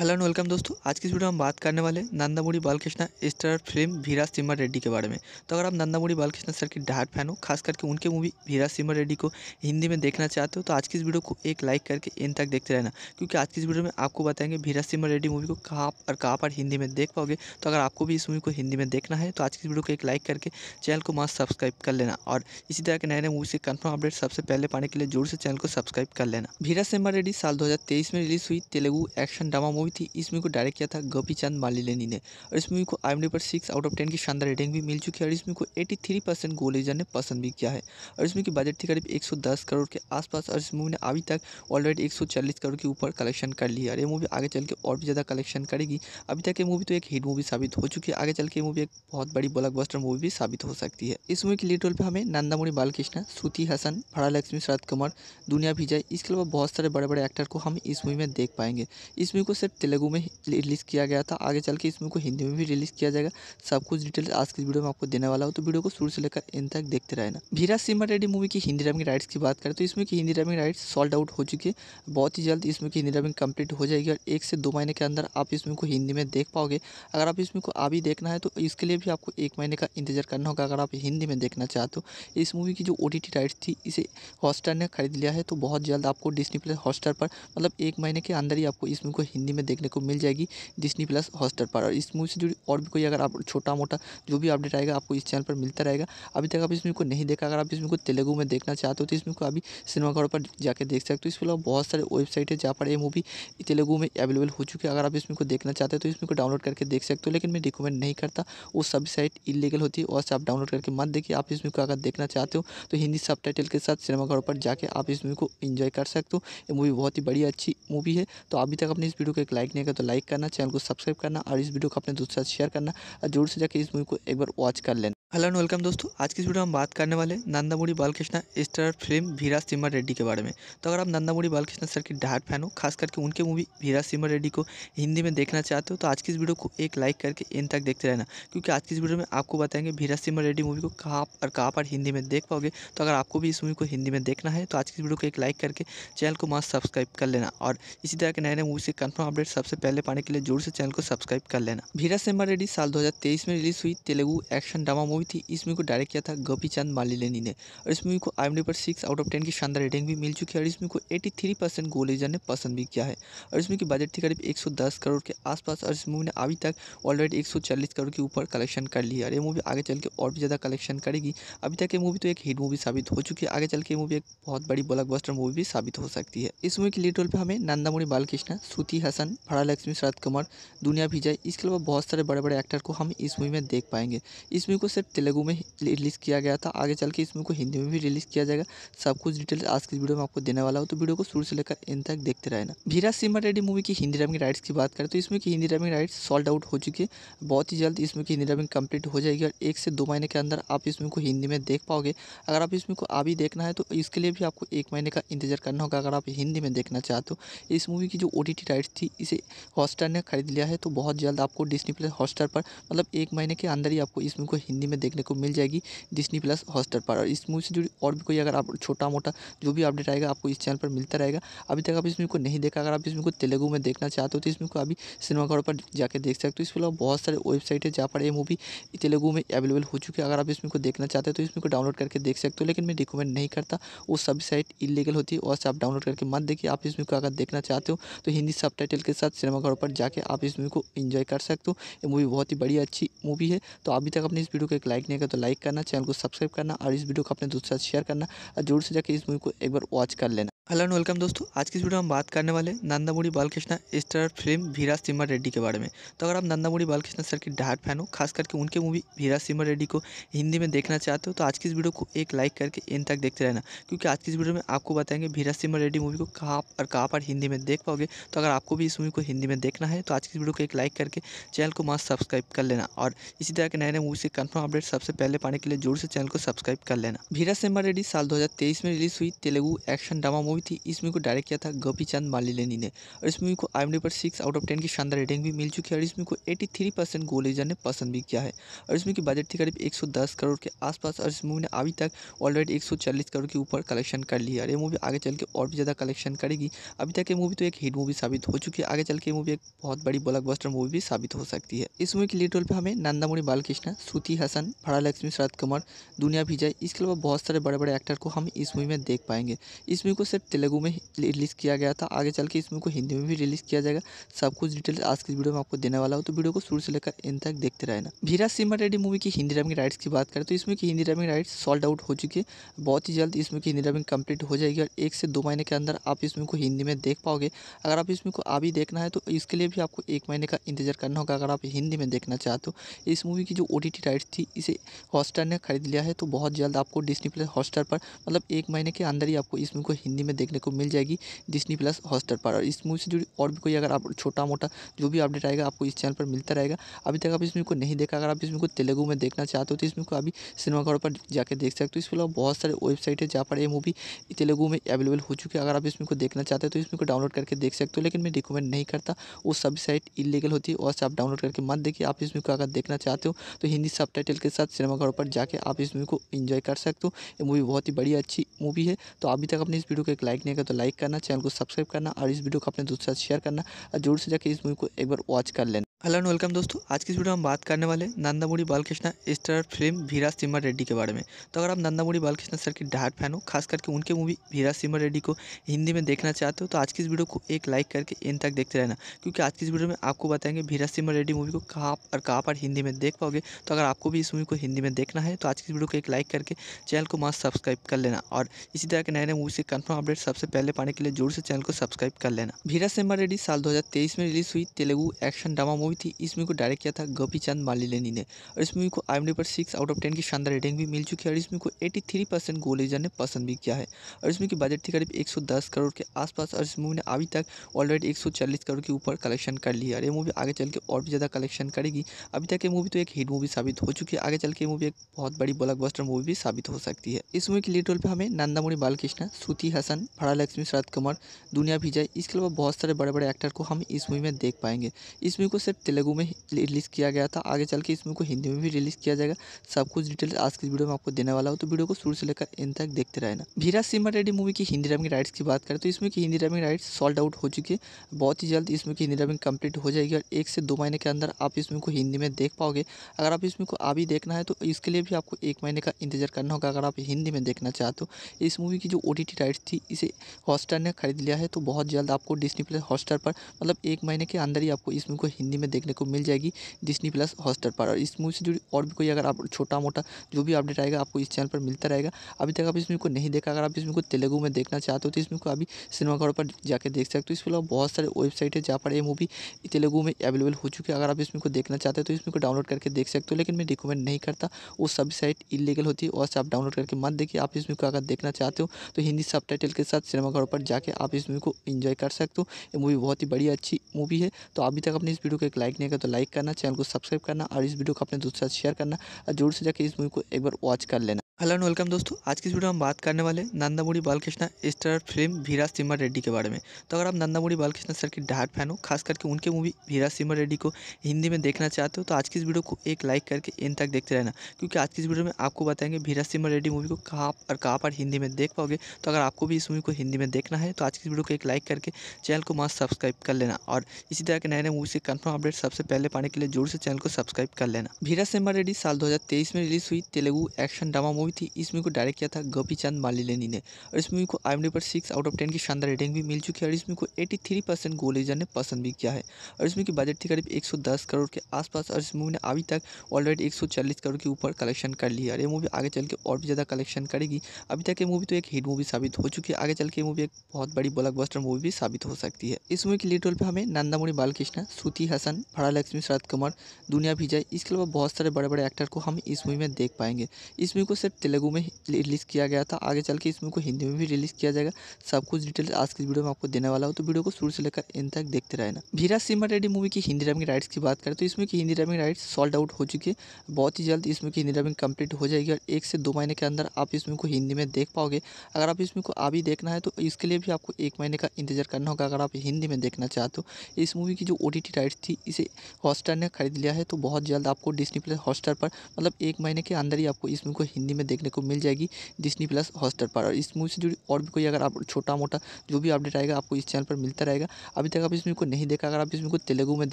hello and welcome दोस्तों आज की वीडियो में हम बात करने वाले नंदामुड़ी बालकृष्णा स्टार फिल्म भीरा सिम्हा रेड्डी के बारे में तो अगर आप नंदामुड़ी बालकृष्णा सर की डार्ट फैन हो खास करके उनके मूवी भीरा सिमर रेड्डी को हिंदी में देखना चाहते हो तो आज की इस वीडियो को एक लाइक करके इन तक देखते रहना क्योंकि आज की इस वीडियो में आपको बताएंगे भीरा सिमर रेड्डी मूवी को कहाँ और कहाँ पर हिंदी में देख पाओगे तो अगर आपको भी इस मूवी को हिंदी में देखना है तो आज की इस वीडियो को एक लाइक करके चैनल को मास्क सब्सक्राइब कर लेना और इसी तरह के नए नए मूवी से कन्फर्म अपडेट सबसे पहले पाने के लिए जोर से चैनल को सब्सक्राइब कर लेना भीरा सिमर रेड्डी साल दो में रिलीज़ हुई Telugu action drama movie movie थी इस मूवी को डायरेक्ट किया था गोपी चंद मालिलेनी ने और इस मूवी को आई पर सिक्स आउट ऑफ टेन की शानदार रेटिंग भी मिल चुकी है और इस मूवी को एटी थ्री परसेंट गोलेजर ने पसंद भी किया है और इस मूवी की बजट थी करीब एक सौ दस करोड़ के आसपास और इस मूवी ने अभी तक ऑलरेडी एक सौ चालीस करोड़ के ऊपर कलेक्शन कर लिया और ये मूवी आगे चल के और भी ज़्यादा कलेक्शन करेगी अभी तक ये मूवी तो एक हिट मूवी साबित हो चुकी है आगे चल के मूवी एक बहुत बड़ी ब्लॉकबस्टर मूवी भी साबित हो सकती है इस मूवी के लीड रोल पर हमें नंदामुरी बालकृष्णा श्रुति हसन फड़ा लक्ष्मी शरद कुमार दुनिया विजय इसके अलावा बहुत सारे बड़े बड़े एक्टर को हम इस मूवी में देख पाएंगे इस मूवी को सिर्फ तेलुगु में रिलीज़ किया गया था आगे चल के इसमें को हिंदी में भी रिलीज़ किया जाएगा सब कुछ डिटेल्स आज की वीडियो में आपको देने वाला हो तो वीडियो को शुरू से लेकर इन तक देखते रहना भीरा सिमर रेड्डी मूवी की हिंदी डबिंग राइट्स की बात करें तो इसमें की Hindi dubbing rights sold out हो चुकी है बहुत ही जल्द इसमें की हिंदी डबिंग कंप्लीट हो जाएगी और एक से दो महीने के अंदर आप इसमें को हिंदी में देख पाओगे अगर आप इसमें को अभी देखना है तो इसके लिए भी आपको एक महीने का इंतजार करना होगा अगर आप हिंदी में देखना चाहते हो इस मूवी की जो ओ राइट्स थी इसे हॉस्टार ने खरीद लिया है तो बहुत जल्द आपको डिस्नी प्लस हॉस्टार पर मतलब एक महीने के अंदर ही आपको इसमें को हिंदी में देखने को मिल जाएगी डिस्नी प्लस हॉस्टर पर और इस मूवी से जुड़ी और भी कोई अगर आप छोटा मोटा जो भी अपडेट आएगा आपको इस चैनल पर मिलता रहेगा अभी तक आप इसमें को नहीं देखा अगर आप इसमें को तेलुगु में देखना चाहते हो तो इसमें को अभी सिनेमाघरों पर जाकर देख सकते हो इसके अलावा बहुत सारे वेबसाइट है जहाँ पर ये मूवी तेलुगु में अवेलेबल हो चुकी है अगर आप इसमें को देखना चाहते हो तो इसमें को डाउनलोड करके देख सकते हो लेकिन मैं रिकमेंड नहीं करता वो सभी साइट इलीगल होती है और आप डाउनलोड करके मत देखिए आप इसमें को अगर देखना चाहते हो तो हिंदी सब के साथ सिनेमाघरों पर जाके आप इस मूवी को इन्जॉय कर सकते हो ये मूवी बहुत ही बड़ी अच्छी मूवी है तो अभी तक अपने इस वीडियो को एक लाइक नहीं किया तो लाइक करना चैनल को सब्सक्राइब करना और इस वीडियो को अपने दोस्तों साथ शेयर करना और जोर से जाकर इस मूवी को एक बार वॉच कर लेना हेलो एंड वेलकम दोस्तों आज की वीडियो में हम बात करने वाले नंदामुड़ी बालकृष्णा स्टार फिल्म भीरा सिमर रेड्डी के बारे में तो अगर आप नंदामुड़ी बालकृष्णा सर की डार्ट फैन हो खास करके उनके मूवी भीरा सिमर रेड्डी को हिंदी में देखना चाहते हो तो आज की इस वीडियो को एक लाइक करके इन तक देखते रहना क्योंकि आज की इस वीडियो में आपको बताएंगे भीरा सिमर रेड्डी मूवी को कहाँ और कहाँ पर हिंदी में देख पाओगे तो अगर आपको भी इस मूवी को हिंदी में देखना है तो आज की वीडियो को एक लाइक करके चैनल को मस्त सब्सक्राइब कर लेना और इसी तरह के नए नए मूवी से कन्फर्म अपडेट सबसे पहले पाने के लिए जोर से चैनल को सब्सक्राइब कर लेना भीरा सिमर रेड्डी साल दो में रिलीज हुई Telugu action drama movie movie थी इस मूवी को डायरेक्ट किया था गोपी चंद मालिलेनी ने और इस मूवी को आई पर सिक्स आउट ऑफ टेन की शानदार रेटिंग भी मिल चुकी है और इस मूवी को एटी थ्री परसेंट गोलेजर ने पसंद भी किया है और इसमें की बजट थी करीब एक सौ दस करोड़ के आसपास और इस मूवी ने अभी तक ऑलरेडी एक सौ चालीस करोड़ के ऊपर कलेक्शन कर लिया और ये मूवी आगे चल के और भी ज़्यादा कलेक्शन करेगी अभी तक ये मूवी तो एक हिट मूवी साबित हो चुकी है आगे चल के मूवी एक बहुत बड़ी ब्लॉकबस्टर मूवी भी साबित हो सकती है इस मूवी के लीड रोल पर हमें नंदामुड़ी बालकृष्ण श्रुति हसन फड़ा लक्ष्मी शरद कुमार दुनिया विजय इसके अलावा बहुत सारे बड़े बड़े एक्टर को हम इस मूवी में देख पाएंगे इस मूवी को सिर्फ तेलुगु में रिलीज़ किया गया था आगे चल के इस मूवी को हिंदी में भी रिलीज़ किया जाएगा सब कुछ डिटेल्स आज की वीडियो में आपको देने वाला हो तो वीडियो को शुरू से लेकर इन तक देखते रहना भीरा सिमर रेडी मूवी की हिंदी डबिंग राइट्स की बात करें तो इसमें की Hindi dubbing rights sold out हो चुकी है बहुत ही जल्द इसमें की हिंदी डबिंग कंप्लीट हो जाएगी और एक से दो महीने के अंदर आप इसमें को हिंदी में देख पाओगे अगर आप इसमें को अभी देखना है तो इसके लिए भी आपको एक महीने का इंतजार करना होगा अगर आप हिंदी में देखना चाहते हो इस मूवी की जो ओ राइट्स थी इसे हॉटस्टार ने खरीद लिया है तो बहुत जल्द आपको डिस्नी प्लस हॉटस्टार पर मतलब एक महीने के अंदर ही आपको इसमें को हिंदी में में देखने को मिल जाएगी डिस्नी प्लस हॉस्टर पर और इस मूवी से जुड़ी और भी कोई अगर आप छोटा मोटा जो भी अपडेट आएगा आपको इस चैनल पर मिलता रहेगा अभी तक आप इस मूवी को नहीं देखा अगर आप इस मूवी को तेलुगु में देखना चाहते हो तो इसमें को अभी सिनेमाघरों पर जाकर देख सकते हो इसके अलावा बहुत सारे वेबसाइट है जहाँ पर ये मूवी तेलुगु में अवेलेबल हो चुकी है अगर आप इसमें को देखना चाहते हो तो इसमें को डाउनलोड करके देख सकते हो लेकिन मैं रिकमेंड नहीं करता वो सभी साइट इलीगल होती है और आप डाउनलोड करके मत देखिए आप इसमें को अगर देखना चाहते हो तो हिंदी सब के साथ सिनेमाघरों पर जाके आप इस मूवी को इन्जॉय कर सकते हो ये मूवी बहुत ही बड़ी अच्छी मूवी है तो अभी तक अपने इस वीडियो को एक लाइक नहीं किया तो लाइक करना चैनल को सब्सक्राइब करना और इस वीडियो को अपने दोस्तों साथ शेयर करना और जोर से जाकर इस मूवी को एक बार वॉच कर लेना हेलो एंड वेलकम दोस्तों आज की वीडियो में हम बात करने वाले नंदामुड़ी बालकृष्णा स्टार फिल्म वीरा सिम्हा रेड्डी के बारे में तो अगर आप नंदामुड़ी बालकृष्णा सर की डाट फैन हो खास करके उनके मूवी वीरा सिम्हा रेड्डी को हिंदी में देखना चाहते हो तो आज की इस वीडियो को एक लाइक करके इन तक देखते रहना क्योंकि आज की इस वीडियो में आपको बताएंगे वीरा सिम्हा रेड्डी मूवी को कहाँ और कहाँ पर हिंदी में देख पाओगे तो अगर आपको भी इस मूवी को हिंदी में देखना है तो आज की इस वीडियो को एक लाइक करके चैनल को मस्त सब्सक्राइब कर लेना और इसी तरह के नए नए मूवी से कन्फर्म अपडेट सबसे पहले पाने के लिए जोर से चैनल को सब्सक्राइब कर लेना वीरा सिम्हा रेड्डी साल दो में रिलीज हुई Telugu action drama movie movie थी इस मूवी को डायरेक्ट किया था गोपी चंद मालिलेनी ने और इस मूवी को आई पर सिक्स आउट ऑफ टेन की शानदार रेटिंग भी मिल चुकी है और इस मूवी को एटी थ्री परसेंट गोलेजर ने पसंद भी किया है और इस मूवी की बजट थी करीब एक करोड़ के आसपास और इस मूवी ने अभी तक ऑलरेडी एक करोड़ के ऊपर कलेक्शन कर लिया और ये मूवी आगे चल के और भी ज़्यादा कलेक्शन करेगी अभी तक ये मूवी तो एक हिट मूवी साबित हो चुकी है आगे चल के मूवी एक बहुत बड़ी ब्लॉक मूवी भी साबित हो सकती है इस मूवी के लीड रोल पर हमें नंदामुड़ी बालकृष्ण श्रुति हसन फड़ा लक्ष्मी शरद कुमार दुनिया विजय इसके अलावा बहुत सारे बड़े बड़े एक्टर को हम इस मूवी में देख पाएंगे इस मूवी को सिर्फ तेलुगु में रिलीज़ किया गया था आगे चल के इस मूवी को हिंदी में भी रिलीज़ किया जाएगा सब कुछ डिटेल्स आज की वीडियो में आपको देने वाला हो तो वीडियो को शुरू से लेकर इन तक देखते रहना भीरा सिम्हा रेडी मूवी की हिंदी डबिंग राइट्स की बात करें तो इसमें की Hindi dubbing rights sold out हो चुकी है बहुत ही जल्द इसमें की हिंदी डबिंग कंप्लीट हो जाएगी और एक से दो महीने के अंदर आप इसमें को हिंदी में देख पाओगे अगर आप इसमें को अभी देखना है तो इसके लिए भी आपको एक महीने का इंतजार करना होगा अगर आप हिंदी में देखना चाहते हो इस मूवी की जो ओ राइट्स थी इसे हॉटस्टार ने खरीद लिया है तो बहुत जल्द आपको डिस्नी प्लस हॉटस्टार पर मतलब एक महीने के अंदर ही आपको इस मूवी को हिंदी में देखने को मिल जाएगी डिस्नी प्लस हॉस्टर पर और इस मूवी से जुड़ी और भी कोई अगर आप छोटा मोटा जो भी अपडेट आएगा आपको इस चैनल पर मिलता रहेगा अभी तक आप इसमें को नहीं देखा अगर आप इसमें को तेलुगु में देखना चाहते हो तो इसमें को अभी सिनेमाघरों पर जाकर देख सकते हो इसके अलावा बहुत सारे वेबसाइट है जहाँ पर यह मूवी तेलुगु में अवेलेबल हो चुकी है अगर आप इसमें को देखना चाहते हो तो इसमें को डाउनलोड करके देख सकते हो लेकिन मैं रिकमेंड नहीं करता वो सब साइट इलीगल होती है और आप डाउनलोड करके मत देखिए आप इसमें को अगर देखना चाहते हो तो हिंदी सब के साथ सिनेमाघरों पर जाके आप इस मूवी को इन्जॉय कर सकते हो ये मूवी बहुत ही बड़ी अच्छी मूवी है तो अभी तक अपने इस वीडियो को एक लाइक नहीं किया तो लाइक करना चैनल को सब्सक्राइब करना और इस वीडियो को अपने दोस्तों साथ शेयर करना और जोर से जाकर इस मूवी को एक बार वॉच कर लेना हेलो एंड वेलकम दोस्तों आज की इस वीडियो में हम बात करने वाले नंदामुड़ी बालकृष्णा स्टार फिल्म भीरा सिमर रेड्डी के बारे में तो अगर आप नंदामुड़ी बालकृष्णा सर की डार्ट फैन हो खास करके उनके मूवी भीरा सिमर रेड्डी को हिंदी में देखना चाहते हो तो आज की इस वीडियो को एक लाइक करके इन तक देखते रहना क्योंकि आज की इस वीडियो में आपको बताएंगे भीरा सिम्हा रेड्डी मूवी को कहाँ और कहाँ पर हिंदी में देख पाओगे तो अगर आपको भी इस मूवी को हिंदी में देखना है तो आज की इस वीडियो को एक लाइक करके चैनल को मास्क सब्सक्राइब कर लेना और इसी तरह के नए नए मूवी से कन्फर्म अपडेट सबसे पहले पाने के लिए जोर से चैनल को सब्सक्राइब कर लेना भीरा सिम्हा रेड्डी साल 2023 में रिलीज हुई तेलुगु एक्शन ड्रामा मूवी थी इस मूवी को डायरेक्ट किया था गोपी चंद मालिलेनी ने और इस मूवी को आई पर सिक्स आउट ऑफ टेन की शानदार रेटिंग भी मिल चुकी है और इस मूवी को एटी थ्री परसेंट गोलेजर ने पसंद भी किया है और इस मूवी की बजट थी करीब एक सौ दस करोड़ के आसपास और इस मूवी ने अभी तक ऑलरेडी एक सौ चालीस करोड़ के ऊपर कलेक्शन कर लिया और ये मूवी आगे चल के और भी ज़्यादा कलेक्शन करेगी अभी तक ये मूवी तो एक हिट मूवी साबित हो चुकी है आगे चल के मूवी एक बहुत बड़ी ब्लॉकबस्टर मूवी भी साबित हो सकती है इस मूवी के लीड रोल पर हमें नंदामुड़ी बालकृष्ण श्रुति हसन खान फरा लक्ष्मी शरद कुमार दुनिया भी जाए इसके अलावा बहुत सारे बड़े बड़े एक्टर को हम इस मूवी में देख पाएंगे इस मूवी को सिर्फ तेलुगू में रिलीज़ किया गया था आगे चल के इस मूवी को हिंदी में भी रिलीज़ किया जाएगा सब कुछ डिटेल्स आज की वीडियो में आपको देने वाला हो तो वीडियो को शुरू से लेकर इन तक देखते रहना भीरा सिमर रेड्डी मूवी की हिंदी डबिंग राइट्स की बात करें तो इसमें की Hindi dubbing rights sold out हो चुकी है बहुत ही जल्द इसमें की हिंदी डबिंग कंप्लीट हो जाएगी और एक से दो महीने के अंदर आप इसमें को हिंदी में देख पाओगे अगर आप इसमें को अभी देखना है तो इसके लिए भी आपको एक महीने का इंतजार करना होगा अगर आप हिंदी में देखना चाहते हो इस मूवी की जो ओ राइट्स थी इसे हॉस्टर ने ख़रीद लिया है तो बहुत जल्द आपको डिस्नी प्लस हॉस्टर पर मतलब एक महीने के अंदर ही आपको इस मूवी को हिंदी में देखने को मिल जाएगी डिस्नी प्लस हॉस्टर पर और इस मूवी से जुड़ी और भी कोई अगर आप छोटा मोटा जो भी अपडेट आएगा आपको इस चैनल पर मिलता रहेगा अभी तक आप इस मूवी को नहीं देखा अगर आप इस मूवी को तेलुगु में देखना चाहते हो तो इस मूवी को अभी सिनेमाघरों पर जाकर देख सकते हो इसके अलावा बहुत सारे वेबसाइट है जहाँ पर ये मूवी तेलुगु में अवेलेबल हो चुकी है अगर आप इस मूवी को देखना चाहते हो तो इस मूवी को डाउनलोड करके देख सकते हो लेकिन मैं रिकमेंड नहीं करता वो सभी साइट इलीगल होती है और आप डाउनलोड करके मत देखिए आप इस मूवी को अगर देखना चाहते हो तो हिंदी सब के साथ सिनेमाघरों पर जाके आप इस मूवी को इन्जॉय कर सकते हो ये मूवी बहुत ही बड़ी अच्छी मूवी है तो अभी तक अपने इस वीडियो को एक लाइक नहीं किया तो लाइक करना चैनल को सब्सक्राइब करना और इस वीडियो को अपने दोस्तों साथ शेयर करना और जोर से जाकर इस मूवी को एक बार वॉच कर लेना हेलो एंड वेलकम दोस्तों आज की वीडियो में हम बात करने वाले नंदामुड़ी बालकृष्णा स्टार फिल्म भीरा सिमर रेड्डी के बारे में तो अगर आप नंदामुड़ी बालकृष्णा सर की डार्ट फैन हो खास करके उनके मूवी भीरा सिमर रेड्डी को हिंदी में देखना चाहते हो तो आज की इस वीडियो को एक लाइक करके इन तक देखते रहना क्योंकि आज की इस वीडियो में आपको बताएंगे भीरा सिमर रेड्डी मूवी को कहाँ और कहाँ पर हिंदी में देख पाओगे तो अगर आपको भी इस मूवी को हिंदी में देखना है तो आज की इस वीडियो को एक लाइक करके चैनल को मास्क सब्सक्राइब कर लेना और इसी तरह के नए नए मूवी से कन्फर्म अपडेट सबसे पहले पाने के लिए जोर से चैनल को सब्सक्राइब कर लेना भीरा सिमर रेड्डी साल दो में रिलीज हुई Telugu action drama movie movie थी इस मूवी को डायरेक्ट किया था गोपी चंद मालिलेनी ने और इस मूवी को आई पर सिक्स आउट ऑफ टेन की शानदार रेटिंग भी मिल चुकी है और इस मूवी को एटी थ्री परसेंट गोलेजर ने पसंद भी किया है और इस मूवी की बजट थी करीब एक करोड़ के आसपास और इस मूवी ने अभी तक ऑलरेडी एक करोड़ के ऊपर कलेक्शन कर लिया और ये मूवी आगे चल के और भी ज़्यादा कलेक्शन करेगी अभी तक ये मूवी तो एक हिट मूवी साबित हो चुकी है आगे चल के मूवी एक बहुत बड़ी ब्लॉक मूवी भी साबित हो सकती है इस मूवी के लीड रोल पर हमें नंदामुरी बालकृष्णा श्रुति हसन भाड़ा लक्ष्मी शरद कुमार दुनिया विजय इसके अलावा बहुत सारे बड़े बड़े एक्टर को हम इस मूवी में देख पाएंगे इस मूवी को सिर्फ तेलुगू में रिलीज़ किया गया था आगे चल के इस मूवी को हिंदी में भी रिलीज़ किया जाएगा सब कुछ डिटेल्स आज की वीडियो में आपको देने वाला हो तो वीडियो को शुरू से लेकर इन तक देखते रहना भीरा सिमर रेडी मूवी की हिंदी डबिंग राइट्स की बात करें तो इसमें की Hindi dubbing rights sold out हो चुकी है बहुत ही जल्द इसमें की हिंदी डबिंग कंप्लीट हो जाएगी और एक से दो महीने के अंदर आप इसमें को हिंदी में देख पाओगे अगर आप इसमें को अभी देखना है तो इसके लिए भी आपको एक महीने का इंतजार करना होगा अगर आप हिंदी में देखना चाहते हो इस मूवी की जो ओ राइट्स थी इसे हॉटस्टार ने खरीद लिया है तो बहुत जल्द आपको डिस्नी प्लस हॉटस्टार पर मतलब एक महीने के अंदर ही आपको इस मूवी को हिंदी में देखने को मिल जाएगी डिस्नी प्लस हॉस्टर पर और इस मूवी से जुड़ी और भी कोई अगर आप छोटा मोटा जो भी अपडेट आएगा आपको इस चैनल पर मिलता रहेगा अभी तक आप इसमें को नहीं देखा अगर आप इसमें को तेलुगु में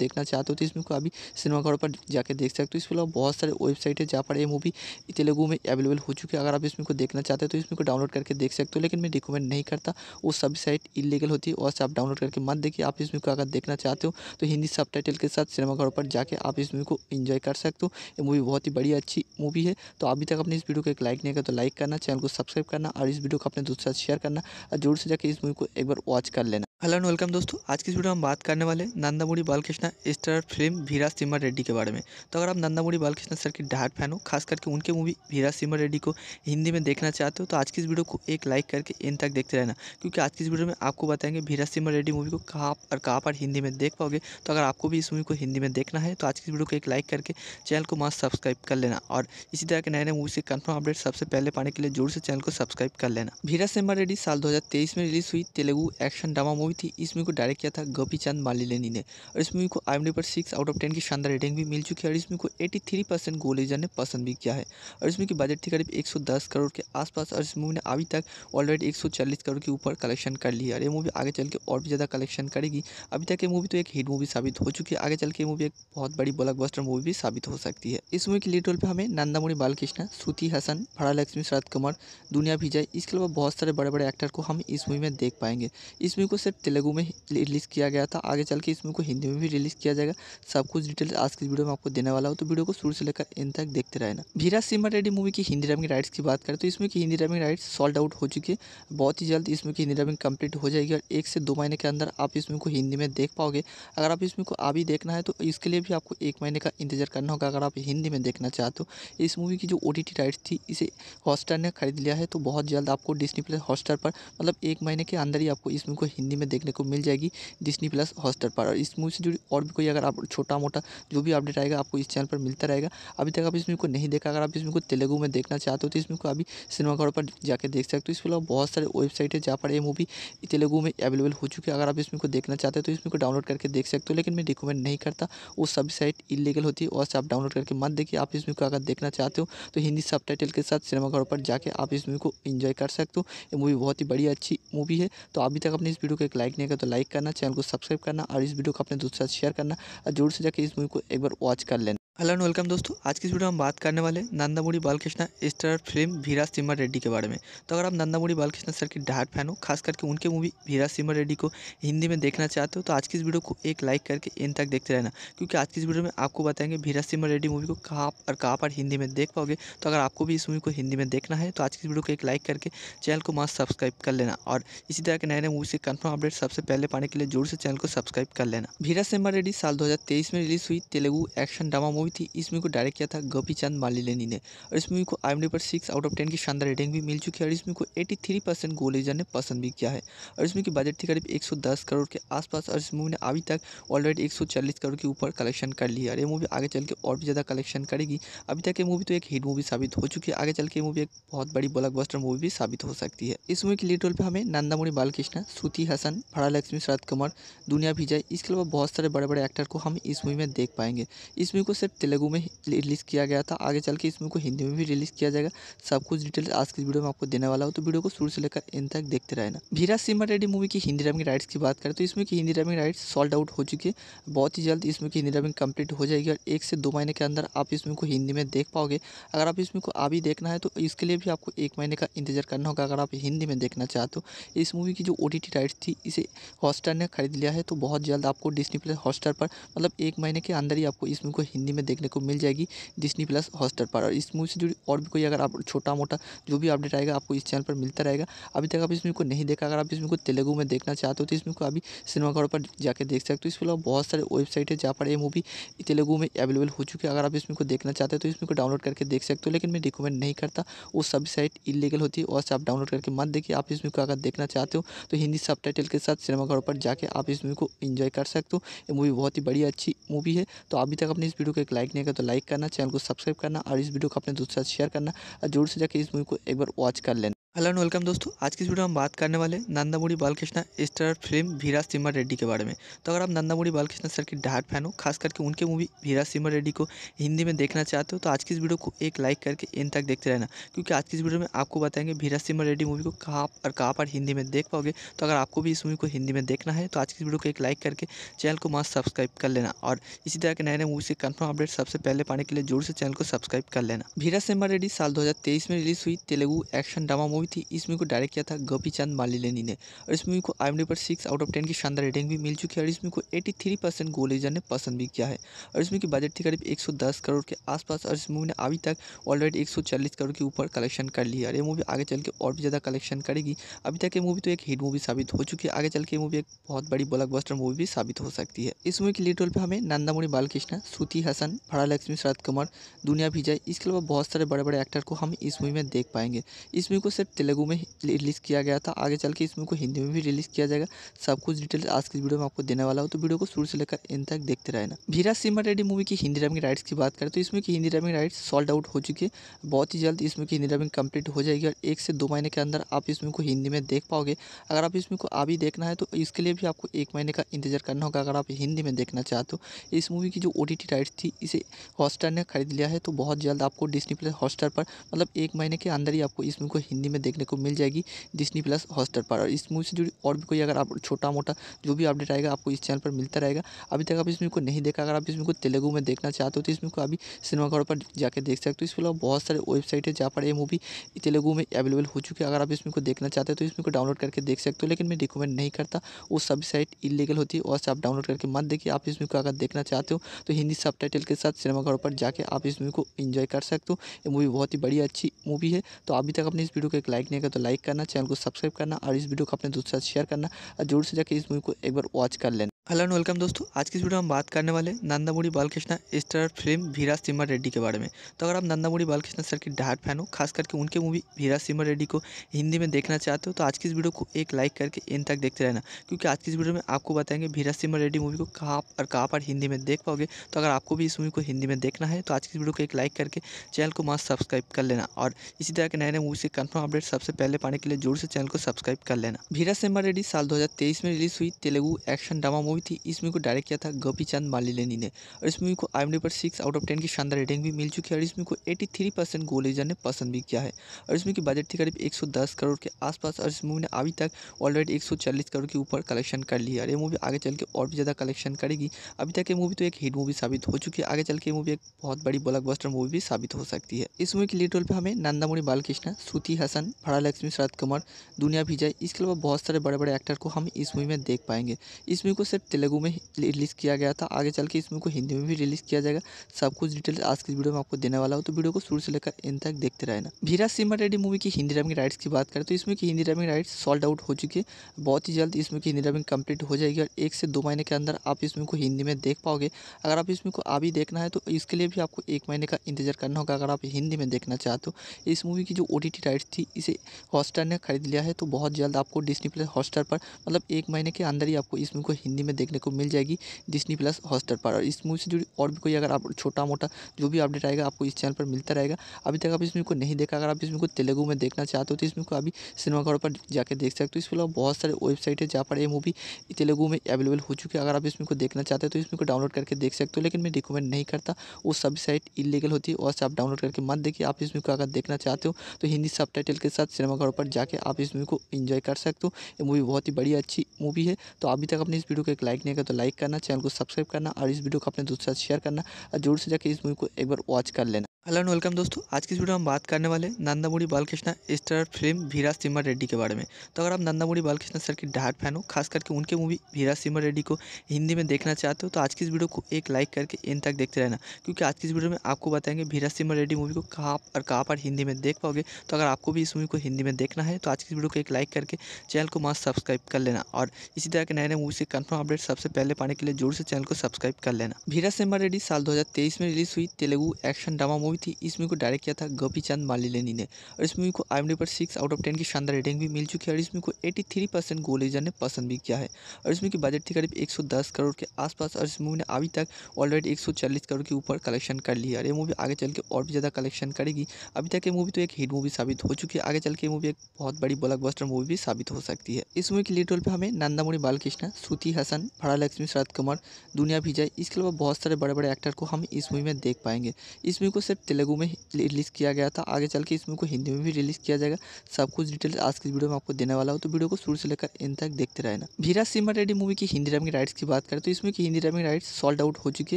देखना चाहते हो तो इसमें को अभी सिनेमाघरों पर जाकर देख सकते हो इसके अलावा बहुत सारे वेबसाइट है जहाँ पर यह मूवी तेलुगु में अवेलेबल हो चुकी है अगर आप इसमें को देखना चाहते हो तो इसमें को डाउनलोड करके देख सकते हो लेकिन मैं रिकमेंड नहीं करता वो सब साइट इलीगल होती है और आप डाउनलोड करके मत देखिए आप इसमें को अगर देखना चाहते हो तो हिंदी सब के साथ सिनेमाघरों पर जाके आप इस मूवी को इन्जॉय कर सकते हो ये मूवी बहुत ही बड़ी अच्छी मूवी है तो अभी तक अपने इस वीडियो को तक लाइक नहीं किया तो लाइक करना चैनल को सब्सक्राइब करना और इस वीडियो को अपने दोस्तों साथ शेयर करना और जरूर से जाकर इस मूवी को एक बार वॉच कर लेना हेलो एंड वेलकम दोस्तों आज की इस वीडियो में हम बात करने वाले नंदामुड़ी बालकृष्णा स्टार फिल्म भीरा सिमर रेड्डी के बारे में तो अगर आप नंदामुड़ी बालकृष्णा सर की डार्ट फैन हो खास करके उनके मूवी भीरा सिमर रेड्डी को हिंदी में देखना चाहते हो तो आज की इस वीडियो को एक लाइक करके इन तक देखते रहना क्योंकि आज की इस वीडियो में आपको बताएंगे भीरा सिमर रेड्डी मूवी को कहाँ और कहाँ पर हिंदी में देख पाओगे तो अगर आपको भी इस मूवी को हिंदी में देखना है तो आज की इस वीडियो को एक लाइक करके चैनल को मस्त सब्सक्राइब कर लेना और इसी तरह के नए नए मूवी से कन्फर्म अपडेट सबसे पहले पाने के लिए जोर से चैनल को सब्सक्राइब कर लेना भीरा सिमर रेड्डी साल दो में रिलीज हुई तेलुगू एक्शन ड्रामा मूवी थी इस मूवी को डायरेक्ट किया था गोपी चंद मालिलेनी ने और इस मूवी को आई पर सिक्स आउट ऑफ टेन की शानदार रेटिंग भी मिल चुकी है और इस मूवी को एटी थ्री परसेंट गोलेजर ने पसंद भी किया है और इस मूवी की बजट थी करीब एक सौ दस करोड़ के आसपास और इस मूवी ने अभी तक ऑलरेडी एक सौ चालीस करोड़ के ऊपर कलेक्शन कर लिया और ये मूवी आगे चल के और भी ज़्यादा कलेक्शन करेगी अभी तक ये मूवी तो एक हिट मूवी साबित हो चुकी है आगे चल के मूवी एक बहुत बड़ी ब्लॉकबस्टर मूवी भी साबित हो सकती है इस मूवी की लीड रोल पर हमें नंदामुरी बालकृष्ण श्रुति हसन भड़ा लक्ष्मी शरद कुमार दुनिया विजय इसके अलावा बहुत सारे बड़े बड़े एक्टर को हम इस मूवी में देख पाएंगे इस मूवी को सिर्फ तेलुगु में रिलीज़ किया गया था आगे चल के इसमें को हिंदी में भी रिलीज़ किया जाएगा सब कुछ डिटेल्स आज की वीडियो में आपको देने वाला हूँ तो वीडियो को शुरू से लेकर इन तक देखते रहना भीरा सिम्हा रेड्डी मूवी की हिंदी डबिंग राइट्स की बात करें तो इसमें की Hindi dubbing rights sold out हो चुकी है बहुत ही जल्द इसमें की हिंदी डबिंग कंप्लीट हो जाएगी और एक से दो महीने के अंदर आप इसमें को हिंदी में देख पाओगे अगर आप इसमें को अभी देखना है तो इसके लिए भी आपको एक महीने का इंतजार करना होगा अगर आप हिंदी में देखना चाहते हो इस मूवी की जो ओ राइट्स थी इसे हॉटस्टार ने खरीद लिया है तो बहुत जल्द आपको डिस्नी प्लस हॉटस्टार पर मतलब एक महीने के अंदर ही आपको इस मूवी को हिंदी में में देखने को मिल जाएगी डिस्नी प्लस हॉस्टर पर और इस मूवी से जुड़ी और भी कोई अगर आप छोटा मोटा जो भी अपडेट आएगा आपको इस चैनल पर मिलता रहेगा अभी तक आप इस मूवी को नहीं देखा अगर आप इस मूवी को तेलुगु में देखना चाहते हो तो इस मूवी को अभी सिनेमाघर पर जाकर देख सकते हो इसके अलावा बहुत सारे वेबसाइट है जहाँ पर यह मूवी तेलुगू में अवेलेबल हो चुकी है अगर आप इस मूवी को देखना चाहते हो तो इस मूवी को डाउनलोड करके देख सकते हो लेकिन मैं रिकमेंड नहीं करता वो सभी साइट इलीगल होती है और आप डाउनलोड करके मत देखिए आप इस मूवी को अगर देखना चाहते हो तो हिंदी सब के साथ सिनेमाघरों पर जाके आप इस मूवी को इन्जॉय कर सकते हो ये मूवी बहुत ही बड़ी अच्छी मूवी है तो अभी तक अपने इस वीडियो को एक तक लाइक नहीं किया तो लाइक करना चैनल को सब्सक्राइब करना और इस वीडियो को अपने दोस्तों के साथ शेयर करना और जोर से जाकर इस मूवी को एक बार वॉच कर लेना हेलो एंड वेलकम दोस्तों आज की वीडियो में हम बात करने वाले नंदामुड़ी बालकृष्णा स्टार फिल्म भीरा सिम्हा रेड्डी के बारे में तो अगर आप नंदामुड़ी बालकृष्णा सर के डार्ट फैन हो खास करके उनके मूवी भीरा सिमर रेड्डी को हिंदी में देखना चाहते हो तो आज की इस वीडियो को एक लाइक करके इन तक देखते रहना क्योंकि आज की इस वीडियो में आपको बताएंगे भीरा सिम्हा रेड्डी मूवी को कहाँ और कहाँ पर हिंदी में देख पाओगे तो अगर आपको भी इस मूवी को हिंदी में देखना है तो आज की वीडियो को एक लाइक करके चैनल को मास्क सब्सक्राइब कर लेना और इसी तरह के नए नए मूवी से कन्फर्म अपडेट सबसे पहले पाने के लिए जोर से चैनल को सब्सक्राइब कर लेना भीरा सिमर रेड्डी साल दो में रिलीज हुई Telugu action drama movie movie थी इस मूवी को डायरेक्ट किया था गोपी चंद मालिलेनी ने और इस मूवी को आई पर सिक्स आउट ऑफ टेन की शानदार रेटिंग भी मिल चुकी है और इस मूवी को एटी थ्री परसेंट गोलेजर ने पसंद भी किया है और इस मूवी की बजट थी करीब एक सौ दस करोड़ के आसपास और इस मूवी ने अभी तक ऑलरेडी एक सौ चालीस करोड़ के ऊपर कलेक्शन कर लिया और ये मूवी आगे चल के और भी ज़्यादा कलेक्शन करेगी अभी तक ये मूवी तो एक हिट मूवी साबित हो चुकी है आगे चल के मूवी एक बहुत बड़ी ब्लॉकबस्टर मूवी भी साबित हो सकती है इस मूवी के लीड रोल पर हमें नंदामुणि बालकृष्णा श्रुति हसन फरा लक्ष्मी शरद कुमार दुनिया विजय इसके अलावा बहुत सारे बड़े बड़े एक्टर को हम इस मूवी में देख पाएंगे इस मूवी को सिर्फ तेलुगु में रिलीज़ किया गया था आगे चल के इस मूवी को हिंदी में भी रिलीज़ किया जाएगा सब कुछ डिटेल्स आज की वीडियो में आपको देने वाला हो तो वीडियो को शुरू से लेकर इन तक देखते रहना भीरा सिमर रेड्डी मूवी की हिंदी डबिंग राइट्स की बात करें तो इसमें की Hindi dubbing rights sold out हो चुकी है बहुत ही जल्द इसमें की हिंदी डबिंग कंप्लीट हो जाएगी और एक से दो महीने के अंदर आप इसमें को हिंदी में देख पाओगे अगर आप इसमें को अभी देखना है तो इसके लिए भी आपको एक महीने का इंतजार करना होगा अगर आप हिंदी में देखना चाहते हो इस मूवी की जो ओ राइट्स थी इसे हॉटस्टार ने खरीद लिया है तो बहुत जल्द आपको डिस्नी प्लस हॉस्टार पर मतलब एक महीने के अंदर ही आपको इस मूवी को हिंदी में देखने को मिल जाएगी डिस्नी प्लस हॉस्टर पर और इस मूवी से जुड़ी और भी कोई अगर आप छोटा मोटा जो भी अपडेट आएगा आपको इस चैनल पर मिलता रहेगा अभी तक आप इस मूवी को नहीं देखा अगर आप इस मूवी को तेलुगु में देखना चाहते हो तो इस मूवी को अभी सिनेमाघरों पर जाकर देख सकते हो तो इसके अलावा बहुत सारे वेबसाइट है जहाँ पर ये मूवी तेलुगु में अवेलेबल हो चुकी है अगर आप इस मूवी को देखना चाहते हो तो इस मूवी को डाउनलोड करके देख सकते हो लेकिन मैं रिकमेंड नहीं करता वो सभी साइट इलीगल होती है और आप डाउनलोड करके मत देखिए आप इस मूवी को अगर देखना चाहते हो तो हिंदी सब के साथ सिनेमाघरों पर जाके आप इस मूवी को इन्जॉय कर सकते हो ये मूवी बहुत ही बढ़िया अच्छी मूवी है तो अभी तक अपने इस वीडियो को एक लाइक नहीं किया तो लाइक करना चैनल को सब्सक्राइब करना और इस वीडियो को अपने दोस्तों साथ शेयर करना और जोर से जाकर इस मूवी को एक बार वॉच कर लेना हेलो एंड वेलकम दोस्तों आज की इस वीडियो में हम बात करने वाले नंदामुड़ी बालकृष्णा स्टार फिल्म वीरा सिम्हा रेड्डी के बारे में तो अगर आप नंदामुड़ी बालकृष्णा सर की डाट फैन हो खास करके उनके मूवी वीरा सिम्हा रेड्डी को हिंदी में देखना चाहते हो तो आज की इस वीडियो को एक लाइक करके इन तक देखते रहना क्योंकि आज की इस वीडियो में आपको बताएंगे वीरा सिम्हा रेड्डी मूवी को कहाँ और कहाँ पर हिंदी में देख पाओगे तो अगर आपको भी इस मूवी को हिंदी में देखना है तो आज की इस वीडियो को एक लाइक करके चैनल को मस्त सब्सक्राइब कर लेना और इसी तरह के नए नए मूवी से कन्फर्म अपडेट सबसे पहले पाने के लिए जोर से चैनल को सब्सक्राइब कर लेना वीरा सिम्हा रेड्डी साल दो में रिलीज हुई Telugu action drama movie movie थी इस मूवी को डायरेक्ट किया था गोपी चंद मालिलेनी ने और इस मूवी को आई पर सिक्स आउट ऑफ टेन की शानदार रेटिंग भी मिल चुकी है और इस मूवी को एटी थ्री परसेंट गोलेजर ने पसंद भी किया है और इसमें की बजट थी करीब एक सौ दस करोड़ के आसपास और इस मूवी ने अभी तक ऑलरेडी एक सौ चालीस करोड़ के ऊपर कलेक्शन कर लिया और ये मूवी आगे चल के और भी ज़्यादा कलेक्शन करेगी अभी तक ये मूवी तो एक हिट मूवी साबित हो चुकी है आगे चल के मूवी एक बहुत बड़ी बस्टर मूवी भी साबित हो सकती है इस मूवी के लीड रोल पर हमें नंदामुरी बालकृष्ण श्रुति हसन भाड़ा लक्ष्मी शरद कुमार दुनिया भिजय इसके अलावा बहुत सारे बड़े बड़े एक्टर को हम इस मूवी में देख पाएंगे इस मूवी को सिर्फ तेलुगु में रिलीज़ किया गया था आगे चल के इस मूवी को हिंदी में भी रिलीज़ किया जाएगा सब कुछ डिटेल्स आज की वीडियो में आपको देने वाला हूँ तो वीडियो को शुरू से लेकर इन तक देखते रहना भीरा सिमर रेड्डी मूवी की हिंदी डबिंग राइट्स की बात करें तो इसमें की Hindi dubbing rights sold out हो चुकी है बहुत ही जल्द इसमें की हिंदी डबिंग कंप्लीट हो जाएगी और एक से दो महीने के अंदर आप इसमें को हिंदी में देख पाओगे अगर आप इसमें को अभी देखना है तो इसके लिए भी आपको एक महीने का इंतजार करना होगा अगर आप हिंदी में देखना चाहते हो इस मूवी की जो ओ राइट्स थी इसे हॉटस्टार ने खरीद लिया है तो बहुत जल्द आपको डिस्नी प्लस हॉटस्टार पर मतलब एक महीने के अंदर ही आपको इसमें को हिंदी में देखने को मिल जाएगी डिस्नी प्लस हॉस्टर पर और इस मूवी से जुड़ी और भी कोई अगर आप छोटा मोटा जो भी अपडेट आएगा आपको इस चैनल पर मिलता रहेगा अभी तक आप इस मूवी को नहीं देखा अगर आप इस मूवी को तेलुगु में देखना चाहते हो तो इस मूवी को अभी सिनेमाघरों पर जाकर देख सकते हो इसके अलावा बहुत सारे वेबसाइट है जहाँ पर यह मूवी तेलुगु में अवेलेबल हो चुकी है अगर आप इस मूवी को देखना चाहते हो तो इस मूवी को डाउनलोड करके देख सकते हो लेकिन मैं रिकमेंड नहीं करता वो सब साइट इलीगल होती है और से आप डाउनलोड करके मत देखिए आप इस मूवी को अगर देखना चाहते हो तो हिंदी सब के साथ सिनेमाघरों पर जाके आप इस मूवी को इन्जॉय कर सकते हो ये मूवी बहुत ही बड़ी अच्छी मूवी है तो अभी तक अपने इस वीडियो को एक लाइक नहीं कर तो लाइक करना चैनल को सब्सक्राइब करना और इस वीडियो को अपने दोस्तों साथ शेयर करना और जरूर से जाकर इस मूवी को एक बार वॉच कर लेना हेलो एंड वेलकम दोस्तों आज की वीडियो में हम बात करने वाले नंदामुड़ी बालकृष्णा स्टार फिल्म भीरा सिमर रेड्डी के बारे में तो अगर आप नंदामुड़ी बालकृष्णा सर के डार्ट फैन हो खास करके उनके मूवी भीरा सिमर रेड्डी को हिंदी में देखना चाहते हो तो आज की इस वीडियो को एक लाइक करके इन तक देखते रहना क्योंकि आज की इस वीडियो में आपको बताएंगे भीरा सिमर रेड्डी मूवी को कहाँ और कहाँ पर हिंदी में देख पाओगे तो अगर आपको भी इस मूवी को हिंदी में देखना है तो आज की वीडियो को एक लाइक करके चैनल को मस्त सब्सक्राइब कर लेना और इसी तरह के नए नए मूवी से कन्फर्म अपडेट सबसे पहले पाने के लिए जोर से चैनल को सब्सक्राइब कर लेना भीरा सिमर रेड्डी साल दो में रिलीज़ हुई Telugu action drama movie movie थी इस मूवी को डायरेक्ट किया था गोपी चंद मालिलेनी ने और इस मूवी को आई एम पर सिक्स आउट ऑफ टेन की शानदार रेटिंग भी मिल चुकी है और इस मूवी को एटी थ्री परसेंट गोलेजर ने पसंद भी किया है और इस मूवी की बजट थी करीब एक सौ दस करोड़ के आसपास और इस मूवी ने अभी तक ऑलरेडी एक सौ चालीस करोड़ के ऊपर कलेक्शन कर लिया और ये मूवी आगे चल के और भी ज़्यादा कलेक्शन करेगी अभी तक ये मूवी तो एक हिट मूवी साबित हो चुकी है आगे चल के मूवी एक बहुत बड़ी ब्लॉकबस्टर मूवी भी साबित हो सकती है इस मूवी के लीड रोल पर हमें नंदामुणि बालकृष्ण श्रुति हसन फड़ा लक्ष्मी शरद कुमार दुनिया विजय इसके अलावा बहुत सारे बड़े बड़े एक्टर को हम इस मूवी में देख पाएंगे इस मूवी को सिर्फ तेलुगु में रिलीज़ किया गया था आगे चल के इस मूवी को हिंदी में भी रिलीज़ किया जाएगा सब कुछ डिटेल्स आज की वीडियो में आपको देने वाला हूँ तो वीडियो को शुरू से लेकर इन तक देखते रहना भीरा सिम्हा रेडी मूवी की हिंदी डबिंग राइट्स की बात करें तो इसमें की Hindi dubbing rights sold out हो चुकी है बहुत ही जल्द इसमें की हिंदी डबिंग कंप्लीट हो जाएगी और एक से दो महीने के अंदर आप इसमें को हिंदी में देख पाओगे अगर आप इसमें को अभी देखना है तो इसके लिए भी आपको एक महीने का इंतजार करना होगा अगर आप हिंदी में देखना चाहते हो इस मूवी की जो ओ राइट्स थी इसे हॉटस्टार ने खरीद लिया है तो बहुत जल्द आपको डिस्नी प्लस हॉटस्टार पर मतलब एक महीने के अंदर ही आपको इस मूवी को हिंदी में देखने को मिल जाएगी डिस्नी प्लस हॉस्टर पर और इस मूवी से जुड़ी और भी कोई अगर आप छोटा मोटा जो भी अपडेट आएगा आपको इस चैनल पर मिलता रहेगा अभी तक आप इसमें को नहीं देखा अगर आप इसमें को तेलुगु में देखना चाहते हो तो इसमें को अभी सिनेमाघरों पर जाकर देख सकते हो तो इसके अलावा बहुत सारे वेबसाइट है जहाँ पर ये मूवी तेलुगु में अवेलेबल हो चुकी है अगर आप इसमें को देखना चाहते हो तो इसमें को डाउनलोड करके देख सकते हो लेकिन मैं रिकमेंड नहीं करता वो सभी साइट इलीगल होती है और आप डाउनलोड करके मत देखिए आप इसमें को अगर देखना चाहते हो तो हिंदी सब के साथ सिनेमाघरों पर जाके आप इस मूवी को इन्जॉय कर सकते हो ये मूवी बहुत ही बढ़िया अच्छी मूवी है तो अभी तक अपने इस वीडियो को एक लाइक नहीं किया तो लाइक करना चैनल को सब्सक्राइब करना और इस वीडियो को अपने दोस्तों के साथ शेयर करना और जोर से जाकर इस मूवी को एक बार वॉच कर लेना हेलो एंड वेलकम दोस्तों आज की इस वीडियो में हम बात करने वाले नंदामुड़ी बालकृष्णा स्टार फिल्म भीरा सिम्हा रेड्डी के बारे में तो अगर आप नंदामुड़ी बालकृष्णा सर की डाट फैन हो खास करके उनके मूवी भीरा सिम्हा रेड्डी को हिंदी में देखना चाहते हो तो आज की इस वीडियो को एक लाइक करके इन तक देखते रहना क्योंकि आज की इस वीडियो में आपको बताएंगे भीरा सिम्हा रेड्डी मूवी को कहाँ और कहाँ पर हिंदी में देख पाओगे तो अगर आपको भी इस मूवी को हिंदी में देखना है तो आज की इस वीडियो को एक लाइक करके चैनल को मास्क सब्सक्राइब कर लेना और इसी तरह के नए नए मूवी से कन्फर्म अपडेट सबसे पहले पाने के लिए जोर से चैनल को सब्सक्राइब कर लेना भीरा सिम्हा रेड्डी साल दो में रिलीज हुई Telugu action drama movie movie थी इस मूवी को डायरेक्ट किया था गोपी चंद मालिलेनी ने और इस मूवी को आई पर सिक्स आउट ऑफ टेन की शानदार रेटिंग भी मिल चुकी है और इस मूवी को एटी थ्री परसेंट गोलेजर ने पसंद भी किया है और इस मूवी की बजट थी करीब एक सौ दस करोड़ के आसपास और इस मूवी ने अभी तक ऑलरेडी एक सौ चालीस करोड़ के ऊपर कलेक्शन कर लिया और ये मूवी आगे चल के और भी ज़्यादा कलेक्शन करेगी अभी तक ये मूवी तो एक हिट मूवी साबित हो चुकी है आगे चल के मूवी एक बहुत बड़ी ब्लॉक मूवी भी साबित हो सकती है इस मूवी के लीड रोल पर हमें नंदामुड़ी बालकृष्ण श्रुति हसन भाड़ा लक्ष्मी शरद कुमार दुनिया विजय इसके अलावा बहुत सारे बड़े बड़े एक्टर को हम इस मूवी में देख पाएंगे इस मूवी को सिर्फ तेलुगु में रिलीज़ किया गया था आगे चल के इस मूवी को हिंदी में भी रिलीज़ किया जाएगा सब कुछ डिटेल्स आज की वीडियो में आपको देने वाला हूँ तो वीडियो को शुरू से लेकर इन तक देखते रहना भीरा सिमर रेड्डी मूवी की हिंदी डबिंग राइट्स की बात करें तो इसमें की Hindi dubbing rights sold out हो चुकी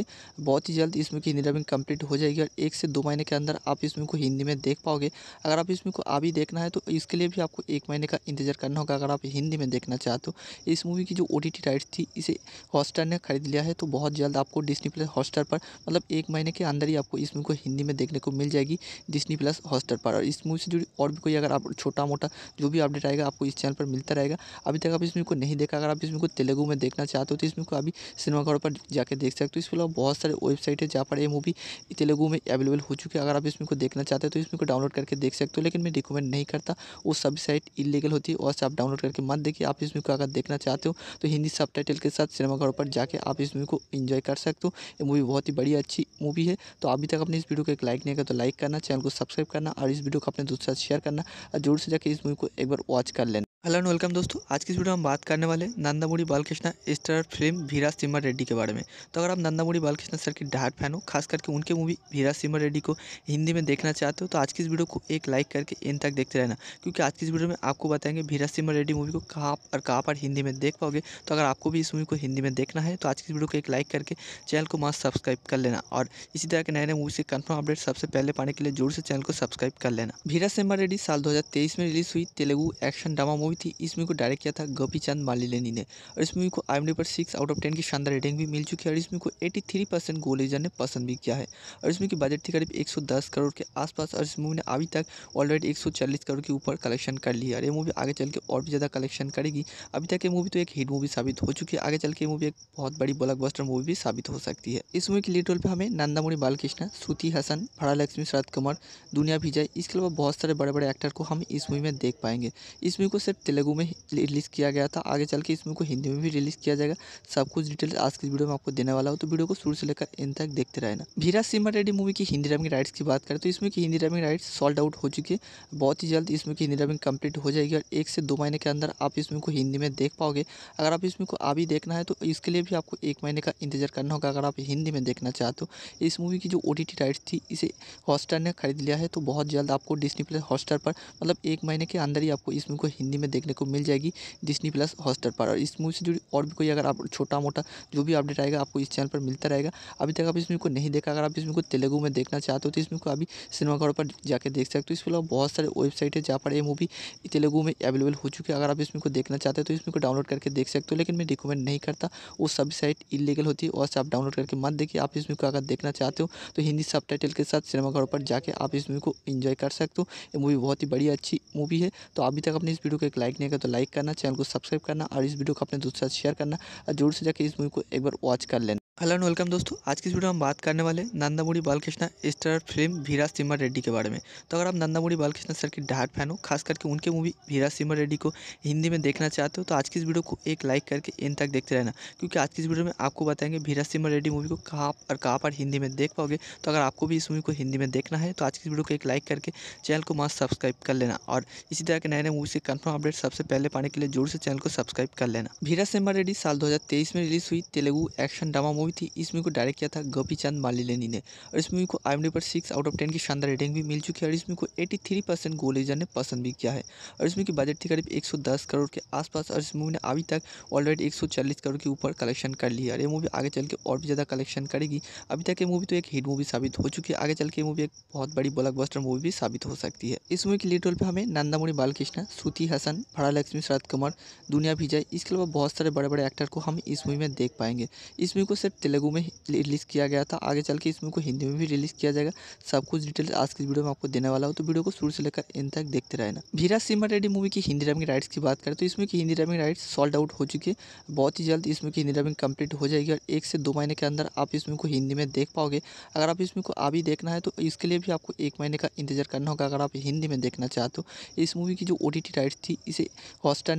है बहुत ही जल्द इसमें की हिंदी डबिंग कंप्लीट हो जाएगी और एक से दो महीने के अंदर आप इसमें को हिंदी में देख पाओगे अगर आप इसमें को अभी देखना है तो इसके लिए भी आपको एक महीने का इंतजार करना होगा अगर आप हिंदी में देखना चाहते हो इस मूवी की जो ओ राइट्स थी इसे हॉस्टार ने खरीद लिया है तो बहुत जल्द आपको डिस्नी प्लस हॉस्टार पर मतलब एक महीने के अंदर ही आपको इसमें को हिंदी में में देखने को मिल जाएगी डिस्नी प्लस हॉस्टर पर और इस मूवी से जुड़ी और भी कोई अगर आप छोटा मोटा जो भी अपडेट आएगा आपको इस चैनल पर मिलता रहेगा अभी तक आप इसमें को नहीं देखा अगर आप इसमें को तेलुगु में देखना चाहते हो तो इसमें को अभी सिनेमाघरों पर जाकर देख सकते हो इसके अलावा बहुत सारे वेबसाइट है जहाँ पर ये मूवी तेलुगु में अवेलेबल हो चुकी है अगर आप इसमें को देखना चाहते हो तो इसमें को डाउनलोड करके देख सकते हो लेकिन मैं रिकमेंड नहीं करता वो सभी साइट इलीगल होती है और आप डाउनलोड करके मत देखिए आप इसमें को अगर देखना चाहते हो तो हिंदी सब के साथ सिनेमाघरों पर जाके आप इस मूवी को इन्जॉय कर सकते हो ये मूवी बहुत ही बड़ी अच्छी मूवी है तो अभी तक अपने इस वीडियो को तक लाइक नहीं कर तो लाइक करना चैनल को सब्सक्राइब करना और इस वीडियो को अपने दोस्तों साथ शेयर करना और जोर से जाकर इस मूवी को एक बार वॉच कर लेना हेलो एंड वेलकम दोस्तों आज की वीडियो में हम बात करने वाले नंदामुड़ी बालकृष्णा स्टार फिल्म भीरा सिमर रेड्डी के बारे में तो अगर आप नंदामुड़ी बालकृष्णा सर की डाट फैन हो खास करके उनके मूवी भीरा सिमर रेड्डी को हिंदी में देखना चाहते हो तो आज की इस वीडियो को एक लाइक करके इन तक देखते रहना क्योंकि आज की इस वीडियो में आपको बताएंगे भीरा सिमर रेड्डी मूवी को कहाँ और कहाँ पर हिंदी में देख पाओगे तो अगर आपको भी इस मूवी को हिंदी में देखना है तो आज की वीडियो को एक लाइक करके चैनल को मस्त सब्सक्राइब कर लेना और इसी तरह के नए नए मूवी से कन्फर्म अपडेट सबसे पहले पाने के लिए जोर से चैनल को सब्सक्राइब कर लेना भीरा सिमर रेड्डी साल दो में रिलीज हुई Telugu action drama movie movie थी इस मूवी को डायरेक्ट किया था गोपी चंद मालिलेनी ने और इस मूवी को आई पर सिक्स आउट ऑफ टेन की शानदार रेटिंग भी मिल चुकी है और इस मूवी को एटी थ्री परसेंट गोलेजर ने पसंद भी किया है और इस मूवी की बजट थी करीब एक सौ दस करोड़ के आसपास और इस मूवी ने अभी तक ऑलरेडी एक सौ चालीस करोड़ के ऊपर कलेक्शन कर लिया और ये मूवी आगे चल के और भी ज़्यादा कलेक्शन करेगी अभी तक ये मूवी तो एक हिट मूवी साबित हो चुकी है आगे चल के मूवी एक बहुत बड़ी ब्लॉकबस्टर मूवी भी साबित हो सकती है इस मूवी के लीड रोल पर हमें नंदामुड़ी बालकृष्ण श्रुति हसन फरा लक्ष्मी शरद कुमार दुनिया विजय इसके अलावा बहुत सारे बड़े बड़े एक्टर को हम इस मूवी में देख पाएंगे इस मूवी को सिर्फ तेलुगु में रिलीज़ किया गया था आगे चल के इस मूवी को हिंदी में भी रिलीज़ किया जाएगा सब कुछ डिटेल्स आज की वीडियो में आपको देने वाला हूँ तो वीडियो को शुरू से लेकर इन तक देखते रहना भीरा सिम्हा रेडी मूवी की हिंदी डबिंग राइट्स की बात करें तो इसमें की Hindi dubbing rights sold out हो चुकी है बहुत ही जल्द इसमें की हिंदी डबिंग कंप्लीट हो जाएगी और एक से दो महीने के अंदर आप इसमें को हिंदी में देख पाओगे अगर आप इसमें को अभी देखना है तो इसके लिए भी आपको एक महीने का इंतजार करना होगा अगर आप हिंदी में देखना चाहते हो इस मूवी की जो ओ राइट्स थी इसे हॉटस्टार ने खरीद लिया है तो बहुत जल्द आपको डिस्नी प्लस हॉटस्टार पर मतलब एक महीने के अंदर ही आपको इस मूवी को हिंदी में देखने को मिल जाएगी डिस्नी प्लस हॉस्टर पर और इस मूवी से जुड़ी और भी कोई अगर आप छोटा मोटा जो भी अपडेट आएगा आपको इस चैनल पर मिलता रहेगा अभी तक आप इस मूवी को नहीं देखा अगर आप इस मूवी को तेलुगु में देखना चाहते हो तो इस मूवी को अभी सिनेमाघरों पर जाकर देख सकते हो तो इसके अलावा बहुत सारे वेबसाइट है जहाँ पर ये मूवी तेलुगु में अवेलेबल हो चुकी है अगर आप इस मूवी को देखना चाहते हो तो इस मूवी को डाउनलोड करके देख सकते हो लेकिन मैं रिकमेंड नहीं करता वो सभी साइट इलीगल होती है और आप डाउनलोड करके मत देखिए आप इस मूवी को अगर देखना चाहते हो तो हिंदी सब के साथ सिनेमाघरों पर जाके आप इस मूवी को इन्जॉय कर सकते हो ये मूवी बहुत ही बढ़िया अच्छी मूवी है तो अभी तक अपने इस वीडियो को एक लाइक नहीं किया तो लाइक करना चैनल को सब्सक्राइब करना और इस वीडियो को अपने दोस्तों साथ शेयर करना और जोर से जाकर इस मूवी को एक बार वॉच कर लेना हेलो एंड वेलकम दोस्तों आज की इस वीडियो में हम बात करने वाले नंदामुड़ी बालकृष्णा स्टार फिल्म वीरा सिम्हा रेड्डी के बारे में तो अगर आप नंदामुड़ी बालकृष्णा सर की डार्ट फैन हो खास करके उनके मूवी वीरा सिम्हा रेड्डी को हिंदी में देखना चाहते हो तो आज की इस वीडियो को एक लाइक करके इन तक देखते रहना क्योंकि आज की इस वीडियो में आपको बताएंगे वीरा सिम्हा रेड्डी मूवी को कहाँ और कहाँ पर हिंदी में देख पाओगे तो अगर आपको भी इस मूवी को हिंदी में देखना है तो आज की इस वीडियो को एक लाइक करके चैनल को मास्क सब्सक्राइब कर लेना और इसी तरह के नए नए मूवी से कन्फर्म अपडेट सबसे पहले पाने के लिए जोर से चैनल को सब्सक्राइब कर लेना वीरा सिम्हा रेड्डी साल दो में रिलीज हुई Telugu action drama movie movie थी इस मूवी को डायरेक्ट किया था गोपी चंद मालिलेनी ने और इस मूवी को आई पर सिक्स आउट ऑफ टेन की शानदार रेटिंग भी मिल चुकी है और इस मूवी को एटी थ्री परसेंट गोलेजर ने पसंद भी किया है और इस मूवी की बजट थी करीब एक सौ दस करोड़ के आसपास और इस मूवी ने अभी तक ऑलरेडी एक सौ चालीस करोड़ के ऊपर कलेक्शन कर लिया और ये मूवी आगे चल के और भी ज़्यादा कलेक्शन करेगी अभी तक ये मूवी तो एक हिट मूवी साबित हो चुकी है आगे चल के मूवी एक बहुत बड़ी ब्लॉकबस्टर मूवी भी साबित हो सकती है इस मूवी के लीड रोल पर हमें नंदामुरी बालकृष्णा श्रुति हसन भाड़ा लक्ष्मी शरद कुमार दुनिया विजय इसके अलावा बहुत सारे बड़े बड़े एक्टर को हम इस मूवी में देख पाएंगे इस मूवी को सिर्फ తెలుగు మే రిలీజ్ కియా గయా థా ఆగే చల్కే ఇస్మే కో హిందీ మే భీ రిలీజ్ కియా జాయేగా సబ్కూచ్ డిటైల్స్ ఆస్కిస్ వీడియో మే ఆప్కో దేనే వాలా హూ తో వీడియో కో శూర సే లేకర్ అంతాక్ దేక్తే రహనా భీరా సిమర్ అడేడి మూవీ కి హిందీ డబ్బింగ్ రైట్స్ కి బాత్ కరతే హై తో ఇస్మే కి Hindi dubbing rights sold out హో చుకే బహత్ హి జల్ద్ ఇస్మే కి హిందీ డబ్బింగ్ కంప్లీట్ హో జయegi 1 సే 2 మహినే కే అందర్ ఆప్ ఇస్మే కో హిందీ మే దేఖ్ పావోగే అగర్ ఆప్ ఇస్మే కో ఆబి దేఖనా హై తో ఇస్కేలియే భీ ఆప్కో 1 మహినే కా ఇంటెజర్ కర్నా హోగా అగర్ ఆప్ హిందీ మే దేఖనా చాహతో ఇస్ మూవీ కి జో ఓటిటి రైట్స్ థీ ఇసే హాస్టర్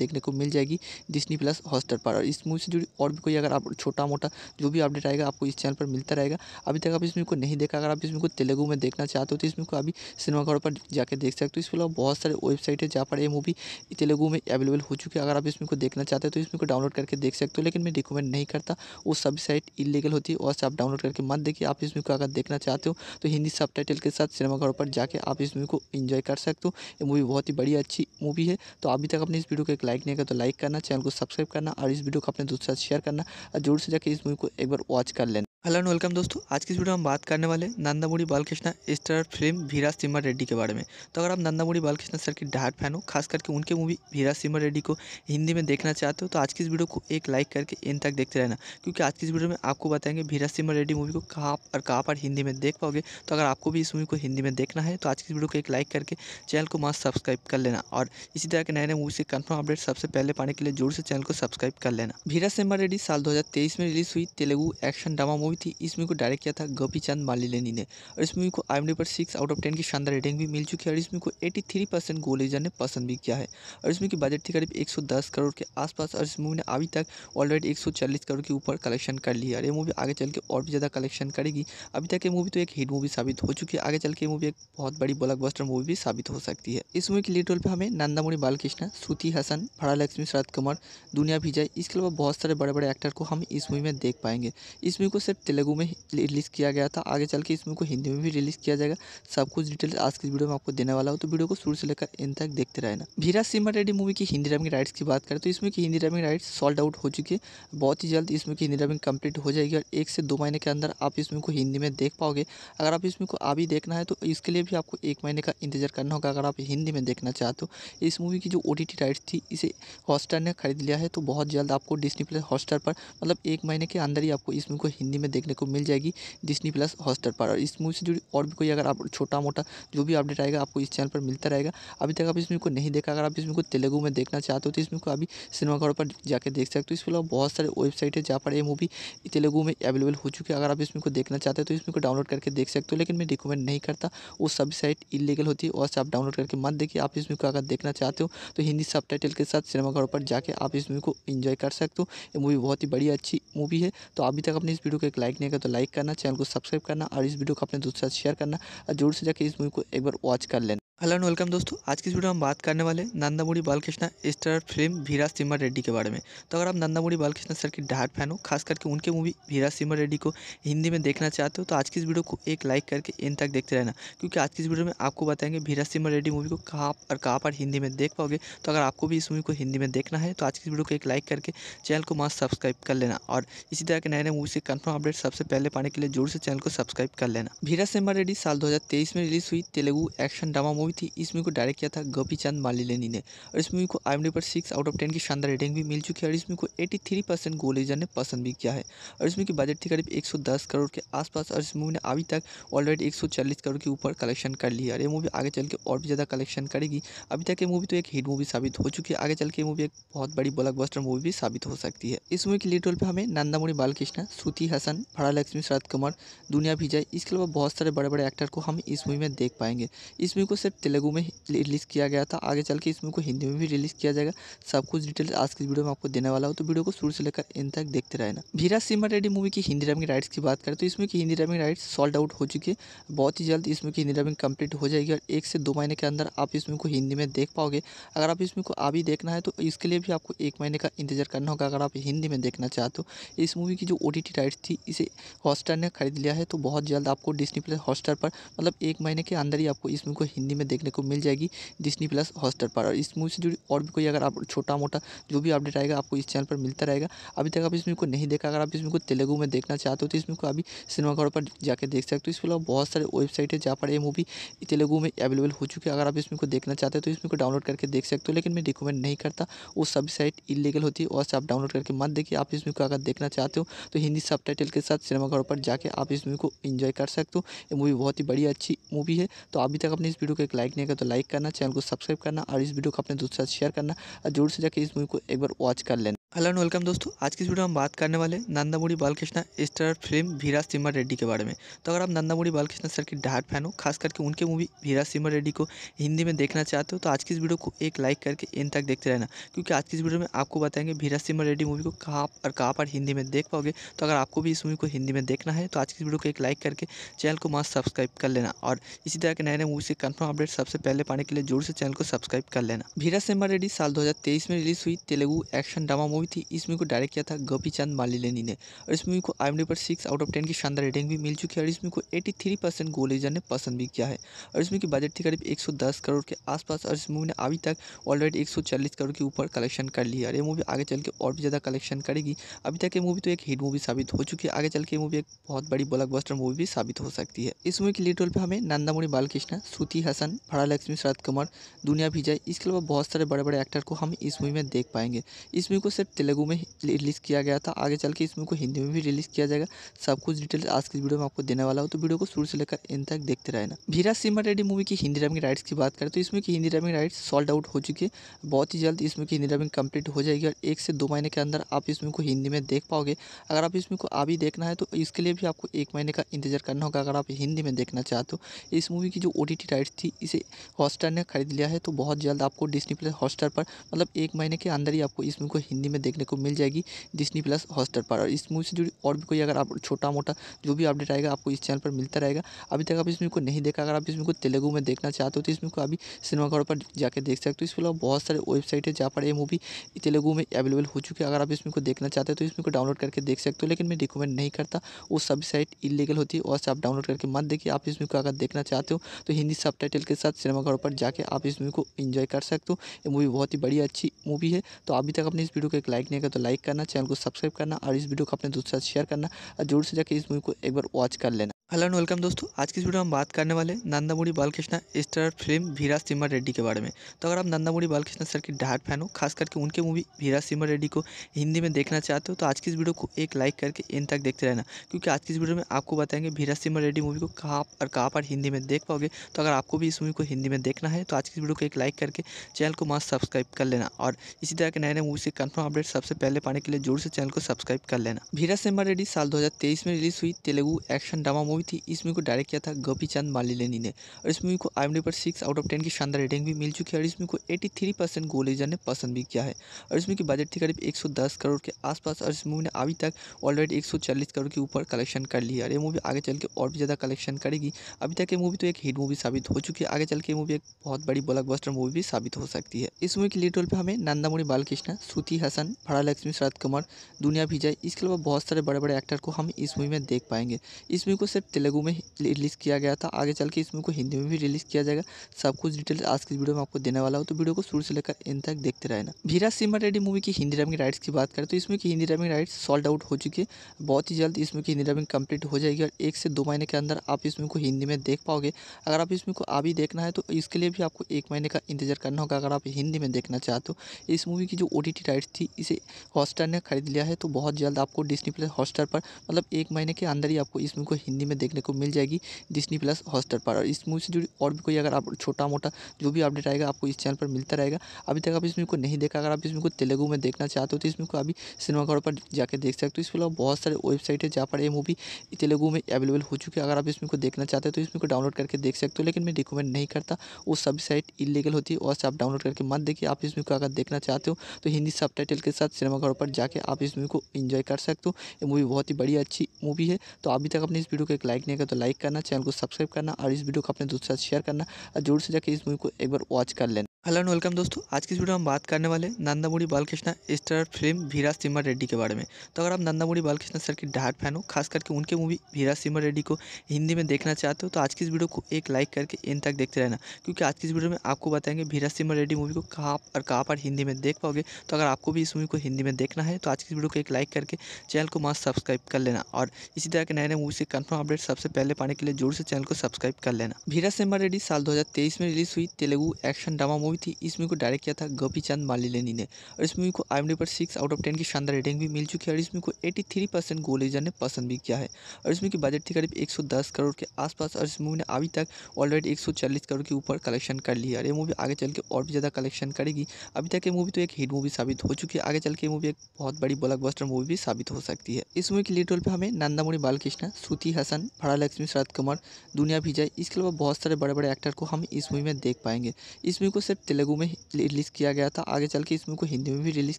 देखने को मिल जाएगी डिस्नी प्लस हॉस्टर पर और इस मूवी से जुड़ी और भी कोई अगर आप छोटा मोटा जो भी अपडेट आएगा आपको इस चैनल पर मिलता रहेगा अभी तक आप इस मूवी को नहीं देखा अगर आप इस मूवी को तेलुगु में देखना चाहते हो तो इस मूवी को अभी सिनेमाघरों पर जाकर देख सकते हो इसके अलावा बहुत सारे वेबसाइट है जहाँ पर ये मूवी तेलुगु में अवेलेबल हो चुकी है अगर आप इस मूवी को देखना चाहते हो तो इस मूवी को डाउनलोड करके देख सकते हो लेकिन मैं रिकमेंड नहीं करता वो सभी साइट इलीगल होती है और आप डाउनलोड करके मत देखिए आप इस मूवी को अगर देखना चाहते हो तो हिंदी सब के साथ सिनेमाघरों पर जाकर आप इस मूवी को इन्जॉय कर सकते हो ये मूवी बहुत ही बड़ी अच्छी मूवी है तो अभी तक अपने इस वीडियो को एक लाइक नहीं किया तो लाइक करना चैनल को सब्सक्राइब करना और इस वीडियो को अपने दोस्तों साथ शेयर करना और जोर से जाकर इस मूवी को एक बार वॉच कर लेना हेलो एंड वेलकम दोस्तों आज की वीडियो में हम बात करने वाले नंदामुड़ी बालकृष्णा स्टार फिल्म भीरा सिमर रेड्डी के बारे में तो अगर आप नंदामुड़ी बालकृष्णा सर की डार्ट फैन हो खास करके उनके मूवी भीरा सिमर रेड्डी को हिंदी में देखना चाहते हो तो आज की इस वीडियो को एक लाइक करके इन तक देखते रहना क्योंकि आज की इस वीडियो में आपको बताएंगे भीरा सिमर रेड्डी मूवी को कहाँ और कहाँ पर हिंदी में देख पाओगे तो अगर आपको भी इस मूवी को हिंदी में देखना है तो आज की वीडियो को एक लाइक करके चैनल को मस्त सब्सक्राइब कर लेना और इसी तरह के नए नए मूवी से कन्फर्म अपडेट सबसे पहले पाने के लिए जोर से चैनल को सब्सक्राइब कर लेना भीरा सिमर रेड्डी साल दो में रिलीज हुई Telugu action drama movie movie थी इस मूवी को डायरेक्ट किया था गोपी चंद मालिलेनी ने और इस मूवी को आई पर सिक्स आउट ऑफ टेन की शानदार रेटिंग भी मिल चुकी है और इस मूवी को एटी थ्री परसेंट गोलेजर ने पसंद भी किया है और इसमें की बजट थी करीब एक सौ दस करोड़ के आसपास और इस मूवी ने अभी तक ऑलरेडी एक सौ चालीस करोड़ के ऊपर कलेक्शन कर लिया और ये मूवी आगे चल के और भी ज़्यादा कलेक्शन करेगी अभी तक ये मूवी तो एक हिट मूवी साबित हो चुकी है आगे चल के मूवी एक बहुत बड़ी ब्लॉकबस्टर मूवी भी साबित हो सकती है इस मूवी के लीड रोल पर हमें नंदामुड़ी बालकृष्ण श्रुति हसन फड़ा लक्ष्मी शरद कुमार दुनिया विजय इसके अलावा बहुत सारे बड़े बड़े एक्टर को हम इस मूवी में देख पाएंगे इस मूवी को सिर्फ तेलुगु में रिलीज़ किया गया था आगे चल के इस मूवी को हिंदी में भी रिलीज़ किया जाएगा सब कुछ डिटेल्स आज की वीडियो में आपको देने वाला हूँ तो वीडियो को शुरू से लेकर इन तक देखते रहना भीरा सिम्हा रेडी मूवी की हिंदी डबिंग राइट्स की बात करें तो इसमें की Hindi dubbing rights sold out हो चुकी है बहुत ही जल्द इसमें की हिंदी डबिंग कंप्लीट हो जाएगी और एक से दो महीने के अंदर आप इसमें को हिंदी में देख पाओगे अगर आप इसमें को अभी देखना है तो इसके लिए भी आपको एक महीने का इंतजार करना होगा अगर आप हिंदी में देखना चाहते हो इस मूवी की जो ओ राइट्स थी इसे हॉस्टार ने खरीद लिया है तो बहुत जल्द आपको डिस्नी प्लस हॉटस्टार पर मतलब एक महीने के अंदर ही आपको इस मूवी को हिंदी में देखने को मिल जाएगी डिस्नी प्लस हॉस्टर पर और इस मूवी से जुड़ी और भी कोई अगर आप छोटा मोटा जो भी अपडेट आएगा आपको इस चैनल पर मिलता रहेगा अभी तक आप इस मूवी को नहीं देखा अगर आप इस मूवी को तेलुगु में देखना चाहते हो तो इसमें को अभी सिनेमाघरों पर जाकर देख सकते हो इसके अलावा बहुत सारे वेबसाइट है जहाँ पर ये मूवी तेलुगु में अवेलेबल हो चुकी है अगर आप इसमें को देखना चाहते हो तो इसमें को डाउनलोड करके देख सकते हो लेकिन मैं रिकमेंड नहीं करता वो सभी साइट इलीगल होती है और आप डाउनलोड करके मत देखिए आप इसमें को अगर देखना चाहते हो तो हिंदी सब के साथ सिनेमाघरों पर जाके आप इस मूवी को इन्जॉय कर सकते हो ये मूवी बहुत ही बड़ी अच्छी मूवी है तो अभी तक अपने इस वीडियो को एक लाइक नहीं किया तो लाइक करना चैनल को सब्सक्राइब करना और इस वीडियो को अपने दोस्तों साथ शेयर करना और जोर से जाकर इस मूवी को एक बार वॉच कर लेना हेलो एंड वेलकम दोस्तों आज की वीडियो में हम बात करने वाले नंदामुड़ी बालकृष्णा स्टार फिल्म भीरा सिमर रेड्डी के बारे में तो अगर आप नंदामुड़ी बालकृष्णा सर की डार्ट फैन हो खास करके उनके मूवी भीरा सिमर रेड्डी को हिंदी में देखना चाहते हो तो आज की इस वीडियो को एक लाइक करके इन तक देखते रहना क्योंकि आज की इस वीडियो में आपको बताएंगे भीरा सिमर रेड्डी मूवी को कहाँ और कहाँ पर हिंदी में देख पाओगे तो अगर आपको भी इस मूवी को हिंदी में देखना है तो आज की इस वीडियो को एक लाइक करके चैनल को मास्क सब्सक्राइब कर लेना और इसी तरह के नए नए मूवी से कन्फर्म अपडेट सबसे पहले पाने के लिए जोर से चैनल को सब्सक्राइब कर लेना भीरा सिमर रेड्डी साल दो में रिलीज़ हुई Telugu action drama movie movie थी इस मूवी को डायरेक्ट किया था गोपी चंद मालिलेनी ने और इस मूवी को आई पर सिक्स आउट ऑफ टेन की शानदार रेटिंग भी मिल चुकी है और इस मूवी को एटी थ्री परसेंट गोलेजर ने पसंद भी किया है और इस मूवी की बजट थी करीब एक सौ दस करोड़ के आसपास और इस मूवी ने अभी तक ऑलरेडी एक सौ चालीस करोड़ के ऊपर कलेक्शन कर लिया और ये मूवी आगे चल के और भी ज़्यादा कलेक्शन करेगी अभी तक ये मूवी तो एक हिट मूवी साबित हो चुकी है आगे चल के मूवी एक बहुत बड़ी ब्लॉकबस्टर मूवी भी साबित हो सकती है इस मूवी के लीड रोल पर हमें नंदामुरी बालकृष्णा श्रुति हसन फड़ा लक्ष्मी शरद कुमार दुनिया विजय इसके अलावा बहुत सारे बड़े बड़े एक्टर को हम इस मूवी में देख पाएंगे इस मूवी को सिर्फ तेलुगु में रिलीज़ किया गया था आगे चल के इसमें को हिंदी में भी रिलीज़ किया जाएगा सब कुछ डिटेल्स आज की वीडियो में आपको देने वाला हो तो वीडियो को शुरू से लेकर इन तक देखते रहना भीरा सिमर रेड्डी मूवी की हिंदी डबिंग राइट्स की बात करें तो इसमें की Hindi dubbing rights sold out हो चुकी है बहुत ही जल्द इसमें की हिंदी डबिंग कंप्लीट हो जाएगी और एक से दो महीने के अंदर आप इसमें को हिंदी में देख पाओगे अगर आप इसमें को अभी देखना है तो इसके लिए भी आपको एक महीने का इंतजार करना होगा अगर आप हिंदी में देखना चाहते हो इस मूवी की जो ओ राइट्स थी इसे हॉटस्टार ने खरीद लिया है तो बहुत जल्द आपको डिस्नी प्लस हॉटस्टार पर मतलब एक महीने के अंदर ही आपको इसमें को हिंदी में देखने को मिल जाएगी डिस्नी प्लस हॉस्टर पर और इस मूवी से जुड़ी और भी कोई अगर आप छोटा मोटा जो भी अपडेट आएगा आपको इस चैनल पर मिलता रहेगा अभी तक आप इसमें को नहीं देखा अगर आप इसमें को तेलुगु में देखना चाहते हो तो इसमें को अभी सिनेमाघरों पर जाकर देख सकते हो इसके अलावा बहुत सारे वेबसाइट है जहाँ पर ये मूवी तेलुगु में अवेलेबल हो चुकी है अगर आप इसमें को देखना चाहते हो तो इसमें को डाउनलोड करके देख सकते हो लेकिन मैं रिकमेंड नहीं करता वो सभी साइट इलीगल होती है और आप डाउनलोड करके मत देखिए आप इसमें को अगर देखना चाहते हो तो हिंदी सब के साथ सिनेमाघरों पर जाकर आप इस मूवी को इन्जॉय कर सकते हो ये मूवी बहुत ही बड़ी अच्छी मूवी है तो अभी तक अपने इस वीडियो को तक लाइक नहीं किया तो लाइक करना चैनल को सब्सक्राइब करना और इस वीडियो को अपने दोस्तों साथ शेयर करना और जोर से जाकर इस मूवी को एक बार वॉच कर लेना हेलो एंड वेलकम दोस्तों आज की वीडियो में हम बात करने वाले नंदामुड़ी बालकृष्णा स्टार फिल्म भीरा सिमर रेड्डी के बारे में तो अगर आप नंदामुड़ी बालकृष्णा सर की डार्ट फैन हो खास करके उनके मूवी भीरा सिमर रेड्डी को हिंदी में देखना चाहते हो तो आज की इस वीडियो को एक लाइक करके इन तक देखते रहना क्योंकि आज की इस वीडियो में आपको बताएंगे भीरा सिमर रेड्डी मूवी को कहाँ और कहाँ पर हिंदी में देख पाओगे तो अगर आपको भी इस मूवी को हिंदी में देखना है तो आज की वीडियो को एक लाइक करके चैनल को मस्त सब्सक्राइब कर लेना और इसी तरह के नए नए मूवी से कन्फर्म अपडेट सबसे पहले पाने के लिए जोर से चैनल को सब्सक्राइब कर लेना भीरा सिमर रेड्डी साल दो में रिलीज हुई Telugu action drama movie movie थी इस मूवी को डायरेक्ट किया था गोपी चंद मालिलेनी ने और इस मूवी को आई पर सिक्स आउट ऑफ टेन की शानदार रेटिंग भी मिल चुकी है और इस मूवी को एटी थ्री परसेंट गोलेजर ने पसंद भी किया है और इसमें की बजट थी करीब एक सौ दस करोड़ के आसपास और इस मूवी ने अभी तक ऑलरेडी एक सौ चालीस करोड़ के ऊपर कलेक्शन कर लिया और ये मूवी आगे चल के और भी ज़्यादा कलेक्शन करेगी अभी तक ये मूवी तो एक हिट मूवी साबित हो चुकी है आगे चल के मूवी एक बहुत बड़ी ब्लॉकबस्टर मूवी भी साबित हो सकती है इस मूवी के लीड रोल पर हमें नंदामुरी बालकृष्ण श्रुति हसन फड़ा लक्ष्मी शरद कुमार दुनिया विजय इसके अलावा बहुत सारे बड़े बड़े एक्टर को हम इस मूवी में देख पाएंगे इस मूवी को सिर्फ तेलुगु में रिलीज़ किया गया था आगे चल के इस मूवी को हिंदी में भी रिलीज़ किया जाएगा सब कुछ डिटेल्स आज की वीडियो में आपको देने वाला हो तो वीडियो को शुरू से लेकर इन तक देखते रहना भीरा सिमर रेडी मूवी की हिंदी डबिंग राइट्स की बात करें तो इसमें की Hindi dubbing rights sold out हो चुकी है बहुत ही जल्द इसमें की हिंदी डबिंग कंप्लीट हो जाएगी और एक से दो महीने के अंदर आप इसमें को हिंदी में देख पाओगे अगर आप इसमें को अभी देखना है तो इसके लिए भी आपको एक महीने का इंतजार करना होगा अगर आप हिंदी में देखना चाहते हो इस मूवी की जो ओ राइट्स थी इसे हॉटस्टार ने खरीद लिया है तो बहुत जल्द आपको डिस्नी प्लस हॉटस्टार पर मतलब एक महीने के अंदर ही आपको इस मूवी को हिंदी में में देखने को मिल जाएगी डिस्नी प्लस हॉस्टर पर और इस मूवी से जुड़ी और भी कोई अगर आप छोटा मोटा जो भी अपडेट आएगा आपको इस चैनल पर मिलता रहेगा अभी तक आप इस मूवी को नहीं देखा अगर आप इस मूवी को तेलुगु में देखना चाहते हो तो इसमें को अभी सिनेमाघरों पर जाकर देख सकते हो इसके अलावा बहुत सारे वेबसाइट है जहाँ पर ये मूवी तेलुगु में अवेलेबल हो चुकी है अगर आप इसमें को देखना चाहते हो तो इसमें को डाउनलोड करके देख सकते हो लेकिन मैं रिकमेंड नहीं करता वो सभी साइट इलीगल होती है और आप डाउनलोड करके मत देखिए आप इसमें को अगर देखना चाहते हो तो हिंदी सब के साथ सिनेमाघरों पर जाके आप इस मूवी को इन्जॉय कर सकते हो ये मूवी बहुत ही बड़ी अच्छी मूवी है तो अभी तक अपने इस वीडियो को एक लाइक नहीं किया तो लाइक करना चैनल को सब्सक्राइब करना और इस वीडियो को अपने दोस्तों साथ शेयर करना और जोर से जाकर इस मूवी को एक बार वॉच कर लेना हेलो एंड वेलकम दोस्तों आज की वीडियो में हम बात करने वाले नंदामुड़ी बालकृष्णा स्टार फिल्म वीरा सिम्हा रेड्डी के बारे में तो अगर आप नंदामुड़ी बालकृष्णा सर की डाट फैन हो खास करके उनके मूवी वीरा सिम्हा रेड्डी को हिंदी में देखना चाहते हो तो आज की इस वीडियो को एक लाइक करके इन तक देखते रहना क्योंकि आज की इस वीडियो में आपको बताएंगे वीरा सिम्हा रेड्डी मूवी को कहाँ और कहाँ पर हिंदी में देख पाओगे तो अगर आपको भी इस मूवी को हिंदी में देखना है तो आज की इस वीडियो को एक लाइक करके चैनल को मस्त सब्सक्राइब कर लेना और इसी तरह के नए नए मूवी से कन्फर्म अपडेट सबसे पहले पाने के लिए जोर से चैनल को सब्सक्राइब कर लेना वीरा सिम्हा रेड्डी साल दो में रिलीज़ हुई Telugu action drama movie movie थी इस मूवी को डायरेक्ट किया था गोपी चंद मालिलेनी ने और इस मूवी को आई पर सिक्स आउट ऑफ टेन की शानदार रेटिंग भी मिल चुकी है और इस मूवी को एटी थ्री परसेंट गोलेजर ने पसंद भी किया है और इस मूवी की बजट थी करीब एक सौ दस करोड़ के आसपास और इस मूवी ने अभी तक ऑलरेडी एक सौ चालीस करोड़ के ऊपर कलेक्शन कर लिया और ये मूवी आगे चल के और भी ज़्यादा कलेक्शन करेगी अभी तक ये मूवी तो एक हिट मूवी साबित हो चुकी है आगे चल के मूवी एक बहुत बड़ी ब्लॉकबस्टर मूवी भी साबित हो सकती है इस मूवी के लीड रोल पर हमें नंदामुरी बालकृष्ण श्रुति हसन फड़ा लक्ष्मी शरद कुमार दुनिया विजय इसके अलावा बहुत सारे बड़े बड़े एक्टर को हम इस मूवी में देख पाएंगे इस मूवी को सिर्फ तेलुगु में रिलीज़ किया गया था आगे चल के इस मूवी को हिंदी में भी रिलीज़ किया जाएगा सब कुछ डिटेल्स आज की वीडियो में आपको देने वाला हो तो वीडियो को शुरू से लेकर इन तक देखते रहना भीरा सिमर रेडी मूवी की हिंदी डबिंग राइट्स की बात करें तो इसमें की Hindi dubbing rights sold out हो चुकी है बहुत ही जल्द इसमें की हिंदी डबिंग कंप्लीट हो जाएगी और एक से दो महीने के अंदर आप इसमें को हिंदी में देख पाओगे अगर आप इसमें को अभी देखना है तो इसके लिए भी आपको एक महीने का इंतजार करना होगा अगर आप हिंदी में देखना चाहते हो इस मूवी की जो ओ राइट्स थी इसे हॉटस्टार ने खरीद लिया है तो बहुत जल्द आपको डिस्नी प्लस हॉटस्टार पर मतलब एक महीने के अंदर ही आपको इस मूवी को हिंदी में देखने को मिल जाएगी डिस्नी प्लस हॉस्टर पर और इस मूवी से जुड़ी और भी कोई अगर आप छोटा मोटा जो भी अपडेट आएगा आपको इस चैनल पर मिलता रहेगा अभी तक आप इसमें को नहीं देखा अगर आप इसमें को तेलुगु में देखना चाहते हो तो इसमें को अभी सिनेमाघरों पर जाकर देख सकते हो इसके अलावा बहुत सारे वेबसाइट है जहाँ पर यह मूवी तेलुगु में अवेलेबल हो चुकी है अगर आप इसमें को देखना चाहते हो तो इसमें को डाउनलोड करके देख सकते हो लेकिन मैं रिकमेंड नहीं करता वो सब साइट इलीगल होती है और आप डाउनलोड करके मत देखिए आप इसमें को अगर देखना चाहते हो तो हिंदी सब के साथ सिनेमाघरों पर जाके आप इस मूवी को इन्जॉय कर सकते हो ये मूवी बहुत ही बड़ी अच्छी मूवी है तो अभी तक अपने इस वीडियो को एक लाइक नहीं किया तो लाइक करना चैनल को सब्सक्राइब करना और इस वीडियो को अपने दोस्तों के साथ शेयर करना और जरूर से जाकर इस मूवी को एक बार वॉच कर लेना हेलो एंड वेलकम दोस्तों आज की इस वीडियो में हम बात करने वाले नंदामुड़ी बालकृष्णा स्टार फिल्म भीरा सिमर रेड्डी के बारे में तो अगर आप नंदामुड़ी बालकृष्णा सर की डार्ट फैन हो खास करके उनके मूवी भीरा सिमर रेड्डी को हिंदी में देखना चाहते हो तो आज की इस वीडियो को एक लाइक करके इन तक देखते रहना क्योंकि आज की इस वीडियो में आपको बताएंगे भीरा सिमर रेड्डी मूवी को कहाँ और कहाँ पर हिंदी में देख पाओगे तो अगर आपको भी इस मूवी को हिंदी में देखना है तो आज की इस वीडियो को एक लाइक करके चैनल को मस्त सब्सक्राइब कर लेना और इसी तरह के नए नए मूवी से कन्फर्म अपडेट सबसे पहले पाने के लिए जोर से चैनल को सब्सक्राइब कर लेना भीरा सिमर रेड्डी साल दो में रिलीज हुई Telugu action drama movie movie थी इस मूवी को डायरेक्ट किया था गोपी चंद मालिलेनी ने और इस मूवी को आई पर सिक्स आउट ऑफ टेन की शानदार रेटिंग भी मिल चुकी है और इस मूवी को एटी थ्री परसेंट गोलेजर ने पसंद भी किया है और इस मूवी की बजट थी करीब एक सौ दस करोड़ के आसपास और इस मूवी ने अभी तक ऑलरेडी एक सौ चालीस करोड़ के ऊपर कलेक्शन कर लिया और ये मूवी आगे चल के और भी ज़्यादा कलेक्शन करेगी अभी तक ये मूवी तो एक हिट मूवी साबित हो चुकी है आगे चल के मूवी एक बहुत बड़ी ब्लॉकबस्टर मूवी भी साबित हो सकती है इस मूवी के लीड रोल पर हमें नंदामुरी बालकृष्ण श्रुति हसन फड़ा लक्ष्मी शरद कुमार दुनिया विजय इसके अलावा बहुत सारे बड़े बड़े एक्टर को हम इस मूवी में देख पाएंगे इस मूवी को सिर्फ तेलुगु में रिलीज़ किया गया था आगे चल के इस मूवी को हिंदी में भी रिलीज़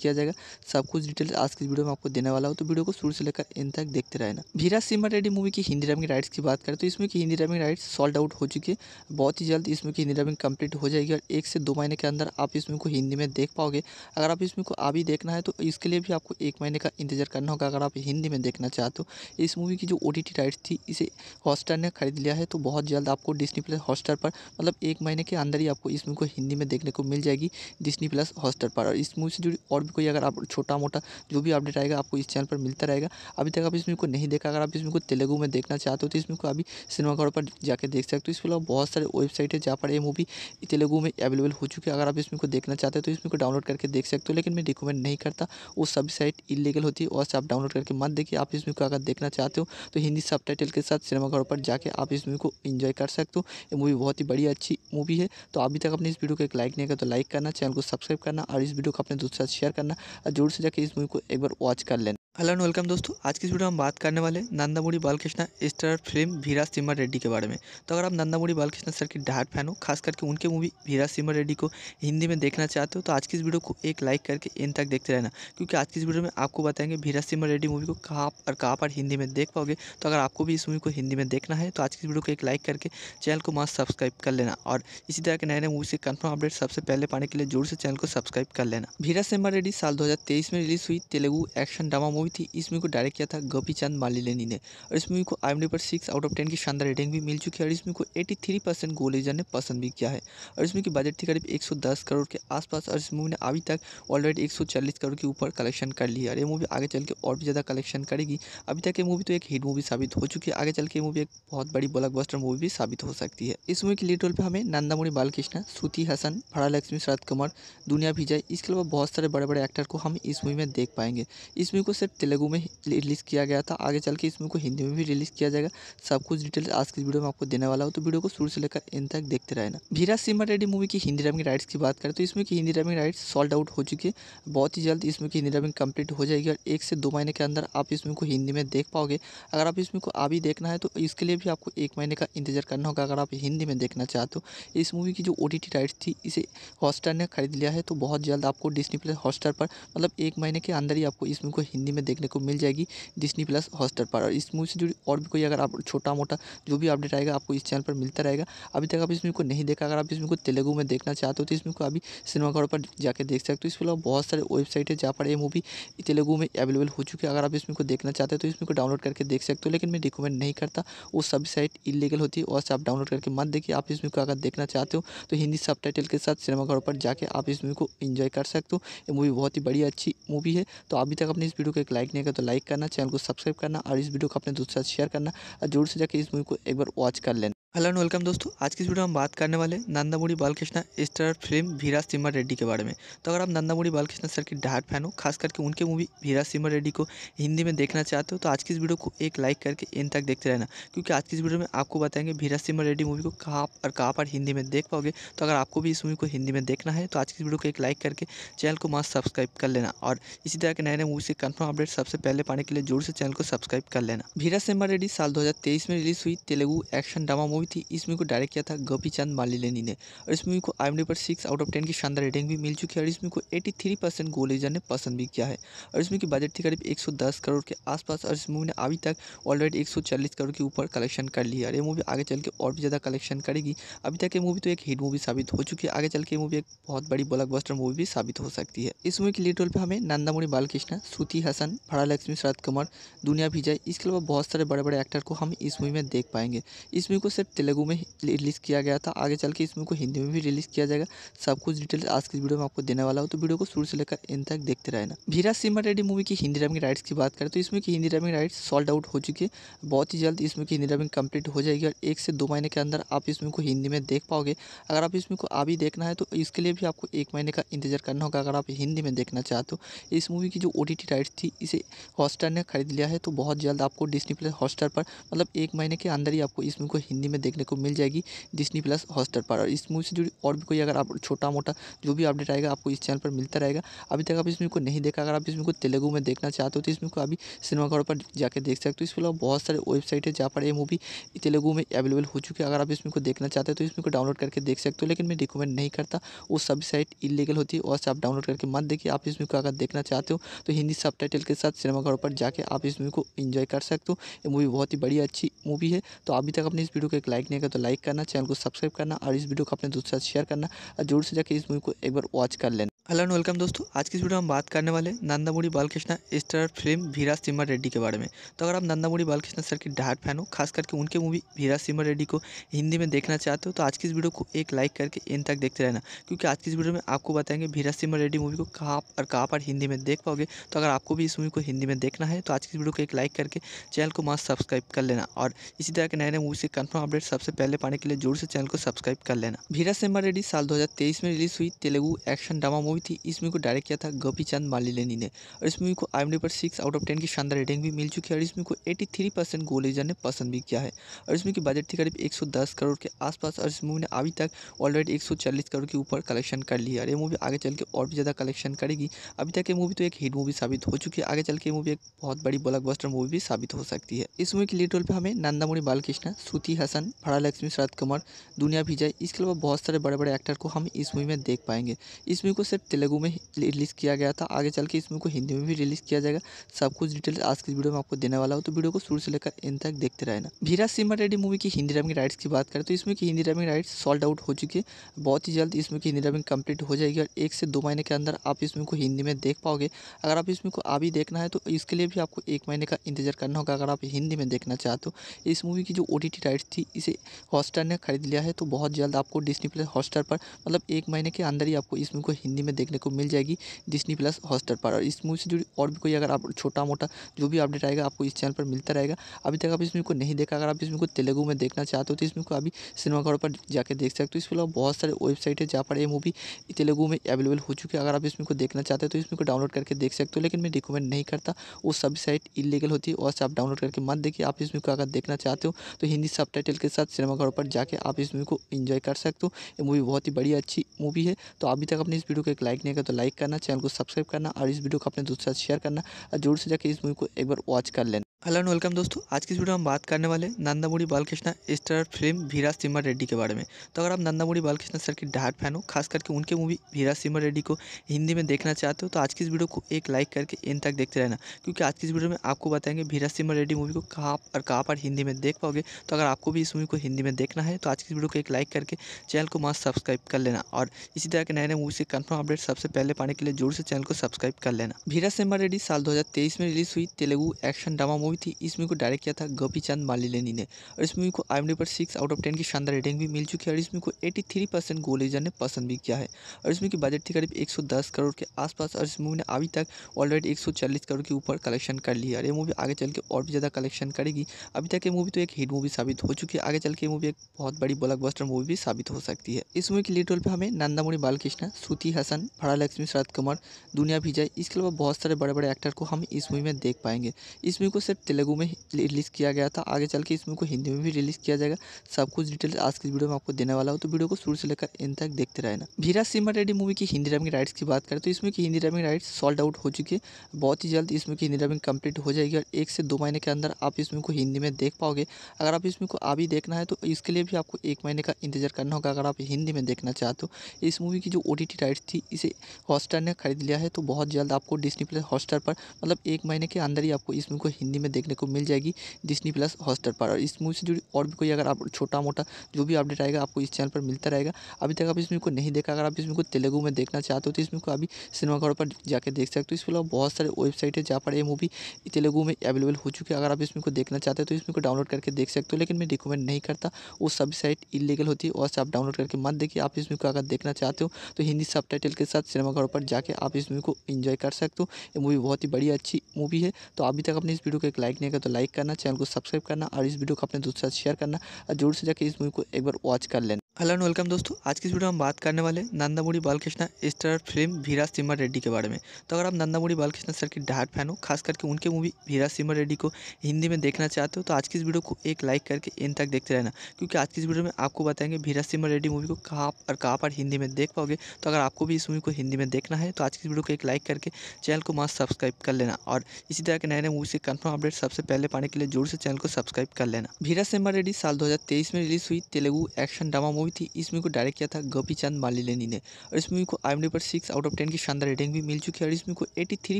किया जाएगा सब कुछ डिटेल्स आज की वीडियो में आपको देने वाला हूँ तो वीडियो को शुरू से लेकर इन तक देखते रहना भीरा सिम्हा रेडी मूवी की हिंदी डबिंग राइट्स की बात करें तो इसमें की Hindi dubbing rights sold out हो चुकी है बहुत ही जल्द इसमें की हिंदी डबिंग कंप्लीट हो जाएगी और एक से दो महीने के अंदर आप इसमें को हिंदी में देख पाओगे अगर आप इसमें को अभी देखना है तो इसके लिए भी आपको एक महीने का इंतजार करना होगा अगर आप हिंदी में देखना चाहते हो इस मूवी की जो ओ राइट्स थी इसे हॉटस्टार ने खरीद लिया है तो बहुत जल्द आपको डिस्नी प्लस हॉटस्टार पर मतलब एक महीने के अंदर ही आपको इस मूवी को हिंदी में में देखने को मिल जाएगी डिस्नी प्लस हॉस्टर पर और इस मूवी से जुड़ी और भी कोई अगर आप छोटा मोटा जो भी अपडेट आएगा आपको इस चैनल पर मिलता रहेगा अभी तक आप इस मूवी को नहीं देखा अगर आप इस मूवी को तेलुगु में देखना चाहते हो तो इस मूवी को अभी सिनेमाघरों पर जाकर देख सकते हो इसके अलावा बहुत सारे वेबसाइट है जहाँ पर यह मूवी तेलुगु में अवेलेबल हो चुकी है अगर आप इस मूवी को देखना चाहते हो तो इस मूवी को डाउनलोड करके देख सकते हो लेकिन मैं रिकमेंड नहीं करता वो सभी साइट इलीगल होती है और आप डाउनलोड करके मत देखिए आप इस मूवी को अगर देखना चाहते हो तो हिंदी सब के साथ सिनेमाघरों पर जाके आप इस मूवी को इन्जॉय कर सकते हो ये मूवी बहुत ही बड़ी अच्छी मूवी है तो अभी तक अपने इस वीडियो को एक लाइक नहीं किया तो लाइक करना चैनल को सब्सक्राइब करना और इस वीडियो को अपने दोस्तों साथ शेयर करना और जोर से जाकर इस मूवी को एक बार वॉच कर लेना हेलो एंड वेलकम दोस्तों आज की वीडियो में हम बात करने वाले नंदामुड़ी बालकृष्णा स्टार फिल्म भीरा सिमर रेड्डी के बारे में तो अगर आप नंदामुड़ी बालकृष्णा सर की डार्ट फैन हो खास करके उनके मूवी भीरा सिमर रेड्डी को हिंदी में देखना चाहते हो तो आज की इस वीडियो को एक लाइक करके इन तक देखते रहना क्योंकि आज की इस वीडियो में आपको बताएंगे भीरा सिमर रेड्डी मूवी को कहाँ और कहाँ पर हिंदी में देख पाओगे तो अगर आपको भी इस मूवी को हिंदी में देखना है तो आज की इस वीडियो को एक लाइक करके चैनल को मास्क सब्सक्राइब कर लेना और इसी तरह के नए नए मूवी से कन्फर्म अपडेट सबसे पहले पाने के लिए जोर से चैनल को सब्सक्राइब कर लेना भीरा सिमर रेड्डी साल दो में रिलीज हुई Telugu action drama movie movie थी इस मूवी को डायरेक्ट किया था गोपी चंद मालिलेनी ने और इस मूवी को आई पर सिक्स आउट ऑफ टेन की शानदार रेटिंग भी मिल चुकी है और इस मूवी को एटी थ्री परसेंट गोलेजर ने पसंद भी किया है और इस मूवी की बजट थी करीब एक करोड़ के आसपास और इस मूवी ने अभी तक ऑलरेडी एक करोड़ के ऊपर कलेक्शन कर लिया और ये मूवी आगे चल के और भी ज़्यादा कलेक्शन करेगी अभी तक ये मूवी तो एक हिट मूवी साबित हो चुकी है आगे चल के मूवी एक बहुत बड़ी ब्लॉक मूवी भी साबित हो सकती है इस मूवी के लीड रोल पर हमें नंदामुरी बालकृष्णा श्रुति हसन भाड़ा लक्ष्मी शरद कुमार दुनिया विजय इसके अलावा बहुत सारे बड़े बड़े एक्टर को हम इस मूवी में देख पाएंगे इस मूवी को सिर्फ तेलुगू में रिलीज़ किया गया था आगे चल के इस मूवी को हिंदी में भी रिलीज़ किया जाएगा सब कुछ डिटेल्स आज की वीडियो में आपको देने वाला हो तो वीडियो को शुरू से लेकर इन तक देखते रहना भीरा सिमर रेडी मूवी की हिंदी डबिंग राइट्स की बात करें तो इसमें की Hindi dubbing rights sold out हो चुकी है बहुत ही जल्द इसमें की हिंदी डबिंग कंप्लीट हो जाएगी और एक से दो महीने के अंदर आप इसमें को हिंदी में देख पाओगे अगर आप इसमें को अभी देखना है तो इसके लिए भी आपको एक महीने का इंतजार करना होगा अगर आप हिंदी में देखना चाहते हो इस मूवी की जो ओ राइट्स थी इसे हॉटस्टार ने खरीद लिया है तो बहुत जल्द आपको डिस्नी प्लस हॉटस्टार पर मतलब एक महीने के अंदर ही आपको इस मूवी को हिंदी में देखने को मिल जाएगी डिस्नी प्लस हॉस्टर पर और इस मूवी से जुड़ी और भी कोई अगर आप छोटा मोटा जो भी अपडेट आएगा आपको इस चैनल पर मिलता रहेगा अभी तक आप इसमें को नहीं देखा अगर आप इसमें को तेलुगु में देखना चाहते हो तो इसमें को अभी सिनेमाघरों पर जाकर देख सकते हो इसके अलावा बहुत सारे वेबसाइट है जहाँ पर यह मूवी तेलुगु में अवेलेबल हो चुकी है अगर आप इसमें को देखना चाहते हो तो इसमें को डाउनलोड करके देख सकते हो लेकिन मैं रिकमेंड नहीं करता वो सब साइट इलीगल होती है और आप डाउनलोड करके मत देखिए आप इसमें को अगर देखना चाहते हो तो हिंदी सब के साथ सिनेमाघरों पर जाके आप इस मूवी को इन्जॉय कर सकते हो ये मूवी बहुत ही बड़ी अच्छी मूवी है तो अभी तक अपने इस वीडियो को तक लाइक नहीं किया तो लाइक करना चैनल को सब्सक्राइब करना और इस वीडियो को अपने दोस्तों साथ शेयर करना और जरूर से जाकर इस मूवी को एक बार वॉच कर लेना हेलो एंड वेलकम दोस्तों आज की इस वीडियो में हम बात करने वाले नंदामुड़ी बालकृष्णा स्टार फिल्म भीरा सिमर रेड्डी के बारे में तो अगर आप नंदामुड़ी बालकृष्णा सर की डाट फैन हो खास करके उनके मूवी भीरा सिमर रेड्डी को हिंदी में देखना चाहते हो तो आज की इस वीडियो को एक लाइक करके इन तक देखते रहना क्योंकि आज की इस वीडियो में आपको बताएंगे भीरा सिमर रेड्डी मूवी को कहाँ और कहाँ पर हिंदी में देख पाओगे तो अगर आपको भी इस मूवी को हिंदी में देखना है तो आज की इस वीडियो को एक लाइक करके चैनल को मास्क सब्सक्राइब कर लेना और इसी तरह के नए नए मूवी से कन्फर्म अपडेट सबसे पहले पाने के लिए जोर से चैनल को सब्सक्राइब कर लेना भीरा सिमर रेड्डी साल दो में रिलीज हुई Telugu action drama movie movie थी इस मूवी को डायरेक्ट किया था गोपी चंद मालिलेनी ने और इस मूवी को आई पर सिक्स आउट ऑफ टेन की शानदार रेटिंग भी मिल चुकी है और इस मूवी को एटी थ्री परसेंट गोलेजर ने पसंद भी किया है और इसमें की बजट थी करीब एक सौ दस करोड़ के आसपास और इस मूवी ने अभी तक ऑलरेडी एक सौ चालीस करोड़ के ऊपर कलेक्शन कर लिया और ये मूवी आगे चल के और भी ज़्यादा कलेक्शन करेगी अभी तक ये मूवी तो एक हिट मूवी साबित हो चुकी है आगे चल के मूवी एक बहुत बड़ी ब्लॉकबस्टर मूवी भी साबित हो सकती है इस मूवी के लीड रोल पर हमें नंदामुरी बालकृष्ण सुति हसन भाड़ा लक्ष्मी शरद कुमार दुनिया विजय इसके अलावा बहुत सारे बड़े बड़े एक्टर को हम इस मूवी में देख पाएंगे इस मूवी को सिर्फ तेलुगु में रिलीज़ किया गया था आगे चल के इस मूवी को हिंदी में भी रिलीज़ किया जाएगा सब कुछ डिटेल्स आज की वीडियो में आपको देने वाला हूँ तो वीडियो को शुरू से लेकर इन तक देखते रहना भीरा सिमर रेड्डी मूवी की हिंदी रमिंग राइट्स की बात करें तो इसमें की Hindi ramming rights sold out हो चुकी है बहुत ही जल्द इसमें की हिंदी रमिंग कम्प्लीट हो जाएगी और एक से दो महीने के अंदर आप इसमें को हिंदी में देख पाओगे अगर आप इसमें को अभी देखना है तो इसके लिए भी आपको एक महीने का इंतजार करना होगा अगर आप हिंदी में देखना चाहते हो इस मूवी की जो ओ राइट्स थी इसे हॉस्टार ने खरीद लिया है तो बहुत जल्द आपको डिस्नी प्लस हॉस्टार पर मतलब एक महीने के अंदर ही आपको इसमें को हिंदी में में देखने को मिल जाएगी डिस्नी प्लस हॉस्टर पर और इस मूवी से जुड़ी और भी कोई अगर आप छोटा मोटा जो भी अपडेट आएगा आपको इस चैनल पर मिलता रहेगा अभी तक आप मूवी को नहीं देखा अगर आप मूवी को तेलुगू में देखना चाहते हो तो इसमें को अभी सिनेमाघर पर जाकर देख सकते हो इसके अलावा बहुत सारे वेबसाइट है जहाँ पर यह मूवी तेलुगू में अवेलेबल हो चुकी है अगर आप इसमें को देखना चाहते हो तो इसमें को डाउनलोड करके देख सकते हो लेकिन मैं रिकमेंड नहीं करता वो सब साइट इलीगल होती है और आप डाउनलोड करके मत देखिए आप इसमें को अगर देखना चाहते हो तो हिंदी सब के साथ सिनेमाघरों पर जाकर आप इस मूवी को इन्जॉय कर सकते हो ये मूवी बहुत ही बड़ी अच्छी मूवी है तो अभी तक अपने इस वीडियो को तक लाइक नहीं कर तो लाइक करना चैनल को सब्सक्राइब करना और इस वीडियो को अपने दोस्तों के साथ शेयर करना और जरूर से जाकर इस मूवी को एक बार वॉच कर लेना हेलो एंड वेलकम दोस्तों आज की वीडियो में हम बात करने वाले नंदामुड़ी बालकृष्णा स्टार फिल्म भीरा सिम्हा रेड्डी के बारे में तो अगर आप नंदामुड़ी बालकृष्णा सर के डार्ट फैन हो खास करके उनके मूवी भीरा सिमर रेड्डी को हिंदी में देखना चाहते हो तो आज की इस वीडियो को एक लाइक करके इन तक देखते रहना क्योंकि आज की इस वीडियो में आपको बताएंगे भीरा सिम्हा रेड्डी मूवी को कहाँ और कहाँ पर हिंदी में देख पाओगे तो अगर आपको भी इस मूवी को हिंदी में देखना है तो आज की इस वीडियो को एक लाइक करके चैनल को मास्क सब्सक्राइब कर लेना और इसी तरह के नए नए मूवी से कन्फर्म अपडेट सबसे पहले पाने के लिए जोर से चैनल को सब्सक्राइब कर लेना भीरा सिमर रेड्डी साल दो में रिलीज हुई Telugu action drama movie movie थी इस मूवी को डायरेक्ट किया था गोपी चंद मालिलेनी ने और इस मूवी को आई पर सिक्स आउट ऑफ टेन की शानदार रेटिंग भी मिल चुकी है और इस मूवी को एटी थ्री परसेंट गोलेजर ने पसंद भी किया है और इस मूवी की बजट थी करीब एक सौ दस करोड़ के आसपास और इस मूवी ने अभी तक ऑलरेडी एक सौ चालीस करोड़ के ऊपर कलेक्शन कर लिया और ये मूवी आगे चल के और भी ज़्यादा कलेक्शन करेगी अभी तक ये मूवी तो एक हिट मूवी साबित हो चुकी है आगे चल के मूवी एक बहुत बड़ी ब्लॉकबस्टर मूवी भी साबित हो सकती है इस मूवी के लीड रोल पर हमें नंदामुणि बालकृष्णा श्रुति हसन फरा लक्ष्मी शरद कुमार दुनिया विजय इसके अलावा बहुत सारे बड़े बड़े एक्टर को हम इस मूवी में देख पाएंगे इस मूवी को सिर्फ तेलुगु में रिलीज़ किया गया था आगे चल के इस मूवी को हिंदी में भी रिलीज़ किया जाएगा सब कुछ डिटेल्स आज की वीडियो में आपको देने वाला हो तो वीडियो को शुरू से लेकर इन तक देखते रहना भीरा सिमर रेड्डी मूवी की हिंदी डबिंग राइट्स की बात करें तो इसमें की Hindi dubbing rights sold out हो चुकी है बहुत ही जल्द इसमें की हिंदी डबिंग कंप्लीट हो जाएगी और एक से दो महीने के अंदर आप इसमें को हिंदी में देख पाओगे अगर आप इसमें को अभी देखना है तो इसके लिए भी आपको एक महीने का इंतजार करना होगा अगर आप हिंदी में देखना चाहते हो इस मूवी की जो ओ राइट्स थी इसे हॉटस्टार ने खरीद लिया है तो बहुत जल्द आपको डिस्नी प्लस हॉस्टार पर मतलब एक महीने के अंदर ही आपको इस मूवी को हिंदी में देखने को मिल जाएगी डिस्नी प्लस हॉस्टर पर और इस मूवी से जुड़ी और भी कोई अगर आप छोटा मोटा जो भी अपडेट आएगा आपको इस चैनल पर मिलता रहेगा अभी तक आप इस मूवी को नहीं देखा अगर आप इस मूवी को तेलुगु में देखना चाहते हो तो इस मूवी को अभी सिनेमाघरों पर जाकर देख सकते हो तो इसके अलावा बहुत सारे वेबसाइट है जहाँ पर यह मूवी तेलुगु में अवेलेबल हो चुकी है अगर आप इस मूवी को देखना चाहते हो तो इस मूवी को डाउनलोड करके देख सकते हो लेकिन मैं रिकमेंड नहीं करता वो सभी साइट इलीगल होती है और आप डाउनलोड करके मत देखिए आप इस मूवी को अगर देखना चाहते हो तो हिंदी सब के साथ सिनेमाघरों पर जाके आप इस मूवी को इन्जॉय कर सकते हो ये मूवी बहुत ही बढ़िया अच्छी मूवी है तो अभी तक अपने इस वीडियो को एक लाइक नहीं किया तो लाइक करना चैनल को सब्सक्राइब करना और इस वीडियो को अपने दोस्तों साथ शेयर करना और जोर से जाकर इस मूवी को एक बार वॉच कर लेना हेलो एंड वेलकम दोस्तों आज की इस वीडियो में हम बात करने वाले नंदामुड़ी बालकृष्णा स्टार फिल्म भीरा सिमर रेड्डी के बारे में तो अगर आप नंदामुड़ी बालकृष्णा सर की डार्ट फैन हो खास करके उनके मूवी भीरा सिमर रेड्डी को हिंदी में देखना चाहते हो तो आज की इस वीडियो को एक लाइक करके इन तक देखते रहना क्योंकि आज की इस वीडियो में आपको बताएंगे भीरा सिमर रेड्डी मूवी को कहाँ और कहाँ पर हिंदी में देख पाओगे तो अगर आपको भी इस मूवी को हिंदी में देखना है तो आज की इस वीडियो को एक लाइक करके चैनल को मस्त सब्सक्राइब कर लेना और इसी तरह के नए नए मूवी से कन्फर्म अपडेट सबसे पहले पाने के लिए जोर से चैनल को सब्सक्राइब कर लेना भीरा सिमर रेड्डी साल दो में रिलीज हुई तेलुगू एक्शन ड्रामा मूवी थी इस मूवी को डायरेक्ट किया था गोपी चंद मालिलेनी ने और इस मूवी को आई पर सिक्स आउट ऑफ टेन की शानदार रेटिंग भी मिल चुकी है और इस मूवी को एटी थ्री परसेंट गोलेजर ने पसंद भी किया है और इसमें की बजट थी करीब एक सौ दस करोड़ के आसपास और इस मूवी ने अभी तक ऑलरेडी एक सौ चालीस करोड़ के ऊपर कलेक्शन कर लिया और ये मूवी आगे चल के और भी ज़्यादा कलेक्शन करेगी अभी तक ये मूवी तो एक हिट मूवी साबित हो चुकी है आगे चल के मूवी एक बहुत बड़ी बस्टर मूवी भी साबित हो सकती है इस मूवी के लीड रोल पर हमें नंदामुरी बालकृष्ण श्रुति हसन भाड़ा लक्ष्मी शरद कुमार दुनिया विजय इसके अलावा बहुत सारे बड़े बड़े एक्टर को हम इस मूवी में देख पाएंगे इस मूवी को सिर्फ तेलुगु में रिलीज़ किया गया था आगे चल के इस मूवी को हिंदी में भी रिलीज़ किया जाएगा सब कुछ डिटेल्स आज की वीडियो में आपको देने वाला हूँ तो वीडियो को शुरू से लेकर इन तक देखते रहना भीरा सिमर रेड्डी मूवी की हिंदी डबिंग राइट्स की बात करें तो इसमें की Hindi dubbing rights sold out हो चुकी है बहुत ही जल्द इसमें की हिंदी डबिंग कंप्लीट हो जाएगी और एक से दो महीने के अंदर आप इसमें को हिंदी में देख पाओगे अगर आप इसमें को अभी देखना है तो इसके लिए भी आपको एक महीने का इंतजार करना होगा अगर आप हिंदी में देखना चाहते हो इस मूवी की जो ओ राइट्स थी इसे हॉटस्टार ने खरीद लिया है तो बहुत जल्द आपको डिस्नी प्लस हॉटस्टार पर मतलब एक महीने के अंदर ही आपको इसमें को हिंदी में में देखने को मिल जाएगी डिस्नी प्लस हॉस्टर पर और इस मूवी से जुड़ी और भी कोई अगर आप छोटा मोटा जो भी अपडेट आएगा आपको इस चैनल पर मिलता रहेगा अभी तक आप इस मूवी को नहीं देखा अगर आप इस मूवी को तेलुगु में देखना चाहते हो तो इस मूवी को अभी सिनेमाघरों पर जाकर देख सकते हो इसके अलावा बहुत सारे वेबसाइट है जहाँ पर यह मूवी तेलुगु में अवेलेबल हो चुकी है अगर आप इस मूवी को देखना चाहते हो तो इस मूवी को डाउनलोड करके देख सकते हो लेकिन मैं रिकमेंड नहीं करता वो सब साइट इलीगल होती है और से आप डाउनलोड करके मत देखिए आप इस मूवी को अगर देखना चाहते हो तो हिंदी सब के साथ सिनेमाघरों पर जाके आप इस मूवी को इन्जॉय कर सकते हो ये मूवी बहुत ही बड़ी अच्छी मूवी है तो अभी तक अपने इस वीडियो को एक लाइक नहीं कर तो लाइक करना चैनल को सब्सक्राइब करना और इस वीडियो को अपने दोस्तों साथ शेयर करना और जरूर से जाकर इस मूवी को एक बार वॉच कर लेना हेलो एंड वेलकम दोस्तों आज की वीडियो में हम बात करने वाले नंदामुड़ी बालकृष्णा स्टार फिल्म भीरा सिमर रेड्डी के बारे में तो अगर आप नंदामुड़ी बालकृष्णा सर के डार्ट फैन हो खास करके उनके मूवी भीरा सिमर रेड्डी को हिंदी में देखना चाहते हो तो आज की इस वीडियो को एक लाइक करके इन तक देखते रहना क्योंकि आज की इस वीडियो में आपको बताएंगे भीरा सिमर रेड्डी मूवी को कहाँ और कहाँ पर हिंदी में देख पाओगे तो अगर आपको भी इस मूवी को हिंदी में देखना है तो आज की वीडियो को एक लाइक करके चैनल को मस्त सब्सक्राइब कर लेना और इसी तरह के नए नए मूवी से कन्फर्म अपडेट सबसे पहले पाने के लिए जोर से चैनल को सब्सक्राइब कर लेना भीरा सिमर रेड्डी साल दो में रिलीज हुई Telugu action drama movie movie थी इस मूवी को डायरेक्ट किया था गोपी चंद मालिलेनी ने और इस मूवी को आई पर सिक्स आउट ऑफ टेन की शानदार रेटिंग भी मिल चुकी है और इस मूवी को एटी थ्री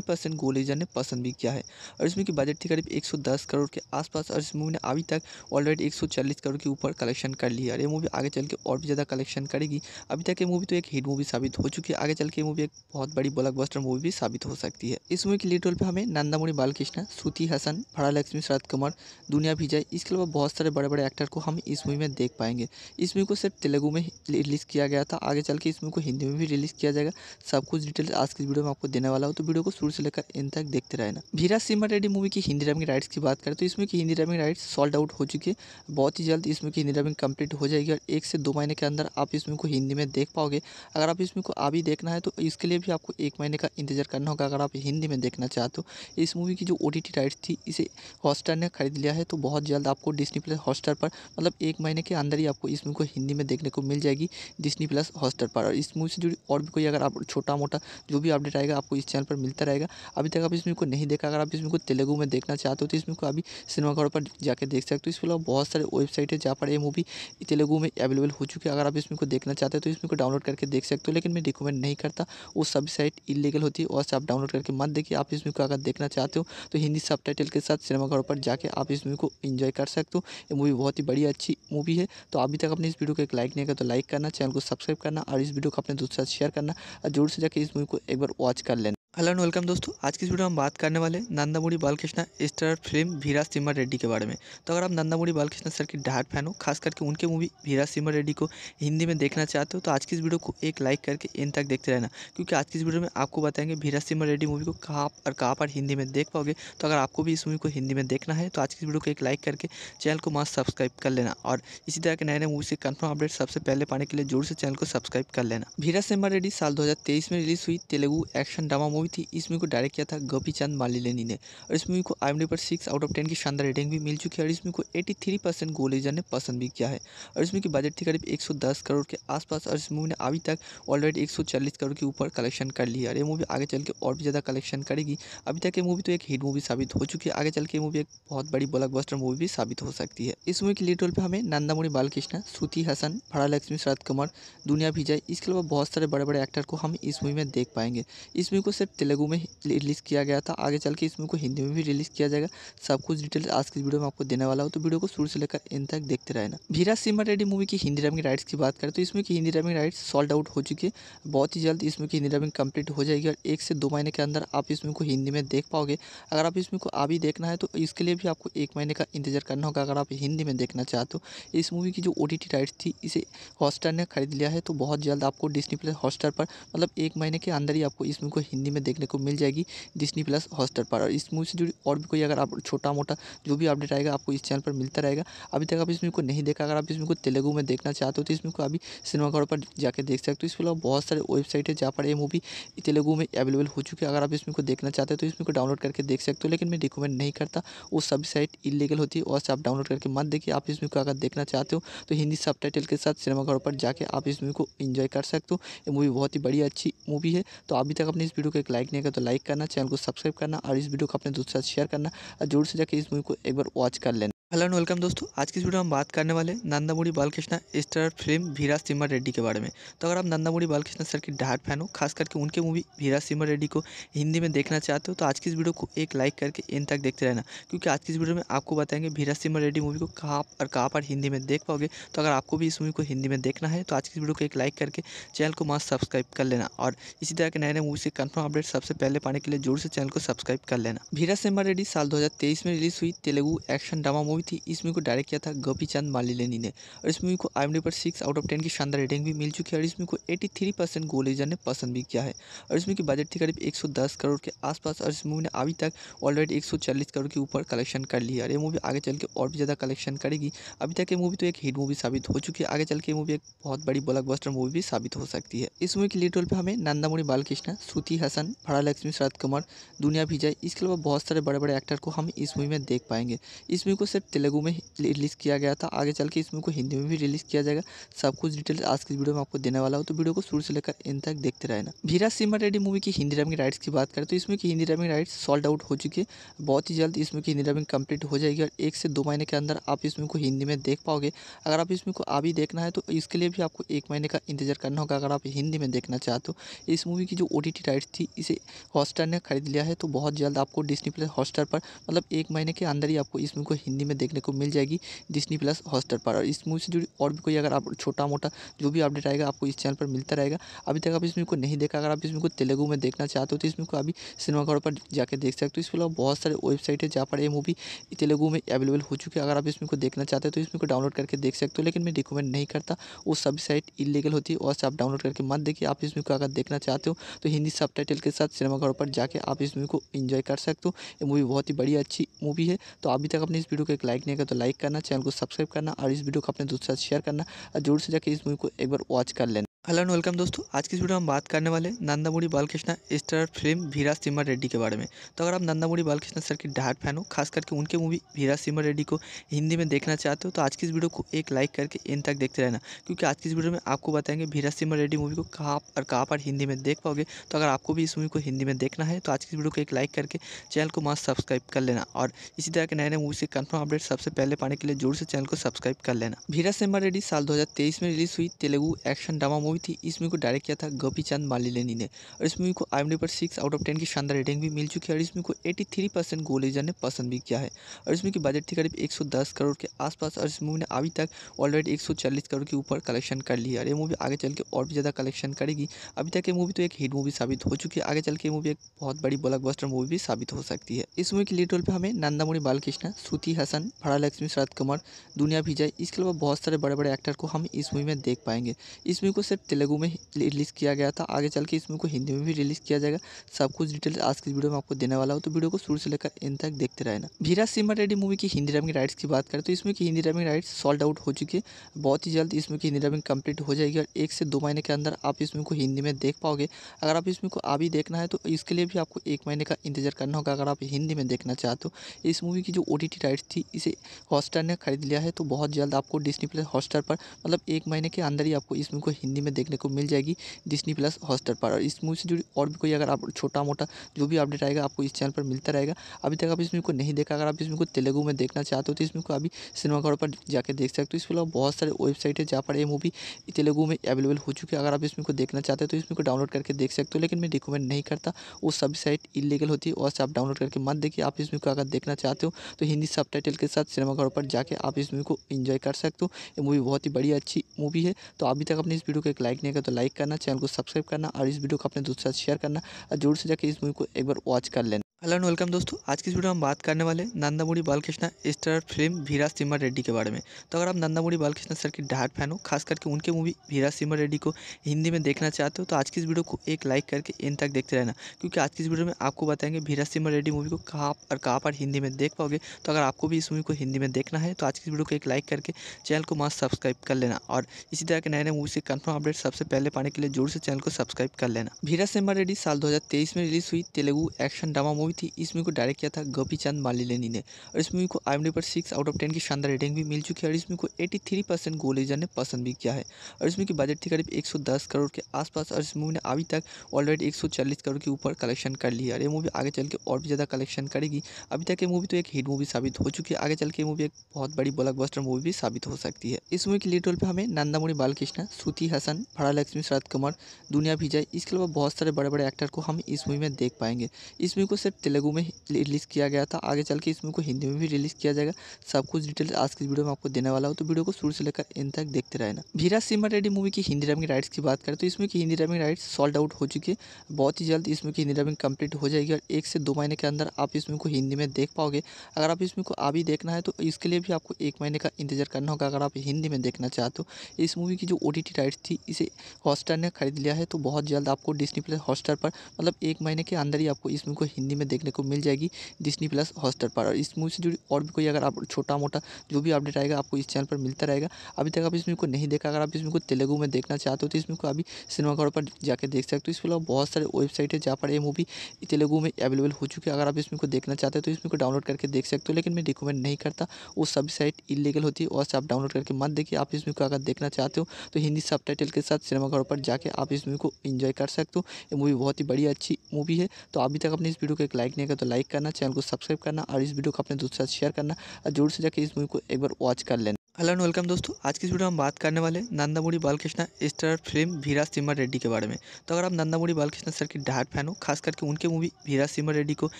परसेंट गोलेजर ने पसंद भी किया है और इस मूवी की बजट थी करीब एक सौ दस करोड़ के आसपास और इस मूवी ने अभी तक ऑलरेडी एक सौ चालीस करोड़ के ऊपर कलेक्शन कर लिया और ये मूवी आगे चल के और भी ज़्यादा कलेक्शन करेगी अभी तक ये मूवी तो एक हिट मूवी साबित हो चुकी है आगे चल के मूवी एक बहुत बड़ी ब्लॉकबस्टर मूवी भी साबित हो सकती है इस मूवी के लीड रोल पर हमें नंदामुणि बालकृष्णा श्रुति हसन फड़ा लक्ष्मी शरद कुमार दुनिया विजय इसके अलावा बहुत सारे बड़े बड़े एक्टर को हम इस मूवी में देख पाएंगे इस मूवी को सिर्फ तेलुगु में रिलीज़ किया गया था आगे चल के इस मूवी को हिंदी में भी रिलीज़ किया जाएगा सब कुछ डिटेल्स आज की वीडियो में आपको देने वाला हूँ तो वीडियो को शुरू से लेकर इन तक देखते रहना भीरा सिमर रेडी मूवी की हिंदी डबिंग राइट्स की बात करें तो इसमें की Hindi dubbing rights sold out हो चुकी है बहुत ही जल्द इसमें की हिंदी डबिंग कंप्लीट हो जाएगी और एक से दो महीने के अंदर आप इसमें को हिंदी में देख पाओगे अगर आप इसमें को अभी देखना है तो इसके लिए भी आपको एक महीने का इंतजार करना होगा अगर आप हिंदी में देखना चाहते हो इस मूवी की जो ओ राइट्स थी इसे हॉटस्टार ने खरीद लिया है तो बहुत जल्द आपको डिस्नी प्लस हॉटस्टार पर मतलब एक महीने के अंदर ही आपको इस मूवी को हिंदी में देखने को मिल जाएगी डिस्नी प्लस हॉस्टर पर और इस मूवी से जुड़ी और भी कोई अगर आप छोटा मोटा जो भी अपडेट आएगा आपको इस चैनल पर मिलता रहेगा अभी तक आप इस मूवी को नहीं देखा अगर आप इस मूवी को तेलुगु में देखना चाहते हो तो इसमें को अभी सिनेमाघरों पर जाकर देख सकते हो तो इसके अलावा बहुत सारे वेबसाइट है जहाँ पर ये मूवी तेलुगु में अवेलेबल हो चुकी है अगर आप इसमें को देखना चाहते हो तो इसमें को डाउनलोड करके देख सकते हो लेकिन मैं रिकमेंड नहीं करता वो सभी साइट इलीगल होती है और आप डाउनलोड करके मत देखिए आप इसमें को अगर देखना चाहते हो तो हिंदी सब के साथ सिनेमाघरों पर जाके आप इस मूवी को इन्जॉय कर सकते हो ये मूवी बहुत ही बढ़िया अच्छी मूवी है तो अभी तक अपने इस वीडियो को एक लाइक नहीं किया तो लाइक करना चैनल को सब्सक्राइब करना और इस वीडियो को अपने दोस्तों साथ शेयर करना और जोर से जाकर इस मूवी को एक बार वॉच कर लेना हेलो एंड वेलकम दोस्तों आज की इस वीडियो में हम बात करने वाले नंदामुड़ी बालकृष्णा स्टार फिल्म भीरा सिम्हा रेड्डी के बारे में तो अगर आप नंदामुड़ी बालकृष्णा सर की डाट फैन हो खास करके उनके मूवी भीरा सिम्हा रेड्डी को हिंदी में देखना चाहते हो तो आज की इस वीडियो को एक लाइक करके इन तक देखते रहना क्योंकि आज की इस वीडियो में आपको बताएंगे भीरा सिम्हा रेड्डी मूवी को कहाँ और कहाँ पर हिंदी में देख पाओगे तो अगर आपको भी इस मूवी को हिंदी में देखना है तो आज की इस वीडियो को एक लाइक करके चैनल को मास्क सब्सक्राइब कर लेना और इसी तरह के नए नए मूवी से कन्फर्म अपडेट सबसे पहले पाने के लिए जोर से चैनल को सब्सक्राइब कर लेना भीरा सिम्हा रेड्डी साल दो में रिलीज हुई Telugu action drama movie movie थी इस मूवी को डायरेक्ट किया था गोपी चंद मालिलेनी ने और इस मूवी को आई पर सिक्स आउट ऑफ टेन की शानदार रेटिंग भी मिल चुकी है और इस मूवी को एटी थ्री परसेंट गोलेजर ने पसंद भी किया है और इस मूवी की बजट थी करीब एक सौ दस करोड़ के आसपास और इस मूवी ने अभी तक ऑलरेडी एक सौ चालीस करोड़ के ऊपर कलेक्शन कर लिया और ये मूवी आगे चल के और भी ज़्यादा कलेक्शन करेगी अभी तक ये मूवी तो एक हिट मूवी साबित हो चुकी है आगे चल के मूवी एक बहुत बड़ी ब्लॉकबस्टर मूवी भी साबित हो सकती है इस मूवी के लीड रोल पर हमें नंदामुरी बालकृष्ण श्रुति हसन भड़ा लक्ष्मी शरद कुमार दुनिया विजय इसके अलावा बहुत सारे बड़े बड़े एक्टर को हम इस मूवी में देख पाएंगे इस मूवी को सिर्फ तेलुगु में रिलीज़ किया गया था आगे चल के इस मूवी को हिंदी में भी रिलीज़ किया जाएगा सब कुछ डिटेल्स आज की वीडियो में आपको देने वाला हूँ तो वीडियो को शुरू से लेकर इन तक देखते रहना भीरा सिमर रेड्डी मूवी की हिंदी डबिंग राइट्स की बात करें तो इसमें की Hindi dubbing rights sold out हो चुकी है बहुत ही जल्द इसमें की हिंदी डबिंग कंप्लीट हो जाएगी और एक से दो महीने के अंदर आप इसमें को हिंदी में देख पाओगे अगर आप इसमें को अभी देखना है तो इसके लिए भी आपको एक महीने का इंतजार करना होगा अगर आप हिंदी में देखना चाहते हो इस मूवी की जो ओ राइट्स थी इसे हॉटस्टार ने खरीद लिया है तो बहुत जल्द आपको डिस्नी प्लस हॉटस्टार पर मतलब एक महीने के अंदर ही आपको इसमें को हिंदी में में देखने को मिल जाएगी डिस्नी प्लस हॉस्टर पर और इस मूवी से जुड़ी और भी कोई अगर आप छोटा मोटा जो भी अपडेट आएगा आपको इस चैनल पर मिलता रहेगा अभी तक आप इसमें को नहीं देखा अगर आप इसमें को तेलुगु में देखना चाहते हो तो इसमें को अभी सिनेमाघरों पर जाकर देख सकते हो इसके अलावा बहुत सारे वेबसाइट है जहाँ पर ये मूवी तेलुगु में अवेलेबल हो चुकी है अगर आप इसमें को देखना चाहते हो तो इसमें को डाउनलोड करके देख सकते हो लेकिन मैं रिकमेंड नहीं करता वो सभी साइट इलीगल होती है और आप डाउनलोड करके मत देखिए आप इसमें को अगर देखना चाहते हो तो हिंदी सब के साथ सिनेमाघरों पर जाके आप इस मूवी को इन्जॉय कर सकते हो ये मूवी बहुत ही बड़ी अच्छी मूवी है तो अभी तक अपने इस वीडियो को एक लाइक नहीं कर तो लाइक करना चैनल को सब्सक्राइब करना और इस वीडियो को अपने दोस्तों साथ शेयर करना और जोर से जाकर इस मूवी को एक बार वॉच कर लेना हेलो एंड वेलकम दोस्तों आज की वीडियो में हम बात करने वाले नंदामुड़ी बालकृष्णा स्टार फिल्म भीरा सिमर रेड्डी के बारे में तो अगर आप नंदामुड़ी बालकृष्णा सर की डाट फैन हो खास करके उनके मूवी भीरा सिमर रेड्डी को हिंदी में देखना चाहते हो तो आज की इस वीडियो को एक लाइक करके इन तक देखते रहना क्योंकि आज की इस वीडियो में आपको बताएंगे भीरा सिमर रेड्डी मूवी को कहाँ और कहाँ पर हिंदी में देख पाओगे तो अगर आपको भी इस मूवी को हिंदी में देखना है तो आज की वीडियो को एक लाइक करके चैनल को मस्त सब्सक्राइब कर लेना और इसी तरह के नए नए मूवी से कन्फर्म अपडेट सबसे पहले पाने के लिए जोर से चैनल को सब्सक्राइब कर लेना भीरा सिमर रेड्डी साल दो में रिलीज हुई Telugu action drama movie movie थी इस मूवी को डायरेक्ट किया था गोपी चंद मालिलेनी ने और इस मूवी को आई पर सिक्स आउट ऑफ टेन की शानदार रेटिंग भी मिल चुकी है और इस मूवी को एटी थ्री परसेंट गोलेजर ने पसंद भी किया है और इस मूवी की बजट थी करीब एक सौ दस करोड़ के आसपास और इस मूवी ने अभी तक ऑलरेडी एक सौ चालीस करोड़ के ऊपर कलेक्शन कर लिया और ये मूवी आगे चल के और भी ज़्यादा कलेक्शन करेगी अभी तक ये मूवी तो एक हिट मूवी साबित हो चुकी है आगे चल के मूवी एक बहुत बड़ी ब्लॉकबस्टर मूवी भी साबित हो सकती है इस मूवी के लीड रोल पर हमें नंदामुड़ी बालकृष्ण श्रुति हसन फड़ा लक्ष्मी शरद कुमार दुनिया विजय इसके अलावा बहुत सारे बड़े बड़े एक्टर को हम इस मूवी में देख पाएंगे इस मूवी को सिर्फ तेलुगु में रिलीज़ किया गया था आगे चल के इस मूवी को हिंदी में भी रिलीज़ किया जाएगा सब कुछ डिटेल्स आज की वीडियो में आपको देने वाला हूँ तो वीडियो को शुरू से लेकर इन तक देखते रहना भीरा सिम्हा रेडी मूवी की हिंदी डबिंग राइट्स की बात करें तो इसमें की Hindi dubbing rights sold out हो चुकी है बहुत ही जल्द इसमें की हिंदी डबिंग कंप्लीट हो जाएगी और एक से दो महीने के अंदर आप इसमें को हिंदी में देख पाओगे अगर आप इसमें को अभी देखना है तो इसके लिए भी आपको एक महीने का इंतजार करना होगा अगर आप हिंदी में देखना चाहते हो इस मूवी की जो ओ राइट्स थी इसे हॉटस्टार ने खरीद लिया है तो बहुत जल्द आपको डिस्नी प्लस हॉटस्टार पर मतलब एक महीने के अंदर ही आपको इस मूवी को हिंदी में देखने को मिल जाएगी डिस्नी प्लस हॉस्टर पर और इस मूवी से जुड़ी और भी कोई अगर आप छोटा मोटा जो भी अपडेट आएगा आपको इस चैनल पर मिलता रहेगा अभी तक आप इस मूवी को नहीं देखा अगर आप इस मूवी को तेलुगु में देखना चाहते हो तो इस मूवी को अभी सिनेमाघरों पर जाकर देख सकते हो तो इसके अलावा बहुत सारे वेबसाइट है जहाँ पर ये मूवी तेलुगु में अवेलेबल हो चुकी है अगर आप इस मूवी को देखना चाहते हो तो इस मूवी को डाउनलोड करके देख सकते हो लेकिन मैं रिकमेंड नहीं करता वो सभी साइट इलीगल होती है और आप डाउनलोड करके मत देखिए आप इस मूवी को अगर देखना चाहते हो तो हिंदी सब के साथ सिनेमाघरों पर जाके आप इस मूवी को इन्जॉय कर सकते हो ये मूवी बहुत ही बढ़िया अच्छी मूवी है तो अभी तक अपने इस वीडियो को एक लाइक नहीं किया तो लाइक करना चैनल को सब्सक्राइब करना और इस वीडियो को अपने दोस्तों साथ शेयर करना और जोर से जाकर इस मूवी को एक बार वॉच कर लेना हेलो एंड वेलकम दोस्तों आज की इस वीडियो में हम बात करने वाले नंदामुड़ी बालकृष्णा स्टार फिल्म वीरा सिम्हा रेड्डी के बारे में तो अगर आप नंदामुड़ी बालकृष्णा सर की डाट फैन हो खास करके उनके मूवी वीरा सिम्हा रेड्डी को हिंदी में देखना चाहते हो तो आज की इस वीडियो को एक लाइक करके इन तक देखते रहना क्योंकि आज की इस वीडियो में आपको बताएंगे वीरा सिम्हा रेड्डी मूवी को कहाँ और कहाँ पर हिंदी में देख पाओगे तो अगर आपको भी इस मूवी को हिंदी में देखना है तो आज की इस वीडियो को एक लाइक करके चैनल को मास्क सब्सक्राइब कर लेना और इसी तरह के नए नए मूवी से कन्फर्म अपडेट सबसे पहले पाने के लिए जोर से चैनल को सब्सक्राइब कर लेना वीरा सिम्हा रेड्डी साल दो में रिलीज हुई Telugu action drama movie movie थी इस मूवी को डायरेक्ट किया था गोपी चंद मालिलेनी ने और इस मूवी को आई पर सिक्स आउट ऑफ टेन की शानदार रेटिंग भी मिल चुकी है और इस मूवी को एटी थ्री परसेंट गोलेजर ने पसंद भी किया है और इस मूवी की बजट थी करीब एक सौ दस करोड़ के आसपास और इस मूवी ने अभी तक ऑलरेडी एक सौ चालीस करोड़ के ऊपर कलेक्शन कर लिया और ये मूवी आगे चल के और भी ज़्यादा कलेक्शन करेगी अभी तक ये मूवी तो एक हिट मूवी साबित हो चुकी है आगे चल के मूवी एक बहुत बड़ी ब्लॉकबस्टर मूवी भी साबित हो सकती है इस मूवी के लीड रोल पर हमें नंदामुनी बालकृष्णा श्रुति हसन भाड़ा लक्ष्मी शरद कुमार दुनिया विजय इसके अलावा बहुत सारे बड़े बड़े एक्टर को हम इस मूवी में देख पाएंगे इस मूवी को सिर्फ तेलुगु में रिलीज़ किया गया था आगे चल के इसमें को हिंदी में भी रिलीज़ किया जाएगा सब कुछ डिटेल्स आज की वीडियो में आपको देने वाला हो तो वीडियो को शुरू से लेकर इन तक देखते रहना भीरा सिमर रेड्डी मूवी की हिंदी डबिंग राइट्स की बात करें तो इसमें की Hindi dubbing rights sold out हो चुकी है बहुत ही जल्द इसमें की हिंदी डबिंग कम्प्लीट हो जाएगी और एक से दो महीने के अंदर आप इसमें को हिंदी में देख पाओगे अगर आप इसमें को अभी देखना है तो इसके लिए भी आपको एक महीने का इंतजार करना होगा अगर आप हिंदी में देखना चाहते हो इस मूवी की जो ओ राइट्स थी इसे हॉटस्टार ने खरीद लिया है तो बहुत जल्द आपको डिस्नी प्लस हॉटस्टार पर मतलब एक महीने के अंदर ही आपको इसमें को हिंदी में देखने को मिल जाएगी डिस्नी प्लस हॉस्टर पर और इस मूवी से जुड़ी और भी कोई अगर आप छोटा मोटा जो भी अपडेट आएगा आपको इस चैनल पर मिलता रहेगा अभी तक आप इस मूवी को नहीं देखा अगर आप इस मूवी को तेलुगु में देखना चाहते हो तो इस मूवी को अभी सिनेमाघरों पर जाकर देख सकते हो इसके अलावा बहुत सारे वेबसाइट है जहाँ पर ये मूवी तेलुगु में अवेलेबल हो चुकी है अगर आप इस मूवी को देखना चाहते हो तो इस मूवी को डाउनलोड करके देख सकते हो लेकिन मैं रिकमेंड नहीं करता वो सभी साइट इलीगल होती है और आप डाउनलोड करके मत देखिए आप इस मूवी को अगर देखना चाहते हो तो हिंदी सब के साथ सिनेमाघरों पर जाकर आप इस मूवी को इन्जॉय कर सकते हो ये मूवी बहुत ही बड़ी अच्छी मूवी है तो अभी तक अपने इस वीडियो को एक लाइक नहीं किया तो लाइक करना चैनल को सब्सक्राइब करना और इस वीडियो को अपने दोस्तों साथ शेयर करना और जोर से जाकर इस मूवी को एक बार वॉच कर लेना हेलो एंड वेलकम दोस्तों आज की वीडियो में हम बात करने वाले नंदामुड़ी बालकृष्णा स्टार फिल्म भीरा सिमर रेड्डी के बारे में तो अगर आप नंदामुड़ी बालकृष्णा सर की डार्ट फैन हो खास करके उनके मूवी भीरा सिमर रेड्डी को हिंदी में देखना चाहते हो तो आज की इस वीडियो को एक लाइक करके इन तक देखते रहना क्योंकि आज की इस वीडियो में आपको बताएंगे भीरा सिमर रेड्डी मूवी को कहाँ और कहाँ पर हिंदी में देख पाओगे तो अगर आपको भी इस मूवी को हिंदी में देखना है तो आज की वीडियो को एक लाइक करके चैनल को मस्त सब्सक्राइब कर लेना और इसी तरह के नए नए मूवी से कन्फर्म अपडेट सबसे पहले पाने के लिए जोर से चैनल को सब्सक्राइब कर लेना भीरा सिमर रेड्डी साल दो में रिलीज हुई Telugu action drama movie movie थी इस मूवी को डायरेक्ट किया था गोपी चंद मालिलेनी ने और इस मूवी को आई पर सिक्स आउट ऑफ टेन की शानदार रेटिंग भी मिल चुकी है और इस मूवी को एटी थ्री परसेंट गोलेजर ने पसंद भी किया है और इसमें की बजट थी करीब एक सौ दस करोड़ के आसपास और इस मूवी ने अभी तक ऑलरेडी एक सौ चालीस करोड़ के ऊपर कलेक्शन कर लिया और ये मूवी आगे चल के और भी ज़्यादा कलेक्शन करेगी अभी तक ये मूवी तो एक हिट मूवी साबित हो चुकी है आगे चल के मूवी एक बहुत बड़ी ब्लॉकबस्टर मूवी भी साबित हो सकती है इस मूवी के लीड रोल पर हमें नंदामुड़ी बालकृष्ण श्रुति हसन भरा लक्ष्मी शरद कुमार दुनिया विजय इसके अलावा बहुत सारे बड़े बड़े एक्टर को हम इस मूवी में देख पाएंगे इस मूवी को सिर्फ तेलुगु में रिलीज़ किया गया था आगे चल के इस मूवी को हिंदी में भी रिलीज़ किया जाएगा सब कुछ डिटेल्स आज की वीडियो में आपको देने वाला हूँ तो वीडियो को शुरू से लेकर इन तक देखते रहना भीरा सिम्हा रेडी मूवी की हिंदी डबिंग राइट्स की बात करें तो इसमें की Hindi dubbing rights sold out हो चुकी है बहुत ही जल्द इसमें की हिंदी डबिंग कंप्लीट हो जाएगी और एक से दो महीने के अंदर आप इसमें को हिंदी में देख पाओगे अगर आप इसमें को अभी देखना है तो इसके लिए भी आपको एक महीने का इंतजार करना होगा अगर आप हिंदी में देखना चाहते हो इस मूवी की जो ओ राइट्स थी इसे हॉस्टार ने खरीद लिया है तो बहुत जल्द आपको डिस्नी प्लस हॉस्टार पर मतलब एक महीने के अंदर ही आपको इस मूवी को हिंदी में देखने को मिल जाएगी डिस्नी प्लस हॉस्टर पर और इस मूवी से जुड़ी और भी कोई अगर आप छोटा मोटा जो भी अपडेट आएगा आपको इस चैनल पर मिलता रहेगा अभी तक आप इस मूवी को नहीं देखा अगर आप इस मूवी को तेलुगु में देखना चाहते हो तो इसमें को अभी सिनेमाघरों पर जाकर देख सकते हो इसके अलावा बहुत सारे वेबसाइट है जहाँ पर ये मूवी तेलुगु में अवेलेबल हो चुकी है अगर आप इसमें को देखना चाहते हो तो इसमें को डाउनलोड करके देख सकते हो लेकिन मैं रिकमेंड नहीं करता वो सभी साइट इलीगल होती है और आप डाउनलोड करके मत देखिए आप इसमें को अगर देखना चाहते हो तो हिंदी सब के साथ सिनेमाघरों पर जाके आप इस मूवी को इन्जॉय कर सकते हो ये मूवी बहुत ही बढ़िया अच्छी मूवी है तो अभी तक अपने इस वीडियो को एक लाइक नहीं किया तो लाइक करना चैनल को सब्सक्राइब करना और इस वीडियो को अपने दोस्तों साथ शेयर करना और जोर से जाकर इस मूवी को एक बार वॉच कर लेना हेलो एंड वेलकम दोस्तों आज की वीडियो में हम बात करने वाले नंदामुड़ी बालकृष्णा स्टार फिल्म भीरा सिमर रेड्डी के बारे में तो अगर आप नंदामुड़ी बालकृष्णा सर की डार्ट फैन हो खास करके उनके मूवी भीरा सिमर रेड्डी को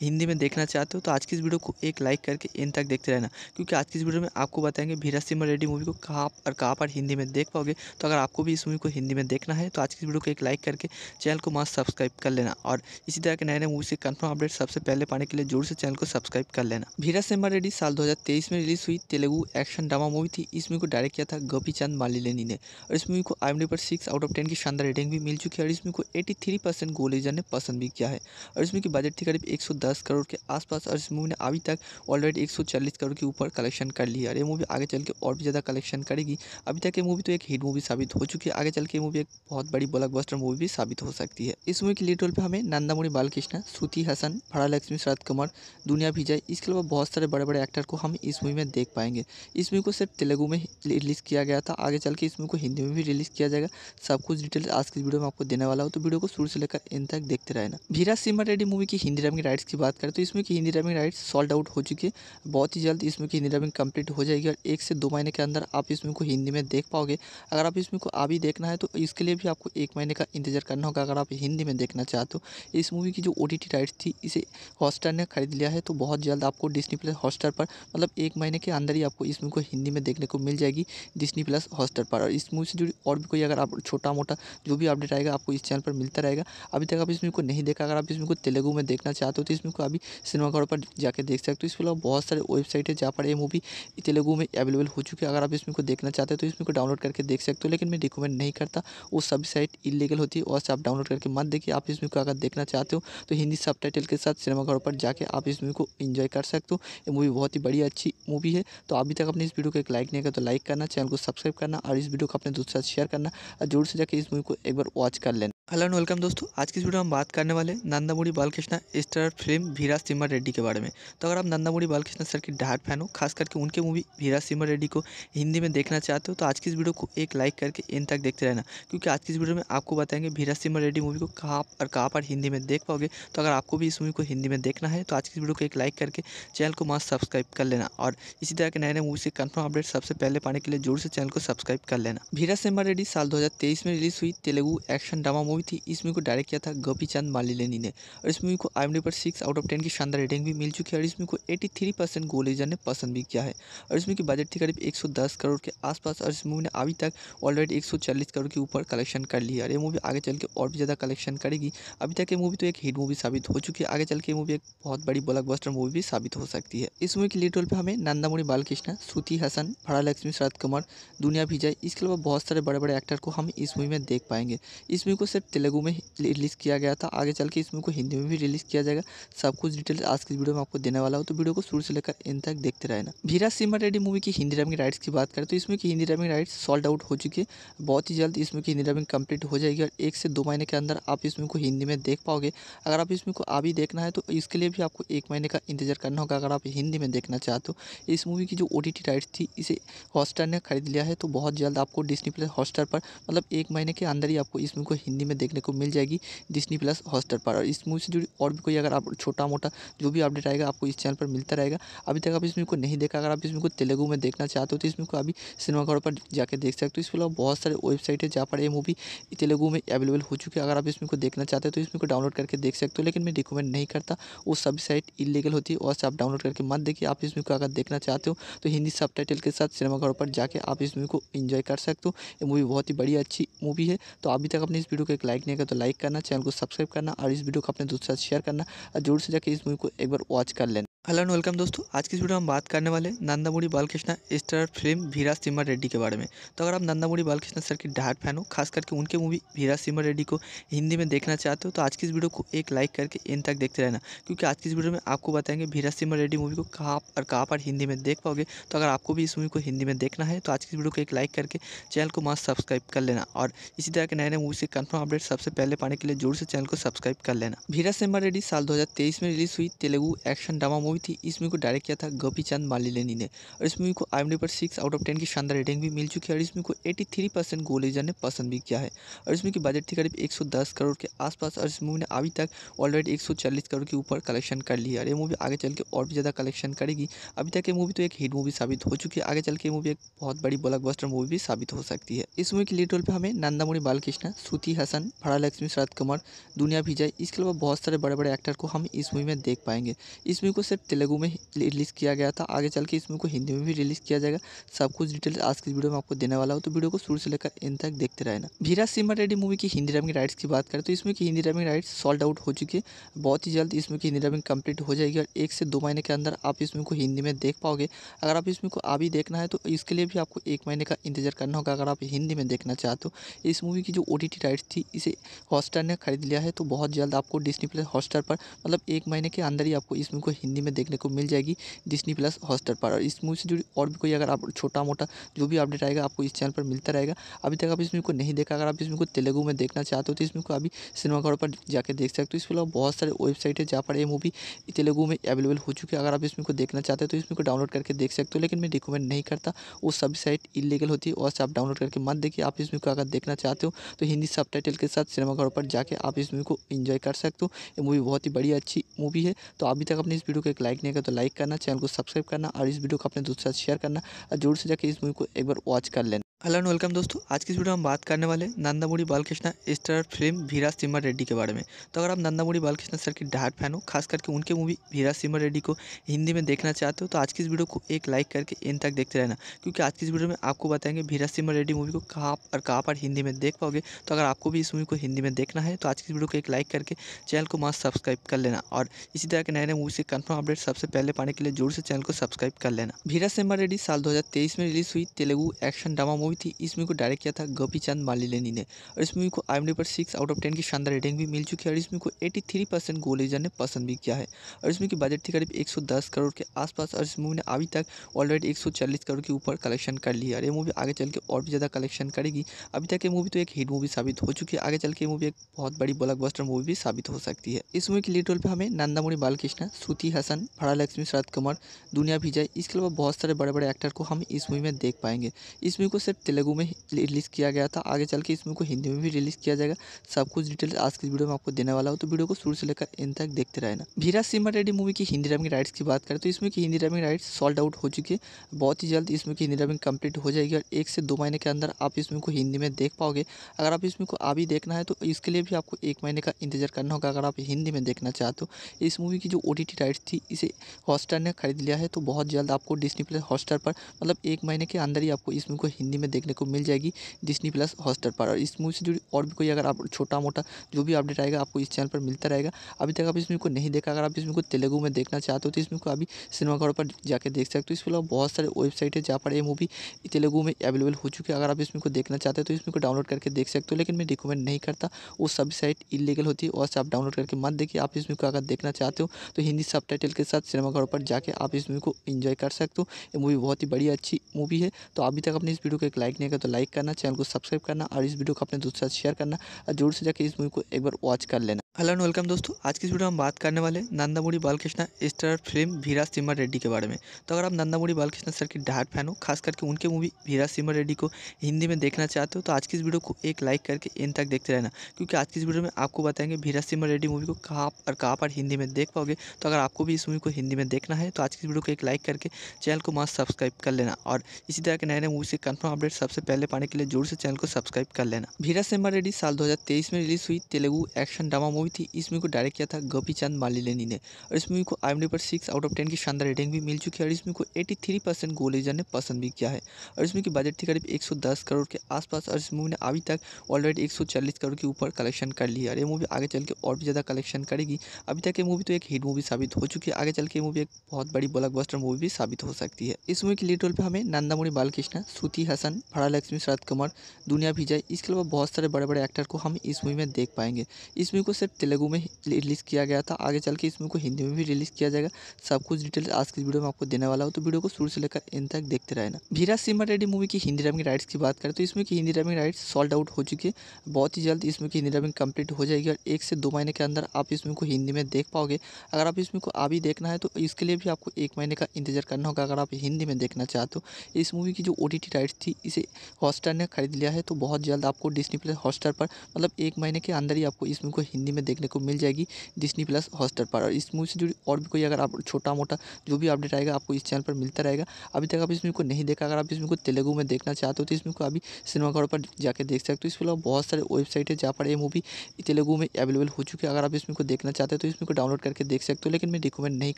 हिंदी में देखना चाहते हो तो आज की इस वीडियो को एक लाइक करके इन तक देखते रहना क्योंकि आज की इस वीडियो में आपको बताएंगे भीरा सिमर रेड्डी मूवी को कहाँ और कहाँ पर हिंदी में देख पाओगे तो अगर आपको भी इस मूवी को हिंदी में देखना है तो आज की इस वीडियो को एक लाइक करके चैनल को मास्क सब्सक्राइब कर लेना और इसी तरह के नए नए मूवी से कन्फर्म अपडेट सबसे पहले पाने के लिए जोर से चैनल को सब्सक्राइब कर लेना भीरा सिमर रेड्डी साल दो में रिलीज हुई Telugu action drama movie movie थी इस मूवी को डायरेक्ट किया था गोपी चंद मालिलेनी ने और इस मूवी को आई पर सिक्स आउट ऑफ टेन की शानदार रेटिंग भी मिल चुकी है और इस मूवी को एटी थ्री परसेंट गोलेजर ने पसंद भी किया है और इस मूवी की बजट थी करीब एक सौ दस करोड़ के आसपास और इस मूवी ने अभी तक ऑलरेडी एक सौ चालीस करोड़ के ऊपर कलेक्शन कर लिया और ये मूवी आगे चल के और भी ज़्यादा कलेक्शन करेगी अभी तक ये मूवी तो एक हिट मूवी साबित हो चुकी है आगे चल के मूवी एक बहुत बड़ी ब्लॉकबस्टर मूवी भी साबित हो सकती है इस मूवी के लीड रोल पर हमें नंदामुरी बालकृष्णा श्रुति हसन फड़ा लक्ष्मी शरद कुमार दुनिया विजय इसके अलावा बहुत सारे बड़े बड़े एक्टर को हम इस मूवी में देख पाएंगे इस मूवी को सिर्फ तेलुगु में रिलीज़ किया गया था आगे चल के इसमें को हिंदी में भी रिलीज़ किया जाएगा सब कुछ डिटेल्स आज की वीडियो में आपको देने वाला हो तो वीडियो को शुरू से लेकर इन तक देखते रहना भीरा सिमर रेड्डी मूवी की हिंदी डबिंग राइट्स की बात करें तो इसमें की Hindi dubbing rights sold out हो चुकी है बहुत ही जल्द इसमें की हिंदी डबिंग कंप्लीट हो जाएगी और एक से दो महीने के अंदर आप इसमें को हिंदी में देख पाओगे अगर आप इसमें को अभी देखना है तो इसके लिए भी आपको एक महीने का इंतजार करना होगा अगर आप हिंदी में देखना चाहते हो इस मूवी की जो ओ राइट्स थी इसे हॉटस्टार ने खरीद लिया है तो बहुत जल्द आपको डिस्नी प्लस हॉटस्टार पर मतलब एक महीने के अंदर ही आपको इसमें को हिंदी में देखने को मिल जाएगी डिस्नी प्लस हॉस्टर पर और इस मूवी से जुड़ी और भी कोई अगर आप छोटा मोटा जो भी अपडेट आएगा आपको इस चैनल पर मिलता रहेगा अभी तक आप इसमें को नहीं देखा अगर आप इसमें को तेलुगु में देखना चाहते हो तो इसमें को अभी सिनेमाघरों पर जाकर देख सकते हो इसके अलावा बहुत सारे वेबसाइट है जहाँ पर ये मूवी तेलुगु में अवेलेबल हो चुकी है अगर आप इसमें को देखना चाहते हो तो इसमें को डाउनलोड करके देख सकते हो लेकिन मैं रिकमेंड नहीं करता वो सभी साइट इलीगल होती है और आप डाउनलोड करके मत देखिए आप इसमें को अगर देखना चाहते हो तो हिंदी सब के साथ सिनेमाघरों पर जाकर आप इस मूवी को इन्जॉय कर सकते हो ये मूवी बहुत ही बड़ी अच्छी मूवी है तो अभी तक अपने इस वीडियो को तक लाइक नहीं किया तो लाइक करना चैनल को सब्सक्राइब करना और इस वीडियो को अपने दोस्तों साथ शेयर करना और जोर से जाकर इस मूवी को एक बार वॉच कर लेना हेलो एंड वेलकम दोस्तों आज की इस वीडियो में हम बात करने वाले नंदामुड़ी बालकृष्णा स्टार फिल्म भीरा सिमर रेड्डी के बारे में तो अगर आप नंदामुड़ी बालकृष्णा सर की डाहर फैन हो खास करके उनके मूवी भीरा सिमर रेड्डी को हिंदी में देखना चाहते हो तो आज की इस वीडियो को एक लाइक करके इन तक देखते रहना क्योंकि आज की इस वीडियो में आपको बताएंगे भीरा सिमर रेड्डी मूवी को कहाँ और कहाँ पर हिंदी में देख पाओगे तो अगर आपको भी इस मूवी को हिंदी में देखना है तो आज की इस वीडियो को एक लाइक करके चैनल को मास्क सब्सक्राइब कर लेना और इसी तरह के नए नए मूवी से कन्फर्म अपडेट सबसे पहले पाने के लिए जोर से चैनल को सब्सक्राइब कर लेना भीरा सिम्बा रेड्डी साल 2023 में रिलीज हुई तेलुगु एक्शन ड्रामा मूवी थी इस मूवी को डायरेक्ट किया था गोपी चंद मालिलेनी ने और इस मूवी को आई पर सिक्स आउट ऑफ टेन की शानदार रेटिंग भी मिल चुकी है और इस मूवी को एटी थ्री परसेंट गोलेजर ने पसंद भी किया है और इसमें की बजट थी करीब एक सौ दस करोड़ के आसपास और इस मूवी ने अभी तक ऑलरेडी एक सौ चालीस करोड़ के ऊपर कलेक्शन कर लिया और ये मूवी आगे चल के और भी ज़्यादा कलेक्शन करेगी अभी तक ये मूवी तो एक हिट मूवी साबित हो चुकी है आगे चल के मूवी एक बहुत बड़ी ब्लॉकबस्टर मूवी भी साबित हो सकती है इस मूवी के लीड रोल पर हमें नंदामुड़ी बालकृष्ण श्रुति हसन खान फरा लक्ष्मी शरद कुमार दुनिया विजय इसके अलावा बहुत सारे बड़े बड़े एक्टर को हम इस मूवी में देख पाएंगे इस मूवी को सिर्फ तेलुगू में रिलीज़ किया गया था आगे चल के इस मूवी को हिंदी में भी रिलीज़ किया जाएगा सब कुछ डिटेल्स आज की वीडियो में आपको देने वाला हो तो वीडियो को शुरू से लेकर इन तक देखते रहना भीरा सिमर रेड्डी मूवी की हिंदी डबिंग राइट्स की बात करें तो इसमें की Hindi dubbing rights sold out हो चुकी है बहुत ही जल्द इसमें की हिंदी डबिंग कंप्लीट हो जाएगी और एक से दो महीने के अंदर आप इसमें को हिंदी में देख पाओगे अगर आप इसमें को अभी देखना है तो इसके लिए भी आपको एक महीने का इंतजार करना होगा अगर आप हिंदी में देखना चाहते हो इस मूवी की जो ओ राइट्स थी इसे हॉटस्टार ने खरीद लिया है तो बहुत जल्द आपको डिस्नी प्लस हॉटस्टार पर मतलब एक महीने के अंदर ही आपको इस मूवी को हिंदी में देखने को मिल जाएगी डिस्नी प्लस हॉटस्टार पर और इस मूवी से जुड़ी और भी कोई अगर आप छोटा मोटा जो भी अपडेट आएगा आपको इस चैनल पर मिलता रहेगा अभी तक आप इस मूवी को नहीं देखा अगर आप इस मूवी को तेलुगु में देखना चाहते हो तो इस मूवी को अभी सिनेमाघरों पर जाकर देख सकते हो इसके अलावा बहुत सारे वेबसाइट है जहाँ पर ये मूवी तेलुगु में अवेलेबल हो चुकी है अगर आप इस मूवी को देखना चाहते हो तो इस मूवी को डाउनलोड करके देख सकते हो लेकिन मैं रिकमेंड नहीं करता वो सभी साइट इलीगल होती है और आप डाउनलोड करके मत देखिए आप इस मूवी को अगर देखना चाहते हो तो हिंदी सब के साथ सिनेमाघरों पर जाके आप इस मूवी को इन्जॉय कर सकते हो ये मूवी बहुत ही बड़ी अच्छी मूवी है तो अभी तक अपने इस वीडियो को एक लाइक नहीं किया तो लाइक करना चैनल को सब्सक्राइब करना और इस वीडियो को अपने दोस्तों साथ शेयर करना और जरूर से जाकर इस मूवी को एक बार वॉच कर लेना हेलो एंड वेलकम दोस्तों आज की वीडियो में हम बात करने वाले नंदामुड़ी बालकृष्णा स्टार फिल्म वीरा सिम्हा रेड्डी के बारे में तो अगर आप नंदामुड़ी बालकृष्णा सर की डाट फैन हो खास करके उनके मूवी वीरा सिम्हा रेड्डी को हिंदी में देखना चाहते हो तो आज की इस वीडियो को एक लाइक करके इन तक देखते रहना क्योंकि आज की इस वीडियो में आपको बताएंगे वीरा सिम्हा रेड्डी मूवी को कहाँ और कहाँ पर हिंदी में देख पाओगे तो अगर आपको भी इस मूवी को हिंदी में देखना है तो आज की इस वीडियो को एक लाइक करके चैनल को मस्त सब्सक्राइब कर लेना और इसी तरह के नए नए मूवी से कन्फर्म अपडेट सबसे पहले पाने के लिए जोर से चैनल को सब्सक्राइब कर लेना वीरा सिम्हा रेड्डी साल दो में रिलीज़ हुई Telugu action drama movie movie थी इस मूवी को डायरेक्ट किया था गोपी चंद मालिलेनी ने और इस मूवी को आई पर सिक्स आउट ऑफ टेन की शानदार रेटिंग भी मिल चुकी है और इस मूवी को एटी थ्री परसेंट गोलेजर ने पसंद भी किया है और इस मूवी की बजट थी करीब एक सौ दस करोड़ के आसपास और इस मूवी ने अभी तक ऑलरेडी एक सौ चालीस करोड़ के ऊपर कलेक्शन कर लिया और ये मूवी आगे चल के और भी ज़्यादा कलेक्शन करेगी अभी तक ये मूवी तो एक हिट मूवी साबित हो चुकी है आगे चल के मूवी एक बहुत बड़ी ब्लॉकबस्टर मूवी भी साबित हो सकती है इस मूवी के लीड रोल पर हमें नंदामुड़ी बालकृष्णा श्रुति हसन फड़ा लक्ष्मी शरद कुमार दुनिया विजय इसके अलावा बहुत सारे बड़े बड़े एक्टर को हम इस मूवी में देख पाएंगे इस मूवी को सिर्फ तेलुगु में रिलीज़ किया गया था आगे चल के इस मूवी को हिंदी में भी रिलीज़ किया जाएगा सब कुछ डिटेल्स आज की वीडियो में आपको देने वाला हो तो वीडियो को शुरू से लेकर इन तक देखते रहना भीरा सिमर रेडी मूवी की हिंदी डबिंग राइट्स की बात करें तो इसमें की Hindi dubbing rights sold out हो चुकी है बहुत ही जल्द इसमें की हिंदी डबिंग कंप्लीट हो जाएगी और एक से दो महीने के अंदर आप इसमें को हिंदी में देख पाओगे अगर आप इसमें को अभी देखना है तो इसके लिए भी आपको एक महीने का इंतजार करना होगा अगर आप हिंदी में देखना चाहते हो इस मूवी की जो ओ राइट्स थी इसे हॉटस्टार ने खरीद लिया है तो बहुत जल्द आपको डिस्नी प्लस हॉटस्टार पर मतलब एक महीने के अंदर ही आपको इस मूवी को हिंदी में देखने को मिल जाएगी डिस्नी प्लस हॉस्टर पर और इस मूवी से जुड़ी और भी कोई अगर आप छोटा मोटा जो भी अपडेट आएगा आपको इस चैनल पर मिलता रहेगा अभी तक आप इसमें को नहीं देखा अगर आप इसमें को तेलुगु में देखना चाहते हो तो इसमें को अभी सिनेमाघरों पर जाकर देख सकते हो इसके अलावा बहुत सारे वेबसाइट है जहाँ पर ये मूवी तेलुगु में अवेलेबल हो चुकी है अगर आप इसमें को देखना चाहते हो तो इसमें को डाउनलोड करके देख सकते हो लेकिन मैं रिकमेंड नहीं करता वो सभी साइट इलीगल होती है और आप डाउनलोड करके मत देखिए आप इसमें को अगर देखना चाहते हो तो हिंदी सब के साथ सिनेमाघरों पर जाकर आप इस मूवी को इन्जॉय कर सकते हो ये मूवी बहुत ही बड़ी अच्छी मूवी है तो अभी तक आपने इस वीडियो को तक लाइक नहीं किया तो लाइक करना चैनल को सब्सक्राइब करना और इस वीडियो को अपने दोस्तों साथ शेयर करना और जोर से जाकर इस मूवी को एक बार वॉच कर लेना हेलो एंड वेलकम दोस्तों आज की इस वीडियो में हम बात करने वाले नंदामुड़ी बालकृष्णा स्टार फिल्म भीरा सिमर रेड्डी के बारे में तो अगर आप नंदामुड़ी बालकृष्णा सर की डाट फैन हो खास करके उनके मूवी भीरा सिमर रेड्डी को हिंदी में देखना चाहते हो तो आज की इस वीडियो को एक लाइक करके इन तक देखते रहना क्योंकि आज की इस वीडियो में आपको बताएंगे भीरा सिमर रेड्डी मूवी को कहाँ और कहाँ पर हिंदी में देख पाओगे तो अगर आपको भी इस मूवी को हिंदी में देखना है तो आज की इस वीडियो को एक लाइक करके चैनल को मास्क सब्सक्राइब कर लेना और इसी तरह के नए नए मूवी से कन्फर्म अपडेट सबसे पहले पाने के लिए जोर से चैनल को सब्सक्राइब कर लेना भीरा सिमर रेड्डी साल दो में रिलीज हुई तेलुगू एक्शन ड्रामा मूवी थी इस मूवी को डायरेक्ट किया था गोपी चंद मालिलेनी ने और इस मूवी को आई पर सिक्स आउट ऑफ टेन की शानदार रेटिंग भी मिल चुकी है और इस मूवी को एटी थ्री परसेंट गोलेजर ने पसंद भी किया है और इस मूवी की बजट थी करीब एक सौ दस करोड़ के आसपास और इस मूवी ने अभी तक ऑलरेडी एक सौ चालीस करोड़ के ऊपर कलेक्शन कर लिया और ये मूवी आगे चल के और भी ज़्यादा कलेक्शन करेगी अभी तक ये मूवी तो एक हिट मूवी साबित हो चुकी है आगे चल के मूवी एक बहुत बड़ी ब्लॉकबस्टर मूवी भी साबित हो सकती है इस मूवी के लीड रोल पर हमें नंदामुरी बालकृष्णा श्रुति हसन भाड़ा लक्ष्मी शरद कुमार दुनिया विजय इसके अलावा बहुत सारे बड़े बड़े एक्टर को हम इस मूवी में देख पाएंगे इस मूवी को सिर्फ तेलुगु में रिलीज़ किया गया था आगे चल के इस मूवी को हिंदी में भी रिलीज़ किया जाएगा सब कुछ डिटेल्स आज की वीडियो में आपको देने वाला हूँ तो वीडियो को शुरू से लेकर इन तक देखते रहना भीरा सिमर रेडी मूवी की हिंदी डबिंग राइट्स की बात करें तो इसमें की Hindi dubbing rights sold out हो चुकी है बहुत ही जल्द इसमें की हिंदी डबिंग कम्प्लीट हो जाएगी और एक से दो महीने के अंदर आप इसमें को हिंदी में देख पाओगे अगर आप इसमें को अभी देखना है तो इसके लिए भी आपको एक महीने का इंतजार करना होगा अगर आप हिंदी में देखना चाहते हो इस मूवी की जो ओ राइट्स थी इसे हॉस्टार ने खरीद लिया है तो बहुत जल्द आपको डिस्नी प्लस हॉस्टार पर मतलब एक महीने के अंदर ही आपको इसमें को हिंदी में में देखने को मिल जाएगी डिस्नी प्लस हॉस्टर पर और इस मूवी से जुड़ी और भी कोई अगर आप छोटा मोटा जो भी अपडेट आएगा आपको इस चैनल पर मिलता रहेगा अभी तक आप इसमें को नहीं देखा अगर आप इसमें को तेलुगु में देखना चाहते हो तो इसमें को अभी सिनेमाघरों पर जाकर देख सकते हो इसके अलावा बहुत सारे वेबसाइट है जहाँ पर यह मूवी तेलुगु में अवेलेबल हो चुकी है अगर आप इसमें को देखना चाहते हो तो इसमें को डाउनलोड करके देख सकते हो लेकिन मैं रिकमेंड नहीं करता वो सभी साइट इलीगल होती है और से आप डाउनलोड करके मत देखिए आप इसमें को अगर देखना चाहते हो तो हिंदी सब के साथ सिनेमाघरों पर जाके आप इस मूवी को इन्जॉय कर सकते हो ये मूवी बहुत ही बड़ी अच्छी मूवी है तो अभी तक अपने इस वीडियो को लाइक नहीं करें तो लाइक करना चैनल को सब्सक्राइब करना और इस वीडियो को अपने दोस्तों के साथ शेयर करना और जरूर से जाकर इस मूवी को एक बार वॉच कर लेना हेलो एंड वेलकम दोस्तों आज की वीडियो में हम बात करने वाले नंदामुड़ी बालकृष्णा स्टार फिल्म भीरा सिमर रेड्डी के बारे में तो अगर आप नंदामुड़ी बालकृष्णा सर की डार्ट फैन हो खास करके उनके मूवी भीरा सिमर रेड्डी को हिंदी में देखना चाहते हो तो आज की इस वीडियो को एक लाइक करके इन तक देखते रहना क्योंकि आज की इस वीडियो में आपको बताएंगे भीरा सिमर रेड्डी मूवी को कहाँ और कहाँ पर हिंदी में देख पाओगे तो अगर आपको भी इस मूवी को हिंदी में देखना है तो आज की इस वीडियो को एक लाइक करके चैनल को मास्क सब्सक्राइब कर लेना और इसी तरह के नए नए मूवी से कन्फर्म अपडेट सबसे पहले पाने के लिए जोर से चैनल को सब्सक्राइब कर लेना भीरा सिमर रेड्डी साल दो में रिलीज हुई Telugu action drama movie movie थी इस मूवी को डायरेक्ट किया था गोपी चंद मालिलेनी ने और इस मूवी को आई पर सिक्स आउट ऑफ टेन की शानदार रेटिंग भी मिल चुकी है और इस मूवी को एटी थ्री परसेंट गोलेजर ने पसंद भी किया है और इस मूवी की बजट थी करीब एक करोड़ के आसपास और इस मूवी ने अभी तक ऑलरेडी एक करोड़ के ऊपर कलेक्शन कर लिया और ये मूवी आगे चल के और भी ज़्यादा कलेक्शन करेगी अभी तक ये मूवी तो एक हिट मूवी साबित हो चुकी है आगे चल के मूवी एक बहुत बड़ी ब्लॉक मूवी भी साबित हो सकती है इस मूवी के लीड रोल पर हमें नंदामुरी बालकृष्णा श्रुति हसन भाड़ा लक्ष्मी शरद कुमार दुनिया विजय इसके अलावा बहुत सारे बड़े बड़े एक्टर को हम इस मूवी में देख पाएंगे इस मूवी को सिर्फ तेलुगू में रिलीज़ किया गया था आगे चल के इस मूवी को हिंदी में भी रिलीज़ किया जाएगा सब कुछ डिटेल्स आज की वीडियो में आपको देने वाला हो तो वीडियो को शुरू से लेकर इन तक देखते रहना भीरा सिमर रेडी मूवी की हिंदी डबिंग राइट्स की बात करें तो इसमें की Hindi dubbing rights sold out हो चुकी है बहुत ही जल्द इसमें की हिंदी डबिंग कंप्लीट हो जाएगी और एक से दो महीने के अंदर आप इसमें को हिंदी में देख पाओगे अगर आप इसमें को अभी देखना है तो इसके लिए भी आपको एक महीने का इंतजार करना होगा अगर आप हिंदी में देखना चाहते हो इस मूवी की जो ओ राइट्स थी इसे हॉटस्टार ने खरीद लिया है तो बहुत जल्द आपको डिस्नी प्लस हॉटस्टार पर मतलब एक महीने के अंदर ही आपको इस मूवी को हिंदी में देखने को मिल जाएगी डिस्नी प्लस हॉस्टर पर और इस मूवी से जुड़ी और भी कोई अगर आप छोटा मोटा जो भी अपडेट आएगा आपको इस चैनल पर मिलता रहेगा अभी तक आप इस मूवी को नहीं देखा अगर आप इस मूवी को तेलुगु में देखना चाहते हो तो इस मूवी को अभी सिनेमाघरों पर जाकर देख सकते हो इसके अलावा बहुत सारे वेबसाइट है जहाँ पर यह मूवी तेलुगु में अवेलेबल हो चुकी है अगर आप इस मूवी को देखना चाहते हो तो इस मूवी को डाउनलोड करके देख सकते हो लेकिन मैं रिकमेंड नहीं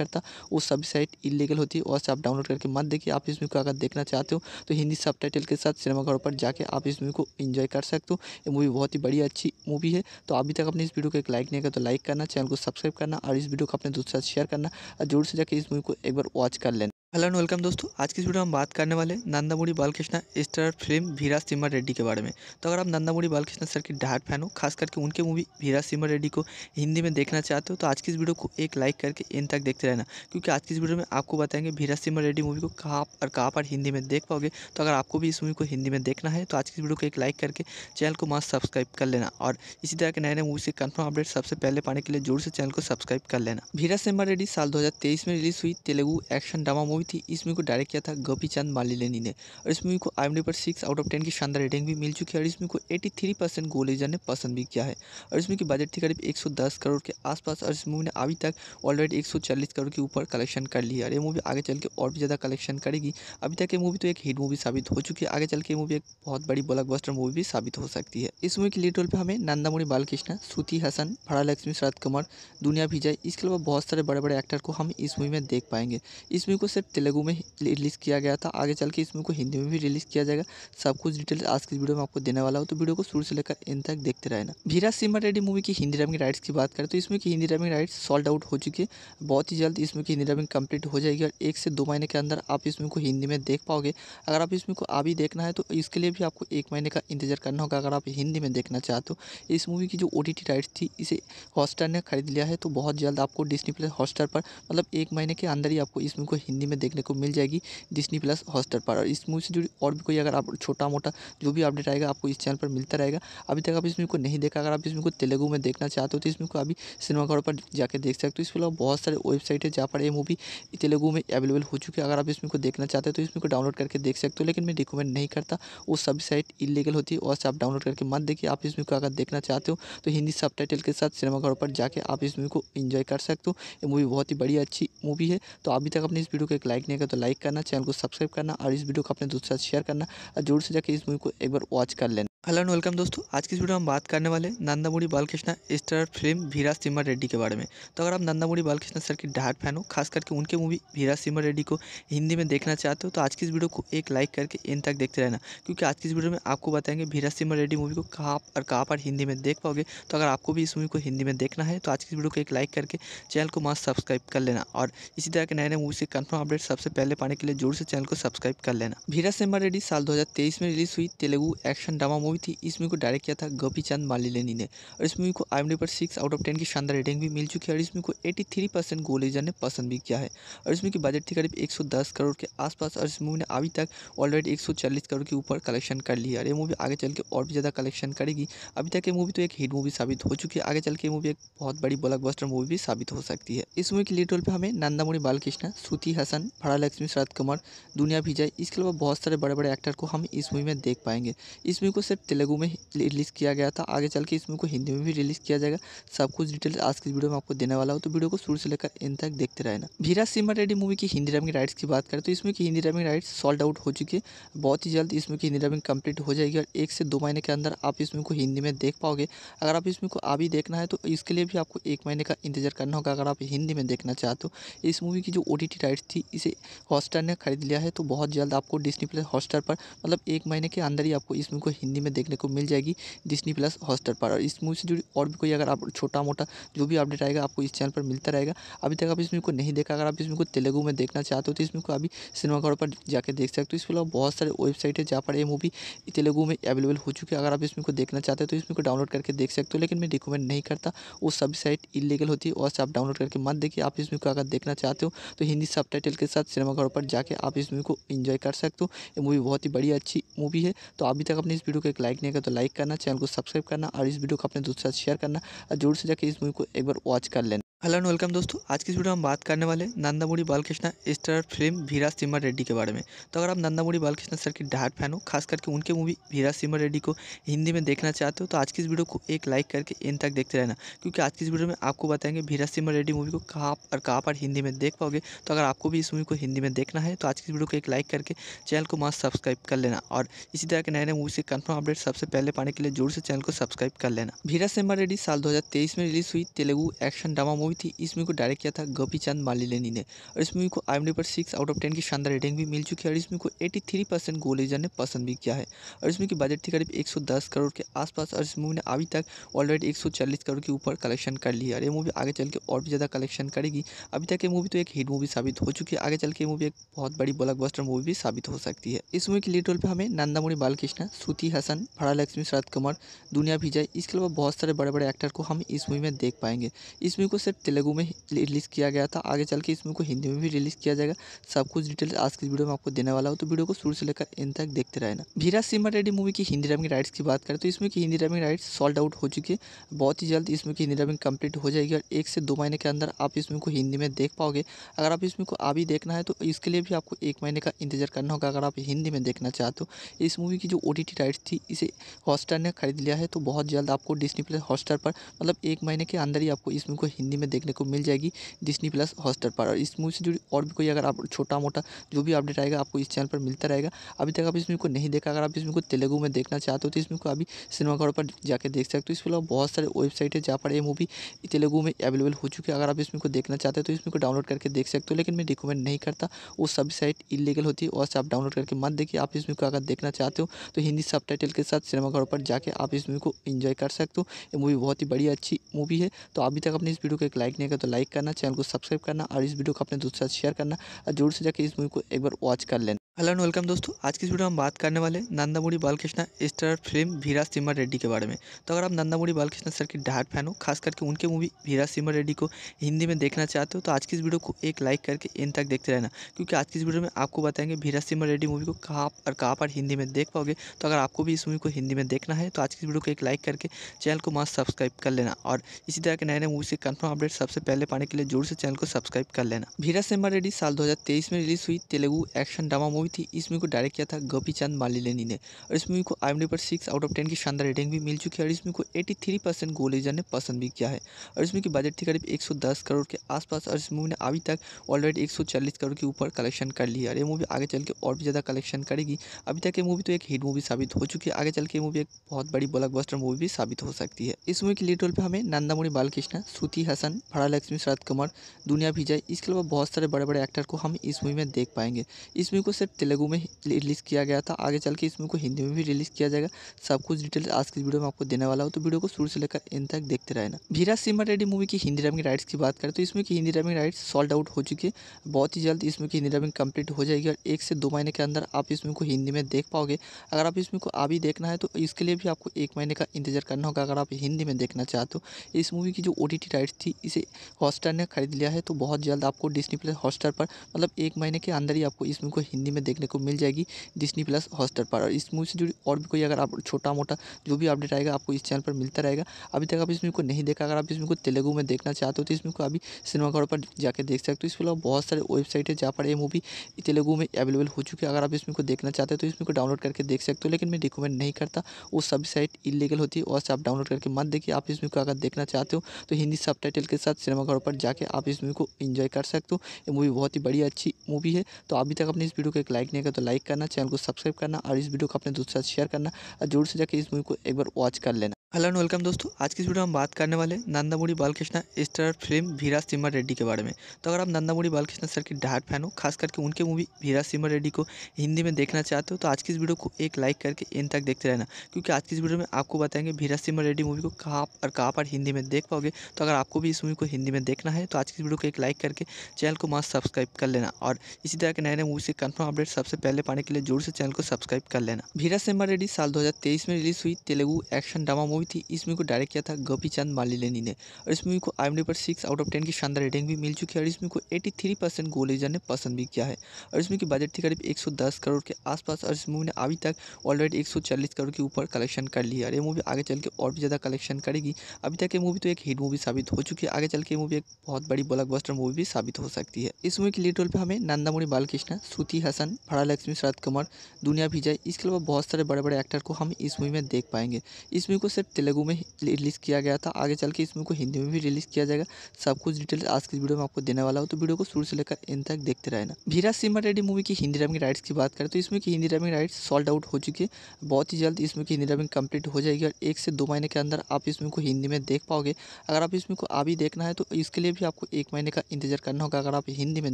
करता वो सब साइट इलीगल होती है और आप डाउनलोड करके मत देखिए आप इस मूवी को अगर देखना चाहते हो तो हिंदी सब के साथ सिनेमाघरों पर जाके आप इस मूवी को इन्जॉय कर सकते हो ये मूवी बहुत ही बड़ी अच्छी मूवी है तो अभी तक अपने इस वीडियो को तक लाइक नहीं किया तो लाइक करना चैनल को सब्सक्राइब करना और इस वीडियो को अपने दोस्तों साथ शेयर करना और जरूर से जाकर इस मूवी को एक बार वॉच कर लेना हेलो एंड वेलकम दोस्तों आज की इस वीडियो में हम बात करने वाले नंदामुड़ी बालकृष्णा स्टार फिल्म भीरा सिमर रेड्डी के बारे में तो अगर आप नंदामुड़ी बालकृष्णा सर की डाट फैन हो खास करके उनके मूवी भीरा सिमर रेड्डी को हिंदी में देखना चाहते हो तो आज की इस वीडियो को एक लाइक करके इन तक देखते रहना क्योंकि आज की इस वीडियो में आपको बताएंगे भीरा सिमर रेड्डी मूवी को कहाँ और कहाँ पर हिंदी में देख पाओगे तो अगर आपको भी इस मूवी को हिंदी में देखना है तो आज की इस वीडियो को एक लाइक करके चैनल को मास्क सब्सक्राइब कर लेना और इसी तरह के नए नए मूवी से कन्फर्म अपडेट सबसे पहले पाने के लिए जोर से चैनल को सब्सक्राइब कर लेना भीरा सिमर रेड्डी साल दो में रिलीज हुई Telugu action drama movie movie थी इस मूवी को डायरेक्ट किया था गोपी चंद मालिलेनी ने और इस मूवी को आई पर सिक्स आउट ऑफ टेन की शानदार रेटिंग भी मिल चुकी है और इस मूवी को एटी थ्री परसेंट गोलेजर ने पसंद भी किया है और इसमें की बजट थी करीब एक सौ दस करोड़ के आसपास और इस मूवी ने अभी तक ऑलरेडी एक सौ चालीस करोड़ के ऊपर कलेक्शन कर लिया और ये मूवी आगे चल के और भी ज़्यादा कलेक्शन करेगी अभी तक ये मूवी तो एक हिट मूवी साबित हो चुकी है आगे चल के मूवी एक बहुत बड़ी बस्टर मूवी भी साबित हो सकती है इस मूवी के लीड रोल पर हमें नंदामुरी बालकृष्ण श्रुति हसन भड़ा लक्ष्मी शरद कुमार दुनिया भिजय इसके अलावा बहुत सारे बड़े बड़े एक्टर को हम इस मूवी में देख पाएंगे इस मूवी को सिर्फ तेलुगु में रिलीज़ किया गया था आगे चल के इस मूवी को हिंदी में भी रिलीज़ किया जाएगा सब कुछ डिटेल्स आज की वीडियो में आपको देने वाला हूँ तो वीडियो को शुरू से लेकर इन तक देखते रहना भीरा सिमर रेड्डी मूवी की हिंदी रमिंग राइट्स की बात करें तो इसमें की Hindi ramming rights sold out हो चुकी है बहुत ही जल्द इसमें की हिंदी रमिंग कंप्लीट हो जाएगी और एक से दो महीने के अंदर आप इसमें को हिंदी में देख पाओगे अगर आप इसमें को अभी देखना है तो इसके लिए भी आपको एक महीने का इंतजार करना होगा अगर आप हिंदी में देखना चाहते हो इस मूवी की जो ओ राइट्स थी इसे हॉटस्टार ने खरीद लिया है तो बहुत जल्द आपको डिस्नी प्लस हॉटस्टार पर मतलब एक महीने के अंदर ही आपको इसमें को हिंदी में देखने को मिल जाएगी डिस्नी प्लस हॉस्टर पर और इस मूवी से जुड़ी और भी कोई अगर आप छोटा मोटा जो भी अपडेट आएगा आपको इस चैनल पर मिलता रहेगा अभी तक आप इसमें को नहीं देखा अगर आप इसमें को तेलुगु में देखना चाहते हो तो इसमें को अभी सिनेमाघरों पर जाकर देख सकते हो इसके अलावा बहुत सारे वेबसाइट है जहाँ पर यह मूवी तेलुगु में अवेलेबल हो चुकी है अगर आप इसमें को देखना चाहते हो तो इसमें को डाउनलोड करके देख सकते हो लेकिन मैं रिकमेंड नहीं करता वो सब साइट इलीगल होती है और आप डाउनलोड करके मत देखिए आप इसमें को अगर देखना चाहते हो तो हिंदी सब के साथ सिनेमाघरों पर जाकर आप इस मूवी को इन्जॉय कर सकते हो ये मूवी बहुत ही बड़ी अच्छी मूवी है तो अभी तक अपने इस वीडियो को एक लाइक नहीं कर तो लाइक करना चैनल को सब्सक्राइब करना और इस वीडियो को अपने दोस्तों के साथ शेयर करना और जरूर से जाकर इस मूवी को एक बार वॉच कर लेना हेलो एंड वेलकम दोस्तों आज की वीडियो में हम बात करने वाले नंदामुड़ी बालकृष्णा स्टार फिल्म भीरा सिम्हा रेड्डी के बारे में तो अगर आप नंदामुड़ी बालकृष्णा सर के डाट फैन हो खास करके उनके मूवी भीरा सिमर रेड्डी को हिंदी में देखना चाहते हो तो आज की इस वीडियो को एक लाइक करके इन तक देखते रहना क्योंकि आज की इस वीडियो में आपको बताएंगे भीरा सिम्हा रेड्डी मूवी को कहाँ और कहाँ पर हिंदी में देख पाओगे तो अगर आपको भी इस मूवी को हिंदी में देखना है तो आज की इस वीडियो को एक लाइक करके चैनल को मास्क सब्सक्राइब कर लेना और इसी तरह के नए नए मूवी से कन्फर्म अपडेट सबसे पहले पाने के लिए जोर से चैनल को सब्सक्राइब कर लेना भीरा सिमर रेड्डी साल दो में रिलीज़ हुई Telugu action drama movie movie थी इस मूवी को डायरेक्ट किया था गोपी चंद मालिलेनी ने और इस मूवी को आई पर सिक्स आउट ऑफ टेन की शानदार रेटिंग भी मिल चुकी है और इस मूवी को एटी थ्री परसेंट गोलेजर ने पसंद भी किया है और इस मूवी की बजट थी करीब एक सौ दस करोड़ के आसपास और इस मूवी ने अभी तक ऑलरेडी एक सौ चालीस करोड़ के ऊपर कलेक्शन कर लिया और ये मूवी आगे चल के और भी ज़्यादा कलेक्शन करेगी अभी तक ये मूवी तो एक हिट मूवी साबित हो चुकी है आगे चल के मूवी एक बहुत बड़ी ब्लॉकबस्टर मूवी भी साबित हो सकती है इस मूवी के लीड रोल पर हमें नंदामुणि बालकृष्णा श्रुति हसन फरा लक्ष्मी शरद कुमार दुनिया विजय इसके अलावा बहुत सारे बड़े बड़े एक्टर को हम इस मूवी में देख पाएंगे इस मूवी को सिर्फ तेलुगु में रिलीज़ किया गया था आगे चल के इस मूवी को हिंदी में भी रिलीज़ किया जाएगा सब कुछ डिटेल्स आज की वीडियो में आपको देने वाला हो तो वीडियो को शुरू से लेकर इन तक देखते रहना भीरा सिमर रेड्डी मूवी की हिंदी डबिंग राइट्स की बात करें तो इसमें की Hindi dubbing rights sold out हो चुकी है बहुत ही जल्द इसमें की हिंदी डबिंग कंप्लीट हो जाएगी और एक से दो महीने के अंदर आप इसमें को हिंदी में देख पाओगे अगर आप इसमें को अभी देखना है तो इसके लिए भी आपको एक महीने का इंतजार करना होगा अगर आप हिंदी में देखना चाहते हो इस मूवी की जो ओ राइट्स थी इसे हॉटस्टार ने खरीद लिया है तो बहुत जल्द आपको डिस्नी प्लस हॉटस्टार पर मतलब एक महीने के अंदर ही आपको इस मूवी को हिंदी में देखने को मिल जाएगी डिस्नी प्लस हॉस्टर पर और इस मूवी से जुड़ी और भी कोई अगर आप छोटा मोटा जो भी अपडेट आएगा आपको इस चैनल पर मिलता रहेगा अभी तक आप इस मूवी को नहीं देखा अगर आप इस मूवी को तेलुगु में देखना चाहते हो तो इस मूवी को अभी सिनेमाघरों पर जाकर देख सकते हो इसके अलावा बहुत सारे वेबसाइट है जहाँ पर यह मूवी तेलुगु में अवेलेबल हो चुकी है अगर आप इस मूवी को देखना चाहते हो तो इस मूवी को डाउनलोड करके देख सकते हो लेकिन मैं रिकमेंड नहीं करता वो सभी साइट इलीगल होती है और आप डाउनलोड करके मत देखिए आप इस मूवी को अगर देखना चाहते हो तो हिंदी सब के साथ सिनेमाघरों पर जाके आप इस मूवी को इन्जॉय कर सकते हो ये मूवी बहुत ही बढ़िया अच्छी मूवी है तो अभी तक अपने इस वीडियो को एक लाइक नहीं किया तो लाइक करना चैनल को सब्सक्राइब करना और इस वीडियो को अपने दोस्तों साथ शेयर करना और जोर से जाकर इस मूवी को एक बार वॉच कर लेना हेलो एंड वेलकम दोस्तों आज की इस वीडियो में हम बात करने वाले नंदामुड़ी बालकृष्णा स्टार फिल्म भीरा सिमर रेड्डी के बारे में तो अगर आप नंदामुड़ी बालकृष्णा सर की डाट फैन हो खास करके उनके मूवी भीरा सिमर रेड्डी को हिंदी में देखना चाहते हो तो आज की इस वीडियो को एक लाइक करके इन तक देखते रहना क्योंकि आज की इस वीडियो में आपको बताएंगे भीरा सिमर रेड्डी मूवी को कहाँ और कहाँ पर हिंदी में देख पाओगे तो अगर आपको भी इस मूवी को हिंदी में देखना है तो आज की इस वीडियो को एक लाइक करके चैनल को मस्त सब्सक्राइब कर लेना और इसी तरह के नए नए मूवी से कन्फर्म अपडेट सबसे पहले पाने के लिए जोर से चैनल को सब्सक्राइब कर लेना भीरा सिमर रेड्डी साल दो में रिलीज हुई Telugu action drama movie movie थी इस मूवी को डायरेक्ट किया था गोपी चंद मालिलेनी ने और इस मूवी को आई पर सिक्स आउट ऑफ टेन की शानदार रेटिंग भी मिल चुकी है और इस मूवी को एटी थ्री परसेंट गोलेजर ने पसंद भी किया है और इसमें की बजट थी करीब एक सौ दस करोड़ के आसपास और इस मूवी ने अभी तक ऑलरेडी एक सौ चालीस करोड़ के ऊपर कलेक्शन कर लिया और ये मूवी आगे चल के और भी ज़्यादा कलेक्शन करेगी अभी तक ये मूवी तो एक हिट मूवी साबित हो चुकी है आगे चल के मूवी एक बहुत बड़ी ब्लॉकबस्टर मूवी भी साबित हो सकती है इस मूवी के लीड रोल पर हमें नंदामुरी बालकृष्ण श्रुति हसन भाड़ा लक्ष्मी शरद कुमार दुनिया भिजय इसके अलावा बहुत सारे बड़े बड़े एक्टर को हम इस मूवी में देख पाएंगे इस मूवी को सिर्फ तेलुगु में रिलीज़ किया गया था आगे चल के इस मूवी को हिंदी में भी रिलीज़ किया जाएगा सब कुछ डिटेल्स आज की वीडियो में आपको देने वाला हूँ तो वीडियो को शुरू से लेकर इन तक देखते रहना भीरा सिमर रेड्डी मूवी की हिंदी डबिंग राइट्स की बात करें तो इसमें की Hindi dubbing rights sold out हो चुकी है बहुत ही जल्द इसमें की हिंदी डबिंग कंप्लीट हो जाएगी और एक से दो महीने के अंदर आप इसमें को हिंदी में देख पाओगे अगर आप इसमें को अभी देखना है तो इसके लिए भी आपको एक महीने का इंतजार करना होगा अगर आप हिंदी में देखना चाहते हो इस मूवी की जो ओ राइट्स थी इसे हॉटस्टार ने खरीद लिया है तो बहुत जल्द आपको डिस्नी प्लस हॉटस्टार पर मतलब एक महीने के अंदर ही आपको इसमें को हिंदी में देखने को मिल जाएगी डिस्नी प्लस हॉस्टर पर और इस मूवी से जुड़ी और भी कोई अगर आप छोटा मोटा जो भी अपडेट आएगा आपको इस चैनल पर मिलता रहेगा अभी तक आप इस मूवी को नहीं देखा अगर आप इस मूवी को तेलुगु में देखना चाहते हो तो इस मूवी को अभी सिनेमाघरों पर जाकर देख सकते हो इसके अलावा बहुत सारे वेबसाइट है जहाँ पर यह मूवी तेलुगु में अवेलेबल हो चुकी है अगर आप इसमें को देखना चाहते हो तो इसमें को डाउनलोड करके देख सकते हो लेकिन मैं रिकमेंड नहीं करता वो सब साइट इलीगल होती है और से आप डाउनलोड करके मत देखिए आप इसमें को अगर देखना चाहते हो तो हिंदी सब के साथ सिनेमाघरों पर जाके आप इस मूवी को इन्जॉय कर सकते हो ये मूवी बहुत ही बड़ी अच्छी मूवी है तो अभी तक अपने इस वीडियो को एक लाइक नहीं कर तो लाइक करना चैनल को सब्सक्राइब करना और इस वीडियो को अपने दोस्तों साथ शेयर करना और जरूर से जाकर इस मूवी को एक बार वॉच कर लेना हेलो एंड वेलकम दोस्तों आज की वीडियो में हम बात करने वाले नंदामुड़ी बालकृष्णा स्टार फिल्म भीरा सिमर रेड्डी के बारे में तो अगर आप नंदामुड़ी बालकृष्णा सर के डार्ट फैन हो खास करके उनके मूवी भीरा सिमर रेड्डी को हिंदी में देखना चाहते हो तो आज की इस वीडियो को एक लाइक करके इन तक देखते रहना क्योंकि आज की इस वीडियो में आपको बताएंगे भीरा सिमर रेड्डी मूवी को कहाँ और कहाँ पर हिंदी में देख पाओगे तो अगर आपको भी इस मूवी को हिंदी में देखना है तो आज की वीडियो को एक लाइक करके चैनल को मस्त सब्सक्राइब कर लेना और इसी तरह के नए नए मूवी से कन्फर्म अपडेट सबसे पहले पाने के लिए जोर से चैनल को सब्सक्राइब कर लेना भीरा सिमर रेड्डी साल दो में रिलीज हुई Telugu action drama movie movie थी इस मूवी को डायरेक्ट किया था गोपी चंद मालिलेनी ने और इस मूवी को आई एम पर सिक्स आउट ऑफ टेन की शानदार रेटिंग भी मिल चुकी है और इस मूवी को एटी थ्री परसेंट गोलेजर ने पसंद भी किया है और इस मूवी की बजट थी करीब एक सौ दस करोड़ के आसपास और इस मूवी ने अभी तक ऑलरेडी एक सौ चालीस करोड़ के ऊपर कलेक्शन कर लिया और ये मूवी आगे चल के और भी ज़्यादा कलेक्शन करेगी अभी तक ये मूवी तो एक हिट मूवी साबित हो चुकी है आगे चल के मूवी एक बहुत बड़ी ब्लॉकबस्टर मूवी भी साबित हो सकती है इस मूवी के लीड रोल पर हमें नंदामुणि बालकृष्णा श्रुति हसन फरा लक्ष्मी शरद कुमार दुनिया विजय इसके अलावा बहुत सारे बड़े बड़े एक्टर को हम इस मूवी में देख पाएंगे इस मूवी को सिर्फ तेलुगु में रिलीज़ किया गया था आगे चल के इस मूवी को हिंदी में भी रिलीज़ किया जाएगा सब कुछ डिटेल्स आज की वीडियो में आपको देने वाला हूँ तो वीडियो को शुरू से लेकर इन तक देखते रहना भीरा सिमर रेडी मूवी की हिंदी डबिंग राइट्स की बात करें तो इसमें की Hindi dubbing rights sold out हो चुकी है बहुत ही जल्द इसमें की हिंदी डबिंग कंप्लीट हो जाएगी और एक से दो महीने के अंदर आप इसमें को हिंदी में देख पाओगे अगर आप इसमें को अभी देखना है तो इसके लिए भी आपको एक महीने का इंतजार करना होगा अगर आप हिंदी में देखना चाहते हो इस मूवी की जो ओ राइट्स थी इसे हॉटस्टार ने खरीद लिया है तो बहुत जल्द आपको डिस्नी प्लस हॉटस्टार पर मतलब एक महीने के अंदर ही आपको इस मूवी को हिंदी में देखने को मिल जाएगी डिस्नी प्लस हॉस्टर पर और इस मूवी से जुड़ी और भी कोई अगर आप छोटा मोटा जो भी अपडेट आएगा आपको इस चैनल पर मिलता रहेगा अभी तक आप इस मूवी को नहीं देखा अगर आप इस मूवी को तेलुगु में देखना चाहते हो तो इसमें को अभी सिनेमाघरों पर जाकर देख सकते हो तो इसके अलावा बहुत सारे वेबसाइट है जहाँ पर ये मूवी तेलुगु में अवेलेबल हो चुकी है अगर आप इसमें को देखना चाहते हो तो इसमें को डाउनलोड करके देख सकते हो लेकिन मैं रिकमेंड नहीं करता वो सभी साइट इलीगल होती है और आप डाउनलोड करके मत देखिए आप इसमें को अगर देखना चाहते हो तो हिंदी सब के साथ सिनेमाघरों पर जाके आप इस मूवी को इन्जॉय कर सकते हो ये मूवी बहुत ही बढ़िया अच्छी मूवी है तो अभी तक अपने इस वीडियो को एक लाइक नहीं किया तो लाइक करना चैनल को सब्सक्राइब करना और इस वीडियो को अपने दोस्तों साथ शेयर करना और जोर से जाकर इस मूवी को एक बार वॉच कर लेना हेलो एंड वेलकम दोस्तों आज की इस वीडियो में हम बात करने वाले नंदामुड़ी बालकृष्णा स्टार फिल्म भीरा सिम्हा रेड्डी के बारे में तो अगर आप नंदामुड़ी बालकृष्णा सर की डाट फैन हो खास करके उनके मूवी भीरा सिम्हा रेड्डी को हिंदी में देखना चाहते हो तो आज की इस वीडियो को एक लाइक करके इन तक देखते रहना क्योंकि आज की इस वीडियो में आपको बताएंगे भीरा सिम्हा रेड्डी मूवी को कहाँ और कहाँ पर हिंदी में देख पाओगे तो अगर आपको भी इस मूवी को हिंदी में देखना है तो आज की इस वीडियो को एक लाइक करके चैनल को मास्क सब्सक्राइब कर लेना और इसी तरह के नए नए मूवी से कन्फर्म अपडेट सबसे पहले पाने के लिए जोर से चैनल को सब्सक्राइब कर लेना भीरा सिम्हा रेड्डी साल दो में रिलीज हुई Telugu action drama movie movie थी इस मूवी को डायरेक्ट किया था गोपी चंद मालिलेनी ने और इस मूवी को आई पर सिक्स आउट ऑफ टेन की शानदार रेटिंग भी मिल चुकी है और इस मूवी को एटी थ्री परसेंट गोलेजर ने पसंद भी किया है और इस मूवी की बजट थी करीब एक सौ दस करोड़ के आसपास और इस मूवी ने अभी तक ऑलरेडी एक सौ चालीस करोड़ के ऊपर कलेक्शन कर लिया और ये मूवी आगे चल के और भी ज़्यादा कलेक्शन करेगी अभी तक ये मूवी तो एक हिट मूवी साबित हो चुकी है आगे चल के मूवी एक बहुत बड़ी ब्लॉकबस्टर मूवी भी साबित हो सकती है इस मूवी के लीड रोल पर हमें नंदामुरी बालकृष्ण श्रुति हसन भड़ा लक्ष्मी शरद कुमार दुनिया विजय इसके अलावा बहुत सारे बड़े बड़े एक्टर को हम इस मूवी में देख पाएंगे इस मूवी को सिर्फ तेलुगु में रिलीज़ किया गया था आगे चल के इस मूवी को हिंदी में भी रिलीज़ किया जाएगा सब कुछ डिटेल्स आज की वीडियो में आपको देने वाला हूँ तो वीडियो को शुरू से लेकर इन तक देखते रहना भीरा सिमर रेड्डी मूवी की हिंदी डबिंग राइट्स की बात करें तो इसमें की Hindi dubbing rights sold out हो चुकी है बहुत ही जल्द इसमें की हिंदी डबिंग कंप्लीट हो जाएगी और एक से दो महीने के अंदर आप इसमें को हिंदी में देख पाओगे अगर आप इसमें को अभी देखना है तो इसके लिए भी आपको एक महीने का इंतजार करना होगा अगर आप हिंदी में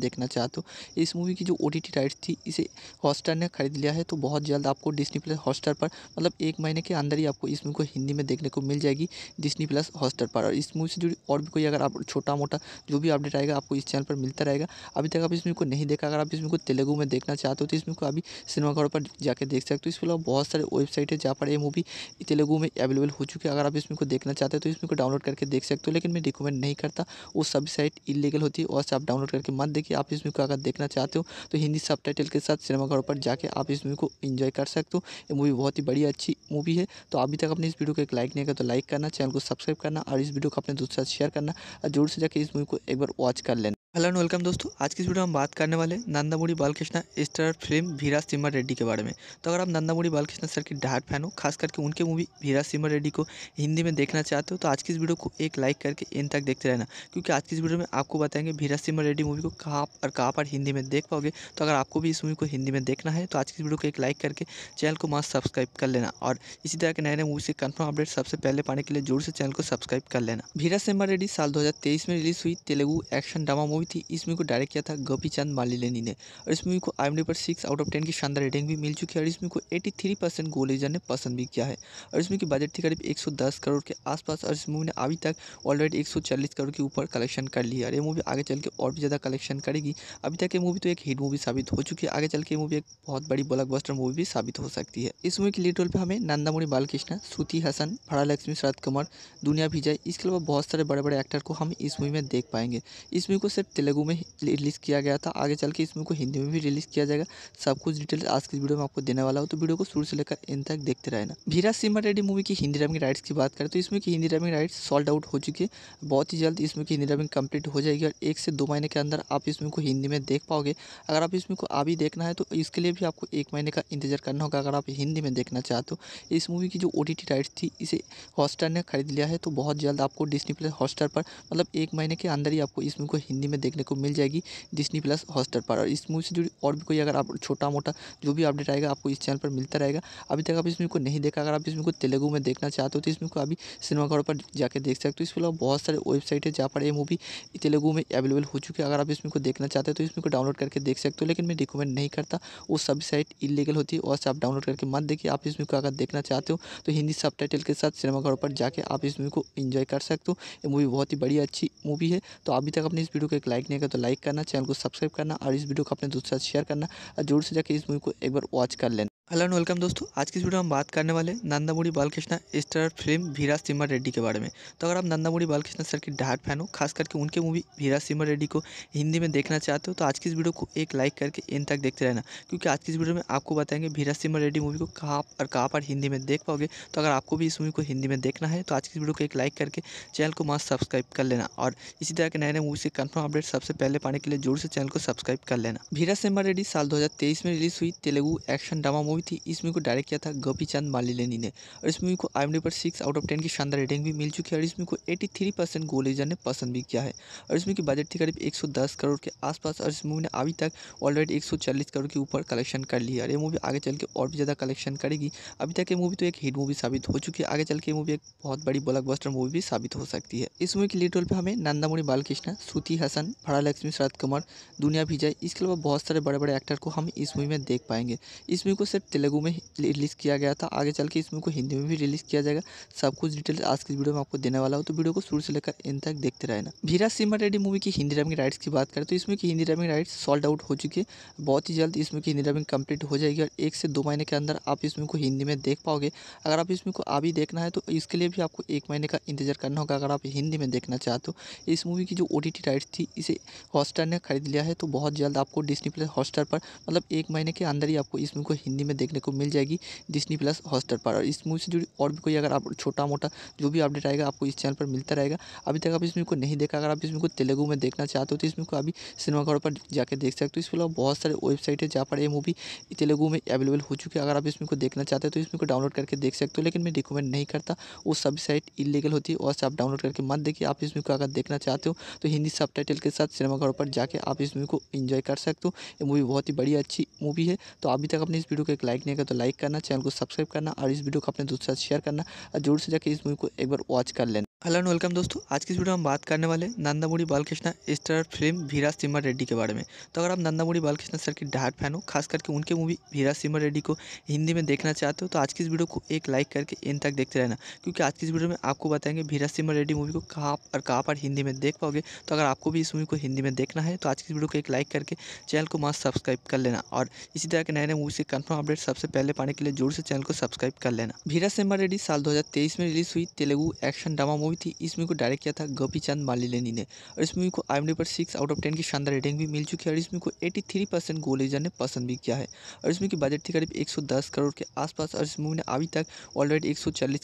देखना चाहते हो इस मूवी की जो ओ राइट्स थी इसे हॉटस्टार ने खरीद लिया है तो बहुत जल्द आपको डिस्नी प्लस हॉटस्टार पर मतलब एक महीने के अंदर ही आपको इसमें को हिंदी में में देखने को मिल जाएगी डिस्नी प्लस हॉस्टर पर और इस मूवी से जुड़ी और भी कोई अगर आप छोटा मोटा जो भी अपडेट आएगा आपको इस चैनल पर मिलता रहेगा अभी तक आप इसमें को नहीं देखा अगर आप इसमें को तेलुगु में देखना चाहते हो तो इसमें को अभी सिनेमाघरों पर जाकर देख सकते हो इसके अलावा बहुत सारे वेबसाइट है जहाँ पर ये मूवी तेलुगु में अवेलेबल हो चुकी है अगर आप इसमें को देखना चाहते हो तो इसमें को डाउनलोड करके देख सकते हो लेकिन मैं रिकमेंड नहीं करता वो सभी साइट इलीगल होती है और आप डाउनलोड करके मत देखिए आप इसमें को अगर देखना चाहते हो तो हिंदी सब के साथ सिनेमाघरों पर जाके आप इस मूवी को इन्जॉय कर सकते हो ये मूवी बहुत ही बड़ी अच्छी मूवी है तो अभी तक अपने इस वीडियो को एक लाइक नहीं कर तो लाइक करना चैनल को सब्सक्राइब करना और इस वीडियो को अपने दोस्तों साथ शेयर करना और जोर से जाकर इस मूवी को एक बार वॉच कर लेना हेलो एंड वेलकम दोस्तों आज की वीडियो में हम बात करने वाले नंदामुड़ी बालकृष्णा स्टार फिल्म भीरा सिमर रेड्डी के बारे में तो अगर आप नंदामुड़ी बालकृष्णा सर की डाट फैन हो खास करके उनके मूवी भीरा सिमर रेड्डी को हिंदी में देखना चाहते हो तो आज की इस वीडियो को एक लाइक करके इन तक देखते रहना क्योंकि आज की इस वीडियो में आपको बताएंगे भीरा सिमर रेड्डी मूवी को कहाँ और कहाँ पर हिंदी में देख पाओगे तो अगर आपको भी इस मूवी को हिंदी में देखना है तो आज की वीडियो को एक लाइक करके चैनल को मस्त सब्सक्राइब कर लेना और इसी तरह के नए नए मूवी से कन्फर्म अपडेट सबसे पहले पाने के लिए जोर से चैनल को सब्सक्राइब कर लेना भीरा सिमर रेड्डी साल दो में रिलीज हुई Telugu action drama movie movie थी इस मूवी को डायरेक्ट किया था गोपी चंद मालिलेनी ने और इस मूवी को आई पर सिक्स आउट ऑफ टेन की शानदार रेटिंग भी मिल चुकी है और इस मूवी को एटी थ्री परसेंट गोलेजर ने पसंद भी किया है और इस मूवी की बजट थी करीब एक सौ दस करोड़ के आसपास और इस मूवी ने अभी तक ऑलरेडी एक सौ चालीस करोड़ के ऊपर कलेक्शन कर लिया और ये मूवी आगे चल के और भी ज़्यादा कलेक्शन करेगी अभी तक ये मूवी तो एक हिट मूवी साबित हो चुकी है आगे चल के मूवी एक बहुत बड़ी ब्लॉकबस्टर मूवी भी साबित हो सकती है इस मूवी के लीड रोल पर हमें नंदामुड़ी बालकृष्ण श्रुति हसन फरा लक्ष्मी शरद कुमार दुनिया विजय इसके अलावा बहुत सारे बड़े बड़े एक्टर को हम इस मूवी में देख पाएंगे इस मूवी को सिर्फ तेलुगु में रिलीज़ किया गया था आगे चल के इस मूवी को हिंदी में भी रिलीज़ किया जाएगा सब कुछ डिटेल्स आज की वीडियो में आपको देने वाला हूँ तो वीडियो को शुरू से लेकर इन तक देखते रहना भीरा सिम्हा रेडी मूवी की हिंदी डबिंग राइट्स की बात करें तो इसमें की Hindi dubbing rights sold out हो चुकी है बहुत ही जल्द इसमें की हिंदी डबिंग कंप्लीट हो जाएगी और एक से दो महीने के अंदर आप इसमें को हिंदी में देख पाओगे अगर आप इसमें को अभी देखना है तो इसके लिए भी आपको एक महीने का इंतजार करना होगा अगर आप हिंदी में देखना चाहते हो इस मूवी की जो ओ राइट्स थी इसे हॉटस्टार ने खरीद लिया है तो बहुत जल्द आपको डिस्नी प्लस हॉटस्टार पर मतलब एक महीने के अंदर ही आपको इस मूवी को हिंदी में देखने को मिल जाएगी डिस्नी प्लस हॉस्टर पर और इस मूवी से जुड़ी और भी कोई अगर आप छोटा मोटा जो भी अपडेट आएगा आपको इस चैनल पर मिलता रहेगा अभी तक आप इस मूवी को नहीं देखा अगर आप इस मूवी को तेलुगु में देखना चाहते हो तो इस मूवी को अभी सिनेमाघरों पर जाकर देख सकते हो तो इसके अलावा बहुत सारे वेबसाइट है जहाँ पर ये मूवी तेलुगु में अवेलेबल हो चुकी है अगर आप इस मूवी को देखना चाहते हो तो इस मूवी को डाउनलोड करके देख सकते हो लेकिन मैं रिकमेंड नहीं करता वो सभी साइट इलीगल होती है और आप डाउनलोड करके मत देखिए आप इस मूवी को अगर देखना चाहते हो तो हिंदी सब के साथ सिनेमाघरों पर जाके आप इस मूवी को इन्जॉय कर सकते हो ये मूवी बहुत ही बढ़िया अच्छी मूवी है तो अभी तक अपने इस वीडियो को एक लाइक नहीं किया तो लाइक करना चैनल को सब्सक्राइब करना और इस वीडियो को अपने दोस्तों साथ शेयर करना और जोर से जाकर इस मूवी को एक बार वॉच कर लेना हेलो एंड वेलकम दोस्तों आज की इस वीडियो में हम बात करने वाले नंदामुड़ी बालकृष्णा स्टार फिल्म वीरा सिम्हा रेड्डी के बारे में तो अगर आप नंदामुड़ी बालकृष्णा सर की डाट फैन हो खास करके उनके मूवी वीरा सिम्हा रेड्डी को हिंदी में देखना चाहते हो तो आज की इस वीडियो को एक लाइक करके इन तक देखते रहना क्योंकि आज की इस वीडियो में आपको बताएंगे वीरा सिम्हा रेड्डी मूवी को कहाँ और कहाँ पर हिंदी में देख पाओगे तो अगर आपको भी इस मूवी को हिंदी में देखना है तो आज की इस वीडियो को एक लाइक करके चैनल को मास्क सब्सक्राइब कर लेना और इसी तरह के नए नए मूवी से कन्फर्म अपडेट सबसे पहले पाने के लिए जोर से चैनल को सब्सक्राइब कर लेना वीरा सिम्हा रेड्डी साल दो में रिलीज हुई Telugu action drama movie movie थी इस मूवी को डायरेक्ट किया था गोपी चंद मालिलेनी ने और इस मूवी को आई पर सिक्स आउट ऑफ टेन की शानदार रेटिंग भी मिल चुकी है और इस मूवी को एटी थ्री परसेंट गोलेजर ने पसंद भी किया है और इस मूवी की बजट थी करीब एक सौ दस करोड़ के आसपास और इस मूवी ने अभी तक ऑलरेडी एक सौ चालीस करोड़ के ऊपर कलेक्शन कर लिया और ये मूवी आगे चल के और भी ज़्यादा कलेक्शन करेगी अभी तक ये मूवी तो एक हिट मूवी साबित हो चुकी है आगे चल के मूवी एक बहुत बड़ी ब्लॉकबस्टर मूवी भी साबित हो सकती है इस मूवी के लीड रोल पर हमें नंदामुनी बालकृष्णा श्रुति हसन भाड़ा लक्ष्मी शरद कुमार दुनिया विजय इसके अलावा बहुत सारे बड़े बड़े एक्टर को हम इस मूवी में देख पाएंगे इस मूवी को सिर्फ तेलुगु में रिलीज़ किया गया था आगे चल के इस मूवी को हिंदी में भी रिलीज़ किया जाएगा सब कुछ डिटेल्स आज की वीडियो में आपको देने वाला हूँ तो वीडियो को शुरू से लेकर इन तक देखते रहना भीरा सिमर रेड्डी मूवी की हिंदी डबिंग राइट्स की बात करें तो इसमें की Hindi dubbing rights sold out हो चुकी है बहुत ही जल्द इसमें की हिंदी डबिंग कंप्लीट हो जाएगी और एक से दो महीने के अंदर आप इसमें को हिंदी में देख पाओगे अगर आप इसमें को अभी देखना है तो इसके लिए भी आपको एक महीने का इंतजार करना होगा अगर आप हिंदी में देखना चाहते हो इस मूवी की जो ओ राइट्स थी इसे हॉटस्टार ने खरीद लिया है तो बहुत जल्द आपको डिस्नी प्लस हॉटस्टार पर मतलब एक महीने के अंदर ही आपको इस मूवी को हिंदी में देखने को मिल जाएगी डिस्नी प्लस हॉस्टर पर और इस मूवी से जुड़ी और भी कोई अगर आप छोटा मोटा जो भी अपडेट आएगा आपको इस चैनल पर मिलता रहेगा अभी तक आप इस मूवी को नहीं देखा अगर आप इस मूवी को तेलुगु में देखना चाहते हो तो इस मूवी को अभी सिनेमाघरों पर जाकर देख सकते हो इसके अलावा बहुत सारे वेबसाइट है जहाँ पर ये मूवी तेलुगु में अवेलेबल हो चुकी है अगर आप इस मूवी को देखना चाहते हो तो इस मूवी को डाउनलोड करके देख सकते हो लेकिन मैं रिकमेंड नहीं करता वो सभी साइट इलीगल होती है और आप डाउनलोड करके मत देखिए आप इस मूवी को अगर देखना चाहते हो तो हिंदी सब के साथ सिनेमाघरों पर जाकर आप इस मूवी को इन्जॉय कर सकते हो ये मूवी बहुत ही बड़ी अच्छी मूवी है तो अभी तक अपने इस वीडियो को एक लाइक नहीं किया तो लाइक करना चैनल को सब्सक्राइब करना और इस वीडियो को अपने दोस्तों साथ शेयर करना और जोर से जाकर इस मूवी को एक बार वॉच कर लेना हेलो एंड वेलकम दोस्तों आज की इस वीडियो में हम बात करने वाले नंदामुड़ी बालकृष्णा स्टार फिल्म भीरा सिमर रेड्डी के बारे में तो अगर आप नंदामुड़ी बालकृष्णा सर की डार्ट फैन हो खास करके उनके मूवी भीरा सिमर रेड्डी को हिंदी में देखना चाहते हो तो आज की इस वीडियो को एक लाइक करके इन तक देखते रहना क्योंकि आज की इस वीडियो में आपको बताएंगे भीरा सिमर रेड्डी मूवी को कहाँ और कहाँ पर हिंदी में देख पाओगे तो अगर आपको भी इस मूवी को हिंदी में देखना है तो आज की इस वीडियो को एक लाइक करके चैनल को मास्क सब्सक्राइब कर लेना और इसी तरह के नए नए मूवी से कन्फर्म अपडेट सबसे पहले पाने के लिए जोर से चैनल को सब्सक्राइब कर लेना भीरा सिम्हा रेड्डी साल 2023 में रिलीज हुई तेलुगु एक्शन ड्रामा मूवी थी इस मूवी को डायरेक्ट किया था गोपी चंद मालिलेनी ने और इस मूवी को आई पर सिक्स आउट ऑफ टेन की शानदार रेटिंग भी मिल चुकी है और इस मूवी को एटी थ्री परसेंट गोलेजर ने पसंद भी किया है और इसमें की बजट थी करीब एक करोड़ के आसपास और इस मूवी ने अभी तक ऑलरेडी एक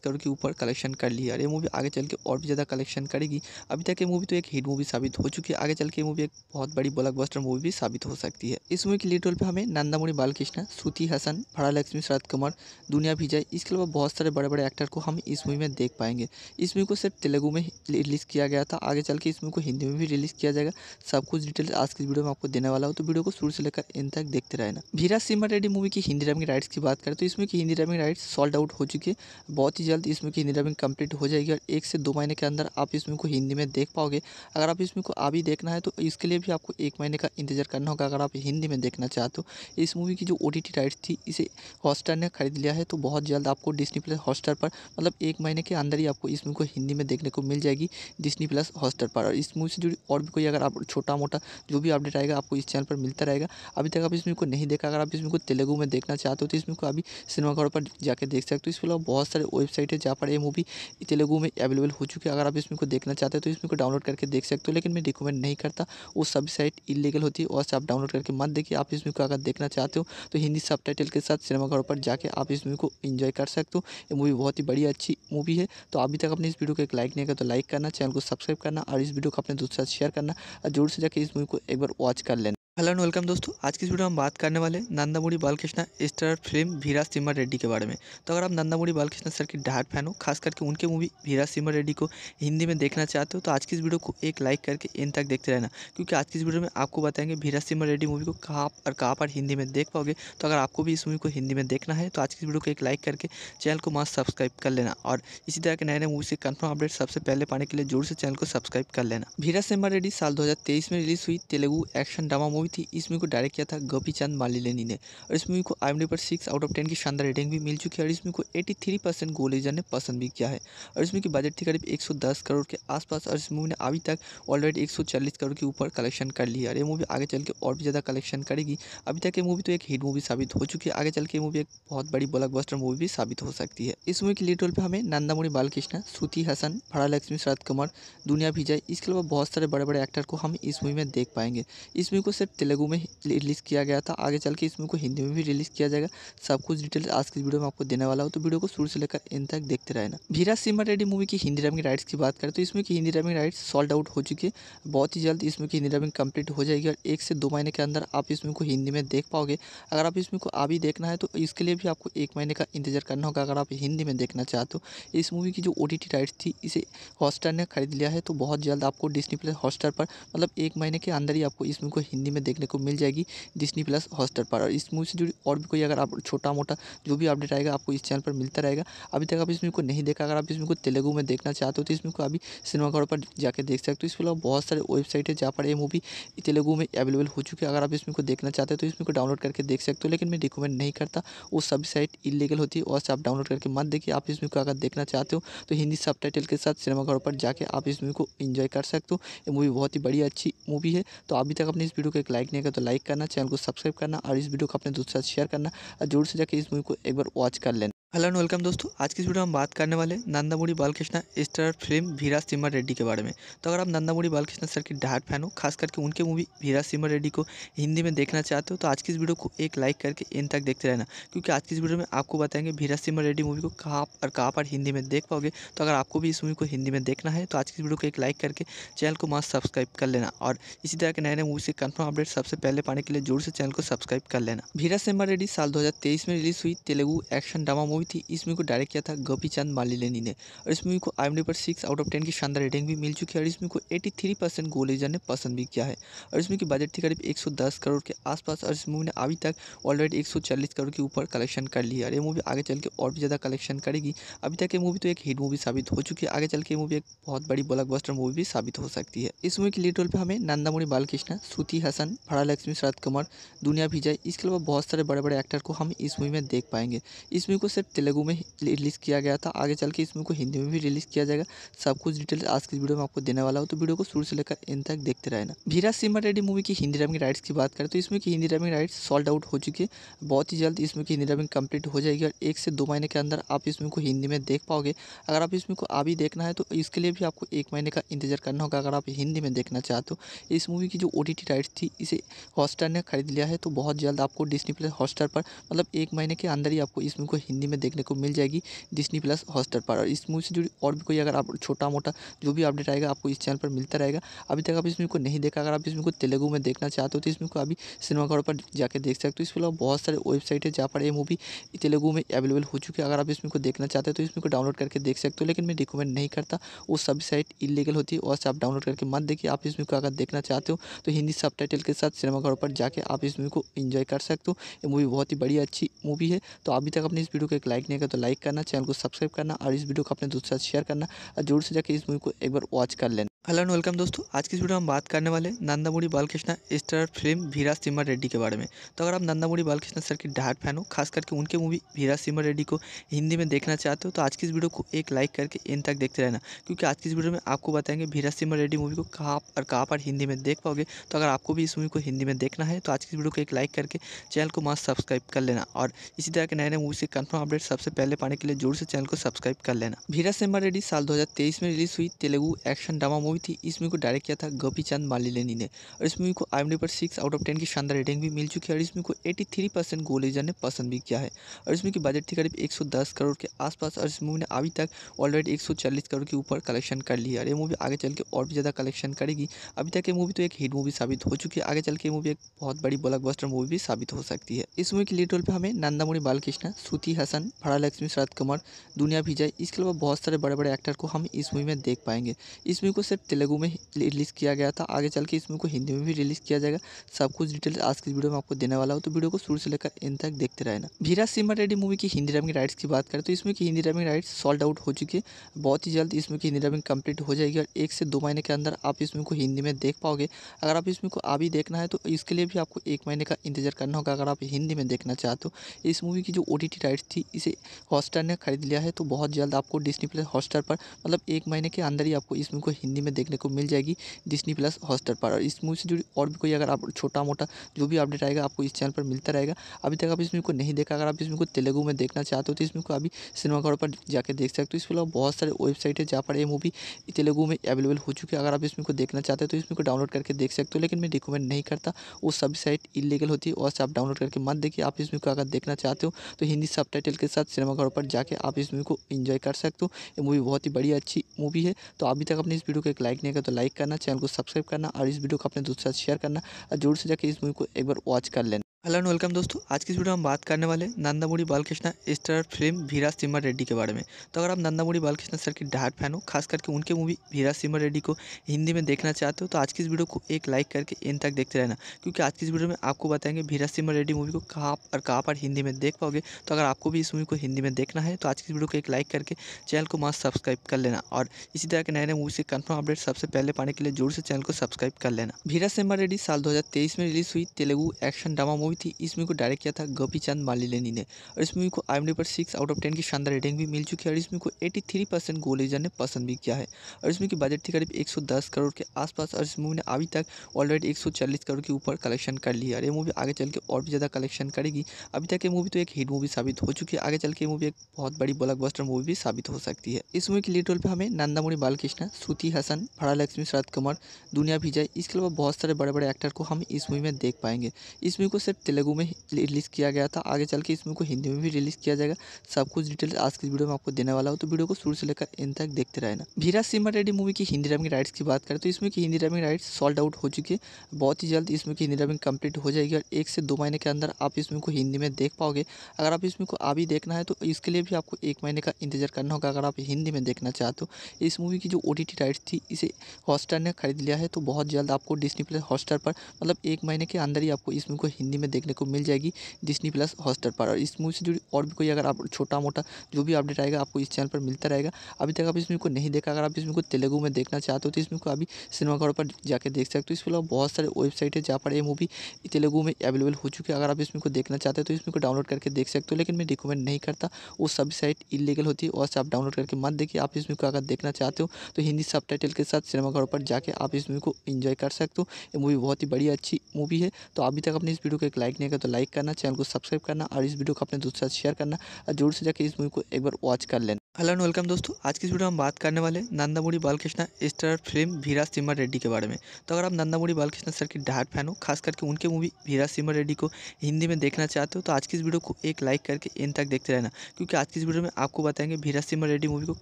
करोड़ के ऊपर कलेक्शन कर लिया और ये मूवी आगे चल के और भी ज़्यादा कलेक्शन करेगी अभी तक ये मूवी तो एक हिट मूवी साबित हो चुकी है आगे चल के मूवी एक बहुत बड़ी ब्लॉकबस्टर मूवी भी साबित हो सकती है इस मूवी के लीड रोल पर हमें नंदामुड़ी बालकृष्ण सूती हसन खान फड़ा लक्ष्मी शरद कमर दुनिया विजय इसके अलावा बहुत सारे बड़े बड़े एक्टर को हम इस मूवी में देख पाएंगे इस मूवी को सिर्फ तेलुगू में रिलीज़ किया गया था आगे चल के इस मूवी को हिंदी में भी रिलीज़ किया जाएगा सब कुछ डिटेल्स आज की वीडियो में आपको देने वाला हूँ तो वीडियो को शुरू से लेकर इन तक देखते रहना भीरा सिमर रेड्डी मूवी की हिंदी डबिंग राइट्स की बात करें तो इसमें की Hindi dubbing rights sold out हो चुकी है बहुत ही जल्द इसमें की हिंदी डबिंग कंप्लीट हो जाएगी और एक से दो महीने के अंदर आप इसमें को हिंदी में देख पाओगे अगर आप इसमें को अभी देखना है तो इसके लिए भी आपको एक महीने का इंतजार करना होगा अगर आप हिंदी में देखना चाहते हो इस मूवी की जो ओ राइट्स थी इसे हॉटस्टार ने ख़रीद लिया है तो बहुत जल्द आपको डिस्नी प्लस हॉटस्टार पर मतलब एक महीने के अंदर ही आपको इस मूवी को हिंदी में देखने को मिल जाएगी डिस्नी प्लस हॉटस्टार पर और इस मूवी से जुड़ी और भी कोई अगर आप छोटा मोटा जो भी अपडेट आएगा आपको इस चैनल पर मिलता रहेगा अभी तक आप इस मूवी को नहीं देखा अगर आप इस मूवी को तेलुगु में देखना चाहते हो तो इस मूवी को अभी सिनेमाघरों पर जाकर देख सकते हो इसके अलावा बहुत सारे वेबसाइट है जहाँ पर ये मूवी तेलुगु में अवेलेबल हो चुकी है अगर आप इस मूवी को देखना चाहते हो तो इस मूवी को डाउनलोड करके देख सकते हो लेकिन मैं रिकमेंड नहीं करता वो सभी साइट इलीगल होती है और आप डाउनलोड करके मत देखिए आप इस मूवी को अगर देखना चाहते हो तो हिंदी सब के साथ सिनेमाघरों पर जाके आप इस मूवी को इन्जॉय कर सकते हो ये मूवी बहुत ही बढ़िया अच्छी मूवी है तो अभी तक अपने इस वीडियो को एक लाइक नहीं किया तो लाइक करना चैनल को सब्सक्राइब करना और इस वीडियो को अपने दोस्तों साथ शेयर करना और जोर से जाकर इस मूवी को एक बार वॉच कर लेना हेलो एंड वेलकम दोस्तों आज की वीडियो में हम बात करने वाले नंदामुड़ी बालकृष्णा स्टार फिल्म भीरा सिम्हा रेड्डी के बारे में तो अगर आप नंदामुड़ी बालकृष्णा सर की डार्ट फैन हो खास करके उनके मूवी भीरा सिमर रेड्डी को हिंदी में देखना चाहते हो तो आज की इस वीडियो को एक लाइक करके इन तक देखते रहना क्योंकि आज की इस वीडियो में आपको बताएंगे भीरा सिमर रेड्डी मूवी को कहाँ और कहाँ पर हिंदी में देख पाओगे तो अगर आपको भी इस मूवी को हिंदी में देखना है तो आज की इस वीडियो को एक लाइक करके चैनल को मास्क सब्सक्राइब कर लेना और इसी तरह के नए नए मूवी से कन्फर्म अपडेट सबसे पहले पाने के लिए जोर से चैनल को सब्सक्राइब कर लेना भीरा सिमर रेड्डी साल दो में रिलीज हुई Telugu action drama movie movie थी इस मूवी को डायरेक्ट किया था गोपी चंद मालिलेनी ने और इस मूवी को आई पर सिक्स आउट ऑफ टेन की शानदार रेटिंग भी मिल चुकी है और इस मूवी को एटी थ्री परसेंट गोलेजर ने पसंद भी किया है और इस मूवी की बजट थी करीब एक सौ दस करोड़ के आसपास और इस मूवी ने अभी तक ऑलरेडी एक सौ चालीस करोड़ के ऊपर कलेक्शन कर लिया और ये मूवी आगे चल के और भी ज़्यादा कलेक्शन करेगी अभी तक ये मूवी तो एक हिट मूवी साबित हो चुकी है आगे चल के मूवी एक बहुत बड़ी ब्लॉकबस्टर मूवी भी साबित हो सकती है इस मूवी के लीड रोल पर हमें नंदामुरी बालकृष्णा श्रुति हसन फड़ा लक्ष्मी शरद कुमार दुनिया विजय इसके अलावा बहुत सारे बड़े बड़े एक्टर को हम इस मूवी में देख पाएंगे इस मूवी को सिर्फ तेलुगु में रिलीज़ किया गया था आगे चल के इसमें को हिंदी में भी रिलीज़ किया जाएगा सब कुछ डिटेल्स आज की वीडियो में आपको देने वाला हो तो वीडियो को शुरू से लेकर इन तक देखते रहना भीरा सिमर रेड्डी मूवी की हिंदी डबिंग राइट्स की बात करें तो इसमें की Hindi dubbing rights sold out हो चुकी है बहुत ही जल्द इसमें की हिंदी डबिंग कंप्लीट हो जाएगी और एक से दो महीने के अंदर आप इसमें को हिंदी में देख पाओगे अगर आप इसमें को अभी देखना है तो इसके लिए भी आपको एक महीने का इंतजार करना होगा अगर आप हिंदी में देखना चाहते हो इस मूवी की जो ओ राइट्स थी इसे हॉस्टार ने खरीद लिया है तो बहुत जल्द आपको डिस्नी प्लस हॉस्टार पर मतलब एक महीने के अंदर ही आपको इसमें को हिंदी में देखने को मिल जाएगी डिस्नी प्लस हॉस्टर पर और इस मूवी से जुड़ी और भी कोई अगर आप छोटा मोटा जो भी अपडेट आएगा आपको इस चैनल पर मिलता रहेगा अभी तक आप इसमें को नहीं देखा अगर आप इसमें को तेलुगु में देखना चाहते हो तो इसमें को अभी सिनेमाघरों पर जाकर देख सकते हो इसके अलावा बहुत सारे वेबसाइट है जहाँ पर ये मूवी तेलुगु में अवेलेबल हो चुकी है अगर आप इसमें को देखना चाहते हो तो इसमें को डाउनलोड करके देख सकते हो लेकिन मैं रिकमेंड नहीं करता वो सभी साइट इलीगल होती है और आप डाउनलोड करके मत देखिए आप इसमें को अगर देखना चाहते हो तो हिंदी सब के साथ सिनेमाघरों पर जाकर आप इस मूवी को इन्जॉय कर सकते हो ये मूवी बहुत ही बड़ी अच्छी मूवी है तो अभी तक अपने इस वीडियो को एक लाइक नहीं किया तो लाइक करना चैनल को सब्सक्राइब करना और इस वीडियो को अपने दोस्तों साथ शेयर करना और जोर से जाकर इस मूवी को एक बार वॉच कर लेना हेलो एंड वेलकम दोस्तों आज की वीडियो में हम बात करने वाले नंदामुड़ी बालकृष्णा स्टार फिल्म भीरा सिमर रेड्डी के बारे में तो अगर आप नंदामुड़ी बालकृष्णा सर की डाट फैन हो खास करके उनके मूवी भीरा सिमर रेड्डी को हिंदी में देखना चाहते हो तो आज की इस वीडियो को एक लाइक करके इन तक देखते रहना क्योंकि आज की इस वीडियो में आपको बताएंगे भीरा सिमर रेड्डी मूवी को कहाँ और कहाँ पर हिंदी में देख पाओगे तो अगर आपको भी इस मूवी को हिंदी में देखना है तो आज की इस वीडियो को एक लाइक करके चैनल को मास्क सब्सक्राइब कर लेना और इसी तरह के नए नए मूवी से कन्फर्म अपडेट सबसे पहले पाने के लिए जोर से चैनल को सब्सक्राइब कर लेना भीरा सिमर रेड्डी साल दो में रिलीज हुई Telugu action drama movie movie थी इस मूवी को डायरेक्ट किया था गोपी चंद मालिलेनी ने और इस मूवी को आई पर सिक्स आउट ऑफ टेन की शानदार रेटिंग भी मिल चुकी है और इस मूवी को एटी थ्री परसेंट गोलेजर ने पसंद भी किया है और इस मूवी की बजट थी करीब एक सौ दस करोड़ के आसपास और इस मूवी ने अभी तक ऑलरेडी एक सौ चालीस करोड़ के ऊपर कलेक्शन कर लिया और ये मूवी आगे चल के और भी ज़्यादा कलेक्शन करेगी अभी तक ये मूवी तो एक हिट मूवी साबित हो चुकी है आगे चल के मूवी एक बहुत बड़ी ब्लॉकबस्टर मूवी भी साबित हो सकती है इस मूवी के लीड रोल पर हमें नंदामुरी बालकृष्ण श्रुति हसन भाड़ा लक्ष्मी शरद कुमार दुनिया भिजय इसके अलावा बहुत सारे बड़े बड़े एक्टर को हम इस मूवी में देख पाएंगे इस मूवी को सिर्फ तेलुगु में रिलीज़ किया गया था आगे चल के इसमें को हिंदी में भी रिलीज़ किया जाएगा सब कुछ डिटेल्स आज की वीडियो में आपको देने वाला हूँ तो वीडियो को शुरू से लेकर इन तक देखते रहना भीरा सिमर रेड्डी मूवी की हिंदी डबिंग राइट्स की बात करें तो इसमें की Hindi dubbing rights sold out हो चुकी है बहुत ही जल्द इसमें की हिंदी डबिंग कंप्लीट हो जाएगी और एक से दो महीने के अंदर आप इसमें को हिंदी में देख पाओगे अगर आप इसमें को अभी देखना है तो इसके लिए भी आपको एक महीने का इंतजार करना होगा अगर आप हिंदी में देखना चाहते हो इस मूवी की जो ओ राइट्स थी इसे हॉटस्टार ने खरीद लिया है तो बहुत जल्द आपको डिस्नी प्लस हॉटस्टार पर मतलब एक महीने के अंदर ही आपको इसमें को हिंदी में में देखने को मिल जाएगी डिस्नी प्लस हॉस्टर पर और इस मूवी से जुड़ी और भी कोई अगर आप छोटा मोटा जो भी अपडेट आएगा आपको इस चैनल पर मिलता रहेगा अभी तक आप इसमें को नहीं देखा अगर आप मूवी को तेलुगु में देखना चाहते हो तो इसमें को अभी सिनेमाघर पर जाकर देख सकते हो इसके अलावा बहुत सारे वेबसाइट है जहाँ पर यह मूवी तेलुगु में अवेलेबल हो चुकी है अगर आप इसमें को देखना चाहते हो तो इसमें को डाउनलोड करके देख सकते हो लेकिन मैं रिकमेंड नहीं करता वो सभी साइट इलीगल होती है और आप डाउनलोड करके मत देखिए आप इसमें को अगर देखना चाहते हो तो हिंदी सब के साथ सिनेमाघरों पर जाके आप इस मूवी को इन्जॉय कर सकते हो ये मूवी बहुत ही बड़ी अच्छी मूवी है तो अभी तक अपने इस वीडियो एक लाइक नहीं किया तो लाइक करना चैनल को सब्सक्राइब करना और इस वीडियो को अपने दोस्तों के साथ शेयर करना और जोर से जाकर इस मूवी को एक बार वॉच कर लेना हेलो एंड वेलकम दोस्तों आज की वीडियो में हम बात करने वाले नंदामुड़ी बालकृष्णा स्टार फिल्म वीरा सिम्हा रेड्डी के बारे में तो अगर आप नंदामुड़ी बालकृष्णा सर की डाट फैन हो खास करके उनके मूवी वीरा सिम्हा रेड्डी को हिंदी में देखना चाहते हो तो आज की इस वीडियो को एक लाइक करके इन तक देखते रहना क्योंकि आज की इस वीडियो में आपको बताएंगे वीरा सिम्हा रेड्डी मूवी को कहाँ और कहाँ पर हिंदी में देख पाओगे तो अगर आपको भी इस मूवी को हिंदी में देखना है तो आज की इस वीडियो को एक लाइक करके चैनल को मस्त सब्सक्राइब कर लेना और इसी तरह के नए नए मूवी से कन्फर्म अपडेट सबसे पहले पाने के लिए जोर से चैनल को सब्सक्राइब कर लेना वीरा सिम्हा रेड्डी साल दो में रिलीज हुई Telugu action drama movie movie थी इस मूवी को डायरेक्ट किया था गोपी चंद मालिलेनी ने और इस मूवी को आई पर सिक्स आउट ऑफ टेन की शानदार रेटिंग भी मिल चुकी है और इस मूवी को एटी थ्री परसेंट गोलेजर ने पसंद भी किया है और इस मूवी की बजट थी करीब एक सौ दस करोड़ के आसपास और इस मूवी ने अभी तक ऑलरेडी एक सौ चालीस करोड़ के ऊपर कलेक्शन कर लिया और ये मूवी आगे चल के और भी ज़्यादा कलेक्शन करेगी अभी तक ये मूवी तो एक हिट मूवी साबित हो चुकी है आगे चल के मूवी एक बहुत बड़ी ब्लॉकबस्टर मूवी भी साबित हो सकती है इस मूवी के लीड रोल पर हमें नंदामुड़ी बालकृष्णा श्रुति हसन फड़ा लक्ष्मी शरद कुमार दुनिया विजय इसके अलावा बहुत सारे बड़े बड़े एक्टर को हम इस मूवी में देख पाएंगे इस मूवी को सिर्फ तेलुगु में रिलीज़ किया गया था आगे चल के इस मूवी को हिंदी में भी रिलीज़ किया जाएगा सब कुछ डिटेल्स आज की वीडियो में आपको देने वाला हो तो वीडियो को शुरू से लेकर इन तक देखते रहना भीरा सिमर रेडी मूवी की हिंदी डबिंग राइट्स की बात करें तो इसमें की Hindi dubbing rights sold out हो चुकी है बहुत ही जल्द इसमें की हिंदी डबिंग कंप्लीट हो जाएगी और एक से दो महीने के अंदर आप इसमें को हिंदी में देख पाओगे अगर आप इसमें को अभी देखना है तो इसके लिए भी आपको एक महीने का इंतजार करना होगा अगर आप हिंदी में देखना चाहते हो इस मूवी की जो ओ राइट्स थी इसे हॉटस्टार ने खरीद लिया है तो बहुत जल्द आपको डिस्नी प्लस हॉटस्टार पर मतलब एक महीने के अंदर ही आपको इस मूवी को हिंदी में देखने को मिल जाएगी डिस्नी प्लस हॉस्टर पर और इस मूवी से जुड़ी और भी कोई अगर आप छोटा मोटा जो भी अपडेट आएगा आपको इस चैनल पर मिलता रहेगा अभी तक आप इसमें को नहीं देखा अगर आप इसमें को तेलुगु में देखना चाहते हो तो इसमें को अभी सिनेमाघरों पर जाकर देख सकते हो इसके अलावा बहुत सारे वेबसाइट है जहाँ पर यह मूवी तेलुगु में अवेलेबल हो चुकी है अगर आप इसमें को देखना चाहते हो तो इसमें को डाउनलोड करके देख सकते हो लेकिन मैं रिकमेंड नहीं करता वो सब साइट इलीगल होती है और आप डाउनलोड करके मत देखिए आप इसमें को अगर देखना चाहते हो तो हिंदी सब के साथ सिनेमाघरों पर जाके आप इस मूवी को इन्जॉय कर सकते हो ये मूवी बहुत ही बड़ी अच्छी मूवी है तो अभी तक अपने इस वीडियो को एक लाइक नहीं किया तो लाइक करना चैनल को सब्सक्राइब करना और इस वीडियो को अपने दोस्तों के साथ शेयर करना और जोर से जाकर इस मूवी को एक बार वॉच कर लेना हेलो एंड वेलकम दोस्तों आज की इस वीडियो में हम बात करने वाले नंदामुड़ी बालकृष्णा स्टार फिल्म भीरा सिमर रेड्डी के बारे में तो अगर आप नंदामुड़ी बालकृष्णा सर की डाट फैन हो खास करके उनके मूवी भीरा सिमर रेड्डी को हिंदी में देखना चाहते हो तो आज की इस वीडियो को एक लाइक करके इन तक देखते रहना क्योंकि आज की इस वीडियो में आपको बताएंगे भीरा सिमर रेड्डी मूवी को कहाँ और कहाँ पर हिंदी में देख पाओगे तो अगर आपको भी इस मूवी को हिंदी में देखना है तो आज की इस वीडियो को एक लाइक करके चैनल को मस्त सब्सक्राइब कर लेना और इसी तरह के नए नए मूवी से कन्फर्म अपडेट सबसे पहले पाने के लिए जोर से चैनल को सब्सक्राइब कर लेना भीरा सिमर रेड्डी साल दो में रिलीज हुई Telugu action drama movie movie थी इस मूवी को डायरेक्ट किया था गोपी चंद मालिलेनी ने और इस मूवी को आई पर सिक्स आउट ऑफ टेन की शानदार रेटिंग भी मिल चुकी है और इस मूवी को एटी थ्री परसेंट गोलेजर ने पसंद भी किया है और इस मूवी की बजट थी करीब एक सौ दस करोड़ के आसपास और इस मूवी ने अभी तक ऑलरेडी एक सौ चालीस करोड़ के ऊपर कलेक्शन कर लिया और ये मूवी आगे चल के और भी ज़्यादा कलेक्शन करेगी अभी तक ये मूवी तो एक हिट मूवी साबित हो चुकी है आगे चल के मूवी एक बहुत बड़ी ब्लॉकबस्टर मूवी भी साबित हो सकती है इस मूवी के लीड रोल पर हमें नंदामुरी बालकृष्ण श्रुति हसन भाड़ा लक्ष्मी शरद कुमार दुनिया जाए इसके अलावा बहुत सारे बड़े बड़े एक्टर को हम इस मूवी में देख पाएंगे इस मूवी को सिर्फ तेलुगु में रिलीज़ किया गया था आगे चल के इसमें को हिंदी में भी रिलीज़ किया जाएगा सब कुछ डिटेल्स आज की वीडियो में आपको देने वाला हूँ तो वीडियो को शुरू से लेकर इन तक देखते रहना भीरा सिमर रेड्डी मूवी की हिंदी डबिंग राइट्स की बात करें तो इसमें की Hindi dubbing rights sold out हो चुकी है बहुत ही जल्द इसमें की हिंदी डबिंग कंप्लीट हो जाएगी और एक से दो महीने के अंदर आप इसमें को हिंदी में देख पाओगे अगर आप इसमें को अभी देखना है तो इसके लिए भी आपको एक महीने का इंतजार करना होगा अगर आप हिंदी में देखना चाहते हो इस मूवी की जो ओ राइट्स थी इसे हॉटस्टार ने खरीद लिया है तो बहुत जल्द आपको डिस्नी प्लस हॉटस्टार पर मतलब एक महीने के अंदर ही आपको इसमें को हिंदी में में देखने को मिल जाएगी डिस्नी प्लस हॉस्टर पर और इस मूवी से जुड़ी और भी कोई अगर आप छोटा मोटा जो भी अपडेट आएगा आपको इस चैनल पर मिलता रहेगा अभी तक आप इसमें को नहीं देखा अगर आप इसमें को तेलुगु में देखना चाहते हो तो इसमें को अभी सिनेमाघरों पर जाकर देख सकते हो इसके अलावा बहुत सारे वेबसाइट है जहाँ पर यह मूवी तेलुगु में अवेलेबल हो चुकी है अगर आप इसमें को देखना चाहते हो तो इसमें को डाउनलोड करके देख सकते हो लेकिन मैं रिकमेंड नहीं करता वो सभी साइट इलीगल होती है और से आप डाउनलोड करके मत देखिए आप इसमें को अगर देखना चाहते हो तो हिंदी सब के साथ सिनेमाघरों पर जाके आप इस मूवी को इन्जॉय कर सकते हो ये मूवी बहुत ही बड़ी अच्छी मूवी है तो अभी तक अपने इस वीडियो को लाइक नहीं करें तो लाइक करना चैनल को सब्सक्राइब करना और इस वीडियो को अपने दोस्तों के साथ शेयर करना और जोर से जाकर इस मूवी को एक बार वॉच कर लेना हेलो एंड वेलकम दोस्तों आज की वीडियो में हम बात करने वाले नंदामुड़ी बालकृष्णा स्टार फिल्म भीरा सिम्हा रेड्डी के बारे में तो अगर आप नंदामुड़ी बालकृष्णा सर की डार्ट फैन हो खास करके उनके मूवी भीरा सिमर रेड्डी को हिंदी में देखना चाहते हो तो आज की इस वीडियो को एक लाइक करके इन तक देखते रहना क्योंकि आज की इस वीडियो में आपको बताएंगे भीरा सिमर रेड्डी मूवी को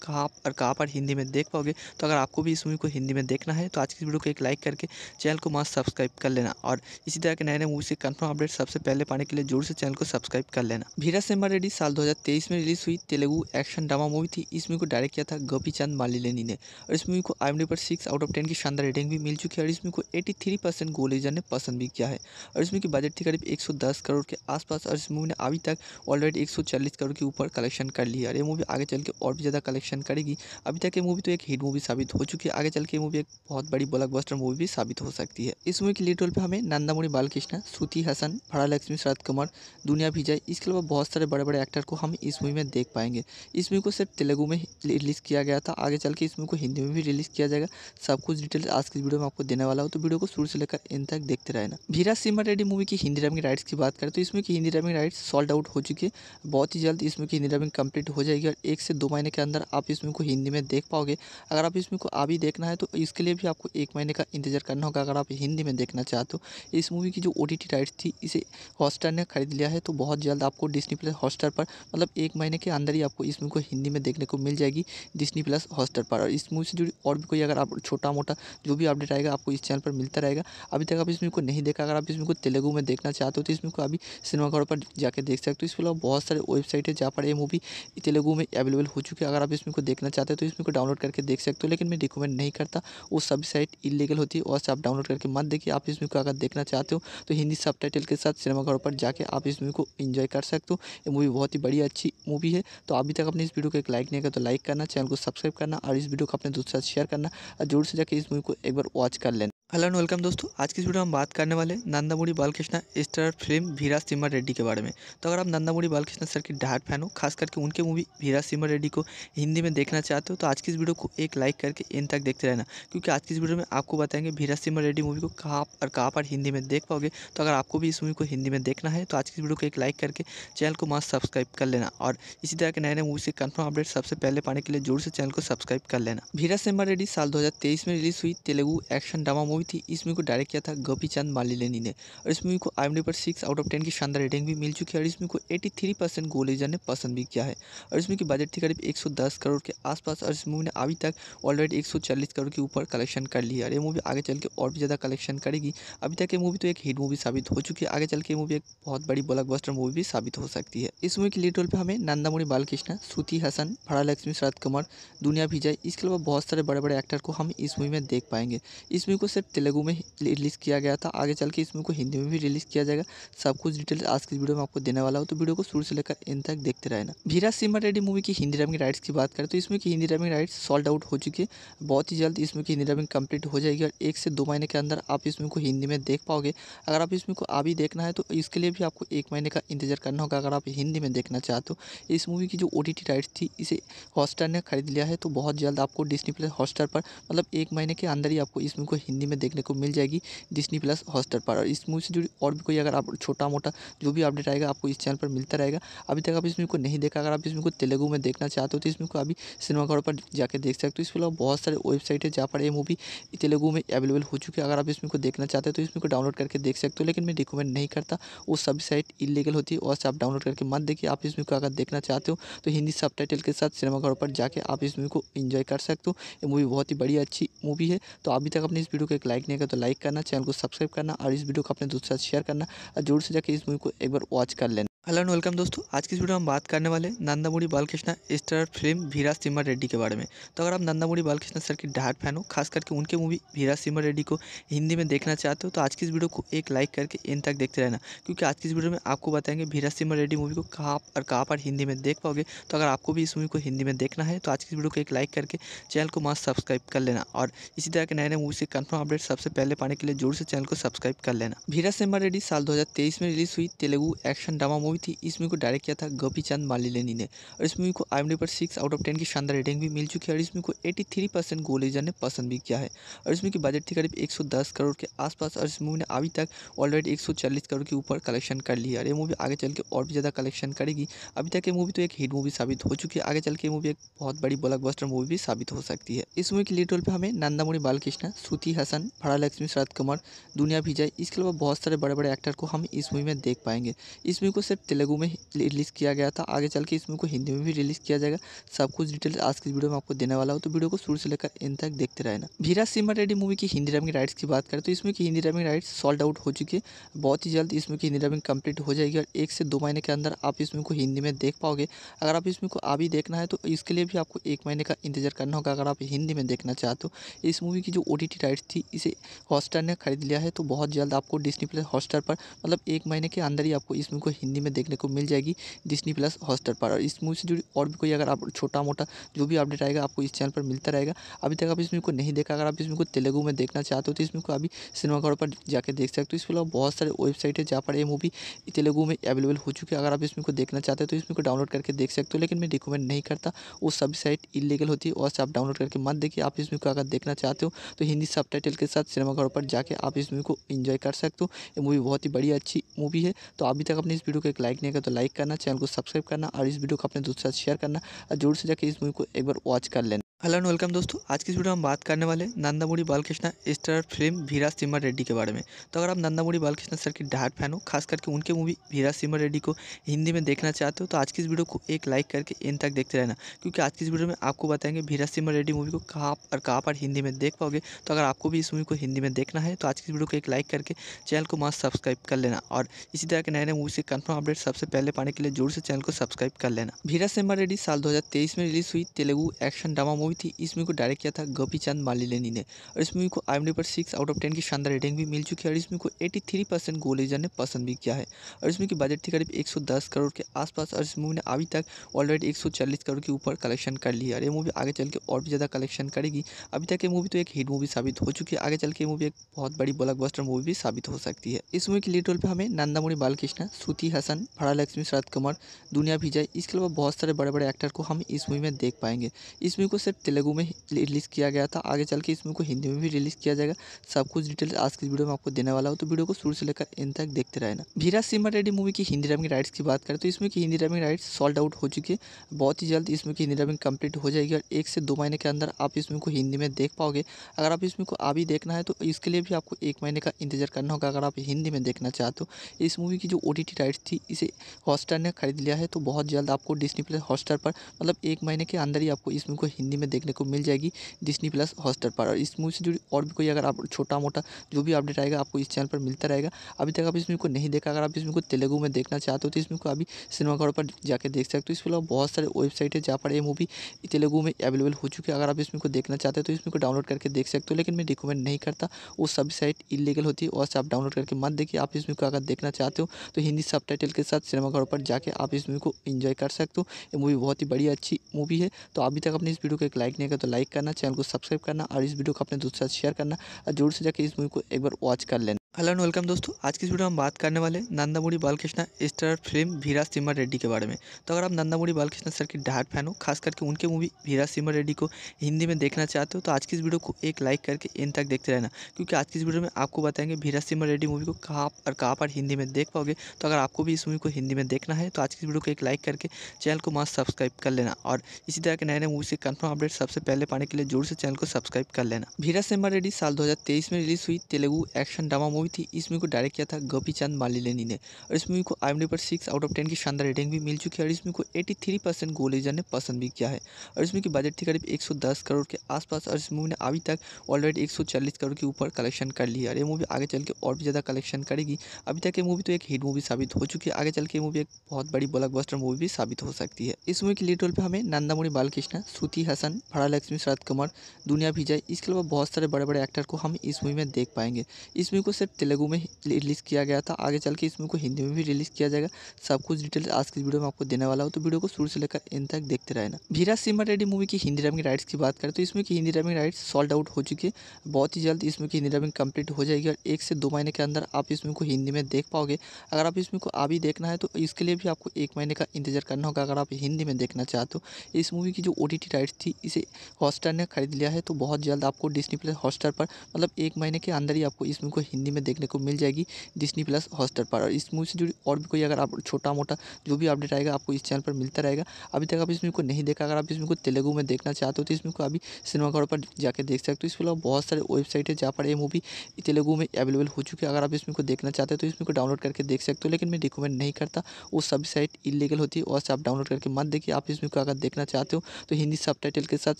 कहाँ और कहाँ पर हिंदी में देख पाओगे तो अगर आपको भी इस मूवी को हिंदी में देखना है तो आज की इस वीडियो को एक लाइक करके चैनल को मास्क सब्सक्राइब कर लेना और इसी तरह के नए नए मूवी से कन्फर्म अपडेट सबसे पहले पाने के लिए जोर से चैनल को सब्सक्राइब कर लेना भीरा सिम्हा रेड्डी साल दो में रिलीज हुई Telugu action drama movie movie थी इस मूवी को डायरेक्ट किया था गोपी चंद मालिलेनी ने और इस मूवी को आई पर सिक्स आउट ऑफ टेन की शानदार रेटिंग भी मिल चुकी है और इस मूवी को एटी थ्री परसेंट गोलेजर ने पसंद भी किया है और इस मूवी की बजट थी करीब एक करोड़ के आसपास और इस मूवी ने अभी तक ऑलरेडी एक करोड़ के ऊपर कलेक्शन कर लिया और ये मूवी आगे चल के और भी ज़्यादा कलेक्शन करेगी अभी तक ये मूवी तो एक हिट मूवी साबित हो चुकी है आगे चल के मूवी एक बहुत बड़ी ब्लॉक मूवी भी साबित हो सकती है इस मूवी के लीड रोल पर हमें नंदामुरी बालकृष्णा श्रुति हसन भाड़ा लक्ष्मी शरद कुमार दुनिया विजय इसके अलावा बहुत सारे बड़े बड़े एक्टर को हम इस मूवी में देख पाएंगे इस मूवी को सिर्फ तेलुगू में रिलीज़ किया गया था आगे चल के इस मूवी को हिंदी में भी रिलीज़ किया जाएगा सब कुछ डिटेल्स आज की वीडियो में आपको देने वाला हो तो वीडियो को शुरू से लेकर इन तक देखते रहना भीरा सिमर रेडी मूवी की हिंदी डबिंग राइट्स की बात करें तो इसमें की Hindi dubbing rights sold out हो चुकी है बहुत ही जल्द इसमें की हिंदी डबिंग कंप्लीट हो जाएगी और एक से दो महीने के अंदर आप इसमें को हिंदी में देख पाओगे अगर आप इसमें को अभी देखना है तो इसके लिए भी आपको एक महीने का इंतजार करना होगा अगर आप हिंदी में देखना चाहते हो इस मूवी की जो ओ राइट्स थी इसे हॉटस्टार ने खरीद लिया है तो बहुत जल्द आपको डिस्नी प्लस हॉटस्टार पर मतलब एक महीने के अंदर ही आपको इस मूवी को हिंदी में देखने को मिल जाएगी डिस्नी प्लस हॉस्टर पर और इस मूवी से जुड़ी और भी कोई अगर आप छोटा मोटा जो भी अपडेट आएगा आपको इस चैनल पर मिलता रहेगा अभी तक आप इसमें को नहीं देखा अगर आप इसमें को तेलुगु में देखना चाहते हो तो इसमें को अभी सिनेमाघरों पर जाकर देख सकते हो इसके अलावा बहुत सारे वेबसाइट है जहाँ पर यह मूवी तेलुगु में अवेलेबल हो चुकी है अगर आप इसमें को देखना चाहते हो तो इसमें को डाउनलोड करके देख सकते हो लेकिन मैं रिकमेंड नहीं करता वो सब साइट इलीगल होती है और आप डाउनलोड करके मत देखिए आप इसमें को अगर देखना चाहते हो तो हिंदी सब के साथ सिनेमाघरों पर जाके आप इस मूवी को इन्जॉय कर सकते हो ये मूवी बहुत ही बड़ी अच्छी मूवी है तो अभी तक अपने इस वीडियो को तक लाइक नहीं किया तो लाइक करना चैनल को सब्सक्राइब करना और इस वीडियो को अपने दोस्तों से साथ शेयर करना और जरूर से जाकर इस मूवी को एक बार वॉच कर लेना हेलो एंड वेलकम दोस्तों आज की इस वीडियो में हम बात करने वाले नंदामुड़ी बालकृष्णा स्टार फिल्म भीरा सिम्हा रेड्डी के बारे में तो अगर आप नंदामुड़ी बालकृष्णा सर की डाट फैन हो खास करके उनके मूवी भीरा सिमर रेड्डी को हिंदी में देखना चाहते हो तो आज की इस वीडियो को एक लाइक करके इन तक देखते रहना क्योंकि आज की इस वीडियो में आपको बताएंगे भीरा सिम्हा रेड्डी मूवी को कहाँ और कहाँ पर हिंदी में देख पाओगे तो अगर आपको भी इस मूवी को हिंदी में देखना है तो आज की इस वीडियो को एक लाइक करके चैनल को मास्क सब्सक्राइब कर लेना और इसी तरह के नए नए मूवी से कन्फर्म अपडेट सबसे पहले पाने के लिए जोर से चैनल को सब्सक्राइब कर लेना भीरा सिमर रेड्डी साल दो में रिलीज हुई Telugu action drama movie movie थी इस मूवी को डायरेक्ट किया था गोपी चंद मालिलेनी ने और इस मूवी को आई पर सिक्स आउट ऑफ टेन की शानदार रेटिंग भी मिल चुकी है और इस मूवी को एटी थ्री परसेंट गोलेजर ने पसंद भी किया है और इस मूवी की बजट थी करीब एक सौ दस करोड़ के आसपास और इस मूवी ने अभी तक ऑलरेडी एक सौ चालीस करोड़ के ऊपर कलेक्शन कर लिया और ये मूवी आगे चल के और भी ज़्यादा कलेक्शन करेगी अभी तक ये मूवी तो एक हिट मूवी साबित हो चुकी है आगे चल के मूवी एक बहुत बड़ी ब्लॉकबस्टर मूवी भी साबित हो सकती है इस मूवी के लीड रोल पर हमें नंदामुरी बालकृष्ण श्रुति हसन भड़ा लक्ष्मी शरद कुमार दुनिया भिजय इसके अलावा बहुत सारे बड़े बड़े एक्टर को हम इस मूवी में देख पाएंगे इस मूवी को सिर्फ तेलुगु में रिलीज़ किया गया था आगे चल के इस मूवी को हिंदी में भी रिलीज़ किया जाएगा सब कुछ डिटेल्स आज की वीडियो में आपको देने वाला हूँ तो वीडियो को शुरू से लेकर इन तक देखते रहना भीरा सिमर रेड्डी मूवी की हिंदी रमिंग राइट्स की बात करें तो इसमें की Hindi ramming rights sold out हो चुकी है बहुत ही जल्द इसमें की हिंदी रमिंग कम्प्लीट हो जाएगी और एक से दो महीने के अंदर आप इसमें को हिंदी में देख पाओगे अगर आप इसमें को अभी देखना है तो इसके लिए भी आपको एक महीने का इंतजार करना होगा अगर आप हिंदी में देखना चाहते हो इस मूवी की जो ओ राइट्स थी इसे हॉस्टार ने खरीद लिया है तो बहुत जल्द आपको डिस्नी प्लस हॉस्टार पर मतलब एक महीने के अंदर ही आपको इसमें को हिंदी में में देखने को मिल जाएगी डिस्नी प्लस हॉस्टर पर और इस मूवी से जुड़ी और भी कोई अगर आप छोटा मोटा जो भी अपडेट आएगा आपको इस चैनल पर मिलता रहेगा अभी तक आप मूवी को नहीं देखा अगर आप इसमें को तेलुगु में देखना चाहते हो तो इसमें को अभी सिनेमाघर पर जाकर देख सकते हो इसके अलावा बहुत सारे वेबसाइट है जहाँ पर यह मूवी तेलुगु में अवेलेबल हो चुकी है अगर आप इसमें को देखना चाहते हो तो इसमें को डाउनलोड करके देख सकते हो लेकिन मैं रिकमेंड नहीं करता वो सभी साइट इलीगल होती है और आप डाउनलोड करके मत देखिए आप इसमें को अगर देखना चाहते हो तो हिंदी सब के साथ सिनेमाघरों पर जाकर आप इस मूवी को इन्जॉय कर सकते हो ये मूवी बहुत ही बड़ी अच्छी मूवी है तो अभी तक अपने इस वीडियो को तक लाइक नहीं कर तो लाइक करना चैनल को सब्सक्राइब करना और इस वीडियो को अपने दोस्तों के साथ शेयर करना और जरूर से जाकर इस मूवी को एक बार वॉच कर लेना हेलो एंड वेलकम दोस्तों आज की वीडियो में हम बात करने वाले नंदामुड़ी बालकृष्णा स्टार फिल्म भीरा सिमर रेड्डी के बारे में तो अगर आप नंदामुड़ी बालकृष्णा सर के डाट फैन हो खास करके उनके मूवी भीरा सिमर रेड्डी को हिंदी में देखना चाहते हो तो आज की इस वीडियो को एक लाइक करके इन तक देखते रहना क्योंकि आज की इस वीडियो में आपको बताएंगे भीरा सिम्हा रेड्डी मूवी को कहाँ और कहाँ पर हिंदी में देख पाओगे तो अगर आपको भी इस मूवी को हिंदी में देखना है तो आज की वीडियो को एक लाइक करके चैनल को मास्क सब्सक्राइब कर लेना और इसी तरह के नए नए मूवी से कन्फर्म अपडेट सबसे पहले पाने के लिए जोर से चैनल को सब्सक्राइब कर लेना भीरा सिमर रेड्डी साल दो में रिलीज हुई Telugu action drama movie movie थी इस मूवी को डायरेक्ट किया था गोपी चंद मालिलेनी ने और इस मूवी को आई पर सिक्स आउट ऑफ टेन की शानदार रेटिंग भी मिल चुकी है और इस मूवी को एटी थ्री परसेंट गोलेजर ने पसंद भी किया है और इस मूवी की बजट थी करीब एक सौ दस करोड़ के आसपास और इस मूवी ने अभी तक ऑलरेडी एक सौ चालीस करोड़ के ऊपर कलेक्शन कर लिया और ये मूवी आगे चल के और भी ज़्यादा कलेक्शन करेगी अभी तक ये मूवी तो एक हिट मूवी साबित हो चुकी है आगे चल के मूवी एक बहुत बड़ी ब्लॉकबस्टर मूवी भी साबित हो सकती है इस मूवी के लीड रोल पर हमें नंदामुड़ी बालकृष्णा श्रुति हसन फरा लक्ष्मी शरद कुमार दुनिया विजय इसके अलावा बहुत सारे बड़े बड़े एक्टर को हम इस मूवी में देख पाएंगे इस मूवी को सिर्फ तेलुगु में रिलीज़ किया गया था आगे चल के इस मूवी को हिंदी में भी रिलीज़ किया जाएगा सब कुछ डिटेल्स आज की वीडियो में आपको देने वाला हो तो वीडियो को शुरू से लेकर इन तक देखते रहना भीरा सिम्हा रेडी मूवी की हिंदी डबिंग राइट्स की बात करें तो इसमें की Hindi dubbing rights sold out हो चुकी है बहुत ही जल्द इसमें की हिंदी डबिंग कंप्लीट हो जाएगी और एक से दो महीने के अंदर आप इसमें को हिंदी में देख पाओगे अगर आप इसमें को अभी देखना है तो इसके लिए भी आपको एक महीने का इंतजार करना होगा अगर आप हिंदी में देखना चाहते हो इस मूवी की जो ओ राइट्स थी इसे हॉटस्टार ने खरीद लिया है तो बहुत जल्द आपको डिस्नी प्लस हॉटस्टार पर मतलब एक महीने के अंदर ही आपको इस मूवी को हिंदी में देखने को मिल जाएगी डिस्नी प्लस हॉस्टर पर और इस मूवी से जुड़ी और भी कोई अगर आप छोटा मोटा जो भी अपडेट आएगा आपको इस चैनल पर मिलता रहेगा अभी तक आप इसमें को नहीं देखा अगर आप इसमें को तेलुगु में देखना चाहते हो तो इसमें को अभी सिनेमाघरों पर जाकर देख सकते हो तो इसके अलावा बहुत सारे वेबसाइट है जहाँ पर यह मूवी तेलुगु में अवेलेबल हो चुकी है अगर आप इसमें को देखना चाहते हो तो इसमें को डाउनलोड करके देख सकते हो लेकिन मैं रिकमेंड नहीं करता वो सभी साइट इलीगल होती है और आप डाउनलोड करके मत देखिए आप इसमें को अगर देखना चाहते हो तो हिंदी सब के साथ सिनेमाघरों पर जाके आप इस मूवी को इन्जॉय कर सकते हो ये मूवी बहुत ही बढ़िया अच्छी मूवी है तो अभी तक अपने इस वीडियो को एक लाइक नहीं किया तो लाइक करना चैनल को सब्सक्राइब करना और इस वीडियो को अपने दोस्तों के साथ शेयर करना और जोर से जाकर इस मूवी को एक बार वॉच कर लेना हेलो एंड वेलकम दोस्तों आज की इस वीडियो में हम बात करने वाले नंदामुड़ी बालकृष्णा स्टार फिल्म भीरा सिमर रेड्डी के बारे में तो अगर आप नंदामुड़ी बालकृष्णा सर की डार्ट फैन हो खास करके उनके मूवी भीरा सिमर रेड्डी को हिंदी में देखना चाहते हो तो आज की इस वीडियो को एक लाइक करके इन तक देखते रहना क्योंकि आज की इस वीडियो में आपको बताएंगे भीरा सिमर रेड्डी मूवी को कहाँ और कहाँ पर हिंदी में देख पाओगे तो अगर आपको भी इस मूवी को हिंदी में देखना है तो आज की इस वीडियो को एक लाइक करके चैनल को मस्त सब्सक्राइब कर लेना और इसी तरह के नए नए मूवी से कन्फर्म अपडेट सबसे पहले पाने के लिए जोर से चैनल को सब्सक्राइब कर लेना भीरा सिमर रेड्डी साल दो में रिलीज हुई तेलुगू एक्शन ड्रामा मूवी थी इस मूवी को डायरेक्ट किया था गपी चंद मालिलेनी ने और इस मूवी को आई पर सिक्स आउट ऑफ टेन की शानदार रेटिंग भी मिल चुकी है और इस मूवी को एटी थ्री परसेंट गोलेजर ने पसंद भी किया है और इसमें की बजट थी करीब एक सौ दस करोड़ के आसपास और इस मूवी ने अभी तक ऑलरेडी एक सौ चालीस करोड़ के ऊपर कलेक्शन कर लिया और ये मूवी आगे चल के और भी ज़्यादा कलेक्शन करेगी अभी तक ये मूवी तो एक हिट मूवी साबित हो चुकी है आगे चल के मूवी एक बहुत बड़ी बस्टर मूवी भी साबित हो सकती है इस मूवी के लीड रोल पर हमें नंदामुरी बालकृष्ण श्रुति हसन भाड़ा लक्ष्मी शरद कुमार दुनिया विजय इसके अलावा बहुत सारे बड़े बड़े एक्टर को हम इस मूवी में देख पाएंगे इस मूवी को सिर्फ तेलुगु में रिलीज़ किया गया था आगे चल के इस मूवी को हिंदी में भी रिलीज़ किया जाएगा सब कुछ डिटेल्स आज की वीडियो में आपको देने वाला हूँ तो वीडियो को शुरू से लेकर इन तक देखते रहना भीरा सिमर रेड्डी मूवी की हिंदी डबिंग राइट्स की बात करें तो इसमें की Hindi dubbing rights sold out हो चुकी है बहुत ही जल्द इसमें की हिंदी डबिंग कंप्लीट हो जाएगी और एक से दो महीने के अंदर आप इसमें को हिंदी में देख पाओगे अगर आप इसमें को अभी देखना है तो इसके लिए भी आपको एक महीने का इंतजार करना होगा अगर आप हिंदी में देखना चाहते हो इस मूवी की जो ओ राइट्स थी इसे हॉटस्टार ने खरीद लिया है तो बहुत जल्द आपको डिस्नी प्लस हॉटस्टार पर मतलब एक महीने के अंदर ही आपको इसमें को हिंदी में में देखने को मिल जाएगी डिस्नी प्लस हॉस्टर पर और इस मूवी से जुड़ी और भी कोई अगर आप छोटा मोटा जो भी अपडेट आएगा आपको इस चैनल पर मिलता रहेगा अभी तक आप इसमें को नहीं देखा अगर आप इसमें को तेलुगु में देखना चाहते हो तो इसमें को अभी सिनेमाघर पर जाकर देख सकते हो इसके अलावा बहुत सारे वेबसाइट है जहाँ पर यह मूवी तेलुगु में अवेलेबल हो चुकी है अगर आप इसमें को देखना चाहते हो तो इसमें को डाउनलोड करके देख सकते हो लेकिन मैं रिकमेंड नहीं करता वो सब साइट इलीगल होती है और आप डाउनलोड करके मत देखिए आप इसमें को अगर देखना चाहते हो तो हिंदी सब के साथ सिनेमाघरों पर जाके आप इस मूवी को इन्जॉय कर सकते हो ये मूवी बहुत ही बड़ी अच्छी मूवी है तो अभी तक अपने इस वीडियो को एक लाइक नहीं कर तो लाइक करना चैनल को सब्सक्राइब करना और इस वीडियो को अपने दोस्तों साथ शेयर करना और जरूर से जाकर इस मूवी को एक बार वॉच कर लेना हेलो एंड वेलकम दोस्तों आज की वीडियो में हम बात करने वाले नंदामुड़ी बालकृष्णा स्टार फिल्म भीरा सिमर रेड्डी के बारे में तो अगर आप नंदामुड़ी बालकृष्णा सर के डार्ट फैन हो खास करके उनके मूवी भीरा सिमर रेड्डी को हिंदी में देखना चाहते हो तो आज की इस वीडियो को एक लाइक करके इन तक देखते रहना क्योंकि आज की इस वीडियो में आपको बताएंगे भीरा सिमर रेड्डी मूवी को कहाँ और कहाँ पर हिंदी में देख पाओगे तो अगर आपको भी इस मूवी को हिंदी में देखना है तो आज की वीडियो को एक लाइक करके चैनल को मस्त सब्सक्राइब कर लेना और इसी तरह के नए नए मूवी से कन्फर्म अपडेट सबसे पहले पाने के लिए जोर से चैनल को सब्सक्राइब कर लेना भीरा सिमर रेड्डी साल दो में रिलीज़ हुई Telugu action drama movie movie थी इस मूवी को डायरेक्ट किया था गोपी चंद मालिलेनी ने और इस मूवी को आई एम पर सिक्स आउट ऑफ टेन की शानदार रेटिंग भी मिल चुकी है और इस मूवी को एटी थ्री परसेंट गोलेजर ने पसंद भी किया है और इस मूवी की बजट थी करीब एक सौ दस करोड़ के आसपास और इस मूवी ने अभी तक ऑलरेडी एक सौ चालीस करोड़ के ऊपर कलेक्शन कर लिया और ये मूवी आगे चल के और भी ज़्यादा कलेक्शन करेगी अभी तक ये मूवी तो एक हिट मूवी साबित हो चुकी है आगे चल के मूवी एक बहुत बड़ी ब्लॉकबस्टर मूवी भी साबित हो सकती है इस मूवी के लीड रोल पर हमें नंदामुणि बालकृष्णा श्रुति हसन फड़ा लक्ष्मी शरद कुमार दुनिया विजय इसके अलावा बहुत सारे बड़े बड़े एक्टर को हम इस मूवी में देख पाएंगे इस मूवी को सिर्फ तेलुगु में रिलीज़ किया गया था आगे चल के इस मूवी को हिंदी में भी रिलीज़ किया जाएगा सब कुछ डिटेल्स आज की वीडियो में आपको देने वाला हूँ तो वीडियो को शुरू से लेकर इन तक देखते रहना भीरा सिमर रेडी मूवी की हिंदी डबिंग राइट्स की बात करें तो इसमें की Hindi dubbing rights sold out हो चुकी है बहुत ही जल्द इसमें की हिंदी डबिंग कंप्लीट हो जाएगी और एक से दो महीने के अंदर आप इसमें को हिंदी में देख पाओगे अगर आप इसमें को अभी देखना है तो इसके लिए भी आपको एक महीने का इंतजार करना होगा अगर आप हिंदी में देखना चाहते हो इस मूवी की जो ओ राइट्स थी इसे हॉटस्टार ने खरीद लिया है तो बहुत जल्द आपको डिस्नी प्लस हॉटस्टार पर मतलब एक महीने के अंदर ही आपको इस मूवी को हिंदी में देखने को मिल जाएगी डिस्नी प्लस हॉस्टर पर और इस मूवी से जुड़ी और भी कोई अगर आप छोटा मोटा जो भी अपडेट आएगा आपको इस चैनल पर मिलता रहेगा अभी तक आप इस मूवी को नहीं देखा अगर आप इस मूवी को तेलुगु में देखना चाहते हो तो इसमें को अभी सिनेमाघरों पर जाकर देख सकते हो तो इसके अलावा बहुत सारे वेबसाइट है जहाँ पर ये मूवी तेलुगु में अवेलेबल हो चुकी है अगर आप इस मूवी को देखना चाहते हो तो इसमें को डाउनलोड करके देख सकते हो लेकिन मैं रिकमेंड नहीं करता वो सभी साइट इलीगल होती है और आप डाउनलोड करके मत देखिए आप इस मूवी को अगर देखना चाहते हो तो हिंदी सब के साथ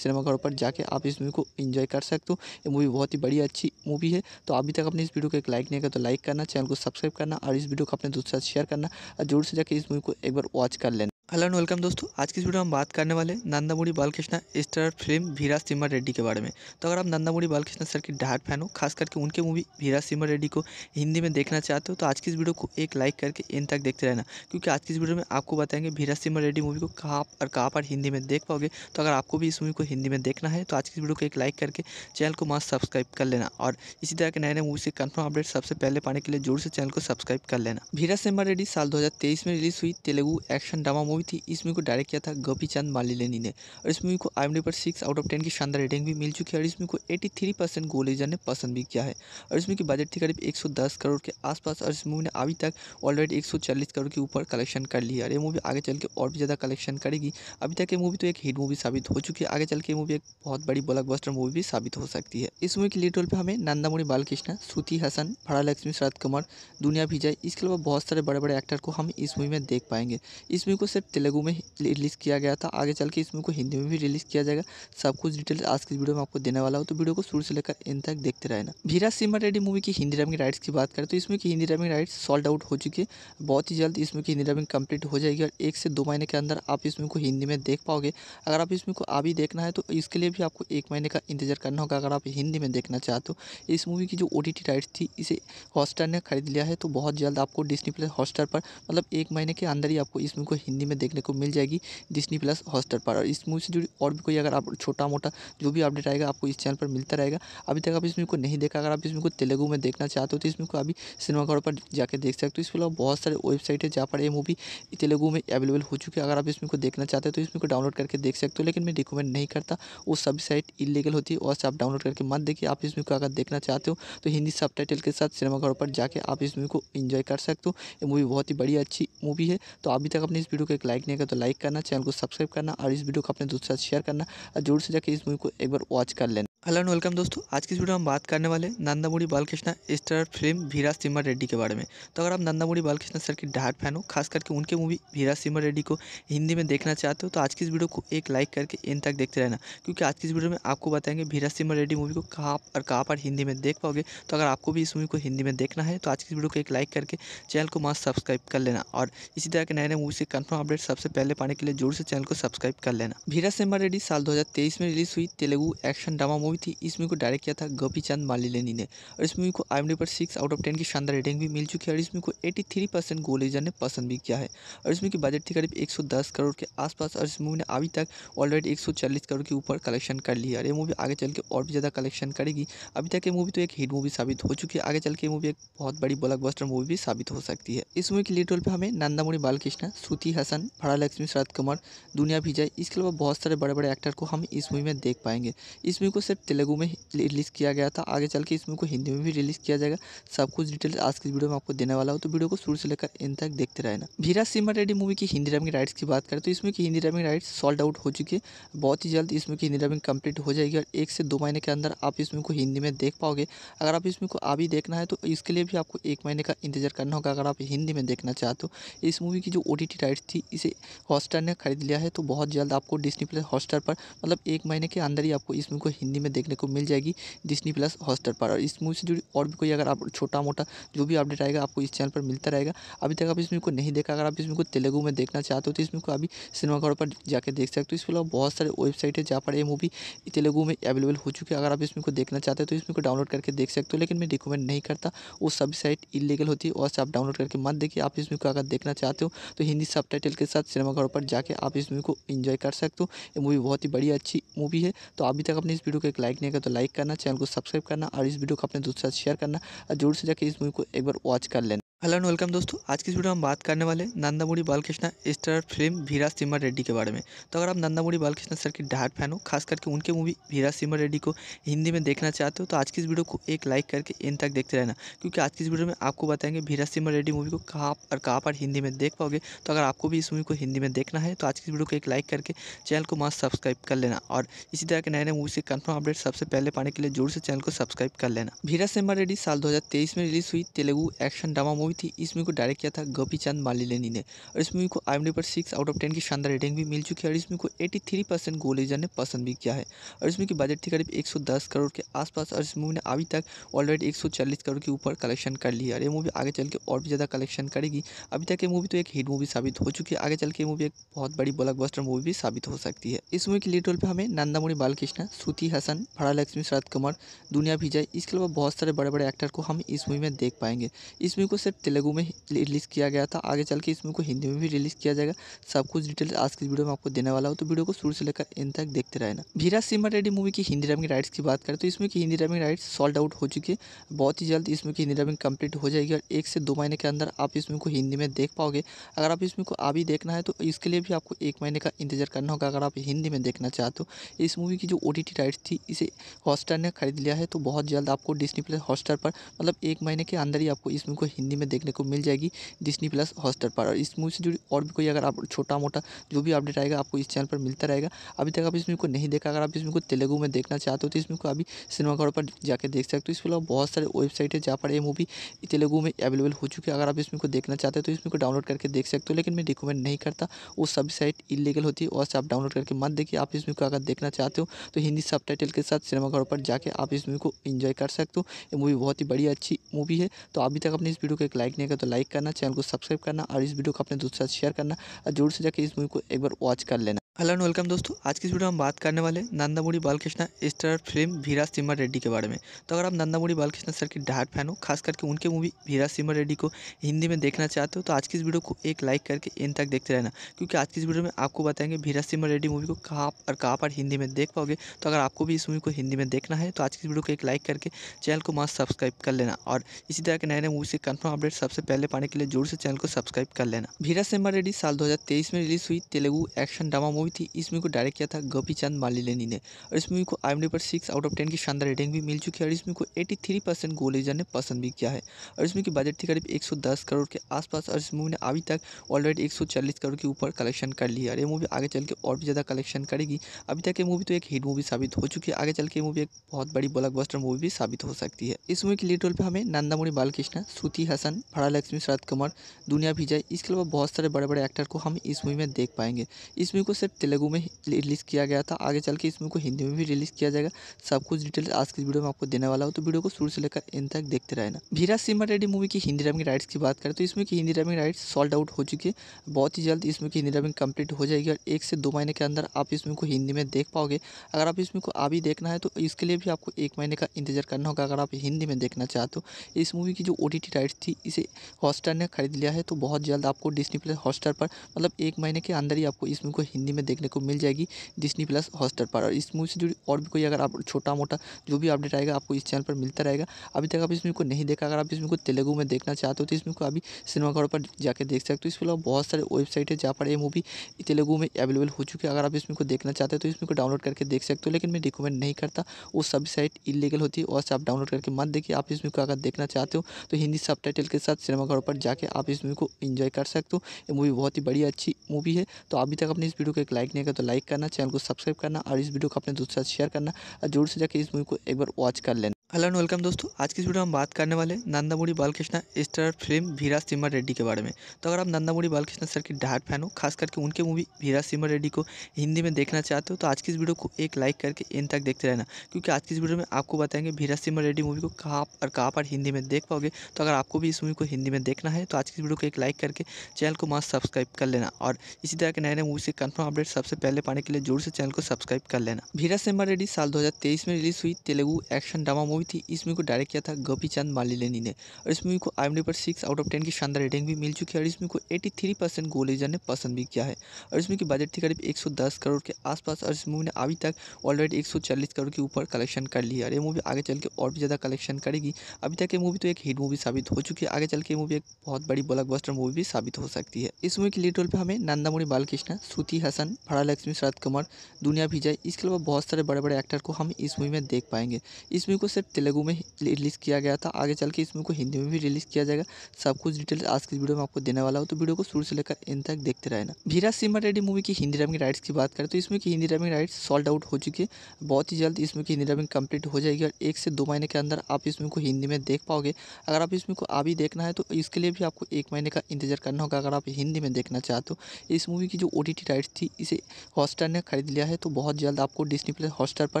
सिनेमाघरों पर जाकर आप इस मूवी को इन्जॉय कर सकते हो ये मूवी बहुत ही बड़ी अच्छी मूवी है तो अभी तक अपने इस वीडियो को एक लाइक नहीं किया तो लाइक करना चैनल को सब्सक्राइब करना और इस वीडियो को अपने दोस्तों साथ शेयर करना और जोर से जाकर इस मूवी को एक बार वॉच कर लेना हेलो एंड वेलकम दोस्तों आज की इस वीडियो में हम बात करने वाले नंदामुड़ी बालकृष्णा स्टार फिल्म भीरा सिम्हा रेड्डी के बारे में तो अगर आप नंदामुड़ी बालकृष्णा सर की डाट फैन हो खास करके उनके मूवी भीरा सिम्हा रेड्डी को हिंदी में देखना चाहते हो तो आज की इस वीडियो को एक लाइक करके इन तक देखते रहना क्योंकि आज की इस वीडियो में आपको बताएंगे भीरा सिम्हा रेड्डी मूवी को कहाँ और कहाँ पर हिंदी में देख पाओगे तो अगर आपको भी इस मूवी को हिंदी में देखना है तो आज की इस वीडियो को एक लाइक करके चैनल को मास्क सब्सक्राइब कर लेना और इसी तरह के नए नए मूवी से कन्फर्म अपडेट सबसे पहले पाने के लिए जोर से चैनल को सब्सक्राइब कर लेना भीरा सिम्हा रेड्डी साल दो में रिलीज हुई Telugu action drama movie movie थी इस मूवी को डायरेक्ट किया था गोपी चंद मालिलेनी ने और इस मूवी को आई पर सिक्स आउट ऑफ टेन की शानदार रेटिंग भी मिल चुकी है और इस मूवी को एटी थ्री परसेंट गोलेजर ने पसंद भी किया है और इस मूवी की बजट थी करीब एक सौ दस करोड़ के आसपास और इस मूवी ने अभी तक ऑलरेडी एक सौ चालीस करोड़ के ऊपर कलेक्शन कर लिया और ये मूवी आगे चल के और भी ज़्यादा कलेक्शन करेगी अभी तक ये मूवी तो एक हिट मूवी साबित हो चुकी है आगे चल के मूवी एक बहुत बड़ी ब्लॉकबस्टर मूवी भी साबित हो सकती है इस मूवी के लीड रोल पर हमें नंदामुरी बालकृष्ण श्रुति हसन भाड़ा लक्ष्मी शरद कुमार दुनिया विजय इसके अलावा बहुत सारे बड़े बड़े एक्टर को हम इस मूवी में देख पाएंगे इस मूवी को सिर्फ तेलुगु में रिलीज़ किया गया था आगे चल के इस मूवी को हिंदी में भी रिलीज़ किया जाएगा सब कुछ डिटेल्स आज की वीडियो में आपको देने वाला हूँ तो वीडियो को शुरू से लेकर इन तक देखते रहना भीरा सिमर रेड्डी मूवी की हिंदी डबिंग राइट्स की बात करें तो इसमें की Hindi dubbing rights sold out हो चुकी है बहुत ही जल्द इसमें की हिंदी डबिंग कंप्लीट हो जाएगी और एक से दो महीने के अंदर आप इसमें को हिंदी में देख पाओगे अगर आप इसमें को अभी देखना है तो इसके लिए भी आपको एक महीने का इंतजार करना होगा अगर आप हिंदी में देखना चाहते हो इस मूवी की जो ओ राइट्स थी इसे हॉटस्टार ने खरीद लिया है तो बहुत जल्द आपको डिस्नी प्लस हॉटस्टार पर मतलब एक महीने के अंदर ही आपको इसमें को हिंदी में में देखने को मिल जाएगी डिस्नी प्लस हॉस्टर पर और इस मूवी से जुड़ी और भी कोई अगर आप छोटा मोटा जो भी अपडेट आएगा आपको इस चैनल पर मिलता रहेगा अभी तक आप इसमें को नहीं देखा अगर आप इसमें को तेलुगु में देखना चाहते हो तो इसमें को अभी सिनेमाघरों पर जाकर देख सकते हो इसके अलावा बहुत सारे वेबसाइट है जहाँ पर ये मूवी तेलुगु में अवेलेबल हो चुकी है अगर आप इसमें को देखना चाहते हो तो इसमें को डाउनलोड करके देख सकते हो लेकिन मैं रिकमेंड नहीं करता वो सभी साइट इलीगल होती है और आप डाउनलोड करके मत देखिए आप इसमें को अगर देखना चाहते हो तो हिंदी सब के साथ सिनेमाघरों पर जाके आप इस मूवी को इन्जॉय कर सकते हो ये मूवी बहुत ही बड़ी अच्छी मूवी है तो अभी तक अपने इस वीडियो को एक लाइक नहीं कर तो लाइक करना चैनल को सब्सक्राइब करना और इस वीडियो को अपने दोस्तों साथ शेयर करना और जोर से जाकर इस मूवी को एक बार वॉच कर लेना हेलो एंड वेलकम दोस्तों आज की वीडियो में हम बात करने वाले नंदामुड़ी बालकृष्णा स्टार फिल्म भीरा सिमर रेड्डी के बारे में तो अगर आप नंदामुड़ी बालकृष्णा सर की डार्ट फैन हो खास करके उनके मूवी भीरा सिमर रेड्डी को हिंदी में देखना चाहते हो तो आज की इस वीडियो को एक लाइक करके इन तक देखते रहना क्योंकि आज की इस वीडियो में आपको बताएंगे भीरा सिमर रेड्डी मूवी को कहाँ और कहाँ पर हिंदी में देख पाओगे तो अगर आपको भी इस मूवी को हिंदी में देखना है तो आज की वीडियो को एक लाइक करके चैनल को मस्त सब्सक्राइब कर लेना और इसी तरह के नए नए मूवी से कन्फर्म अपडेट सबसे पहले पाने के लिए जोर से चैनल को सब्सक्राइब कर लेना भीरा सिमर रेड्डी साल दो में रिलीज हुई Telugu action drama movie movie थी इस मूवी को डायरेक्ट किया था गोपी चंद मालिलेनी ने और इस मूवी को आई पर सिक्स आउट ऑफ टेन की शानदार रेटिंग भी मिल चुकी है और इस मूवी को एटी थ्री परसेंट गोलेजर ने पसंद भी किया है और इस मूवी की बजट थी करीब एक सौ दस करोड़ के आसपास और इस मूवी ने अभी तक ऑलरेडी एक सौ चालीस करोड़ के ऊपर कलेक्शन कर लिया और ये मूवी आगे चल के और भी ज़्यादा कलेक्शन करेगी अभी तक ये मूवी तो एक हिट मूवी साबित हो चुकी है आगे चल के मूवी एक बहुत बड़ी ब्लॉकबस्टर मूवी भी साबित हो सकती है इस मूवी के लीड रोल पर हमें नंदामुणि बालकृष्ण श्रुति हसन फरा लक्ष्मी शरद कुमार दुनिया विजय इसके अलावा बहुत सारे बड़े बड़े एक्टर को हम इस मूवी में देख पाएंगे इस मूवी को सिर्फ तेलुगु में रिलीज़ किया गया था आगे चल के इस मूवी को हिंदी में भी रिलीज़ किया जाएगा सब कुछ डिटेल्स आज की वीडियो में आपको देने वाला हूँ तो वीडियो को शुरू से लेकर इन तक देखते रहना भीरा सिम्हा रेडी मूवी की हिंदी डबिंग राइट्स की बात करें तो इसमें की Hindi dubbing rights sold out हो चुकी है बहुत ही जल्द इसमें की हिंदी डबिंग कंप्लीट हो जाएगी और एक से दो महीने के अंदर आप इसमें को हिंदी में देख पाओगे अगर आप इसमें को अभी देखना है तो इसके लिए भी आपको एक महीने का इंतजार करना होगा अगर आप हिंदी में देखना चाहते हो इस मूवी की जो ओ राइट्स थी इसे हॉटस्टार ने खरीद लिया है तो बहुत जल्द आपको डिस्नी प्लस हॉटस्टार पर मतलब एक महीने के अंदर ही आपको इस मूवी को हिंदी में देखने को मिल जाएगी डिस्नी प्लस हॉस्टर पर और इस मूवी से जुड़ी और भी कोई अगर आप छोटा मोटा जो भी अपडेट आएगा आपको इस चैनल पर मिलता रहेगा अभी तक आप इस मूवी को नहीं देखा अगर आप इस मूवी को तेलुगु में देखना चाहते हो तो इस मूवी को अभी सिनेमाघरों पर जाकर देख सकते हो तो इसके अलावा बहुत सारे वेबसाइट है जहाँ पर ये मूवी तेलुगु में अवेलेबल हो चुकी है अगर आप इस मूवी को देखना चाहते हो तो इस मूवी को डाउनलोड करके देख सकते हो लेकिन मैं रिकमेंड नहीं करता वो सभी साइट इलीगल होती है और आप डाउनलोड करके मत देखिए आप इस मूवी को अगर देखना चाहते हो तो हिंदी सब के साथ सिनेमाघरों पर जाके आप इस मूवी को इन्जॉय कर सकते हो ये मूवी बहुत ही बढ़िया अच्छी मूवी है तो अभी तक आपने इस वीडियो को तक लाइक नहीं करा तो लाइक करना चैनल को सब्सक्राइब करना और इस वीडियो को अपने दोस्तों साथ शेयर करना और जोर से जाकर इस मूवी को एक बार वॉच कर लेना हेलो एंड वेलकम दोस्तों आज की इस वीडियो में हम बात करने वाले नंदामुड़ी बालकृष्णा स्टार फिल्म वीरा सिम्हा रेड्डी के बारे में तो अगर आप नंदामुड़ी बालकृष्णा सर की डाट फैन हो खास करके उनके मूवी वीरा सिम्हा रेड्डी को हिंदी में देखना चाहते हो तो आज की इस वीडियो को एक लाइक करके इन तक देखते रहना क्योंकि आज की इस वीडियो में आपको बताएंगे वीरा सिम्हा रेड्डी मूवी को कहाँ और कहाँ पर हिंदी में देख पाओगे तो अगर आपको भी इस मूवी को हिंदी में देखना है तो आज की इस वीडियो को एक लाइक करके चैनल को मास्क सब्सक्राइब कर लेना और इसी तरह के नए नए मूवी से कन्फर्म अपडेट सबसे पहले पाने के लिए जोर से चैनल को सब्सक्राइब कर लेना वीरा सिम्हा रेड्डी साल दो में रिलीज हुई Telugu action drama movie movie थी इस मूवी को डायरेक्ट किया था गोपी चंद मालिलेनी ने और इस मूवी को आई पर सिक्स आउट ऑफ टेन की शानदार रेटिंग भी मिल चुकी है और इस मूवी को एटी थ्री परसेंट गोलेजर ने पसंद भी किया है और इस मूवी की बजट थी करीब एक सौ दस करोड़ के आसपास और इस मूवी ने अभी तक ऑलरेडी एक सौ चालीस करोड़ के ऊपर कलेक्शन कर लिया और ये मूवी आगे चल के और भी ज़्यादा कलेक्शन करेगी अभी तक ये मूवी तो एक हिट मूवी साबित हो चुकी है आगे चल के मूवी एक बहुत बड़ी ब्लॉकबस्टर मूवी भी साबित हो सकती है इस मूवी के लीड रोल पर हमें नंदामुनी बालकृष्णा श्रुति हसन भाड़ा लक्ष्मी शरद कुमार दुनिया विजय इसके अलावा बहुत सारे बड़े बड़े एक्टर को हम इस मूवी में देख पाएंगे इस मूवी को सिर्फ तेलुगु में रिलीज़ किया गया था आगे चल के इस मूवी को हिंदी में भी रिलीज़ किया जाएगा सब कुछ डिटेल्स आज की वीडियो में आपको देने वाला हूँ तो वीडियो को शुरू से लेकर इन तक देखते रहना भीरा सिमर रेड्डी मूवी की हिंदी डबिंग राइट्स की बात करें तो इसमें की Hindi dubbing rights sold out हो चुकी है बहुत ही जल्द इसमें की हिंदी डबिंग कंप्लीट हो जाएगी और एक से दो महीने के अंदर आप इसमें को हिंदी में देख पाओगे अगर आप इसमें को अभी देखना है तो इसके लिए भी आपको एक महीने का इंतजार करना होगा अगर आप हिंदी में देखना चाहते हो इस मूवी की जो ओ राइट्स थी इसे हॉटस्टार ने खरीद लिया है तो बहुत जल्द आपको डिस्नी प्लस हॉटस्टार पर मतलब एक महीने के अंदर ही आपको इसमें को हिंदी में देखने को मिल जाएगी डिस्नी प्लस हॉस्टर पर और इस मूवी से जुड़ी और भी कोई अगर आप छोटा मोटा जो भी अपडेट आएगा आपको इस चैनल पर मिलता रहेगा अभी तक आप इस मूवी को नहीं देखा अगर आप इस मूवी को तेलुगु में देखना चाहते हो तो इस मूवी को अभी सिनेमाघरों पर जाकर देख सकते हो इसके अलावा बहुत सारे वेबसाइट है जहाँ पर ये मूवी तेलुगु में अवेलेबल हो चुकी है अगर आप इस मूवी को देखना चाहते हो तो इस मूवी को डाउनलोड करके देख सकते हो लेकिन मैं रिकमेंड नहीं करता वो सभी साइट इलीगल होती है और आप डाउनलोड करके मत देखिए आप इस मूवी को अगर देखना चाहते हो तो हिंदी सब के साथ सिनेमाघरों पर जाकर आप इस मूवी को इन्जॉय कर सकते हो ये मूवी बहुत ही बड़ी अच्छी मूवी है तो अभी तक अपने इस वीडियो को एक लाइक नहीं किया तो लाइक करना चैनल को सब्सक्राइब करना और इस वीडियो को अपने दोस्तों साथ शेयर करना और जोर से जाकर इस मूवी को एक बार वॉच कर लेना हेलो एंड वेलकम दोस्तों आज की इस वीडियो में हम बात करने वाले नंदामुड़ी बालकृष्णा स्टार फिल्म भीरा सिमर रेड्डी के बारे में तो अगर आप नंदामुड़ी बालकृष्णा सर की डार्ट फैन हो खास करके उनके मूवी भीरा सिमर रेड्डी को हिंदी में देखना चाहते हो तो आज की इस वीडियो को एक लाइक करके इन तक देखते रहना क्योंकि आज की इस वीडियो में आपको बताएंगे भीरा सिमर रेड्डी मूवी को कहाँ और कहाँ पर हिंदी में देख पाओगे तो अगर आपको भी इस मूवी को हिंदी में देखना है तो आज की वीडियो को एक लाइक करके चैनल को मास्क सब्सक्राइब कर लेना और इसी तरह के नए नए मूवी से कन्फर्म अपडेट सबसे पहले पाने के लिए जोर से चैनल को सब्सक्राइब कर लेना भीरा सिमर रेड्डी साल दो में रिलीज हुई तेलुगु एक्शन ड्रामा मूवी थी इस मूवी को डायरेक्ट किया था गोपी चंद मालिलेनी ने और इस मूवी को आई पर सिक्स आउट ऑफ टेन की शानदार रेटिंग भी मिल चुकी है और इस मूवी को एटी थ्री परसेंट गोलेजर ने पसंद भी किया है और इस मूवी की बजट थी करीब एक सौ दस करोड़ के आसपास और इस मूवी ने अभी तक ऑलरेडी एक सौ चालीस करोड़ के ऊपर कलेक्शन कर लिया और ये मूवी आगे चल के और भी ज़्यादा कलेक्शन करेगी अभी तक ये मूवी तो एक हिट मूवी साबित हो चुकी है आगे चल के मूवी एक बहुत बड़ी ब्लॉकबस्टर मूवी भी साबित हो सकती है इस मूवी के लीड रोल पर हमें नंदामुरी बालकृष्णा श्रुति हसन भाड़ा लक्ष्मी शरद कुमार दुनिया भिजय इसके अलावा बहुत सारे बड़े बड़े एक्टर को हम इस मूवी में देख पाएंगे इस मूवी को सिर्फ तेलुगु में रिलीज़ किया गया था आगे चल के इस मूवी को हिंदी में भी रिलीज़ किया जाएगा सब कुछ डिटेल्स आज की वीडियो में आपको देने वाला हूँ तो वीडियो को शुरू से लेकर इन तक देखते रहना भीरा सिमर रेड्डी मूवी की हिंदी डबिंग राइट्स की बात करें तो इसमें की Hindi dubbing rights sold out हो चुकी है बहुत ही जल्द इसमें की हिंदी डबिंग कम्प्लीट हो जाएगी और एक से दो महीने के अंदर आप इसमें को हिंदी में देख पाओगे अगर आप इसमें को अभी देखना है तो इसके लिए भी आपको एक महीने का इंतजार करना होगा अगर आप हिंदी में देखना चाहते हो इस मूवी की जो ओ राइट्स थी इसे हॉटस्टार ने खरीद लिया है तो बहुत जल्द आपको डिस्नी प्लस हॉटस्टार पर मतलब एक महीने के अंदर ही आपको इसमें को हिंदी में में देखने को मिल जाएगी डिस्नी प्लस हॉस्टर पर और इस मूवी से जुड़ी और भी कोई अगर आप छोटा मोटा जो भी अपडेट आएगा आपको इस चैनल पर मिलता रहेगा अभी तक आप इसमें को नहीं देखा अगर आप इसमें को तेलुगू में देखना चाहते हो तो इसमें को अभी सिनेमाघरों पर जाकर देख सकते हो इसके अलावा बहुत सारे वेबसाइट है जहाँ पर यह मूवी तेलुगू में अवेलेबल हो चुकी है अगर आप इसमें को देखना चाहते हो तो इसमें को डाउनलोड करके देख सकते हो लेकिन मैं रिकमेंड नहीं करता वो सभी साइट इलीगल होती है और आप डाउनलोड करके मत देखिए आप इसमें को अगर देखना चाहते हो तो हिंदी सब के साथ सिनेमाघरों पर जाकर आप इस मूवी को इन्जॉय कर सकते हो ये मूवी बहुत ही बड़ी अच्छी मूवी है तो अभी तक अपने इस वीडियो के लाइक नहीं किया तो लाइक करना चैनल को सब्सक्राइब करना और इस वीडियो को अपने दोस्तों के साथ शेयर करना और जोर से जाकर इस मूवी को एक बार वॉच कर लेना हेलो एंड वेलकम दोस्तों आज की वीडियो में हम बात करने वाले नंदामुड़ी बालकृष्णा स्टार फिल्म भीरा सिमर रेड्डी के बारे में तो अगर आप नंदामुड़ी बालकृष्णा सर की डार्ट फैन हो खास करके उनके मूवी भीरा सिमर रेड्डी को हिंदी में देखना चाहते हो तो आज की इस वीडियो को एक लाइक करके इन तक देखते रहना क्योंकि आज की इस वीडियो में आपको बताएंगे भीरा सिमर रेड्डी मूवी को कहाँ और कहाँ पर हिंदी में देख पाओगे तो अगर आपको भी इस मूवी को हिंदी में देखना है तो आज की वीडियो को एक लाइक करके चैनल को मास्क सब्सक्राइब कर लेना और इसी तरह के नए नए मूवी से कन्फर्म अपडेट सबसे पहले पाने के लिए जोर से चैनल को सब्सक्राइब कर लेना भीरा सिम्हा रेड्डी साल दो में रिलीज हुई Telugu action drama movie movie थी इस मूवी को डायरेक्ट किया था गोपी चंद मालिलेनी ने और इस मूवी को आई पर सिक्स आउट ऑफ टेन की शानदार रेटिंग भी मिल चुकी है और इस मूवी को एटी थ्री परसेंट गोलेजर ने पसंद भी किया है और इस मूवी की बजट थी करीब एक सौ दस करोड़ के आसपास और इस मूवी ने अभी तक ऑलरेडी एक सौ चालीस करोड़ के ऊपर कलेक्शन कर लिया और ये मूवी आगे चल के और भी ज़्यादा कलेक्शन करेगी अभी तक ये मूवी तो एक हिट मूवी साबित हो चुकी है आगे चल के मूवी एक बहुत बड़ी ब्लॉकबस्टर मूवी भी साबित हो सकती है इस मूवी की लीड रोल पर हमें नंदामुरी बालकृष्णा श्रुति हसन फड़ा लक्ष्मी शरद कुमार दुनिया विजय इसके अलावा बहुत सारे बड़े बड़े एक्टर को हम इस मूवी में देख पाएंगे इस मूवी को सिर्फ तेलुगु में रिलीज़ किया गया था आगे चल के इसमें को हिंदी में भी रिलीज़ किया जाएगा सब कुछ डिटेल्स आज की वीडियो में आपको देने वाला हो तो वीडियो को शुरू से लेकर इन तक देखते रहना भीरा सिमर रेड्डी मूवी की हिंदी डबिंग राइट्स की बात करें तो इसमें की Hindi dubbing rights sold out हो चुकी है बहुत ही जल्द इसमें की हिंदी डबिंग कंप्लीट हो जाएगी और एक से दो महीने के अंदर आप इसमें को हिंदी में देख पाओगे अगर आप इसमें को अभी देखना है तो इसके लिए भी आपको एक महीने का इंतजार करना होगा अगर आप हिंदी में देखना चाहते हो इस मूवी की जो ओ राइट्स थी इसे हॉस्टार ने खरीद लिया है तो बहुत जल्द आपको डिस्नी प्लस हॉस्टार पर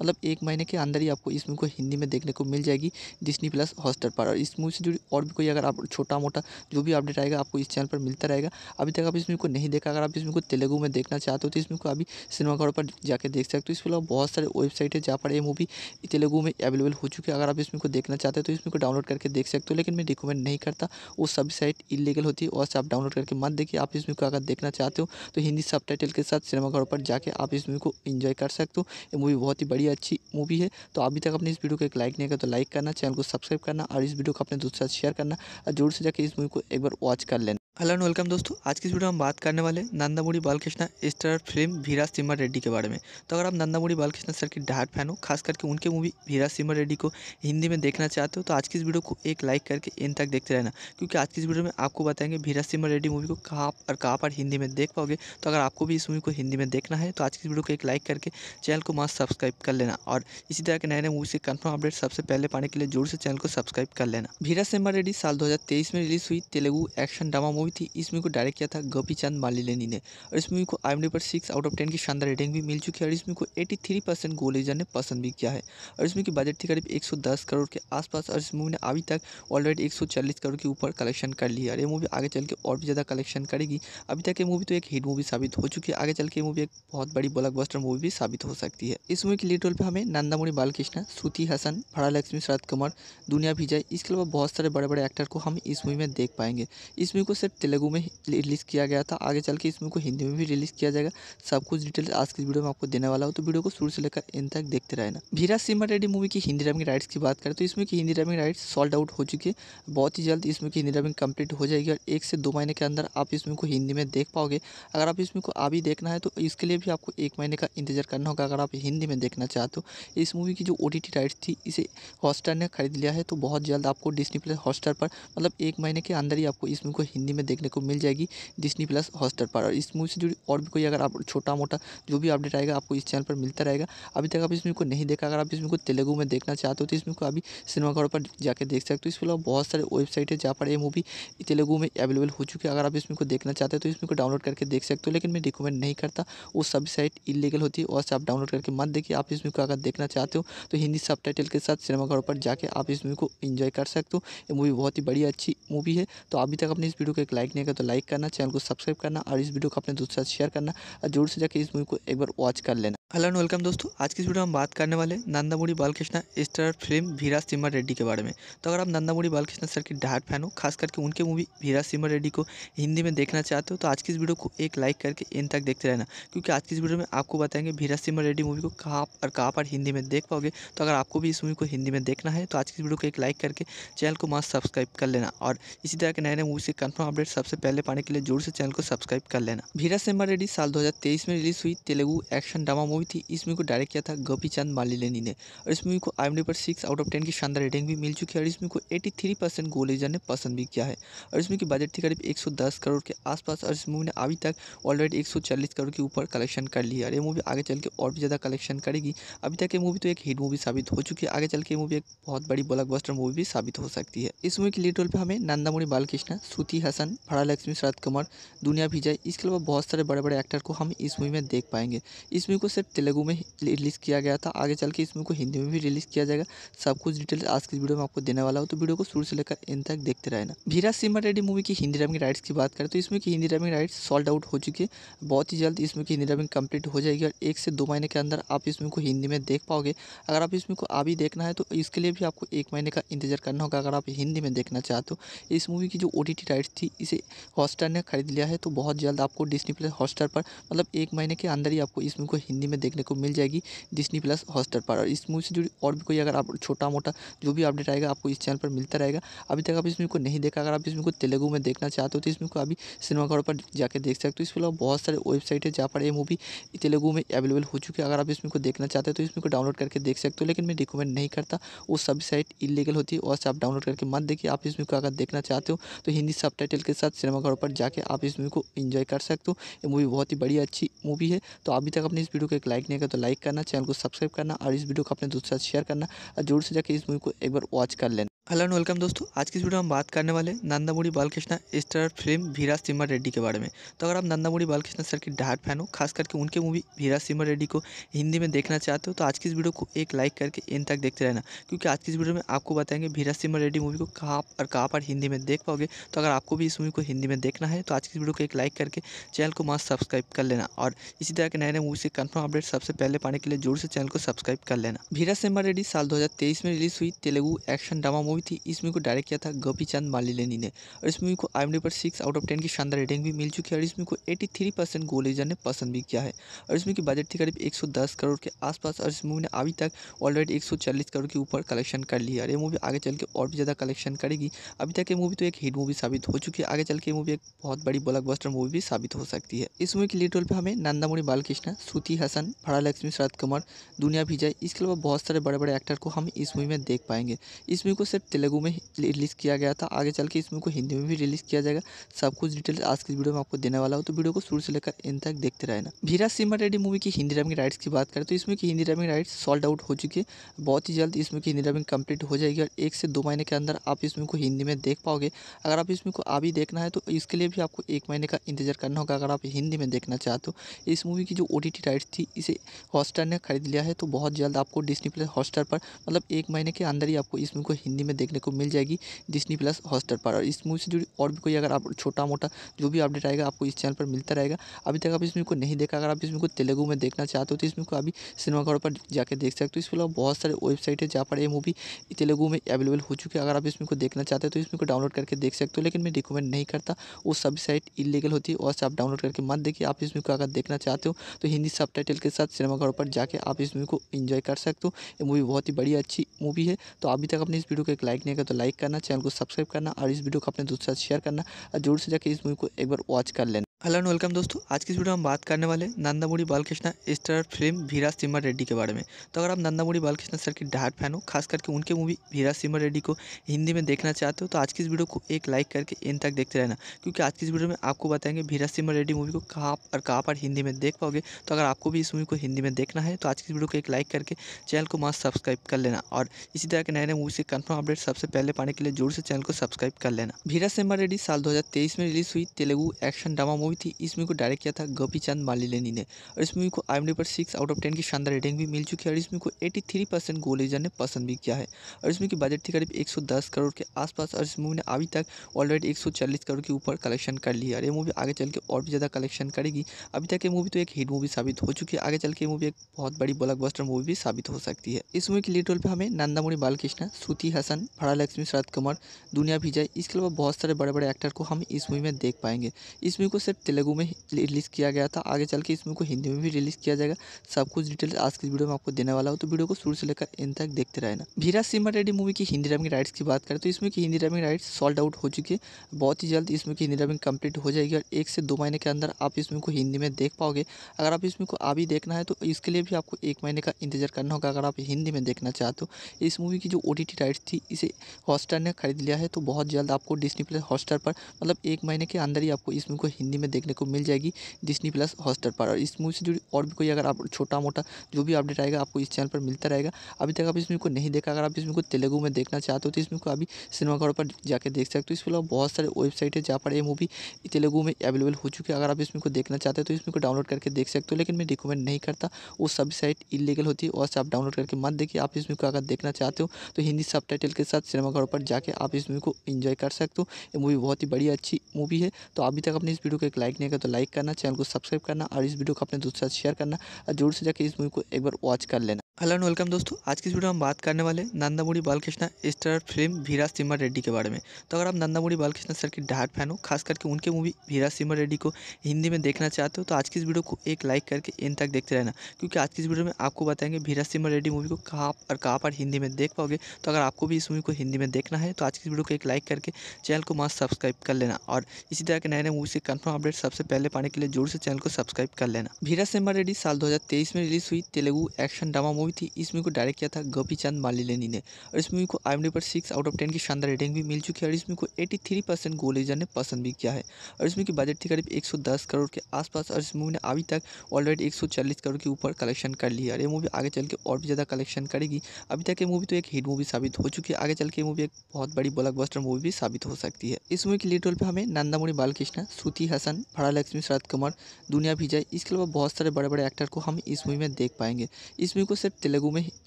मतलब एक महीने के अंदर ही आपको इसमें को हिंदी में देखने को मिल जाएगी डिस्नी प्लस हॉस्टर पर और इस मूवी से जुड़ी और भी कोई अगर आप छोटा मोटा जो भी अपडेट आएगा आपको इस चैनल पर मिलता रहेगा अभी तक आप इस मूवी को नहीं देखा अगर आप इस मूवी को तेलुगु में देखना चाहते हो तो इस मूवी को अभी सिनेमाघरों पर जाकर देख सकते हो इसके अलावा बहुत सारे वेबसाइट है जहाँ पर ये मूवी तेलुगु में अवेलेबल हो चुकी है अगर आप इस मूवी को देखना चाहते हो तो इस मूवी को डाउनलोड करके देख सकते हो लेकिन मैं रिकमेंड नहीं करता वो सभी साइट इलीगल होती है और आप डाउनलोड करके मत देखिए आप इस मूवी को अगर देखना चाहते हो तो हिंदी सब के साथ सिनेमाघरों पर जाकर आप इस मूवी को इन्जॉय कर सकते हो ये मूवी बहुत ही बड़ी अच्छी मूवी है तो अभी तक अपने इस वीडियो को तक लाइक नहीं किया तो लाइक करना चैनल को सब्सक्राइब करना और इस वीडियो को अपने दोस्तों साथ शेयर करना और जोर से जाकर इस मूवी को एक बार वॉच कर लेना हेलो एंड वेलकम दोस्तों आज की इस वीडियो में हम बात करने वाले नंदामुड़ी बालकृष्णा स्टार फिल्म भीरा सिमर रेड्डी के बारे में तो अगर आप नंदामुड़ी बालकृष्णा सर की डार्ट फैन हो खास करके उनके मूवी भीरा सिमर रेड्डी को हिंदी में देखना चाहते हो तो आज की इस वीडियो को एक लाइक करके इन तक देखते रहना क्योंकि आज की इस वीडियो में आपको बताएंगे भीरा सिमर रेड्डी मूवी को कहाँ और कहाँ पर हिंदी में देख पाओगे तो अगर आपको भी इस मूवी को हिंदी में देखना है तो आज की इस वीडियो को एक लाइक करके चैनल को मास्क सब्सक्राइब कर लेना और इसी तरह के नए नए मूवी से कन्फर्म अपडेट सबसे पहले पाने के लिए जोर से चैनल को सब्सक्राइब कर लेना भीरा सिम्हा रेड्डी साल 2023 में रिलीज हुई तेलुगु एक्शन ड्रामा मूवी थी इस मूवी को डायरेक्ट किया था गोपी चंद मालिलेनी ने और इस मूवी को आई पर सिक्स आउट ऑफ टेन की शानदार रेटिंग भी मिल चुकी है और इस मूवी को एटी थ्री परसेंट गोलेजर ने पसंद भी किया है और इस मूवी की बजट थी करीब एक सौ दस करोड़ के आसपास और इस मूवी ने अभी तक ऑलरेडी एक सौ चालीस करोड़ के ऊपर कलेक्शन कर लिया और ये मूवी आगे चल के और भी ज़्यादा कलेक्शन करेगी अभी तक ये मूवी तो एक हिट मूवी साबित हो चुकी है आगे चल के मूवी एक बहुत बड़ी ब्लॉकबस्टर मूवी भी साबित हो सकती है इस मूवी के लीड रोल पर हमें नंदामुरी बालकृष्ण श्रुति हसन डायरेक्शन फरा लक्ष्मी शरद कुमार दुनिया विजय इसके अलावा बहुत सारे बड़े बड़े एक्टर को हम इस मूवी में देख पाएंगे इस मूवी को सिर्फ तेलुगू में रिलीज़ किया गया था आगे चल के इस मूवी को हिंदी में भी रिलीज़ किया जाएगा सब कुछ डिटेल्स आज की वीडियो में आपको देने वाला हो तो वीडियो को शुरू से लेकर इन तक देखते रहना भीरा सिमर रेड्डी मूवी की हिंदी डबिंग राइट्स की बात करें तो इसमें की Hindi dubbing rights sold out हो चुकी है बहुत ही जल्द इसमें की हिंदी डबिंग कंप्लीट हो जाएगी और एक से दो महीने के अंदर आप इसमें को हिंदी में देख पाओगे अगर आप इसमें को अभी देखना है तो इसके लिए भी आपको एक महीने का इंतजार करना होगा अगर आप हिंदी में देखना चाहते हो इस मूवी की जो ओ राइट्स थी इसे हॉटस्टार ने ख़रीद लिया है तो बहुत जल्द आपको डिस्नी प्लस हॉटस्टार पर मतलब एक महीने के अंदर ही आपको इस मूवी को हिंदी में देखने को मिल जाएगी डिस्नी प्लस हॉटस्टार पर और इस मूवी से जुड़ी और भी कोई अगर आप छोटा मोटा जो भी अपडेट आएगा आपको इस चैनल पर मिलता रहेगा अभी तक आप इस मूवी को नहीं देखा अगर आप इस मूवी को तेलुगु में देखना चाहते हो तो इस मूवी को अभी सिनेमाघरों पर जाकर देख सकते हो इसके अलावा बहुत सारे वेबसाइट है जहाँ पर ये मूवी तेलुगु में अवेलेबल हो चुकी है अगर आप इस मूवी को देखना चाहते हो तो इस मूवी को डाउनलोड करके देख सकते हो लेकिन मैं रिकमेंड नहीं करता वो सभी साइट इलीगल होती है और आप डाउनलोड करके मत देखिए आप इस मूवी को अगर देखना चाहते हो तो हिंदी सब के साथ सिनेमाघरों पर जाके आप इस मूवी को इन्जॉय कर सकते हो ये मूवी बहुत ही बड़ी अच्छी मूवी है तो अभी तक अपने इस वीडियो को एक लाइक नहीं किया तो लाइक करना चैनल को सब्सक्राइब करना और इस वीडियो को अपने दोस्तों के साथ शेयर करना और जोर से जाकर इस मूवी को एक बार वॉच कर लेना हेलो एंड वेलकम दोस्तों आज की इस वीडियो में हम बात करने वाले नंदामुड़ी बालकृष्णा स्टार फिल्म वीरा सिम्हा रेड्डी के बारे में तो अगर आप नंदामुड़ी बालकृष्णा सर की डाट फैन हो खास करके उनके मूवी वीरा सिम्हा रेड्डी को हिंदी में देखना चाहते हो तो आज की इस वीडियो को एक लाइक करके इन तक देखते रहना क्योंकि आज की इस वीडियो में आपको बताएंगे वीरा सिम्हा रेड्डी मूवी को कहाँ और कहाँ पर हिंदी में देख पाओगे तो अगर आपको भी इस मूवी को हिंदी में देखना है तो आज की इस वीडियो को एक लाइक करके चैनल को मस्त सब्सक्राइब कर लेना और इसी तरह के नए नए मूवी से कन्फर्म अपडेट सबसे पहले पाने के लिए जोर से चैनल को सब्सक्राइब कर लेना वीरा सिम्हा रेड्डी साल दो में रिलीज़ हुई Telugu action drama movie movie थी इस मूवी को डायरेक्ट किया था गोपी चंद मालिलेनी ने और इस मूवी को आई पर सिक्स आउट ऑफ टेन की शानदार रेटिंग भी मिल चुकी है और इस मूवी को एटी थ्री परसेंट गोलेजर ने पसंद भी किया है और इस मूवी की बजट थी करीब एक सौ दस करोड़ के आसपास और इस मूवी ने अभी तक ऑलरेडी एक सौ चालीस करोड़ के ऊपर कलेक्शन कर लिया और ये मूवी आगे चल के और भी ज़्यादा कलेक्शन करेगी अभी तक ये मूवी तो एक हिट मूवी साबित हो चुकी है आगे चल के मूवी एक बहुत बड़ी ब्लॉकबस्टर मूवी भी साबित हो सकती है इस मूवी के लीड रोल पर हमें नंदामुरी बालकृष्णा श्रुति हसन फड़ा लक्ष्मी शरद कुमार दुनिया विजय इसके अलावा बहुत सारे बड़े बड़े एक्टर को हम इस मूवी में देख पाएंगे इस मूवी को सिर्फ तेलुगु में रिलीज़ किया गया था आगे चल के इस मूवी को हिंदी में भी रिलीज़ किया जाएगा सब कुछ डिटेल्स आज की वीडियो में आपको देने वाला हो तो वीडियो को शुरू से लेकर इन तक देखते रहना भीरा सिमर रेड्डी मूवी की हिंदी डबिंग राइट्स की बात करें तो इसमें की Hindi dubbing rights sold out हो चुकी है बहुत ही जल्द इसमें की हिंदी डबिंग कंप्लीट हो जाएगी और एक से दो महीने के अंदर आप इसमें को हिंदी में देख पाओगे अगर आप इसमें को अभी देखना है तो इसके लिए भी आपको एक महीने का इंतजार करना होगा अगर आप हिंदी में देखना चाहते हो इस मूवी की जो ओ राइट्स थी इसे हॉटस्टार ने खरीद लिया है तो बहुत जल्द आपको डिस्नी प्लस हॉटस्टार पर मतलब एक महीने के अंदर ही आपको इस मूवी को हिंदी में देखने को मिल जाएगी डिस्नी प्लस हॉस्टर पर और इस मूवी से जुड़ी और भी कोई अगर आप छोटा मोटा जो भी अपडेट आएगा आपको इस चैनल पर मिलता रहेगा अभी तक आप इसमें को नहीं देखा अगर आप इसमें को तेलुगु में देखना चाहते हो तो इसमें को अभी सिनेमाघरों पर जाकर देख सकते हो इसके अलावा बहुत सारे वेबसाइट है जहाँ पर ये मूवी तेलुगु में अवेलेबल हो चुकी है अगर आप इसमें को देखना चाहते हो तो इसमें को डाउनलोड करके देख सकते हो लेकिन मैं रिकमेंड नहीं करता वो सब साइट इलीगल होती है और आप डाउनलोड करके मत देखिए आप इसमें को अगर देखना चाहते हो तो हिंदी सब के साथ सिनेमाघरों पर जाकर आप इस मूवी को इन्जॉय कर सकते हो ये मूवी बहुत ही बड़ी अच्छी मूवी है तो अभी तक आपने इस वीडियो को तक लाइक नहीं किया तो लाइक करना चैनल को सब्सक्राइब करना और इस वीडियो को अपने दोस्तों से साथ शेयर करना और जोर से जाकर इस मूवी को एक बार वॉच कर लेना हेलो एंड वेलकम दोस्तों आज की इस वीडियो में हम बात करने वाले नंदामुड़ी बालकृष्णा स्टार फिल्म भीरा सिमर रेड्डी के बारे में तो अगर आप नंदामुड़ी बालकृष्णा सर की डाट फैन हो खास करके उनके मूवी भीरा सिमर रेड्डी को हिंदी में देखना चाहते हो तो आज की इस वीडियो को एक लाइक करके इन तक देखते रहना क्योंकि आज की इस वीडियो में आपको बताएंगे भीरा सिमर रेड्डी मूवी को कहाँ और कहाँ पर हिंदी में देख पाओगे तो अगर आपको भी इस मूवी को हिंदी में देखना है तो आज की इस वीडियो को एक लाइक करके चैनल को मास्क सब्सक्राइब कर लेना और इसी तरह के नए नए मूवी से कन्फर्म अपडेट सबसे पहले पाने के लिए जोर से चैनल को सब्सक्राइब कर लेना भीरा सिमर रेड्डी साल दो में रिलीज हुई तेलुगू एक्शन ड्रामा मूवी थी इस मूवी को डायरेक्ट किया था गोपी चंद मालिलेनी ने और इस मूवी को आई पर सिक्स आउट ऑफ टेन की शानदार रेटिंग भी मिल चुकी है और इस मूवी को एटी थ्री परसेंट गोलेजर ने पसंद भी किया है और इस मूवी की बजट थी करीब एक सौ दस करोड़ के आसपास और इस मूवी ने अभी तक ऑलरेडी एक सौ चालीस करोड़ के ऊपर कलेक्शन कर लिया और ये मूवी आगे चल के और भी ज़्यादा कलेक्शन करेगी अभी तक ये मूवी तो एक हिट मूवी साबित हो चुकी है आगे चल के मूवी एक बहुत बड़ी ब्लॉकबस्टर मूवी भी साबित हो सकती है इस मूवी के लीड रोल पर हमें नंदामुरी बालकृष्ण श्रुति हसन भाड़ा लक्ष्मी शरद कुमार दुनिया विजय इसके अलावा बहुत सारे बड़े बड़े एक्टर को हम इस मूवी में देख पाएंगे इस मूवी को सिर्फ तेलुगु में रिलीज़ किया गया था आगे चल के इस मूवी को हिंदी में भी रिलीज़ किया जाएगा सब कुछ डिटेल्स आज की वीडियो में आपको देने वाला हूँ तो वीडियो को शुरू से लेकर इन तक देखते रहना भीरा सिमर रेड्डी मूवी की हिंदी डबिंग राइट्स की बात करें तो इसमें की Hindi dubbing rights sold out हो चुकी है बहुत ही जल्द इसमें की हिंदी डबिंग कंप्लीट हो जाएगी और एक से दो महीने के अंदर आप इसमें को हिंदी में देख पाओगे अगर आप इसमें को अभी देखना है तो इसके लिए भी आपको एक महीने का इंतजार करना होगा अगर आप हिंदी में देखना चाहते हो इस मूवी की जो ओ राइट्स थी इसे हॉटस्टार ने खरीद लिया है तो बहुत जल्द आपको डिस्नी प्लस हॉटस्टार पर मतलब एक महीने के अंदर ही आपको इसमें को हिंदी में में देखने को मिल जाएगी डिस्नी प्लस हॉस्टर पर और इस मूवी से जुड़ी और भी कोई अगर आप छोटा मोटा जो भी अपडेट आएगा आपको इस चैनल पर मिलता रहेगा अभी तक आप इसमें को नहीं देखा अगर आप इसमें को तेलुगु में देखना चाहते हो तो इसमें को अभी सिनेमाघरों पर जाकर देख सकते हो इसके अलावा बहुत सारे वेबसाइट है जहाँ पर यह मूवी तेलुगु में अवेलेबल हो चुकी है अगर आप इसमें को देखना चाहते हो तो इसमें को डाउनलोड करके देख सकते हो लेकिन मैं रिकमेंड नहीं करता वो सभी साइट इलीगल होती है और से आप डाउनलोड करके मत देखिए आप इसमें को अगर देखना चाहते हो तो हिंदी सब के साथ सिनेमाघरों पर जाके आप इस मूवी को इन्जॉय कर सकते हो ये मूवी बहुत ही बड़ी अच्छी मूवी है तो अभी तक अपने इस वीडियो को लाइक नहीं करें तो लाइक करना चैनल को सब्सक्राइब करना और इस वीडियो को अपने दोस्तों के साथ शेयर करना और जोर से जाकर इस मूवी को एक बार वॉच कर लेना हेलो एंड वेलकम दोस्तों आज की वीडियो में हम बात करने वाले नंदामुड़ी बालकृष्णा स्टार फिल्म भीरा सिम्हा रेड्डी के बारे में तो अगर आप नंदामुड़ी बालकृष्णा सर की डार्ट फैन हो खास करके उनके मूवी भीरा सिमर रेड्डी को हिंदी में देखना चाहते हो तो आज की इस वीडियो को एक लाइक करके इन तक देखते रहना क्योंकि आज की इस वीडियो में आपको बताएंगे भीरा सिमर रेड्डी मूवी को कहाँ और कहाँ पर हिंदी में देख पाओगे तो अगर आपको भी इस मूवी को हिंदी में देखना है तो आज की वीडियो को एक लाइक करके चैनल को मास्क सब्सक्राइब कर लेना और इसी तरह के नए नए मूवी से कन्फर्म अपडेट सबसे पहले पाने के लिए जोर से चैनल को सब्सक्राइब कर लेना भीरा सिम्हा रेड्डी साल दो में रिलीज़ हुई Telugu action drama movie movie थी इस मूवी को डायरेक्ट किया था गोपी चंद मालिलेनी ने और इस मूवी को आई पर सिक्स आउट ऑफ टेन की शानदार रेटिंग भी मिल चुकी है और इस मूवी को एटी थ्री परसेंट गोल ने पसंद भी किया है और इस मूवी की बजट थी करीब एक सौ दस करोड़ के आसपास और इस मूवी ने अभी तक ऑलरेडी एक सौ चालीस करोड़ के ऊपर कलेक्शन कर लिया और ये मूवी आगे चल के और भी ज़्यादा कलेक्शन करेगी अभी तक ये मूवी तो एक हिट मूवी साबित हो चुकी है आगे चल के मूवी एक बहुत बड़ी ब्लॉकबस्टर मूवी भी साबित हो सकती है इस मूवी के लीड रोल पर हमें नंदामुरी बालकृष्णा श्रुति हसन फरा लक्ष्मी शरद कुमार दुनिया विजय इसके अलावा बहुत सारे बड़े बड़े एक्टर को हम इस मूवी में देख पाएंगे इस मूवी को सिर्फ तेलुगू में रिलीज़ किया गया था आगे चल के इस मूवी को हिंदी में भी रिलीज़ किया जाएगा सब कुछ डिटेल्स आज की वीडियो में आपको देने वाला हो तो वीडियो को शुरू से लेकर इन तक देखते रहना भीरा सिमर रेडी मूवी की हिंदी डबिंग राइट्स की बात करें तो इसमें की Hindi dubbing rights sold out हो चुकी है बहुत ही जल्द इसमें की हिंदी डबिंग कंप्लीट हो जाएगी और एक से दो महीने के अंदर आप इसमें को हिंदी में देख पाओगे अगर आप इसमें को अभी देखना है तो इसके लिए भी आपको एक महीने का इंतजार करना होगा अगर आप हिंदी में देखना चाहते हो इस मूवी की जो ओ राइट्स थी इसे हॉटस्टार ने खरीद लिया है तो बहुत जल्द आपको डिस्नी प्लस हॉटस्टार पर मतलब एक महीने के अंदर ही आपको इस मूवी को हिंदी में देखने को मिल जाएगी डिस्नी प्लस हॉस्टर पर और इस मूवी से जुड़ी और भी कोई अगर आप छोटा मोटा जो भी अपडेट आएगा आपको इस चैनल पर मिलता रहेगा अभी तक आप इसमें को नहीं देखा अगर आप इसमें को तेलुगु में देखना चाहते हो तो इसमें को अभी सिनेमाघरों पर जाकर देख सकते हो इसके अलावा बहुत सारे वेबसाइट है जहाँ पर यह मूवी तेलुगु में अवेलेबल हो चुकी है अगर आप इसमें को देखना चाहते हो तो इसमें को डाउनलोड करके देख सकते हो लेकिन मैं रिकमेंड नहीं करता वो सभी साइट इलीगल होती है और आप डाउनलोड करके मत देखिए आप इसमें को अगर देखना चाहते हो तो हिंदी सब के साथ सिनेमाघरों पर जाके आप इस मूवी को इन्जॉय कर सकते हो ये मूवी बहुत ही बड़ी अच्छी मूवी है तो अभी तक अपने इस वीडियो को तक लाइक नहीं किया तो लाइक करना चैनल को सब्सक्राइब करना और इस वीडियो को अपने दोस्तों से साथ शेयर करना और जरूर से जाकर इस मूवी को एक बार वॉच कर लेना हेलो एंड वेलकम दोस्तों आज की इस वीडियो में हम बात करने वाले नंदामुड़ी बालकृष्णा स्टार फिल्म भीरा सिमर रेड्डी के बारे में तो अगर आप नंदामुड़ी बालकृष्णा सर की डाट फैन हो खास करके उनके मूवी भीरा सिमर रेड्डी को हिंदी में देखना चाहते हो तो आज की इस वीडियो को एक लाइक करके इन तक देखते रहना क्योंकि आज की इस वीडियो में आपको बताएंगे भीरा सिमर रेड्डी मूवी को कहाँ और कहाँ पर हिंदी में देख पाओगे तो अगर आपको भी इस मूवी को हिंदी में देखना है तो आज की इस वीडियो को एक लाइक करके चैनल को मास्क सब्सक्राइब कर लेना और इसी तरह के नए नए मूवी से कन्फर्म अपडेट सबसे पहले पाने के लिए जोर से चैनल को सब्सक्राइब कर लेना भीरा सिमर रेड्डी साल दो में रिलीज हुई Telugu action drama movie movie थी इस मूवी को डायरेक्ट किया था गोपी चंद मालिलेनी ने और इस मूवी को आई पर सिक्स आउट ऑफ टेन की शानदार रेटिंग भी मिल चुकी है और इस मूवी को एटी थ्री परसेंट गोलेजर ने पसंद भी किया है और इस मूवी की बजट थी करीब एक सौ दस करोड़ के आसपास और इस मूवी ने अभी तक ऑलरेडी एक सौ चालीस करोड़ के ऊपर कलेक्शन कर लिया और ये मूवी आगे चल के और भी ज़्यादा कलेक्शन करेगी अभी तक ये मूवी तो एक हिट मूवी साबित हो चुकी है आगे चल के मूवी एक बहुत बड़ी ब्लॉकबस्टर मूवी भी साबित हो सकती है इस मूवी के लीड रोल पर हमें नंदामुरी बालकृष्ण श्रुति हसन भड़ा लक्ष्मी शरद कुमार दुनिया भिजय इसके अलावा बहुत सारे बड़े बड़े एक्टर को हम इस मूवी में देख पाएंगे इस मूवी को सिर्फ तेलुगु में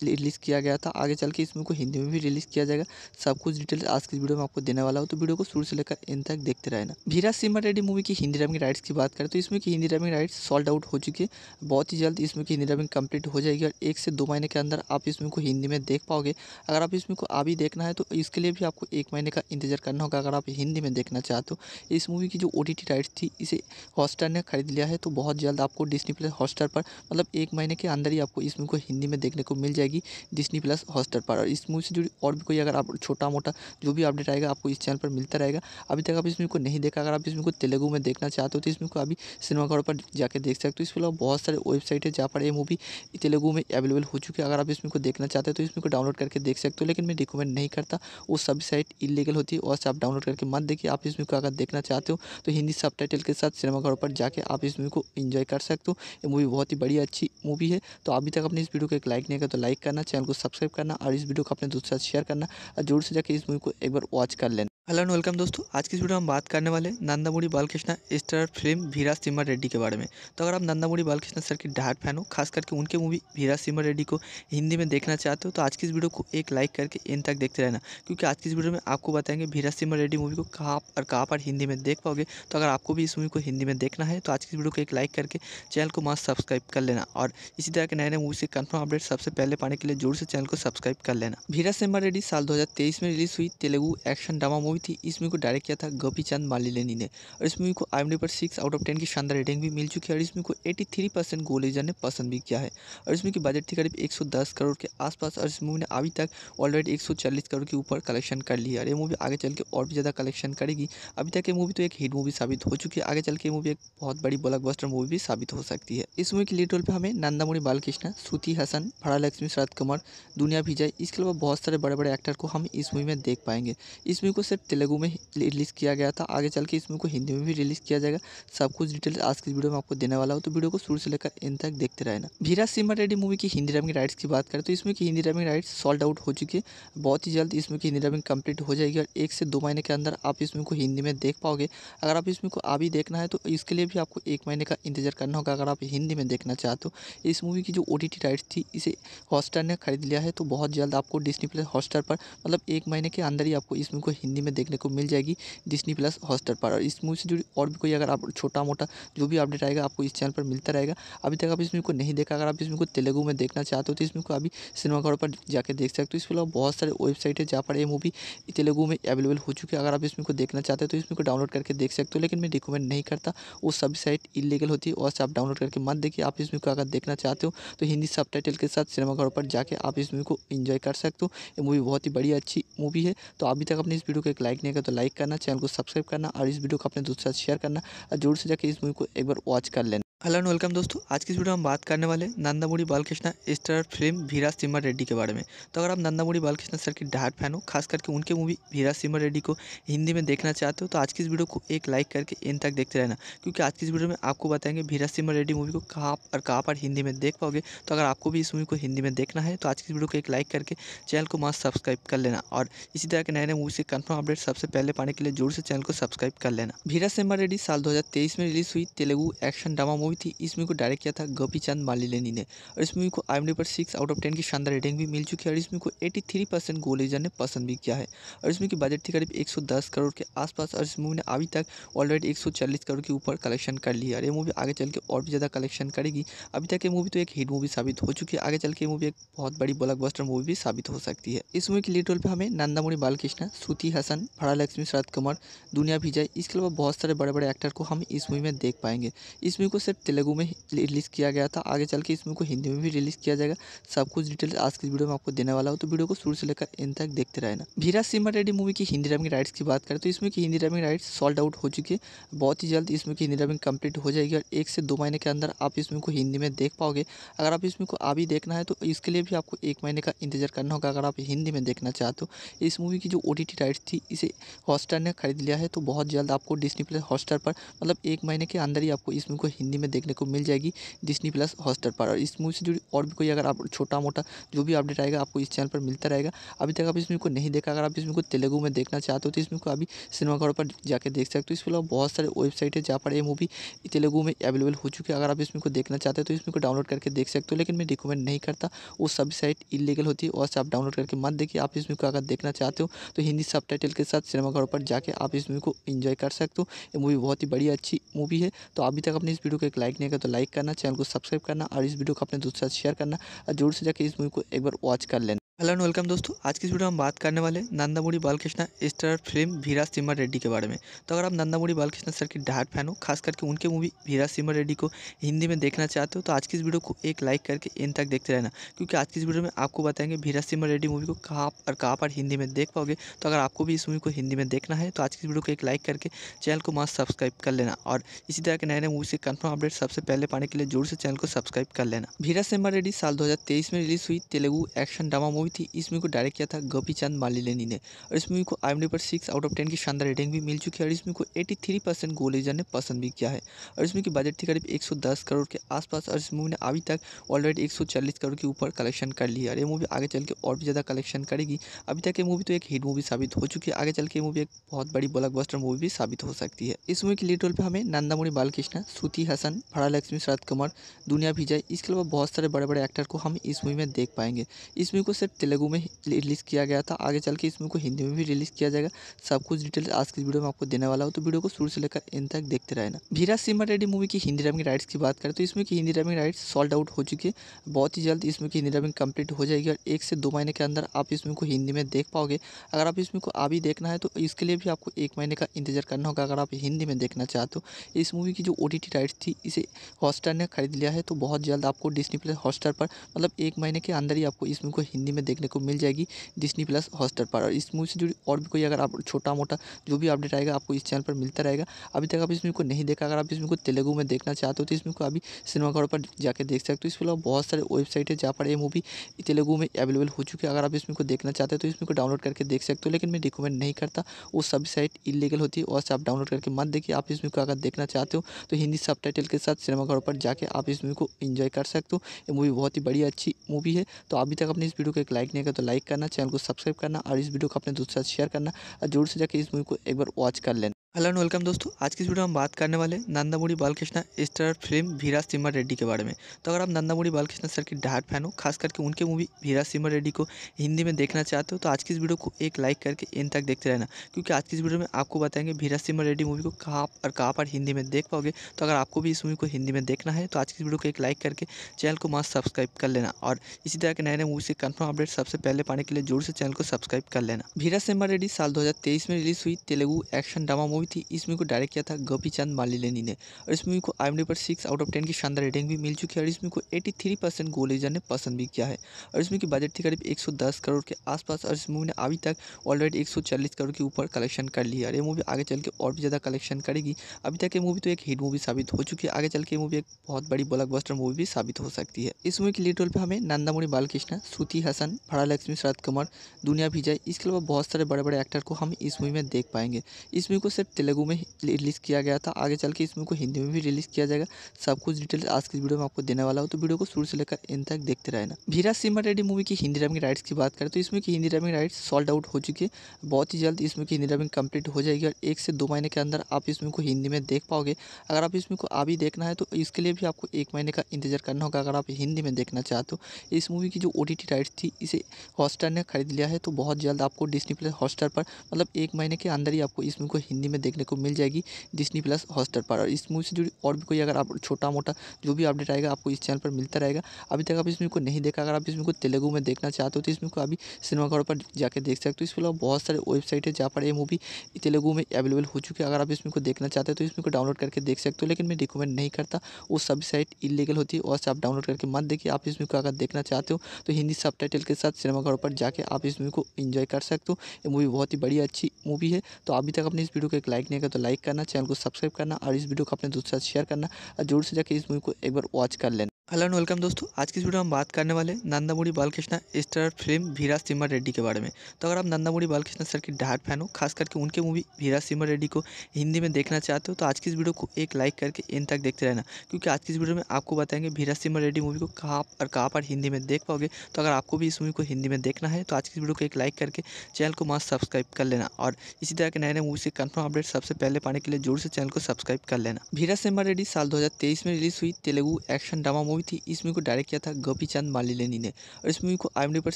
रिलीज़ किया गया था आगे चल के इस मूवी को हिंदी में भी रिलीज़ किया जाएगा सब कुछ डिटेल्स आज की वीडियो में आपको देने वाला हूँ तो वीडियो को शुरू से लेकर इन तक देखते रहना भीरा सिमर रेड्डी मूवी की हिंदी रमिंग राइट्स की बात करें तो इसमें की Hindi ramming rights sold out हो चुकी है बहुत ही जल्द इसमें की हिंदी रमिंग कंप्लीट हो जाएगी और एक से दो महीने के अंदर आप इसमें को हिंदी में देख पाओगे अगर आप इसमें को अभी देखना है तो इसके लिए भी आपको एक महीने का इंतजार करना होगा अगर आप हिंदी में देखना चाहते हो इस मूवी की जो ओ राइट्स थी इसे हॉटस्टार ने खरीद लिया है तो बहुत जल्द आपको डिस्नी प्लस हॉटस्टार पर मतलब एक महीने के अंदर ही आपको इसमें को हिंदी में में देखने को मिल जाएगी डिस्नी प्लस हॉस्टर पर और इस मूवी से जुड़ी और भी कोई अगर आप छोटा मोटा जो भी अपडेट आएगा आपको इस चैनल पर मिलता रहेगा अभी तक आप मूवी को नहीं देखा अगर आप इसमें को तेलुगु में देखना चाहते हो तो इसमें को अभी सिनेमाघर पर जाकर देख सकते हो इसके अलावा बहुत सारे वेबसाइट है जहाँ पर यह मूवी तेलुगु में अवेलेबल हो चुकी है अगर आप इसमें को देखना चाहते हो तो इसमें को डाउनलोड करके देख सकते हो लेकिन मैं रिकमेंड नहीं करता वो सभी साइट इलीगल होती है और आप डाउनलोड करके मत देखिए आप इसमें को अगर देखना चाहते हो तो हिंदी सब के साथ सिनेमाघरों पर जाकर आप इस मूवी को इन्जॉय कर सकते हो ये मूवी बहुत ही बड़ी अच्छी मूवी है तो अभी तक अपने इस वीडियो को तक लाइक नहीं कर तो लाइक करना चैनल को सब्सक्राइब करना और इस वीडियो को अपने दोस्तों के साथ शेयर करना और जरूर से जाकर इस मूवी को एक बार वॉच कर लेना हेलो एंड वेलकम दोस्तों आज की वीडियो में हम बात करने वाले नंदामुड़ी बालकृष्णा स्टार फिल्म भीरा सिम्हा रेड्डी के बारे में तो अगर आप नंदामुड़ी बालकृष्णा सर के डाट फैन हो खास करके उनके मूवी भीरा सिमर रेड्डी को हिंदी में देखना चाहते हो तो आज की इस वीडियो को एक लाइक करके इन तक देखते रहना क्योंकि आज की इस वीडियो में आपको बताएंगे भीरा सिम्हा रेड्डी मूवी को कहाँ और कहाँ पर हिंदी में देख पाओगे तो अगर आपको भी इस मूवी को हिंदी में देखना है तो आज की वीडियो को एक लाइक करके चैनल को मास्क सब्सक्राइब कर लेना और इसी तरह के नए नए मूवी से कन्फर्म अपडेट सबसे पहले पाने के लिए जोर से चैनल को सब्सक्राइब कर लेना भीरा सिमर रेड्डी साल दो में रिलीज हुई Telugu action drama movie movie थी इस मूवी को डायरेक्ट किया था गोपी चंद मालिलेनी ने और इस मूवी को आई पर सिक्स आउट ऑफ टेन की शानदार रेटिंग भी मिल चुकी है और इस मूवी को एटी थ्री परसेंट गोलेजर ने पसंद भी किया है और इस मूवी की बजट थी करीब एक सौ दस करोड़ के आसपास और इस मूवी ने अभी तक ऑलरेडी एक सौ चालीस करोड़ के ऊपर कलेक्शन कर लिया और ये मूवी आगे चल के और भी ज़्यादा कलेक्शन करेगी अभी तक ये मूवी तो एक हिट मूवी साबित हो चुकी है आगे चल के मूवी एक बहुत बड़ी ब्लॉकबस्टर मूवी भी साबित हो सकती है इस मूवी के लीड रोल पर हमें नंदामुणि बालकृष्णा श्रुति हसन भाड़ा लक्ष्मी शरद कुमार दुनिया विजय इसके अलावा बहुत सारे बड़े बड़े एक्टर को हम इस मूवी में देख पाएंगे इस मूवी को सिर्फ तेलुगु में रिलीज़ किया गया था आगे चल के इस मूवी को हिंदी में भी रिलीज़ किया जाएगा सब कुछ डिटेल्स आज की वीडियो में आपको देने वाला हो तो वीडियो को शुरू से लेकर इन तक देखते रहना भीरा सिम्हा रेडी मूवी की हिंदी डबिंग राइट्स की बात करें तो इसमें की Hindi dubbing rights sold out हो चुकी है बहुत ही जल्द इसमें की हिंदी डबिंग कंप्लीट हो जाएगी और एक से दो महीने के अंदर आप इसमें को हिंदी में देख पाओगे अगर आप इसमें को अभी देखना है तो इसके लिए भी आपको एक महीने का इंतजार करना होगा अगर आप हिंदी में देखना चाहते हो इस मूवी की जो ओ राइट्स थी इसे हॉटस्टार ने खरीद लिया है तो बहुत जल्द आपको डिस्नी प्लस हॉस्टार पर मतलब एक महीने के अंदर ही आपको इस मूवी को हिंदी में देखने को मिल जाएगी डिस्नी प्लस हॉस्टर पर और इस मूवी से जुड़ी और भी कोई अगर आप छोटा मोटा जो भी अपडेट आएगा आपको इस चैनल पर मिलता रहेगा अभी तक आप इस मूवी को नहीं देखा अगर आप इस मूवी को तेलुगु में देखना चाहते हो तो इस मूवी को अभी सिनेमाघरों पर जाकर देख सकते हो तो इसके अलावा बहुत सारे वेबसाइट है जहाँ पर यह मूवी तेलुगु में अवेलेबल हो चुकी है अगर आप इस मूवी को देखना चाहते हो तो इस मूवी को डाउनलोड करके देख सकते हो लेकिन मैं रिकमेंड नहीं करता वो सभी साइट इलीगल होती है और आप डाउनलोड करके मत देखिए आप इस मूवी को अगर देखना चाहते हो तो हिंदी सब के साथ सिनेमाघरों पर जाके आप इस मूवी को इन्जॉय कर सकते हो ये मूवी बहुत ही बड़ी अच्छी मूवी है तो अभी तक अपने इस वीडियो को एक लाइक नहीं किया तो लाइक करना चैनल को सब्सक्राइब करना और इस वीडियो को अपने दोस्तों साथ शेयर करना और जोर से जाकर इस मूवी को एक बार वॉच कर लेना हेलो एंड वेलकम दोस्तों आज की इस वीडियो में हम बात करने वाले नंदामुड़ी बालकृष्णा स्टार फिल्म भीरा सिमर रेड्डी के बारे में तो अगर आप नंदामुड़ी बालकृष्णा सर की डाट फैन हो खास करके उनके मूवी भीरा सिमर रेड्डी को हिंदी में देखना चाहते हो तो आज की इस वीडियो को एक लाइक करके इन तक देखते रहना क्योंकि आज की इस वीडियो में आपको बताएंगे भीरा सिमर रेड्डी मूवी को कहाँ और कहाँ पर हिंदी में देख पाओगे तो अगर आपको भी इस मूवी को हिंदी में देखना है तो आज की इस वीडियो को एक लाइक करके चैनल को मस्त सब्सक्राइब कर लेना और इसी तरह के नए नए मूवी से कन्फर्म अपडेट सबसे पहले पाने के लिए जोर से चैनल को सब्सक्राइब कर लेना भीरा सिमर रेड्डी साल दो में रिलीज हुई तेलुगू एक्शन ड्रामा मूवी थी इस मूवी को डायरेक्ट किया था गपी चंद मालिलेनी ने और इस मूवी को आई पर सिक्स आउट ऑफ टेन की शानदार रेटिंग भी मिल चुकी है और इस मूवी को एटी थ्री परसेंट गोलेजर ने पसंद भी किया है और इसमें की बजट थी करीब एक सौ दस करोड़ के आसपास और इस मूवी ने अभी तक ऑलरेडी एक सौ चालीस करोड़ के ऊपर कलेक्शन कर लिया और ये मूवी आगे चल के और भी ज़्यादा कलेक्शन करेगी अभी तक ये मूवी तो एक हिट मूवी साबित हो चुकी है आगे चल के मूवी एक बहुत बड़ी बस्टर मूवी भी साबित हो सकती है इस मूवी के लीड रोल पर हमें नंदामुरी बालकृष्ण श्रुति हसन भाड़ा लक्ष्मी शरद कुमार दुनिया विजय इसके अलावा बहुत सारे बड़े बड़े एक्टर को हम इस मूवी में देख पाएंगे इस मूवी को सिर्फ तेलुगु में रिलीज़ किया गया था आगे चल के इस मूवी को हिंदी में भी रिलीज़ किया जाएगा सब कुछ डिटेल्स आज की वीडियो में आपको देने वाला हूँ तो वीडियो को शुरू से लेकर इन तक देखते रहना भीरा सिमर रेड्डी मूवी की हिंदी डबिंग राइट्स की बात करें तो इसमें की Hindi dubbing rights sold out हो चुकी है बहुत ही जल्द इसमें की हिंदी डबिंग कंप्लीट हो जाएगी और एक से दो महीने के अंदर आप इसमें को हिंदी में देख पाओगे अगर आप इसमें को अभी देखना है तो इसके लिए भी आपको एक महीने का इंतजार करना होगा अगर आप हिंदी में देखना चाहते हो इस मूवी की जो ओ राइट्स थी इसे हॉटस्टार ने खरीद लिया है तो बहुत जल्द आपको डिस्नी प्लस हॉटस्टार पर मतलब एक महीने के अंदर ही आपको इसमें को हिंदी में में देखने को मिल जाएगी डिस्नी प्लस हॉस्टर पर और इस मूवी से जुड़ी और भी कोई अगर आप छोटा मोटा जो भी अपडेट आएगा आपको इस चैनल पर मिलता रहेगा अभी तक आप इस मूवी को नहीं देखा अगर आप इस मूवी को तेलुगु में देखना चाहते हो तो इस मूवी को अभी सिनेमाघर पर जाकर देख सकते हो इसके अलावा बहुत सारे वेबसाइट है जहाँ पर यह मूवी तेलुगु में अवेलेबल हो चुकी है अगर आप इसमें को देखना चाहते हो तो इसमें को डाउनलोड करके देख सकते हो लेकिन मैं रिकमेंड नहीं करता वो सब साइट इलीगल होती है और से आप डाउनलोड करके मत देखिए आप इसमें को अगर देखना चाहते हो तो हिंदी सब के साथ सिनेमाघरों पर जाके आप इस मूवी को इन्जॉय कर सकते हो ये मूवी बहुत ही बड़ी अच्छी मूवी है तो अभी तक अपने इस वीडियो को एक लाइक नहीं कर तो लाइक करना चैनल को सब्सक्राइब करना और इस वीडियो को अपने दोस्तों साथ शेयर करना और जरूर से जाकर इस मूवी को एक बार वॉच कर लेना हेलो एंड वेलकम दोस्तों आज की वीडियो में हम बात करने वाले नंदामुड़ी बालकृष्णा स्टार फिल्म भीरा सिमर रेड्डी के बारे में तो अगर आप नंदामुड़ी बालकृष्णा सर के डार्ट फैन हो खास करके उनके मूवी भीरा सिमर रेड्डी को हिंदी में देखना चाहते हो तो आज की इस वीडियो को एक लाइक करके इन तक देखते रहना क्योंकि आज की इस वीडियो में आपको बताएंगे भीरा सिमर रेड्डी मूवी को कहाँ और कहाँ पर हिंदी में देख पाओगे तो अगर आपको भी इस मूवी को हिंदी में देखना है तो आज की वीडियो को एक लाइक करके चैनल को मस्त सब्सक्राइब कर लेना और इसी तरह के नए नए मूवी से कन्फर्म अपडेट सबसे पहले पाने के लिए जोर से चैनल को सब्सक्राइब कर लेना भीरा सिमर रेड्डी साल दो में रिलीज हुई Telugu action drama movie movie थी इस मूवी को डायरेक्ट किया था गोपी चंद मालिलेनी ने और इस मूवी को आई एम पर सिक्स आउट ऑफ टेन की शानदार रेटिंग भी मिल चुकी है और इस मूवी को एटी थ्री परसेंट गोलेजर ने पसंद भी किया है और इस मूवी की बजट थी करीब एक सौ दस करोड़ के आसपास और इस मूवी ने अभी तक ऑलरेडी एक सौ चालीस करोड़ के ऊपर कलेक्शन कर लिया और ये मूवी आगे चल के और भी ज़्यादा कलेक्शन करेगी अभी तक ये मूवी तो एक हिट मूवी साबित हो चुकी है आगे चल के मूवी एक बहुत बड़ी ब्लॉकबस्टर मूवी भी साबित हो सकती है इस मूवी के लीड रोल पर हमें नंदामुणि बालकृष्णा श्रुति हसन फड़ा लक्ष्मी शरद कुमार दुनिया विजय इसके अलावा बहुत सारे बड़े बड़े एक्टर को हम इस मूवी में देख पाएंगे इस मूवी को सिर्फ तेलुगु में रिलीज़ किया गया था आगे चल के इस मूवी को हिंदी में भी रिलीज़ किया जाएगा सब कुछ डिटेल्स आज की वीडियो में आपको देने वाला हूँ तो वीडियो को शुरू से लेकर इन तक देखते रहना भीरा सिमर रेडी मूवी की हिंदी डबिंग राइट्स की बात करें तो इसमें की Hindi dubbing rights sold out हो चुकी है बहुत ही जल्द इसमें की हिंदी डबिंग कंप्लीट हो जाएगी और एक से दो महीने के अंदर आप इसमें को हिंदी में देख पाओगे अगर आप इसमें को अभी देखना है तो इसके लिए भी आपको एक महीने का इंतजार करना होगा अगर आप हिंदी में देखना चाहते हो इस मूवी की जो ओ राइट्स थी इसे हॉटस्टार ने खरीद लिया है तो बहुत जल्द आपको डिस्नी प्लस हॉटस्टार पर मतलब एक महीने के अंदर ही आपको इस मूवी को हिंदी में देखने को मिल जाएगी डिस्नी प्लस हॉस्टर पर और इस मूवी से जुड़ी और भी कोई अगर आप छोटा मोटा जो भी अपडेट आएगा आपको इस चैनल पर मिलता रहेगा अभी तक आप इस मूवी को नहीं देखा अगर आप इस मूवी को तेलुगु में देखना चाहते हो तो इसमें को अभी सिनेमाघरों पर जाकर देख सकते हो तो इसके अलावा बहुत सारे वेबसाइट है जहाँ पर ये मूवी तेलुगु में अवेलेबल हो चुकी है अगर आप इस मूवी को देखना चाहते हो तो इसमें को डाउनलोड करके देख सकते हो लेकिन मैं रिकमेंड नहीं करता वो सभी साइट इलीगल होती है और आप डाउनलोड करके मत देखिए आप इस मूवी को अगर देखना चाहते हो तो हिंदी सब के साथ सिनेमाघरों पर जाकर आप इस मूवी को इन्जॉय कर सकते हो ये मूवी बहुत ही बढ़िया अच्छी मूवी है तो अभी तक अपने इस वीडियो को एक लाइक नहीं किया तो लाइक करना चैनल को सब्सक्राइब करना और इस वीडियो को अपने दोस्तों साथ शेयर करना और जोर से जाकर इस मूवी को एक बार वॉच कर लेना हेलो एंड वेलकम दोस्तों आज की इस वीडियो में हम बात करने वाले नंदामुड़ी बालकृष्णा स्टार फिल्म भीरा सिम्हा रेड्डी के बारे में तो अगर आप नंदामुड़ी बालकृष्णा सर की डार्ट फैन हो खास करके उनके मूवी भीरा सिम्हा रेड्डी को हिंदी में देखना चाहते हो तो आज की इस वीडियो को एक लाइक करके इन तक देखते रहना क्योंकि आज की इस वीडियो में आपको बताएंगे भीरा सिम्हा रेड्डी मूवी को कहाँ और कहाँ पर हिंदी में देख पाओगे तो अगर आपको भी इस मूवी को हिंदी में देखना है तो आज की इस वीडियो को एक लाइक करके चैनल को मास्क सब्सक्राइब कर लेना और इसी तरह के नए नए मूवी से कन्फर्म अपडेट सबसे पहले पाने के लिए जोर से चैनल को सब्सक्राइब कर लेना भीरा सिम्हा रेड्डी साल दो में रिलीज हुई Telugu action drama movie movie थी इस मूवी को डायरेक्ट किया था गोपी चंद मालिलेनी ने और इस मूवी को आई पर सिक्स आउट ऑफ टेन की शानदार रेटिंग भी मिल चुकी है और इस मूवी को एटी थ्री परसेंट गोलेजर ने पसंद भी किया है और इस मूवी की बजट थी करीब एक सौ दस करोड़ के आसपास और इस मूवी ने अभी तक ऑलरेडी एक सौ चालीस करोड़ के ऊपर कलेक्शन कर लिया और ये मूवी आगे चल के और भी ज़्यादा कलेक्शन करेगी अभी तक ये मूवी तो एक हिट मूवी साबित हो चुकी है आगे चल के मूवी एक बहुत बड़ी ब्लॉकबस्टर मूवी भी साबित हो सकती है इस मूवी के लीड रोल पर हमें नंदामुरी बालकृष्ण श्रुति हसन भड़ा लक्ष्मी शरद कुमार दुनिया विजय इसके अलावा बहुत सारे बड़े बड़े एक्टर को हम इस मूवी में देख पाएंगे इस मूवी को सिर्फ तेलुगु में रिलीज़ किया गया था आगे चल के इस मूवी को हिंदी में भी रिलीज़ किया जाएगा सब कुछ डिटेल्स आज की वीडियो में आपको देने वाला हूँ तो वीडियो को शुरू से लेकर इन तक देखते रहना भीरा सिमर रेड्डी मूवी की हिंदी डबिंग राइट्स की बात करें तो इसमें की Hindi dubbing rights sold out हो चुकी है बहुत ही जल्द इसमें की हिंदी डबिंग कंप्लीट हो जाएगी और एक से दो महीने के अंदर आप इसमें को हिंदी में देख पाओगे अगर आप इसमें को अभी देखना है तो इसके लिए भी आपको एक महीने का इंतजार करना होगा अगर आप हिंदी में देखना चाहते हो इस मूवी की जो ओ राइट्स थी इसे हॉटस्टार ने खरीद लिया है तो बहुत जल्द आपको डिस्नी प्लस हॉटस्टार पर मतलब एक महीने के अंदर ही आपको इसमें को हिंदी में में देखने को मिल जाएगी डिस्नी प्लस हॉस्टर पर और इस मूवी से जुड़ी और भी कोई अगर आप छोटा मोटा जो भी अपडेट आएगा आपको इस चैनल पर मिलता रहेगा अभी तक आप इसमें को नहीं देखा अगर आप इसमें को तेलुगु में देखना चाहते हो तो इसमें को अभी सिनेमाघरों पर जाकर देख सकते हो इसके अलावा बहुत सारे वेबसाइट है जहाँ पर ये मूवी तेलुगु में अवेलेबल हो चुकी है अगर आप इसमें को देखना चाहते हो तो इसमें को डाउनलोड करके देख सकते हो लेकिन मैं रिकमेंड नहीं करता वो सभी साइट इलीगल होती है और आप डाउनलोड करके मत देखिए आप इसमें को अगर देखना चाहते हो तो हिंदी सब के साथ सिनेमाघरों पर जाके आप इस मूवी को इन्जॉय कर सकते हो ये मूवी बहुत ही बड़ी अच्छी मूवी है तो अभी तक अपने इस वीडियो को एक लाइक नहीं कर तो लाइक करना चैनल को सब्सक्राइब करना और इस वीडियो को अपने दोस्तों साथ शेयर करना और जोर से जाकर इस मूवी को एक बार वॉच कर लेना हेलो एंड वेलकम दोस्तों आज की इस वीडियो में हम बात करने वाले नंदामुड़ी बालकृष्णा स्टार फिल्म भीरा सिमर रेड्डी के बारे में तो अगर आप नंदामुड़ी बालकृष्णा सर की डार्ट फैन हो खास करके उनके मूवी भीरा सिमर रेड्डी को हिंदी में देखना चाहते हो तो आज की इस वीडियो को एक लाइक करके इन तक देखते रहना क्योंकि आज की इस वीडियो में आपको बताएंगे भीरा सिमर रेड्डी मूवी को कहाँ और कहाँ पर हिंदी में देख पाओगे तो अगर आपको भी इस मूवी को हिंदी में देखना है तो आज की इस वीडियो को एक लाइक करके चैनल को मस्त सब्सक्राइब कर लेना और इसी तरह के नए नए मूवी से कन्फर्म अपडेट सबसे पहले पाने के लिए जोर से चैनल को सब्सक्राइब कर लेना भीरा सिमर रेड्डी साल दो में रिलीज हुई Telugu action drama movie movie थी इस मूवी को डायरेक्ट किया था गोपी चंद मालिलेनी ने और इस मूवी को आई पर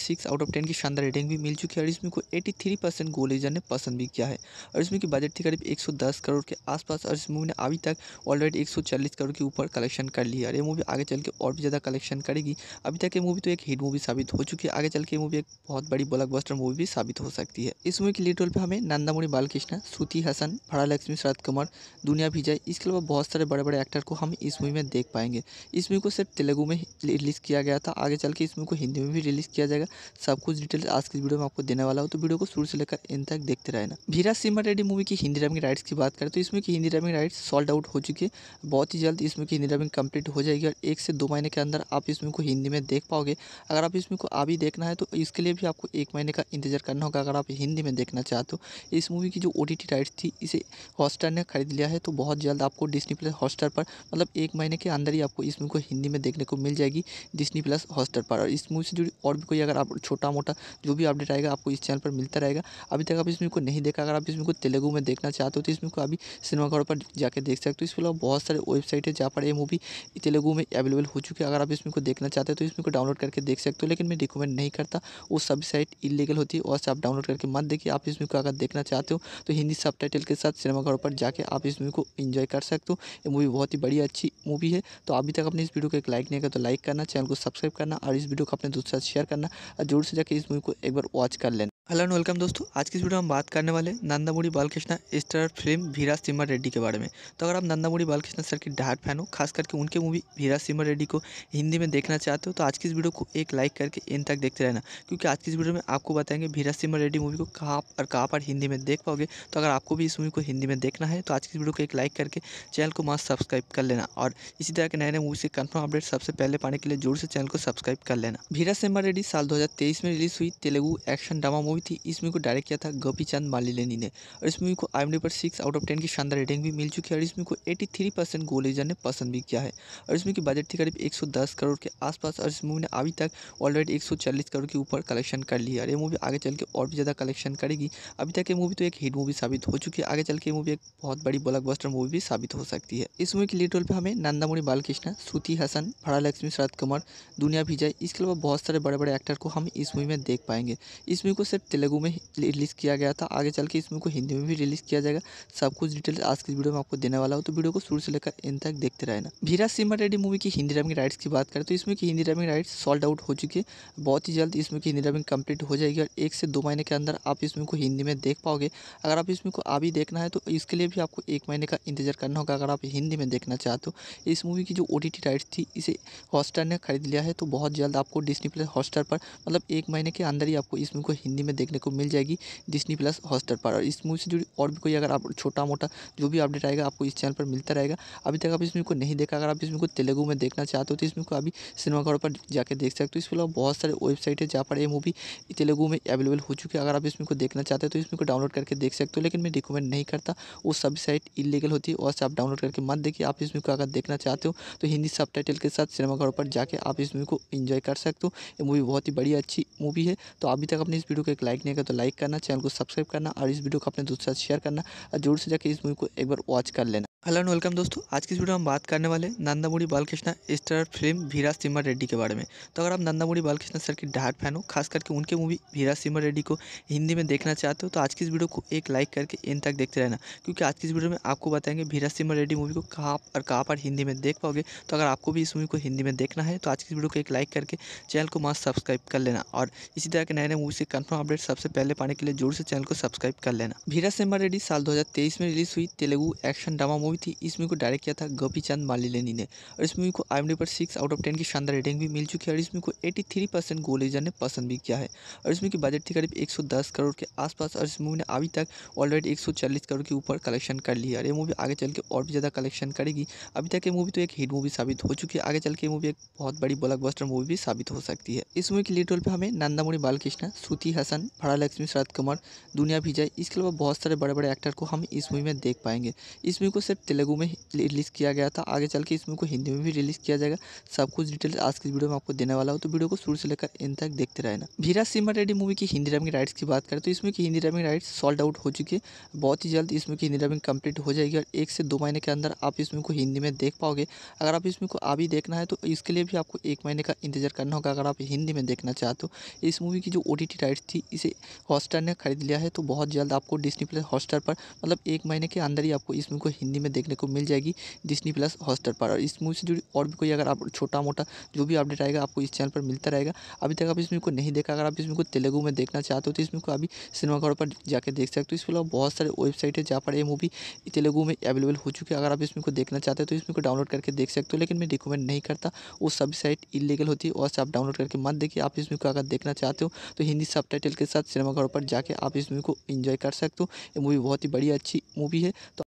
सिक्स आउट ऑफ टेन की शानदार रेटिंग भी मिल चुकी है और इस मूवी को एटी थ्री परसेंट गोलेजर ने पसंद भी किया है और इस मूवी की बजट थी करीब एक सौ दस करोड़ के आसपास और इस मूवी ने अभी तक ऑलरेडी एक सौ चालीस करोड़ के ऊपर कलेक्शन कर लिया और ये मूवी आगे चल के और भी ज़्यादा कलेक्शन करेगी अभी तक ये मूवी तो एक हिट मूवी साबित हो चुकी है आगे चल के मूवी एक बहुत बड़ी ब्लॉकबस्टर मूवी भी साबित हो सकती है इस मूवी के लीड रोल पर हमें नंदामुरी बालकृष्ण श्रुति हसन फरा लक्ष्मी शरद कुमार दुनिया भिजय इसके अलावा बहुत सारे बड़े बड़े एक्टर को हम इस मूवी में देख पाएंगे इस मूवी को सिर्फ तेलुगु में रिलीज़ किया गया था आगे चल के इसमें को हिंदी में भी रिलीज़ किया जाएगा सब कुछ डिटेल्स आज की वीडियो में आपको देने वाला हूँ तो वीडियो को शुरू से लेकर इन तक देखते रहना भीरा सिम्हा रेड्डी मूवी की हिंदी डबिंग राइट्स की बात करें तो इसमें की Hindi dubbing rights sold out हो चुकी है बहुत ही जल्द इसमें की हिंदी डबिंग कंप्लीट हो जाएगी और एक से दो महीने के अंदर आप इसमें को हिंदी में देख पाओगे अगर आप इसमें को अभी देखना है तो इसके लिए भी आपको एक महीने का इंतजार करना होगा अगर आप हिंदी में देखना चाहते हो इस मूवी की जो ओ राइट्स थी इसे हॉटस्टार ने खरीद लिया है तो बहुत जल्द आपको डिस्नी प्लस हॉटस्टार पर मतलब एक महीने के अंदर ही आपको इस मूवी को हिंदी में में देखने को मिल जाएगी डिस्नी प्लस हॉस्टर पर और इस मूवी से जुड़ी और भी कोई अगर आप छोटा मोटा जो भी अपडेट आएगा आपको इस चैनल पर मिलता रहेगा अभी तक आप इस मूवी को नहीं देखा अगर आप इस मूवी को तेलुगु में देखना चाहते हो तो इस मूवी को अभी सिनेमाघरों पर जाकर देख सकते हो इसके अलावा बहुत सारे वेबसाइट है जहाँ पर यह मूवी तेलुगू में अवेलेबल हो चुकी है अगर आप इस मूवी को देखना चाहते हो तो इस मूवी को डाउनलोड करके देख सकते हो लेकिन मैं रिकमेंड नहीं करता वो सभी साइट इलीगल होती है और आप डाउनलोड करके मत देखिए आप इस मूवी को अगर देखना चाहते हो तो हिंदी सब के साथ सिनेमाघरों पर जाके आप इस मूवी को इन्जॉय कर सकते हो ये मूवी बहुत ही बड़ी अच्छी मूवी है तो अभी तक अपने इस वीडियो को एक लाइक नहीं किया तो लाइक करना चैनल को सब्सक्राइब करना और इस वीडियो को अपने दोस्तों साथ शेयर करना और जोर से जाकर इस मूवी को एक बार वॉच कर लेना हेलो एंड वेलकम दोस्तों आज की इस वीडियो में हम बात करने वाले नंदामुड़ी बालकृष्णा स्टार फिल्म वीरा सिम्हा रेड्डी के बारे में तो अगर आप नंदामुड़ी बालकृष्णा सर की डाट फैन हो खास करके उनके मूवी वीरा सिम्हा रेड्डी को हिंदी में देखना चाहते हो तो आज की इस वीडियो को एक लाइक करके इन तक देखते रहना क्योंकि आज की इस वीडियो में आपको बताएंगे वीरा सिम्हा रेड्डी मूवी को कहाँ और कहाँ पर हिंदी में देख पाओगे तो अगर आपको भी इस मूवी को हिंदी में देखना है तो आज की इस वीडियो को एक लाइक करके चैनल को मास्क सब्सक्राइब कर लेना और इसी तरह के नए नए मूवी से कन्फर्म अपडेट सबसे पहले पाने के लिए जोर से चैनल को सब्सक्राइब कर लेना वीरा सिम्हा रेड्डी साल दो में रिलीज हुई Telugu action drama movie movie थी इस मूवी को डायरेक्ट किया था गोपी चंद मालिलेनी ने और इस मूवी को आई पर सिक्स आउट ऑफ टेन की शानदार रेटिंग भी मिल चुकी है और इस मूवी को एटी थ्री परसेंट गोलेजर ने पसंद भी किया है और इस मूवी की बजट थी करीब एक सौ दस करोड़ के आसपास और इस मूवी ने अभी तक ऑलरेडी एक सौ चालीस करोड़ के ऊपर कलेक्शन कर लिया और ये मूवी आगे चल के और भी ज़्यादा कलेक्शन करेगी अभी तक ये मूवी तो एक हिट मूवी साबित हो चुकी है आगे चल के मूवी एक बहुत बड़ी ब्लॉकबस्टर मूवी भी साबित हो सकती है इस मूवी के लीड रोल पर हमें नंदामुनी बालकृष्णा श्रुति हसन भाड़ा लक्ष्मी शरद कुमार दुनिया विजय इसके अलावा बहुत सारे बड़े बड़े एक्टर को हम इस मूवी में देख पाएंगे इस मूवी को सिर्फ तेलुगु में रिलीज़ किया गया था आगे चल के इस मूवी को हिंदी में भी रिलीज़ किया जाएगा सब कुछ डिटेल्स आज की वीडियो में आपको देने वाला हूँ तो वीडियो को शुरू से लेकर इन तक देखते रहना भीरा सिमर रेड्डी मूवी की हिंदी डबिंग राइट्स की बात करें तो इसमें की Hindi dubbing rights sold out हो चुकी है बहुत ही जल्द इसमें की हिंदी डबिंग कंप्लीट हो जाएगी और एक से दो महीने के अंदर आप इसमें को हिंदी में देख पाओगे अगर आप इसमें को अभी देखना है तो इसके लिए भी आपको एक महीने का इंतजार करना होगा अगर आप हिंदी में देखना चाहते हो इस मूवी की जो ओ राइट्स थी इसे हॉटस्टार ने खरीद लिया है तो बहुत जल्द आपको डिस्नी प्लस हॉटस्टार पर मतलब एक महीने के अंदर ही आपको इसमें को हिंदी में देखने को मिल जाएगी डिस्नी प्लस हॉस्टर पर और इस मूवी से जुड़ी और भी कोई अगर आप छोटा मोटा जो भी अपडेट आएगा आपको इस चैनल पर मिलता रहेगा अभी तक आप इसमें को नहीं देखा अगर आप इसमें को तेलुगु में देखना चाहते हो तो इसमें को अभी सिनेमाघरों पर जाकर देख सकते हो इसके अलावा बहुत सारे वेबसाइट है जहाँ पर ये मूवी तेलुगु में अवेलेबल हो चुकी है अगर आप इसमें को देखना चाहते हो तो इसमें को डाउनलोड करके देख सकते हो लेकिन मैं रिकमेंड नहीं करता वो सभी साइट इलीगल होती है और आप डाउनलोड करके मत देखिए आप इसमें को अगर देखना चाहते हो तो हिंदी सब के साथ सिनेमाघरों पर जाके आप इस मूवी को इन्जॉय कर सकते हो ये मूवी बहुत ही बड़ी अच्छी मूवी है तो अभी तक अपने इस वीडियो को एक लाइक नहीं किया तो लाइक करना चैनल को सब्सक्राइब करना और इस वीडियो को अपने दोस्तों साथ शेयर करना और जोर से जाकर इस मूवी को एक बार वॉच कर लेना हेलो एंड वेलकम दोस्तों आज की इस वीडियो में हम बात करने वाले नंदामुड़ी बालकृष्णा स्टार फिल्म भीरा सिमर रेड्डी के बारे में तो अगर आप नंदामुड़ी बालकृष्णा सर की डार्ट फैन हो खास करके उनके मूवी भीरा सिमर रेड्डी को हिंदी में देखना चाहते हो तो आज की इस वीडियो को एक लाइक करके इन तक देखते रहना क्योंकि आज की इस वीडियो में आपको बताएंगे भीरा सिमर रेड्डी मूवी को कहाँ और कहाँ पर हिंदी में देख पाओगे तो अगर आपको भी इस मूवी को हिंदी में देखना है तो आज की वीडियो को एक लाइक करके चैनल को मास्क सब्सक्राइब कर लेना और इसी तरह के नए नए मूवी से कन्फर्म अपडेट सबसे पहले पाने के लिए जोर से चैनल को सब्सक्राइब कर लेना भीरा सिमर रेड्डी साल दो में रिलीज हुई तेलुगू एक्शन ड्रामा मूवी थी इस मूवी को डायरेक्ट किया था गोपी चंद मालिलेनी ने और इस मूवी को आई पर सिक्स आउट ऑफ टेन की शानदार रेटिंग भी मिल चुकी है और इस मूवी को एटी थ्री परसेंट गोलेजर ने पसंद भी किया है और इस मूवी की बजट थी करीब एक सौ दस करोड़ के आसपास और इस मूवी ने अभी तक ऑलरेडी एक सौ चालीस करोड़ के ऊपर कलेक्शन कर लिया और ये मूवी आगे चल के और भी ज़्यादा कलेक्शन करेगी अभी तक ये मूवी तो एक हिट मूवी साबित हो चुकी है आगे चल के मूवी एक बहुत बड़ी ब्लॉकबस्टर मूवी भी साबित हो सकती है इस मूवी के लीड रोल पर हमें नंदामुरी बालकृष्ण श्रुति हसन भाड़ा लक्ष्मी शरद कुमार दुनिया भिजय इसके अलावा बहुत सारे बड़े बड़े एक्टर को हम इस मूवी में देख पाएंगे इस मूवी को सिर्फ तेलुगु में रिलीज़ किया गया था आगे चल के इस मूवी को हिंदी में भी रिलीज़ किया जाएगा सब कुछ डिटेल्स आज की वीडियो में आपको देने वाला हूँ तो वीडियो को शुरू से लेकर इन तक देखते रहना भीरा सिमर रेड्डी मूवी की हिंदी डबिंग राइट्स की बात करें तो इसमें की Hindi dubbing rights sold out हो चुकी है बहुत ही जल्द इसमें की हिंदी डबिंग कम्प्लीट हो जाएगी और एक से दो महीने के अंदर आप इसमें को हिंदी में देख पाओगे अगर आप इसमें को अभी देखना है तो इसके लिए भी आपको एक महीने का इंतजार करना होगा अगर आप हिंदी में देखना चाहते हो इस मूवी की जो ओ राइट्स थी इसे हॉटस्टार ने खरीद लिया है तो बहुत जल्द आपको डिस्नी प्लस हॉटस्टार पर मतलब एक महीने के अंदर ही आपको इसमें को हिंदी में में देखने को मिल जाएगी डिस्नी प्लस हॉस्टर पर और इस मूवी से जुड़ी और भी कोई अगर आप छोटा मोटा जो भी अपडेट आएगा आपको इस चैनल पर मिलता रहेगा अभी तक आप इसमें को नहीं देखा अगर आप इसमें को तेलुगू में देखना चाहते हो तो इसमें को अभी सिनेमाघरों पर जाकर देख सकते हो इसके अलावा बहुत सारे वेबसाइट है जहाँ पर यह मूवी तेलुगू में अवेलेबल हो चुकी है अगर आप इसमें को देखना चाहते हो तो इसमें को डाउनलोड करके देख सकते हो लेकिन मैं रिकमेंड नहीं करता वो सभी साइट इलीगल होती है और आप डाउनलोड करके मत देखिए आप इसमें को अगर देखना चाहते हो तो हिंदी सब के साथ सिनेमाघरों पर जाके आप इस मूवी को इन्जॉय कर सकते हो ये मूवी बहुत ही बड़ी अच्छी मूवी है तो